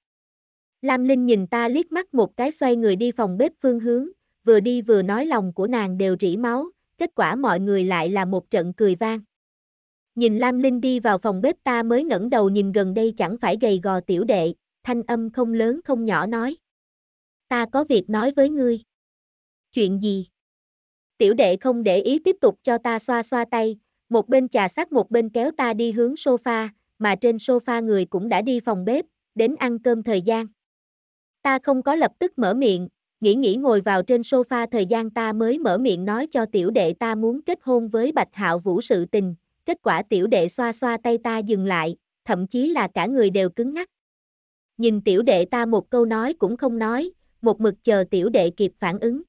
Lam Linh nhìn ta liếc mắt một cái xoay người đi phòng bếp phương hướng, vừa đi vừa nói lòng của nàng đều rỉ máu, kết quả mọi người lại là một trận cười vang. Nhìn Lam Linh đi vào phòng bếp ta mới ngẩng đầu nhìn gần đây chẳng phải gầy gò tiểu đệ, thanh âm không lớn không nhỏ nói. Ta có việc nói với ngươi. Chuyện gì? Tiểu đệ không để ý tiếp tục cho ta xoa xoa tay, một bên trà sát một bên kéo ta đi hướng sofa, mà trên sofa người cũng đã đi phòng bếp, đến ăn cơm thời gian. Ta không có lập tức mở miệng, Nghĩ nghĩ ngồi vào trên sofa thời gian ta mới mở miệng nói cho tiểu đệ ta muốn kết hôn với Bạch Hạo Vũ sự tình, kết quả tiểu đệ xoa xoa tay ta dừng lại, thậm chí là cả người đều cứng ngắc. Nhìn tiểu đệ ta một câu nói cũng không nói, một mực chờ tiểu đệ kịp phản ứng.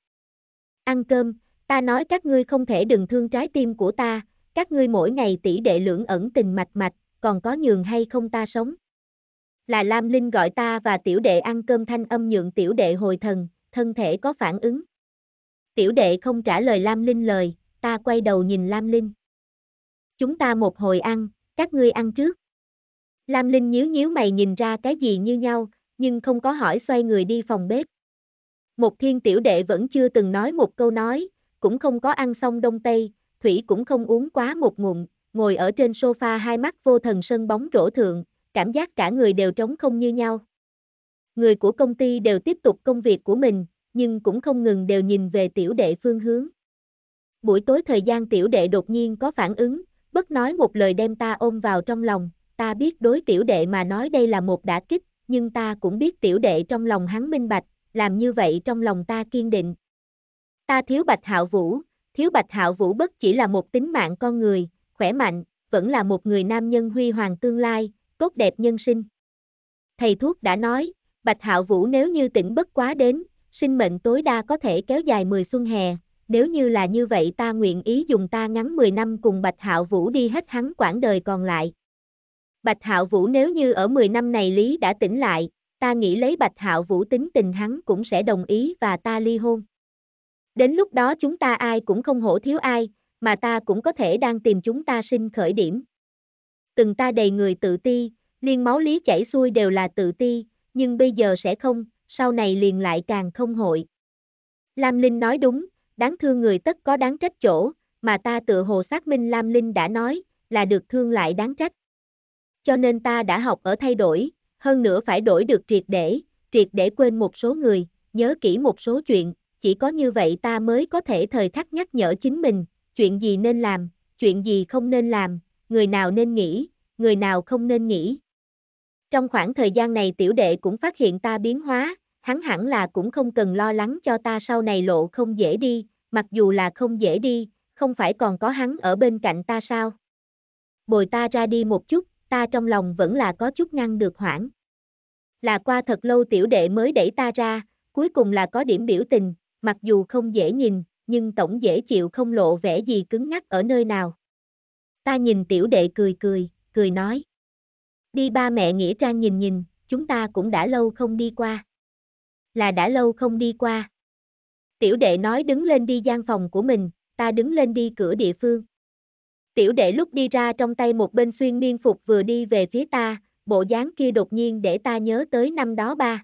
Ăn cơm, ta nói các ngươi không thể đừng thương trái tim của ta, các ngươi mỗi ngày tỷ đệ lưỡng ẩn tình mạch mạch, còn có nhường hay không ta sống. Là Lam Linh gọi ta và tiểu đệ ăn cơm thanh âm nhượng tiểu đệ hồi thần, thân thể có phản ứng. Tiểu đệ không trả lời Lam Linh lời, ta quay đầu nhìn Lam Linh. Chúng ta một hồi ăn, các ngươi ăn trước. Lam Linh nhíu nhíu mày nhìn ra cái gì như nhau, nhưng không có hỏi xoay người đi phòng bếp. Một thiên tiểu đệ vẫn chưa từng nói một câu nói, cũng không có ăn xong đông tây, thủy cũng không uống quá một ngụm, ngồi ở trên sofa hai mắt vô thần sân bóng rổ thượng, cảm giác cả người đều trống không như nhau. Người của công ty đều tiếp tục công việc của mình, nhưng cũng không ngừng đều nhìn về tiểu đệ phương hướng. Buổi tối thời gian tiểu đệ đột nhiên có phản ứng, bất nói một lời đem ta ôm vào trong lòng, ta biết đối tiểu đệ mà nói đây là một đả kích, nhưng ta cũng biết tiểu đệ trong lòng hắn minh bạch, làm như vậy trong lòng ta kiên định. Ta thiếu bạch hạo vũ, thiếu bạch hạo vũ bất chỉ là một tính mạng con người, khỏe mạnh, vẫn là một người nam nhân huy hoàng tương lai, tốt đẹp nhân sinh. Thầy thuốc đã nói, Bạch Hạo Vũ nếu như tỉnh bất quá đến, sinh mệnh tối đa có thể kéo dài 10 xuân hè, nếu như là như vậy ta nguyện ý dùng ta ngắn 10 năm cùng Bạch Hạo Vũ đi hết hắn quãng đời còn lại. Bạch Hạo Vũ nếu như ở 10 năm này Lý đã tỉnh lại, ta nghĩ lấy Bạch Hạo Vũ tính tình hắn cũng sẽ đồng ý và ta ly hôn. Đến lúc đó chúng ta ai cũng không hổ thiếu ai, mà ta cũng có thể đang tìm chúng ta sinh khởi điểm. Từng ta đầy người tự ti, liên máu lý chảy xuôi đều là tự ti, nhưng bây giờ sẽ không, sau này liền lại càng không hội. Lam Linh nói đúng, đáng thương người tất có đáng trách chỗ, mà ta tự hồ xác minh Lam Linh đã nói, là được thương lại đáng trách. Cho nên ta đã học ở thay đổi, hơn nữa phải đổi được triệt để, triệt để quên một số người, nhớ kỹ một số chuyện, chỉ có như vậy ta mới có thể thời khắc nhắc nhở chính mình, chuyện gì nên làm, chuyện gì không nên làm, người nào nên nghĩ, người nào không nên nghĩ. Trong khoảng thời gian này tiểu đệ cũng phát hiện ta biến hóa, hắn hẳn là cũng không cần lo lắng cho ta sau này lộ không dễ đi, mặc dù là không dễ đi, không phải còn có hắn ở bên cạnh ta sao. Bồi ta ra đi một chút, ta trong lòng vẫn là có chút ngăn được hoảng. Là qua thật lâu tiểu đệ mới đẩy ta ra, cuối cùng là có điểm biểu tình, mặc dù không dễ nhìn, nhưng tổng dễ chịu không lộ vẻ gì cứng nhắc ở nơi nào. Ta nhìn tiểu đệ cười cười, cười nói. Đi ba mẹ Nghĩa Trang nhìn nhìn, chúng ta cũng đã lâu không đi qua. Là đã lâu không đi qua. Tiểu đệ nói đứng lên đi gian phòng của mình, ta đứng lên đi cửa địa phương. Tiểu đệ lúc đi ra trong tay một bên xuyên miên phục vừa đi về phía ta, bộ dáng kia đột nhiên để ta nhớ tới năm đó ba.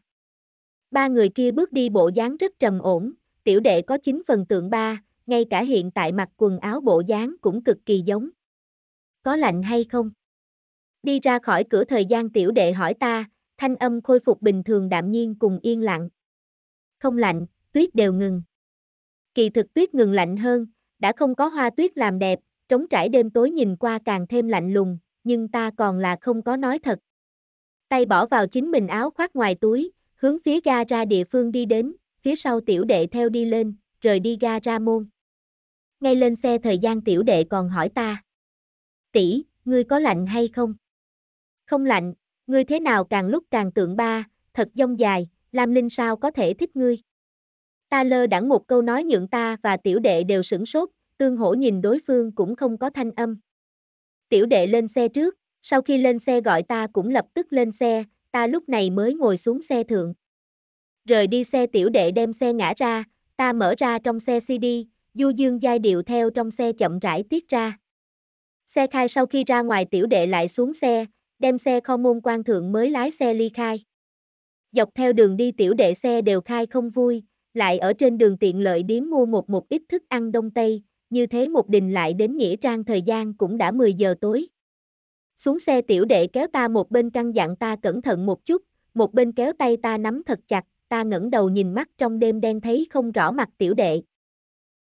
Ba người kia bước đi bộ dáng rất trầm ổn, tiểu đệ có chính phần tượng ba, ngay cả hiện tại mặc quần áo bộ dáng cũng cực kỳ giống. Có lạnh hay không? Đi ra khỏi cửa thời gian tiểu đệ hỏi ta, thanh âm khôi phục bình thường đạm nhiên cùng yên lặng. Không lạnh, tuyết đều ngừng. Kỳ thực tuyết ngừng lạnh hơn, đã không có hoa tuyết làm đẹp, trống trải đêm tối nhìn qua càng thêm lạnh lùng, nhưng ta còn là không có nói thật. Tay bỏ vào chính mình áo khoác ngoài túi, hướng phía ga ra địa phương đi đến, phía sau tiểu đệ theo đi lên, rời đi ga ra môn. Ngay lên xe thời gian tiểu đệ còn hỏi ta. tỷ ngươi có lạnh hay không? Không lạnh, ngươi thế nào càng lúc càng tượng ba, thật dông dài, Lam Linh sao có thể thích ngươi. Ta lơ đẳng một câu nói nhượng ta và tiểu đệ đều sửng sốt, tương hổ nhìn đối phương cũng không có thanh âm. Tiểu đệ lên xe trước, sau khi lên xe gọi ta cũng lập tức lên xe, ta lúc này mới ngồi xuống xe thượng. Rời đi xe tiểu đệ đem xe ngã ra, ta mở ra trong xe CD, du dương giai điệu theo trong xe chậm rãi tiết ra. Xe khai sau khi ra ngoài tiểu đệ lại xuống xe, đem xe kho môn quan thượng mới lái xe ly khai. Dọc theo đường đi tiểu đệ xe đều khai không vui, lại ở trên đường tiện lợi điếm mua một một ít thức ăn đông tây, như thế một đình lại đến nghĩa trang thời gian cũng đã 10 giờ tối. Xuống xe tiểu đệ kéo ta một bên căn dặn ta cẩn thận một chút, một bên kéo tay ta nắm thật chặt, ta ngẩng đầu nhìn mắt trong đêm đen thấy không rõ mặt tiểu đệ.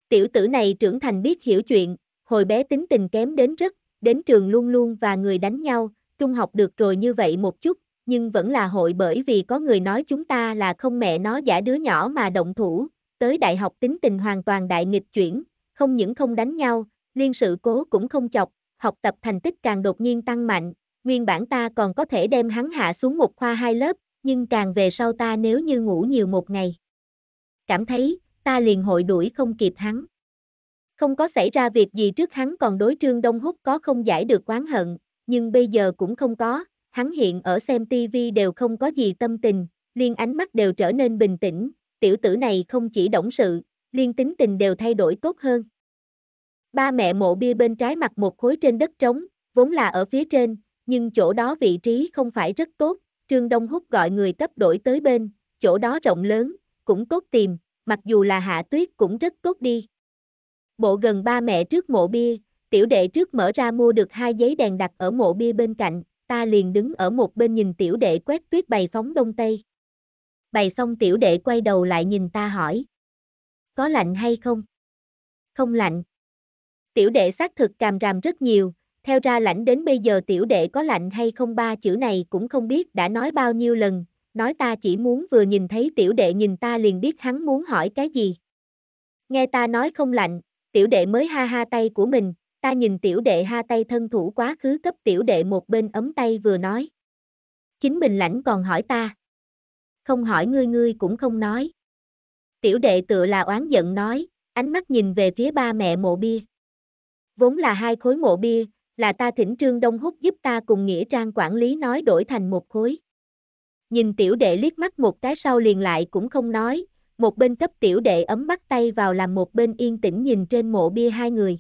Tiểu tử này trưởng thành biết hiểu chuyện, hồi bé tính tình kém đến rất, đến trường luôn luôn và người đánh nhau, trung học được rồi như vậy một chút, nhưng vẫn là hội bởi vì có người nói chúng ta là không mẹ nó giả đứa nhỏ mà động thủ, tới đại học tính tình hoàn toàn đại nghịch chuyển, không những không đánh nhau, liên sự cố cũng không chọc, học tập thành tích càng đột nhiên tăng mạnh, nguyên bản ta còn có thể đem hắn hạ xuống một khoa hai lớp, nhưng càng về sau ta nếu như ngủ nhiều một ngày. Cảm thấy, ta liền hội đuổi không kịp hắn. Không có xảy ra việc gì trước hắn còn đối trương Đông hút có không giải được oán hận, nhưng bây giờ cũng không có, hắn hiện ở xem tivi đều không có gì tâm tình, liên ánh mắt đều trở nên bình tĩnh, tiểu tử này không chỉ động sự, liên tính tình đều thay đổi tốt hơn. Ba mẹ mộ bia bên trái mặt một khối trên đất trống, vốn là ở phía trên, nhưng chỗ đó vị trí không phải rất tốt, Trương Đông Húc gọi người cấp đổi tới bên, chỗ đó rộng lớn, cũng tốt tìm, mặc dù là hạ tuyết cũng rất tốt đi. Bộ gần ba mẹ trước mộ bia, Tiểu đệ trước mở ra mua được hai giấy đèn đặt ở mộ bia bên cạnh, ta liền đứng ở một bên nhìn tiểu đệ quét tuyết bày phóng đông tây. Bày xong tiểu đệ quay đầu lại nhìn ta hỏi. Có lạnh hay không? Không lạnh. Tiểu đệ xác thực càm ràm rất nhiều, theo ra lãnh đến bây giờ tiểu đệ có lạnh hay không ba chữ này cũng không biết đã nói bao nhiêu lần, nói ta chỉ muốn vừa nhìn thấy tiểu đệ nhìn ta liền biết hắn muốn hỏi cái gì. Nghe ta nói không lạnh, tiểu đệ mới ha ha tay của mình, Ta nhìn tiểu đệ ha tay thân thủ quá khứ cấp tiểu đệ một bên ấm tay vừa nói. Chính Bình Lãnh còn hỏi ta. Không hỏi ngươi ngươi cũng không nói. Tiểu đệ tựa là oán giận nói, ánh mắt nhìn về phía ba mẹ mộ bia. Vốn là hai khối mộ bia, là ta thỉnh Trương Đông hút giúp ta cùng Nghĩa Trang quản lý nói đổi thành một khối. Nhìn tiểu đệ liếc mắt một cái sau liền lại cũng không nói, một bên cấp tiểu đệ ấm bắt tay vào làm một bên yên tĩnh nhìn trên mộ bia hai người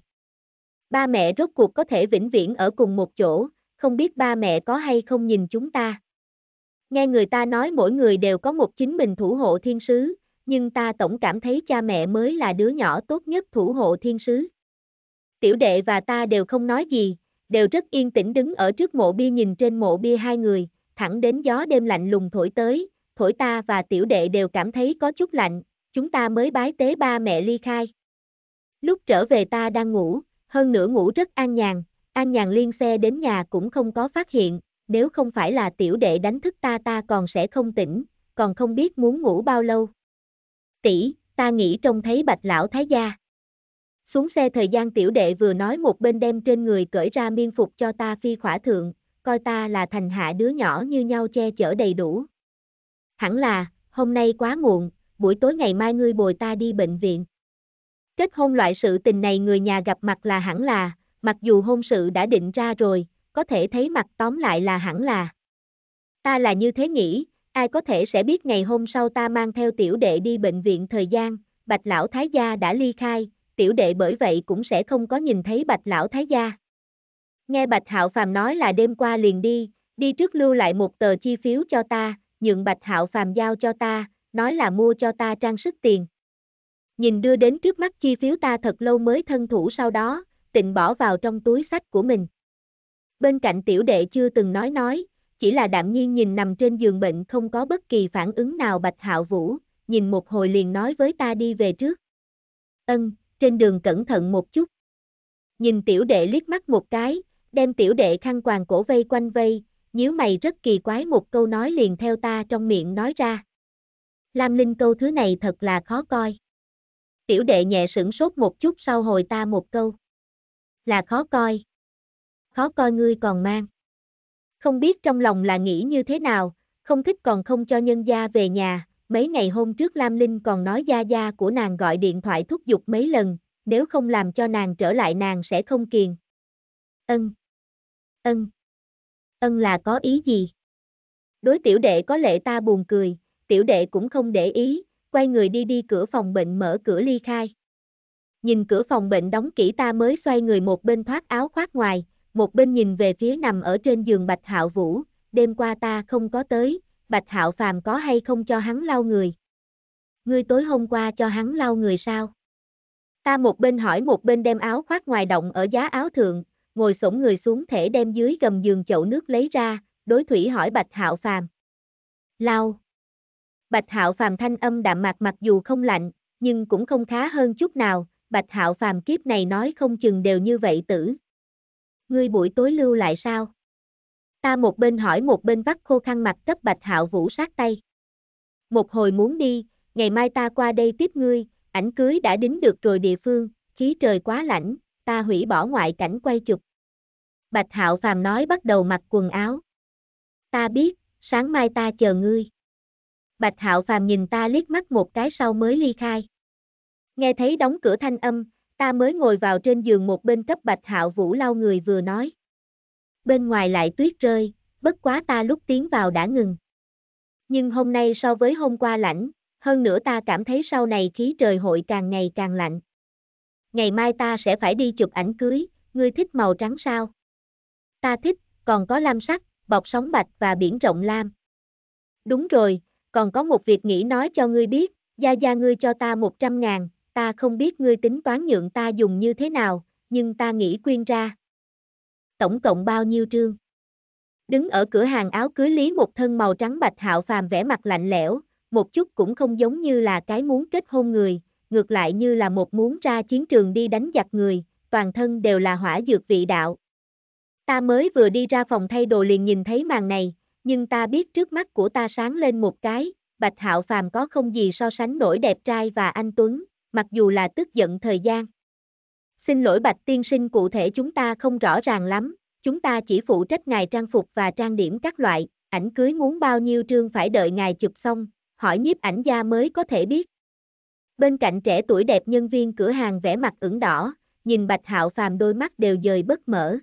ba mẹ rốt cuộc có thể vĩnh viễn ở cùng một chỗ, không biết ba mẹ có hay không nhìn chúng ta. Nghe người ta nói mỗi người đều có một chính mình thủ hộ thiên sứ, nhưng ta tổng cảm thấy cha mẹ mới là đứa nhỏ tốt nhất thủ hộ thiên sứ. Tiểu đệ và ta đều không nói gì, đều rất yên tĩnh đứng ở trước mộ bia nhìn trên mộ bia hai người, thẳng đến gió đêm lạnh lùng thổi tới, thổi ta và tiểu đệ đều cảm thấy có chút lạnh, chúng ta mới bái tế ba mẹ ly khai. Lúc trở về ta đang ngủ, hơn nữa ngủ rất an nhàn, an nhàn liên xe đến nhà cũng không có phát hiện, nếu không phải là tiểu đệ đánh thức ta ta còn sẽ không tỉnh, còn không biết muốn ngủ bao lâu. Tỷ, ta nghĩ trông thấy bạch lão thái gia. Xuống xe thời gian tiểu đệ vừa nói một bên đem trên người cởi ra miên phục cho ta phi khỏa thượng, coi ta là thành hạ đứa nhỏ như nhau che chở đầy đủ. Hẳn là, hôm nay quá muộn, buổi tối ngày mai ngươi bồi ta đi bệnh viện. Kết hôn loại sự tình này người nhà gặp mặt là hẳn là, mặc dù hôn sự đã định ra rồi, có thể thấy mặt tóm lại là hẳn là. Ta là như thế nghĩ, ai có thể sẽ biết ngày hôm sau ta mang theo tiểu đệ đi bệnh viện thời gian, bạch lão thái gia đã ly khai, tiểu đệ bởi vậy cũng sẽ không có nhìn thấy bạch lão thái gia. Nghe bạch hạo phàm nói là đêm qua liền đi, đi trước lưu lại một tờ chi phiếu cho ta, nhượng bạch hạo phàm giao cho ta, nói là mua cho ta trang sức tiền. Nhìn đưa đến trước mắt chi phiếu ta thật lâu mới thân thủ sau đó, tịnh bỏ vào trong túi sách của mình. Bên cạnh tiểu đệ chưa từng nói nói, chỉ là đạm nhiên nhìn nằm trên giường bệnh không có bất kỳ phản ứng nào Bạch Hạo Vũ, nhìn một hồi liền nói với ta đi về trước. Ân, trên đường cẩn thận một chút. Nhìn tiểu đệ liếc mắt một cái, đem tiểu đệ khăn quàng cổ vây quanh vây, nhíu mày rất kỳ quái một câu nói liền theo ta trong miệng nói ra. Lam Linh câu thứ này thật là khó coi. Tiểu đệ nhẹ sửng sốt một chút sau hồi ta một câu. Là khó coi. Khó coi ngươi còn mang. Không biết trong lòng là nghĩ như thế nào, không thích còn không cho nhân gia về nhà. Mấy ngày hôm trước Lam Linh còn nói gia gia của nàng gọi điện thoại thúc giục mấy lần, nếu không làm cho nàng trở lại nàng sẽ không kiền. Ân. Ân. Ân là có ý gì? Đối tiểu đệ có lệ ta buồn cười, tiểu đệ cũng không để ý, quay người đi đi cửa phòng bệnh mở cửa ly khai. Nhìn cửa phòng bệnh đóng kỹ ta mới xoay người một bên thoát áo khoác ngoài, một bên nhìn về phía nằm ở trên giường Bạch Hạo Vũ, đêm qua ta không có tới, Bạch Hạo Phàm có hay không cho hắn lau người. Ngươi tối hôm qua cho hắn lau người sao? Ta một bên hỏi một bên đem áo khoác ngoài động ở giá áo thượng, ngồi xổm người xuống thể đem dưới gầm giường chậu nước lấy ra, đối thủy hỏi Bạch Hạo Phàm. Lau. Bạch Hạo Phàm thanh âm đạm mạc mặc dù không lạnh, nhưng cũng không khá hơn chút nào, Bạch Hạo Phàm kiếp này nói không chừng đều như vậy tử. Ngươi buổi tối lưu lại sao? Ta một bên hỏi một bên vắt khô khăn mặt cấp Bạch Hạo Vũ sát tay. Một hồi muốn đi, ngày mai ta qua đây tiếp ngươi, ảnh cưới đã đính được rồi địa phương, khí trời quá lạnh, ta hủy bỏ ngoại cảnh quay chụp. Bạch Hạo Phàm nói bắt đầu mặc quần áo. Ta biết, sáng mai ta chờ ngươi. Bạch Hạo Phàm nhìn ta liếc mắt một cái sau mới ly khai. Nghe thấy đóng cửa thanh âm, ta mới ngồi vào trên giường một bên cấp Bạch Hạo Vũ lau người vừa nói. Bên ngoài lại tuyết rơi, bất quá ta lúc tiến vào đã ngừng. Nhưng hôm nay so với hôm qua lạnh, hơn nữa ta cảm thấy sau này khí trời hội càng ngày càng lạnh. Ngày mai ta sẽ phải đi chụp ảnh cưới, ngươi thích màu trắng sao? Ta thích, còn có lam sắc, bọc sóng bạch và biển rộng lam. Đúng rồi, còn có một việc nghĩ nói cho ngươi biết, gia gia ngươi cho ta 100 ngàn, ta không biết ngươi tính toán nhượng ta dùng như thế nào, nhưng ta nghĩ quyên ra. Tổng cộng bao nhiêu trương? Đứng ở cửa hàng áo cưới lý một thân màu trắng bạch hạo phàm vẻ mặt lạnh lẽo, một chút cũng không giống như là cái muốn kết hôn người, ngược lại như là một muốn ra chiến trường đi đánh giặc người, toàn thân đều là hỏa dược vị đạo. Ta mới vừa đi ra phòng thay đồ liền nhìn thấy màn này, nhưng ta biết trước mắt của ta sáng lên một cái, Bạch Hạo Phàm có không gì so sánh nổi đẹp trai và anh Tuấn, mặc dù là tức giận thời gian. Xin lỗi Bạch Tiên Sinh cụ thể chúng ta không rõ ràng lắm, chúng ta chỉ phụ trách ngài trang phục và trang điểm các loại, ảnh cưới muốn bao nhiêu trương phải đợi ngài chụp xong, hỏi nhiếp ảnh gia mới có thể biết. Bên cạnh trẻ tuổi đẹp nhân viên cửa hàng vẽ mặt ửng đỏ, nhìn Bạch Hạo Phàm đôi mắt đều dời bất mở.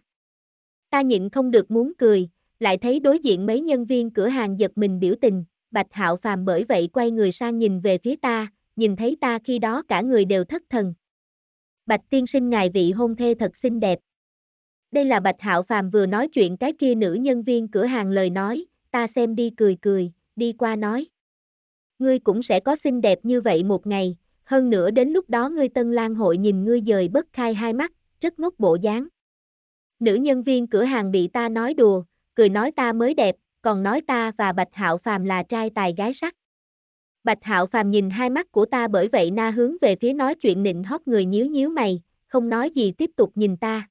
Ta nhịn không được muốn cười, lại thấy đối diện mấy nhân viên cửa hàng giật mình biểu tình, Bạch Hạo Phàm bởi vậy quay người sang nhìn về phía ta, nhìn thấy ta khi đó cả người đều thất thần. Bạch tiên sinh ngài vị hôn thê thật xinh đẹp. Đây là Bạch Hạo Phàm vừa nói chuyện cái kia nữ nhân viên cửa hàng lời nói, ta xem đi cười cười, đi qua nói. Ngươi cũng sẽ có xinh đẹp như vậy một ngày, hơn nữa đến lúc đó ngươi tân lang hội nhìn ngươi dời bất khai hai mắt, rất ngốc bộ dáng. Nữ nhân viên cửa hàng bị ta nói đùa, cười nói ta mới đẹp, còn nói ta và Bạch Hạo Phàm là trai tài gái sắc. Bạch Hạo Phàm nhìn hai mắt của ta bởi vậy na hướng về phía nói chuyện nịnh hót người nhíu nhíu mày, không nói gì tiếp tục nhìn ta.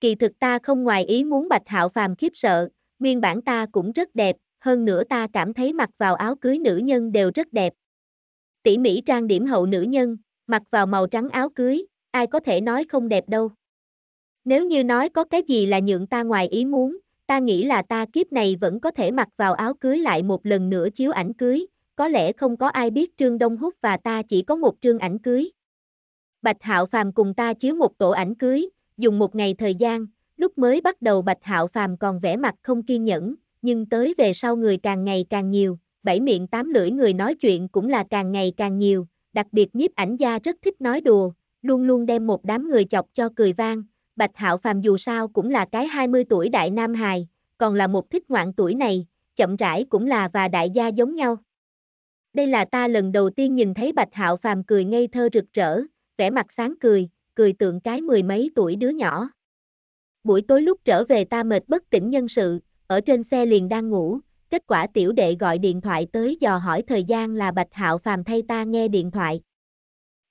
Kỳ thực ta không ngoài ý muốn Bạch Hạo Phàm khiếp sợ, nguyên bản ta cũng rất đẹp, hơn nữa ta cảm thấy mặc vào áo cưới nữ nhân đều rất đẹp. Tỉ mỹ trang điểm hậu nữ nhân, mặc vào màu trắng áo cưới, ai có thể nói không đẹp đâu. Nếu như nói có cái gì là nhượng ta ngoài ý muốn, Ta nghĩ là ta kiếp này vẫn có thể mặc vào áo cưới lại một lần nữa chiếu ảnh cưới, có lẽ không có ai biết Trương Đông Húc và ta chỉ có một trương ảnh cưới. Bạch Hạo Phàm cùng ta chiếu một tổ ảnh cưới, dùng một ngày thời gian, lúc mới bắt đầu Bạch Hạo Phàm còn vẽ mặt không kiên nhẫn, nhưng tới về sau người càng ngày càng nhiều, bảy miệng tám lưỡi người nói chuyện cũng là càng ngày càng nhiều, đặc biệt nhiếp ảnh gia rất thích nói đùa, luôn luôn đem một đám người chọc cho cười vang, Bạch Hạo Phàm dù sao cũng là cái 20 tuổi đại nam hài, còn là một thích ngoạn tuổi này, chậm rãi cũng là và đại gia giống nhau. Đây là ta lần đầu tiên nhìn thấy Bạch Hạo Phàm cười ngây thơ rực rỡ, vẻ mặt sáng cười, cười tượng cái mười mấy tuổi đứa nhỏ. Buổi tối lúc trở về ta mệt bất tỉnh nhân sự, ở trên xe liền đang ngủ, kết quả tiểu đệ gọi điện thoại tới dò hỏi thời gian là Bạch Hạo Phàm thay ta nghe điện thoại.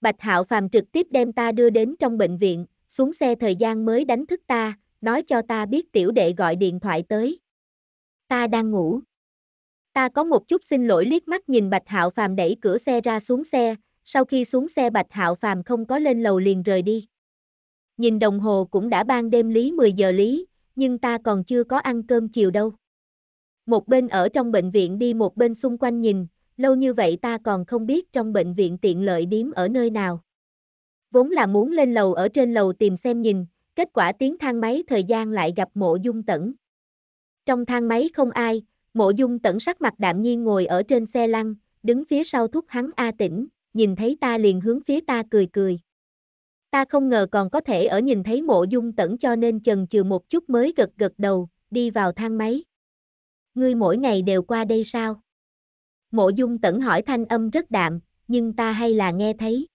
Bạch Hạo Phàm trực tiếp đem ta đưa đến trong bệnh viện, xuống xe thời gian mới đánh thức ta, nói cho ta biết tiểu đệ gọi điện thoại tới. Ta đang ngủ. Ta có một chút xin lỗi liếc mắt nhìn Bạch Hạo Phàm đẩy cửa xe ra xuống xe, sau khi xuống xe Bạch Hạo Phàm không có lên lầu liền rời đi. Nhìn đồng hồ cũng đã ban đêm lý 10 giờ lý, nhưng ta còn chưa có ăn cơm chiều đâu. Một bên ở trong bệnh viện đi một bên xung quanh nhìn, lâu như vậy ta còn không biết trong bệnh viện tiện lợi điếm ở nơi nào vốn là muốn lên lầu ở trên lầu tìm xem nhìn, kết quả tiếng thang máy thời gian lại gặp mộ dung tẩn. Trong thang máy không ai, mộ dung tẩn sắc mặt đạm nhiên ngồi ở trên xe lăn, đứng phía sau thúc hắn A tỉnh, nhìn thấy ta liền hướng phía ta cười cười. Ta không ngờ còn có thể ở nhìn thấy mộ dung tẩn cho nên chần chừ một chút mới gật gật đầu, đi vào thang máy. Ngươi mỗi ngày đều qua đây sao? Mộ dung tẩn hỏi thanh âm rất đạm, nhưng ta hay là nghe thấy.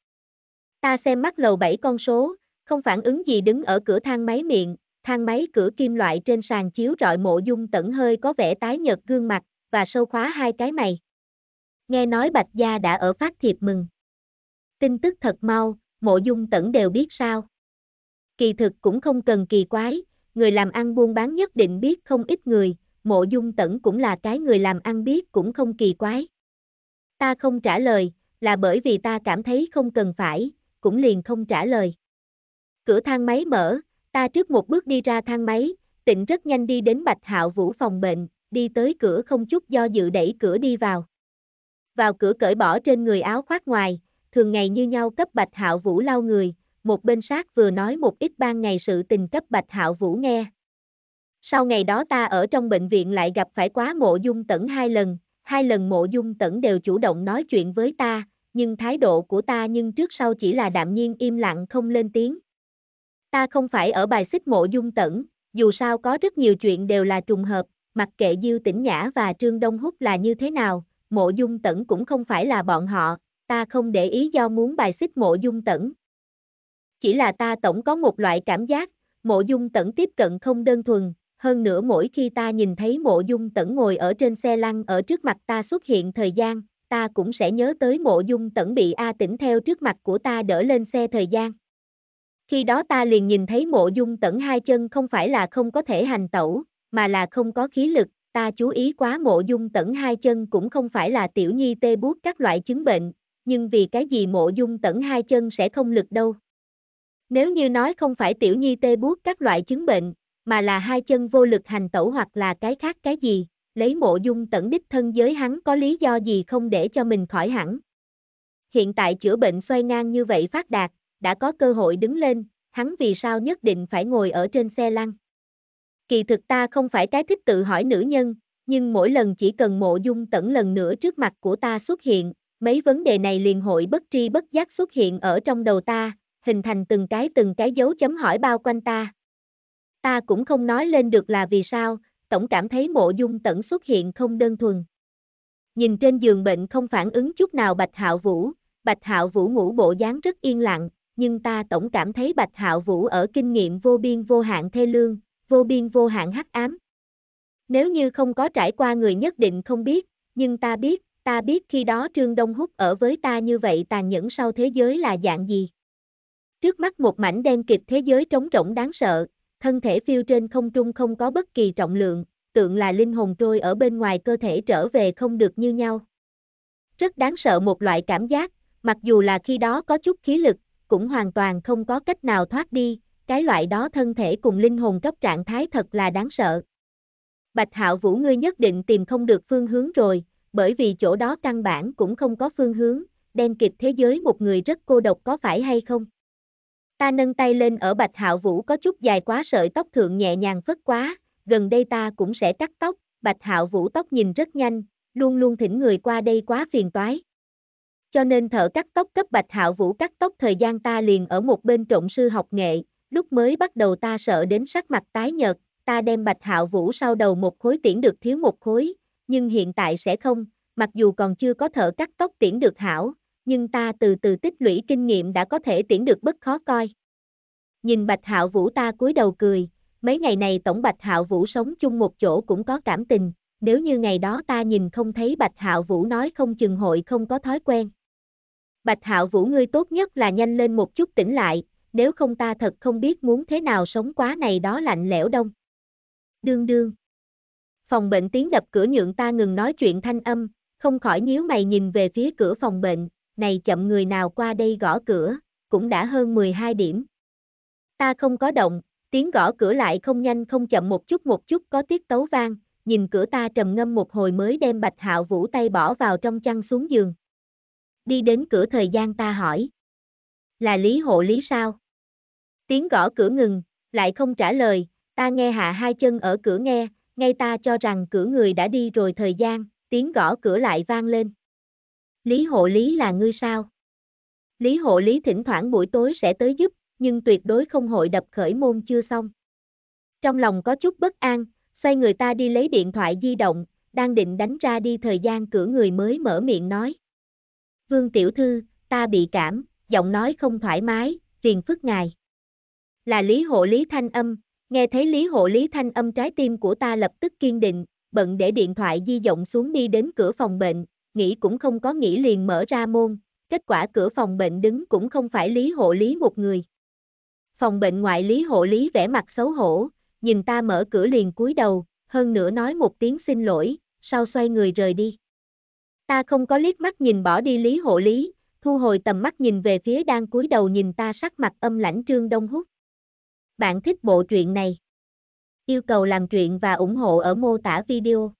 Ta xem mắt lầu bảy con số, không phản ứng gì đứng ở cửa thang máy miệng, thang máy cửa kim loại trên sàn chiếu rọi mộ dung tẩn hơi có vẻ tái nhợt gương mặt, và sâu khóa hai cái mày. Nghe nói Bạch Gia đã ở phát thiệp mừng. Tin tức thật mau, mộ dung tẩn đều biết sao. Kỳ thực cũng không cần kỳ quái, người làm ăn buôn bán nhất định biết không ít người, mộ dung tẩn cũng là cái người làm ăn biết cũng không kỳ quái. Ta không trả lời, là bởi vì ta cảm thấy không cần phải, cũng liền không trả lời. Cửa thang máy mở, ta trước một bước đi ra thang máy, tịnh rất nhanh đi đến Bạch Hạo Vũ phòng bệnh, đi tới cửa không chút do dự đẩy cửa đi vào. Vào cửa cởi bỏ trên người áo khoác ngoài, thường ngày như nhau cấp Bạch Hạo Vũ lau người, một bên sát vừa nói một ít ban ngày sự tình cấp Bạch Hạo Vũ nghe. Sau ngày đó ta ở trong bệnh viện lại gặp phải quá mộ dung tẩn hai lần, hai lần mộ dung tẩn đều chủ động nói chuyện với ta, nhưng thái độ của ta nhưng trước sau chỉ là đạm nhiên im lặng không lên tiếng. Ta không phải ở bài xích mộ dung tẩn, dù sao có rất nhiều chuyện đều là trùng hợp, mặc kệ Diêu Tĩnh Nhã và Trương Đông Húc là như thế nào, mộ dung tẩn cũng không phải là bọn họ, ta không để ý do muốn bài xích mộ dung tẩn. Chỉ là ta tổng có một loại cảm giác, mộ dung tẩn tiếp cận không đơn thuần, hơn nữa mỗi khi ta nhìn thấy mộ dung tẩn ngồi ở trên xe lăn ở trước mặt ta xuất hiện thời gian, ta cũng sẽ nhớ tới mộ dung tẩn bị A tỉnh theo trước mặt của ta đỡ lên xe thời gian. Khi đó ta liền nhìn thấy mộ dung tẩn hai chân không phải là không có thể hành tẩu, mà là không có khí lực, ta chú ý quá mộ dung tẩn hai chân cũng không phải là tiểu nhi tê buốt các loại chứng bệnh, nhưng vì cái gì mộ dung tẩn hai chân sẽ không lực đâu. Nếu như nói không phải tiểu nhi tê buốt các loại chứng bệnh, mà là hai chân vô lực hành tẩu hoặc là cái khác cái gì, lấy mộ dung tẩn đích thân giới hắn có lý do gì không để cho mình khỏi hẳn. Hiện tại chữa bệnh xoay ngang như vậy phát đạt, đã có cơ hội đứng lên, hắn vì sao nhất định phải ngồi ở trên xe lăn. Kỳ thực ta không phải cái thích tự hỏi nữ nhân, nhưng mỗi lần chỉ cần mộ dung tẩn lần nữa trước mặt của ta xuất hiện, mấy vấn đề này liền hội bất tri bất giác xuất hiện ở trong đầu ta, hình thành từng cái từng cái dấu chấm hỏi bao quanh ta. Ta cũng không nói lên được là vì sao, tổng cảm thấy mộ dung tẩn xuất hiện không đơn thuần. Nhìn trên giường bệnh không phản ứng chút nào Bạch Hạo Vũ, Bạch Hạo Vũ ngủ bộ dáng rất yên lặng, nhưng ta tổng cảm thấy Bạch Hạo Vũ ở kinh nghiệm vô biên vô hạn thê lương, vô biên vô hạn hắc ám. Nếu như không có trải qua người nhất định không biết, nhưng ta biết, ta biết khi đó Trương Đông Húc ở với ta như vậy tàn nhẫn sau thế giới là dạng gì. Trước mắt một mảnh đen kịp thế giới trống rỗng đáng sợ, thân thể phiêu trên không trung không có bất kỳ trọng lượng, tượng là linh hồn trôi ở bên ngoài cơ thể trở về không được như nhau. Rất đáng sợ một loại cảm giác, mặc dù là khi đó có chút khí lực, cũng hoàn toàn không có cách nào thoát đi, cái loại đó thân thể cùng linh hồn cấp trạng thái thật là đáng sợ. Bạch Hạo Vũ ngươi nhất định tìm không được phương hướng rồi, bởi vì chỗ đó căn bản cũng không có phương hướng, đen kịp thế giới một người rất cô độc có phải hay không? Ta nâng tay lên ở Bạch Hạo Vũ có chút dài quá sợi tóc thượng nhẹ nhàng phất quá, gần đây ta cũng sẽ cắt tóc, Bạch Hạo Vũ tóc nhìn rất nhanh, luôn luôn thỉnh người qua đây quá phiền toái. Cho nên thợ cắt tóc cấp Bạch Hạo Vũ cắt tóc thời gian ta liền ở một bên trộn sư học nghệ, lúc mới bắt đầu ta sợ đến sắc mặt tái nhợt, ta đem Bạch Hạo Vũ sau đầu một khối tiễn được thiếu một khối, nhưng hiện tại sẽ không, mặc dù còn chưa có thợ cắt tóc tiễn được hảo, nhưng ta từ từ tích lũy kinh nghiệm đã có thể tiễn được bất khó coi. Nhìn Bạch Hạo Vũ ta cúi đầu cười, mấy ngày này tổng Bạch Hạo Vũ sống chung một chỗ cũng có cảm tình, nếu như ngày đó ta nhìn không thấy Bạch Hạo Vũ nói không chừng hội không có thói quen. Bạch Hạo Vũ ngươi tốt nhất là nhanh lên một chút tỉnh lại, nếu không ta thật không biết muốn thế nào sống quá này đó lạnh lẽo đông. Đương đương. Phòng bệnh tiếng đập cửa nhượng ta ngừng nói chuyện thanh âm, không khỏi nhíu mày nhìn về phía cửa phòng bệnh, này chậm người nào qua đây gõ cửa, cũng đã hơn 12 điểm. Ta không có động, tiếng gõ cửa lại không nhanh không chậm một chút một chút có tiết tấu vang, nhìn cửa ta trầm ngâm một hồi mới đem Bạch Hạo Vũ tay bỏ vào trong chăn xuống giường. Đi đến cửa thời gian ta hỏi. Là Lý Hộ Lý sao? Tiếng gõ cửa ngừng, lại không trả lời, ta nghe hạ hai chân ở cửa nghe, ngay ta cho rằng cửa người đã đi rồi thời gian, tiếng gõ cửa lại vang lên. Lý hộ lý là ngươi sao? Lý hộ lý thỉnh thoảng buổi tối sẽ tới giúp, nhưng tuyệt đối không hội đập khởi môn chưa xong. Trong lòng có chút bất an, xoay người ta đi lấy điện thoại di động, đang định đánh ra đi thời gian cửa người mới mở miệng nói. Vương tiểu thư, ta bị cảm, giọng nói không thoải mái, phiền phức ngài. Là lý hộ lý thanh âm, nghe thấy lý hộ lý thanh âm trái tim của ta lập tức kiên định, bận để điện thoại di động xuống đi đến cửa phòng bệnh, nghĩ cũng không có nghĩ liền mở ra môn, kết quả cửa phòng bệnh đứng cũng không phải lý hộ lý một người. Phòng bệnh ngoại lý hộ lý vẻ mặt xấu hổ, nhìn ta mở cửa liền cúi đầu, hơn nữa nói một tiếng xin lỗi, sau xoay người rời đi. Ta không có liếc mắt nhìn bỏ đi lý hộ lý, thu hồi tầm mắt nhìn về phía đang cúi đầu nhìn ta sắc mặt âm lãnh trương đông hút. Bạn thích bộ truyện này? Yêu cầu làm truyện và ủng hộ ở mô tả video.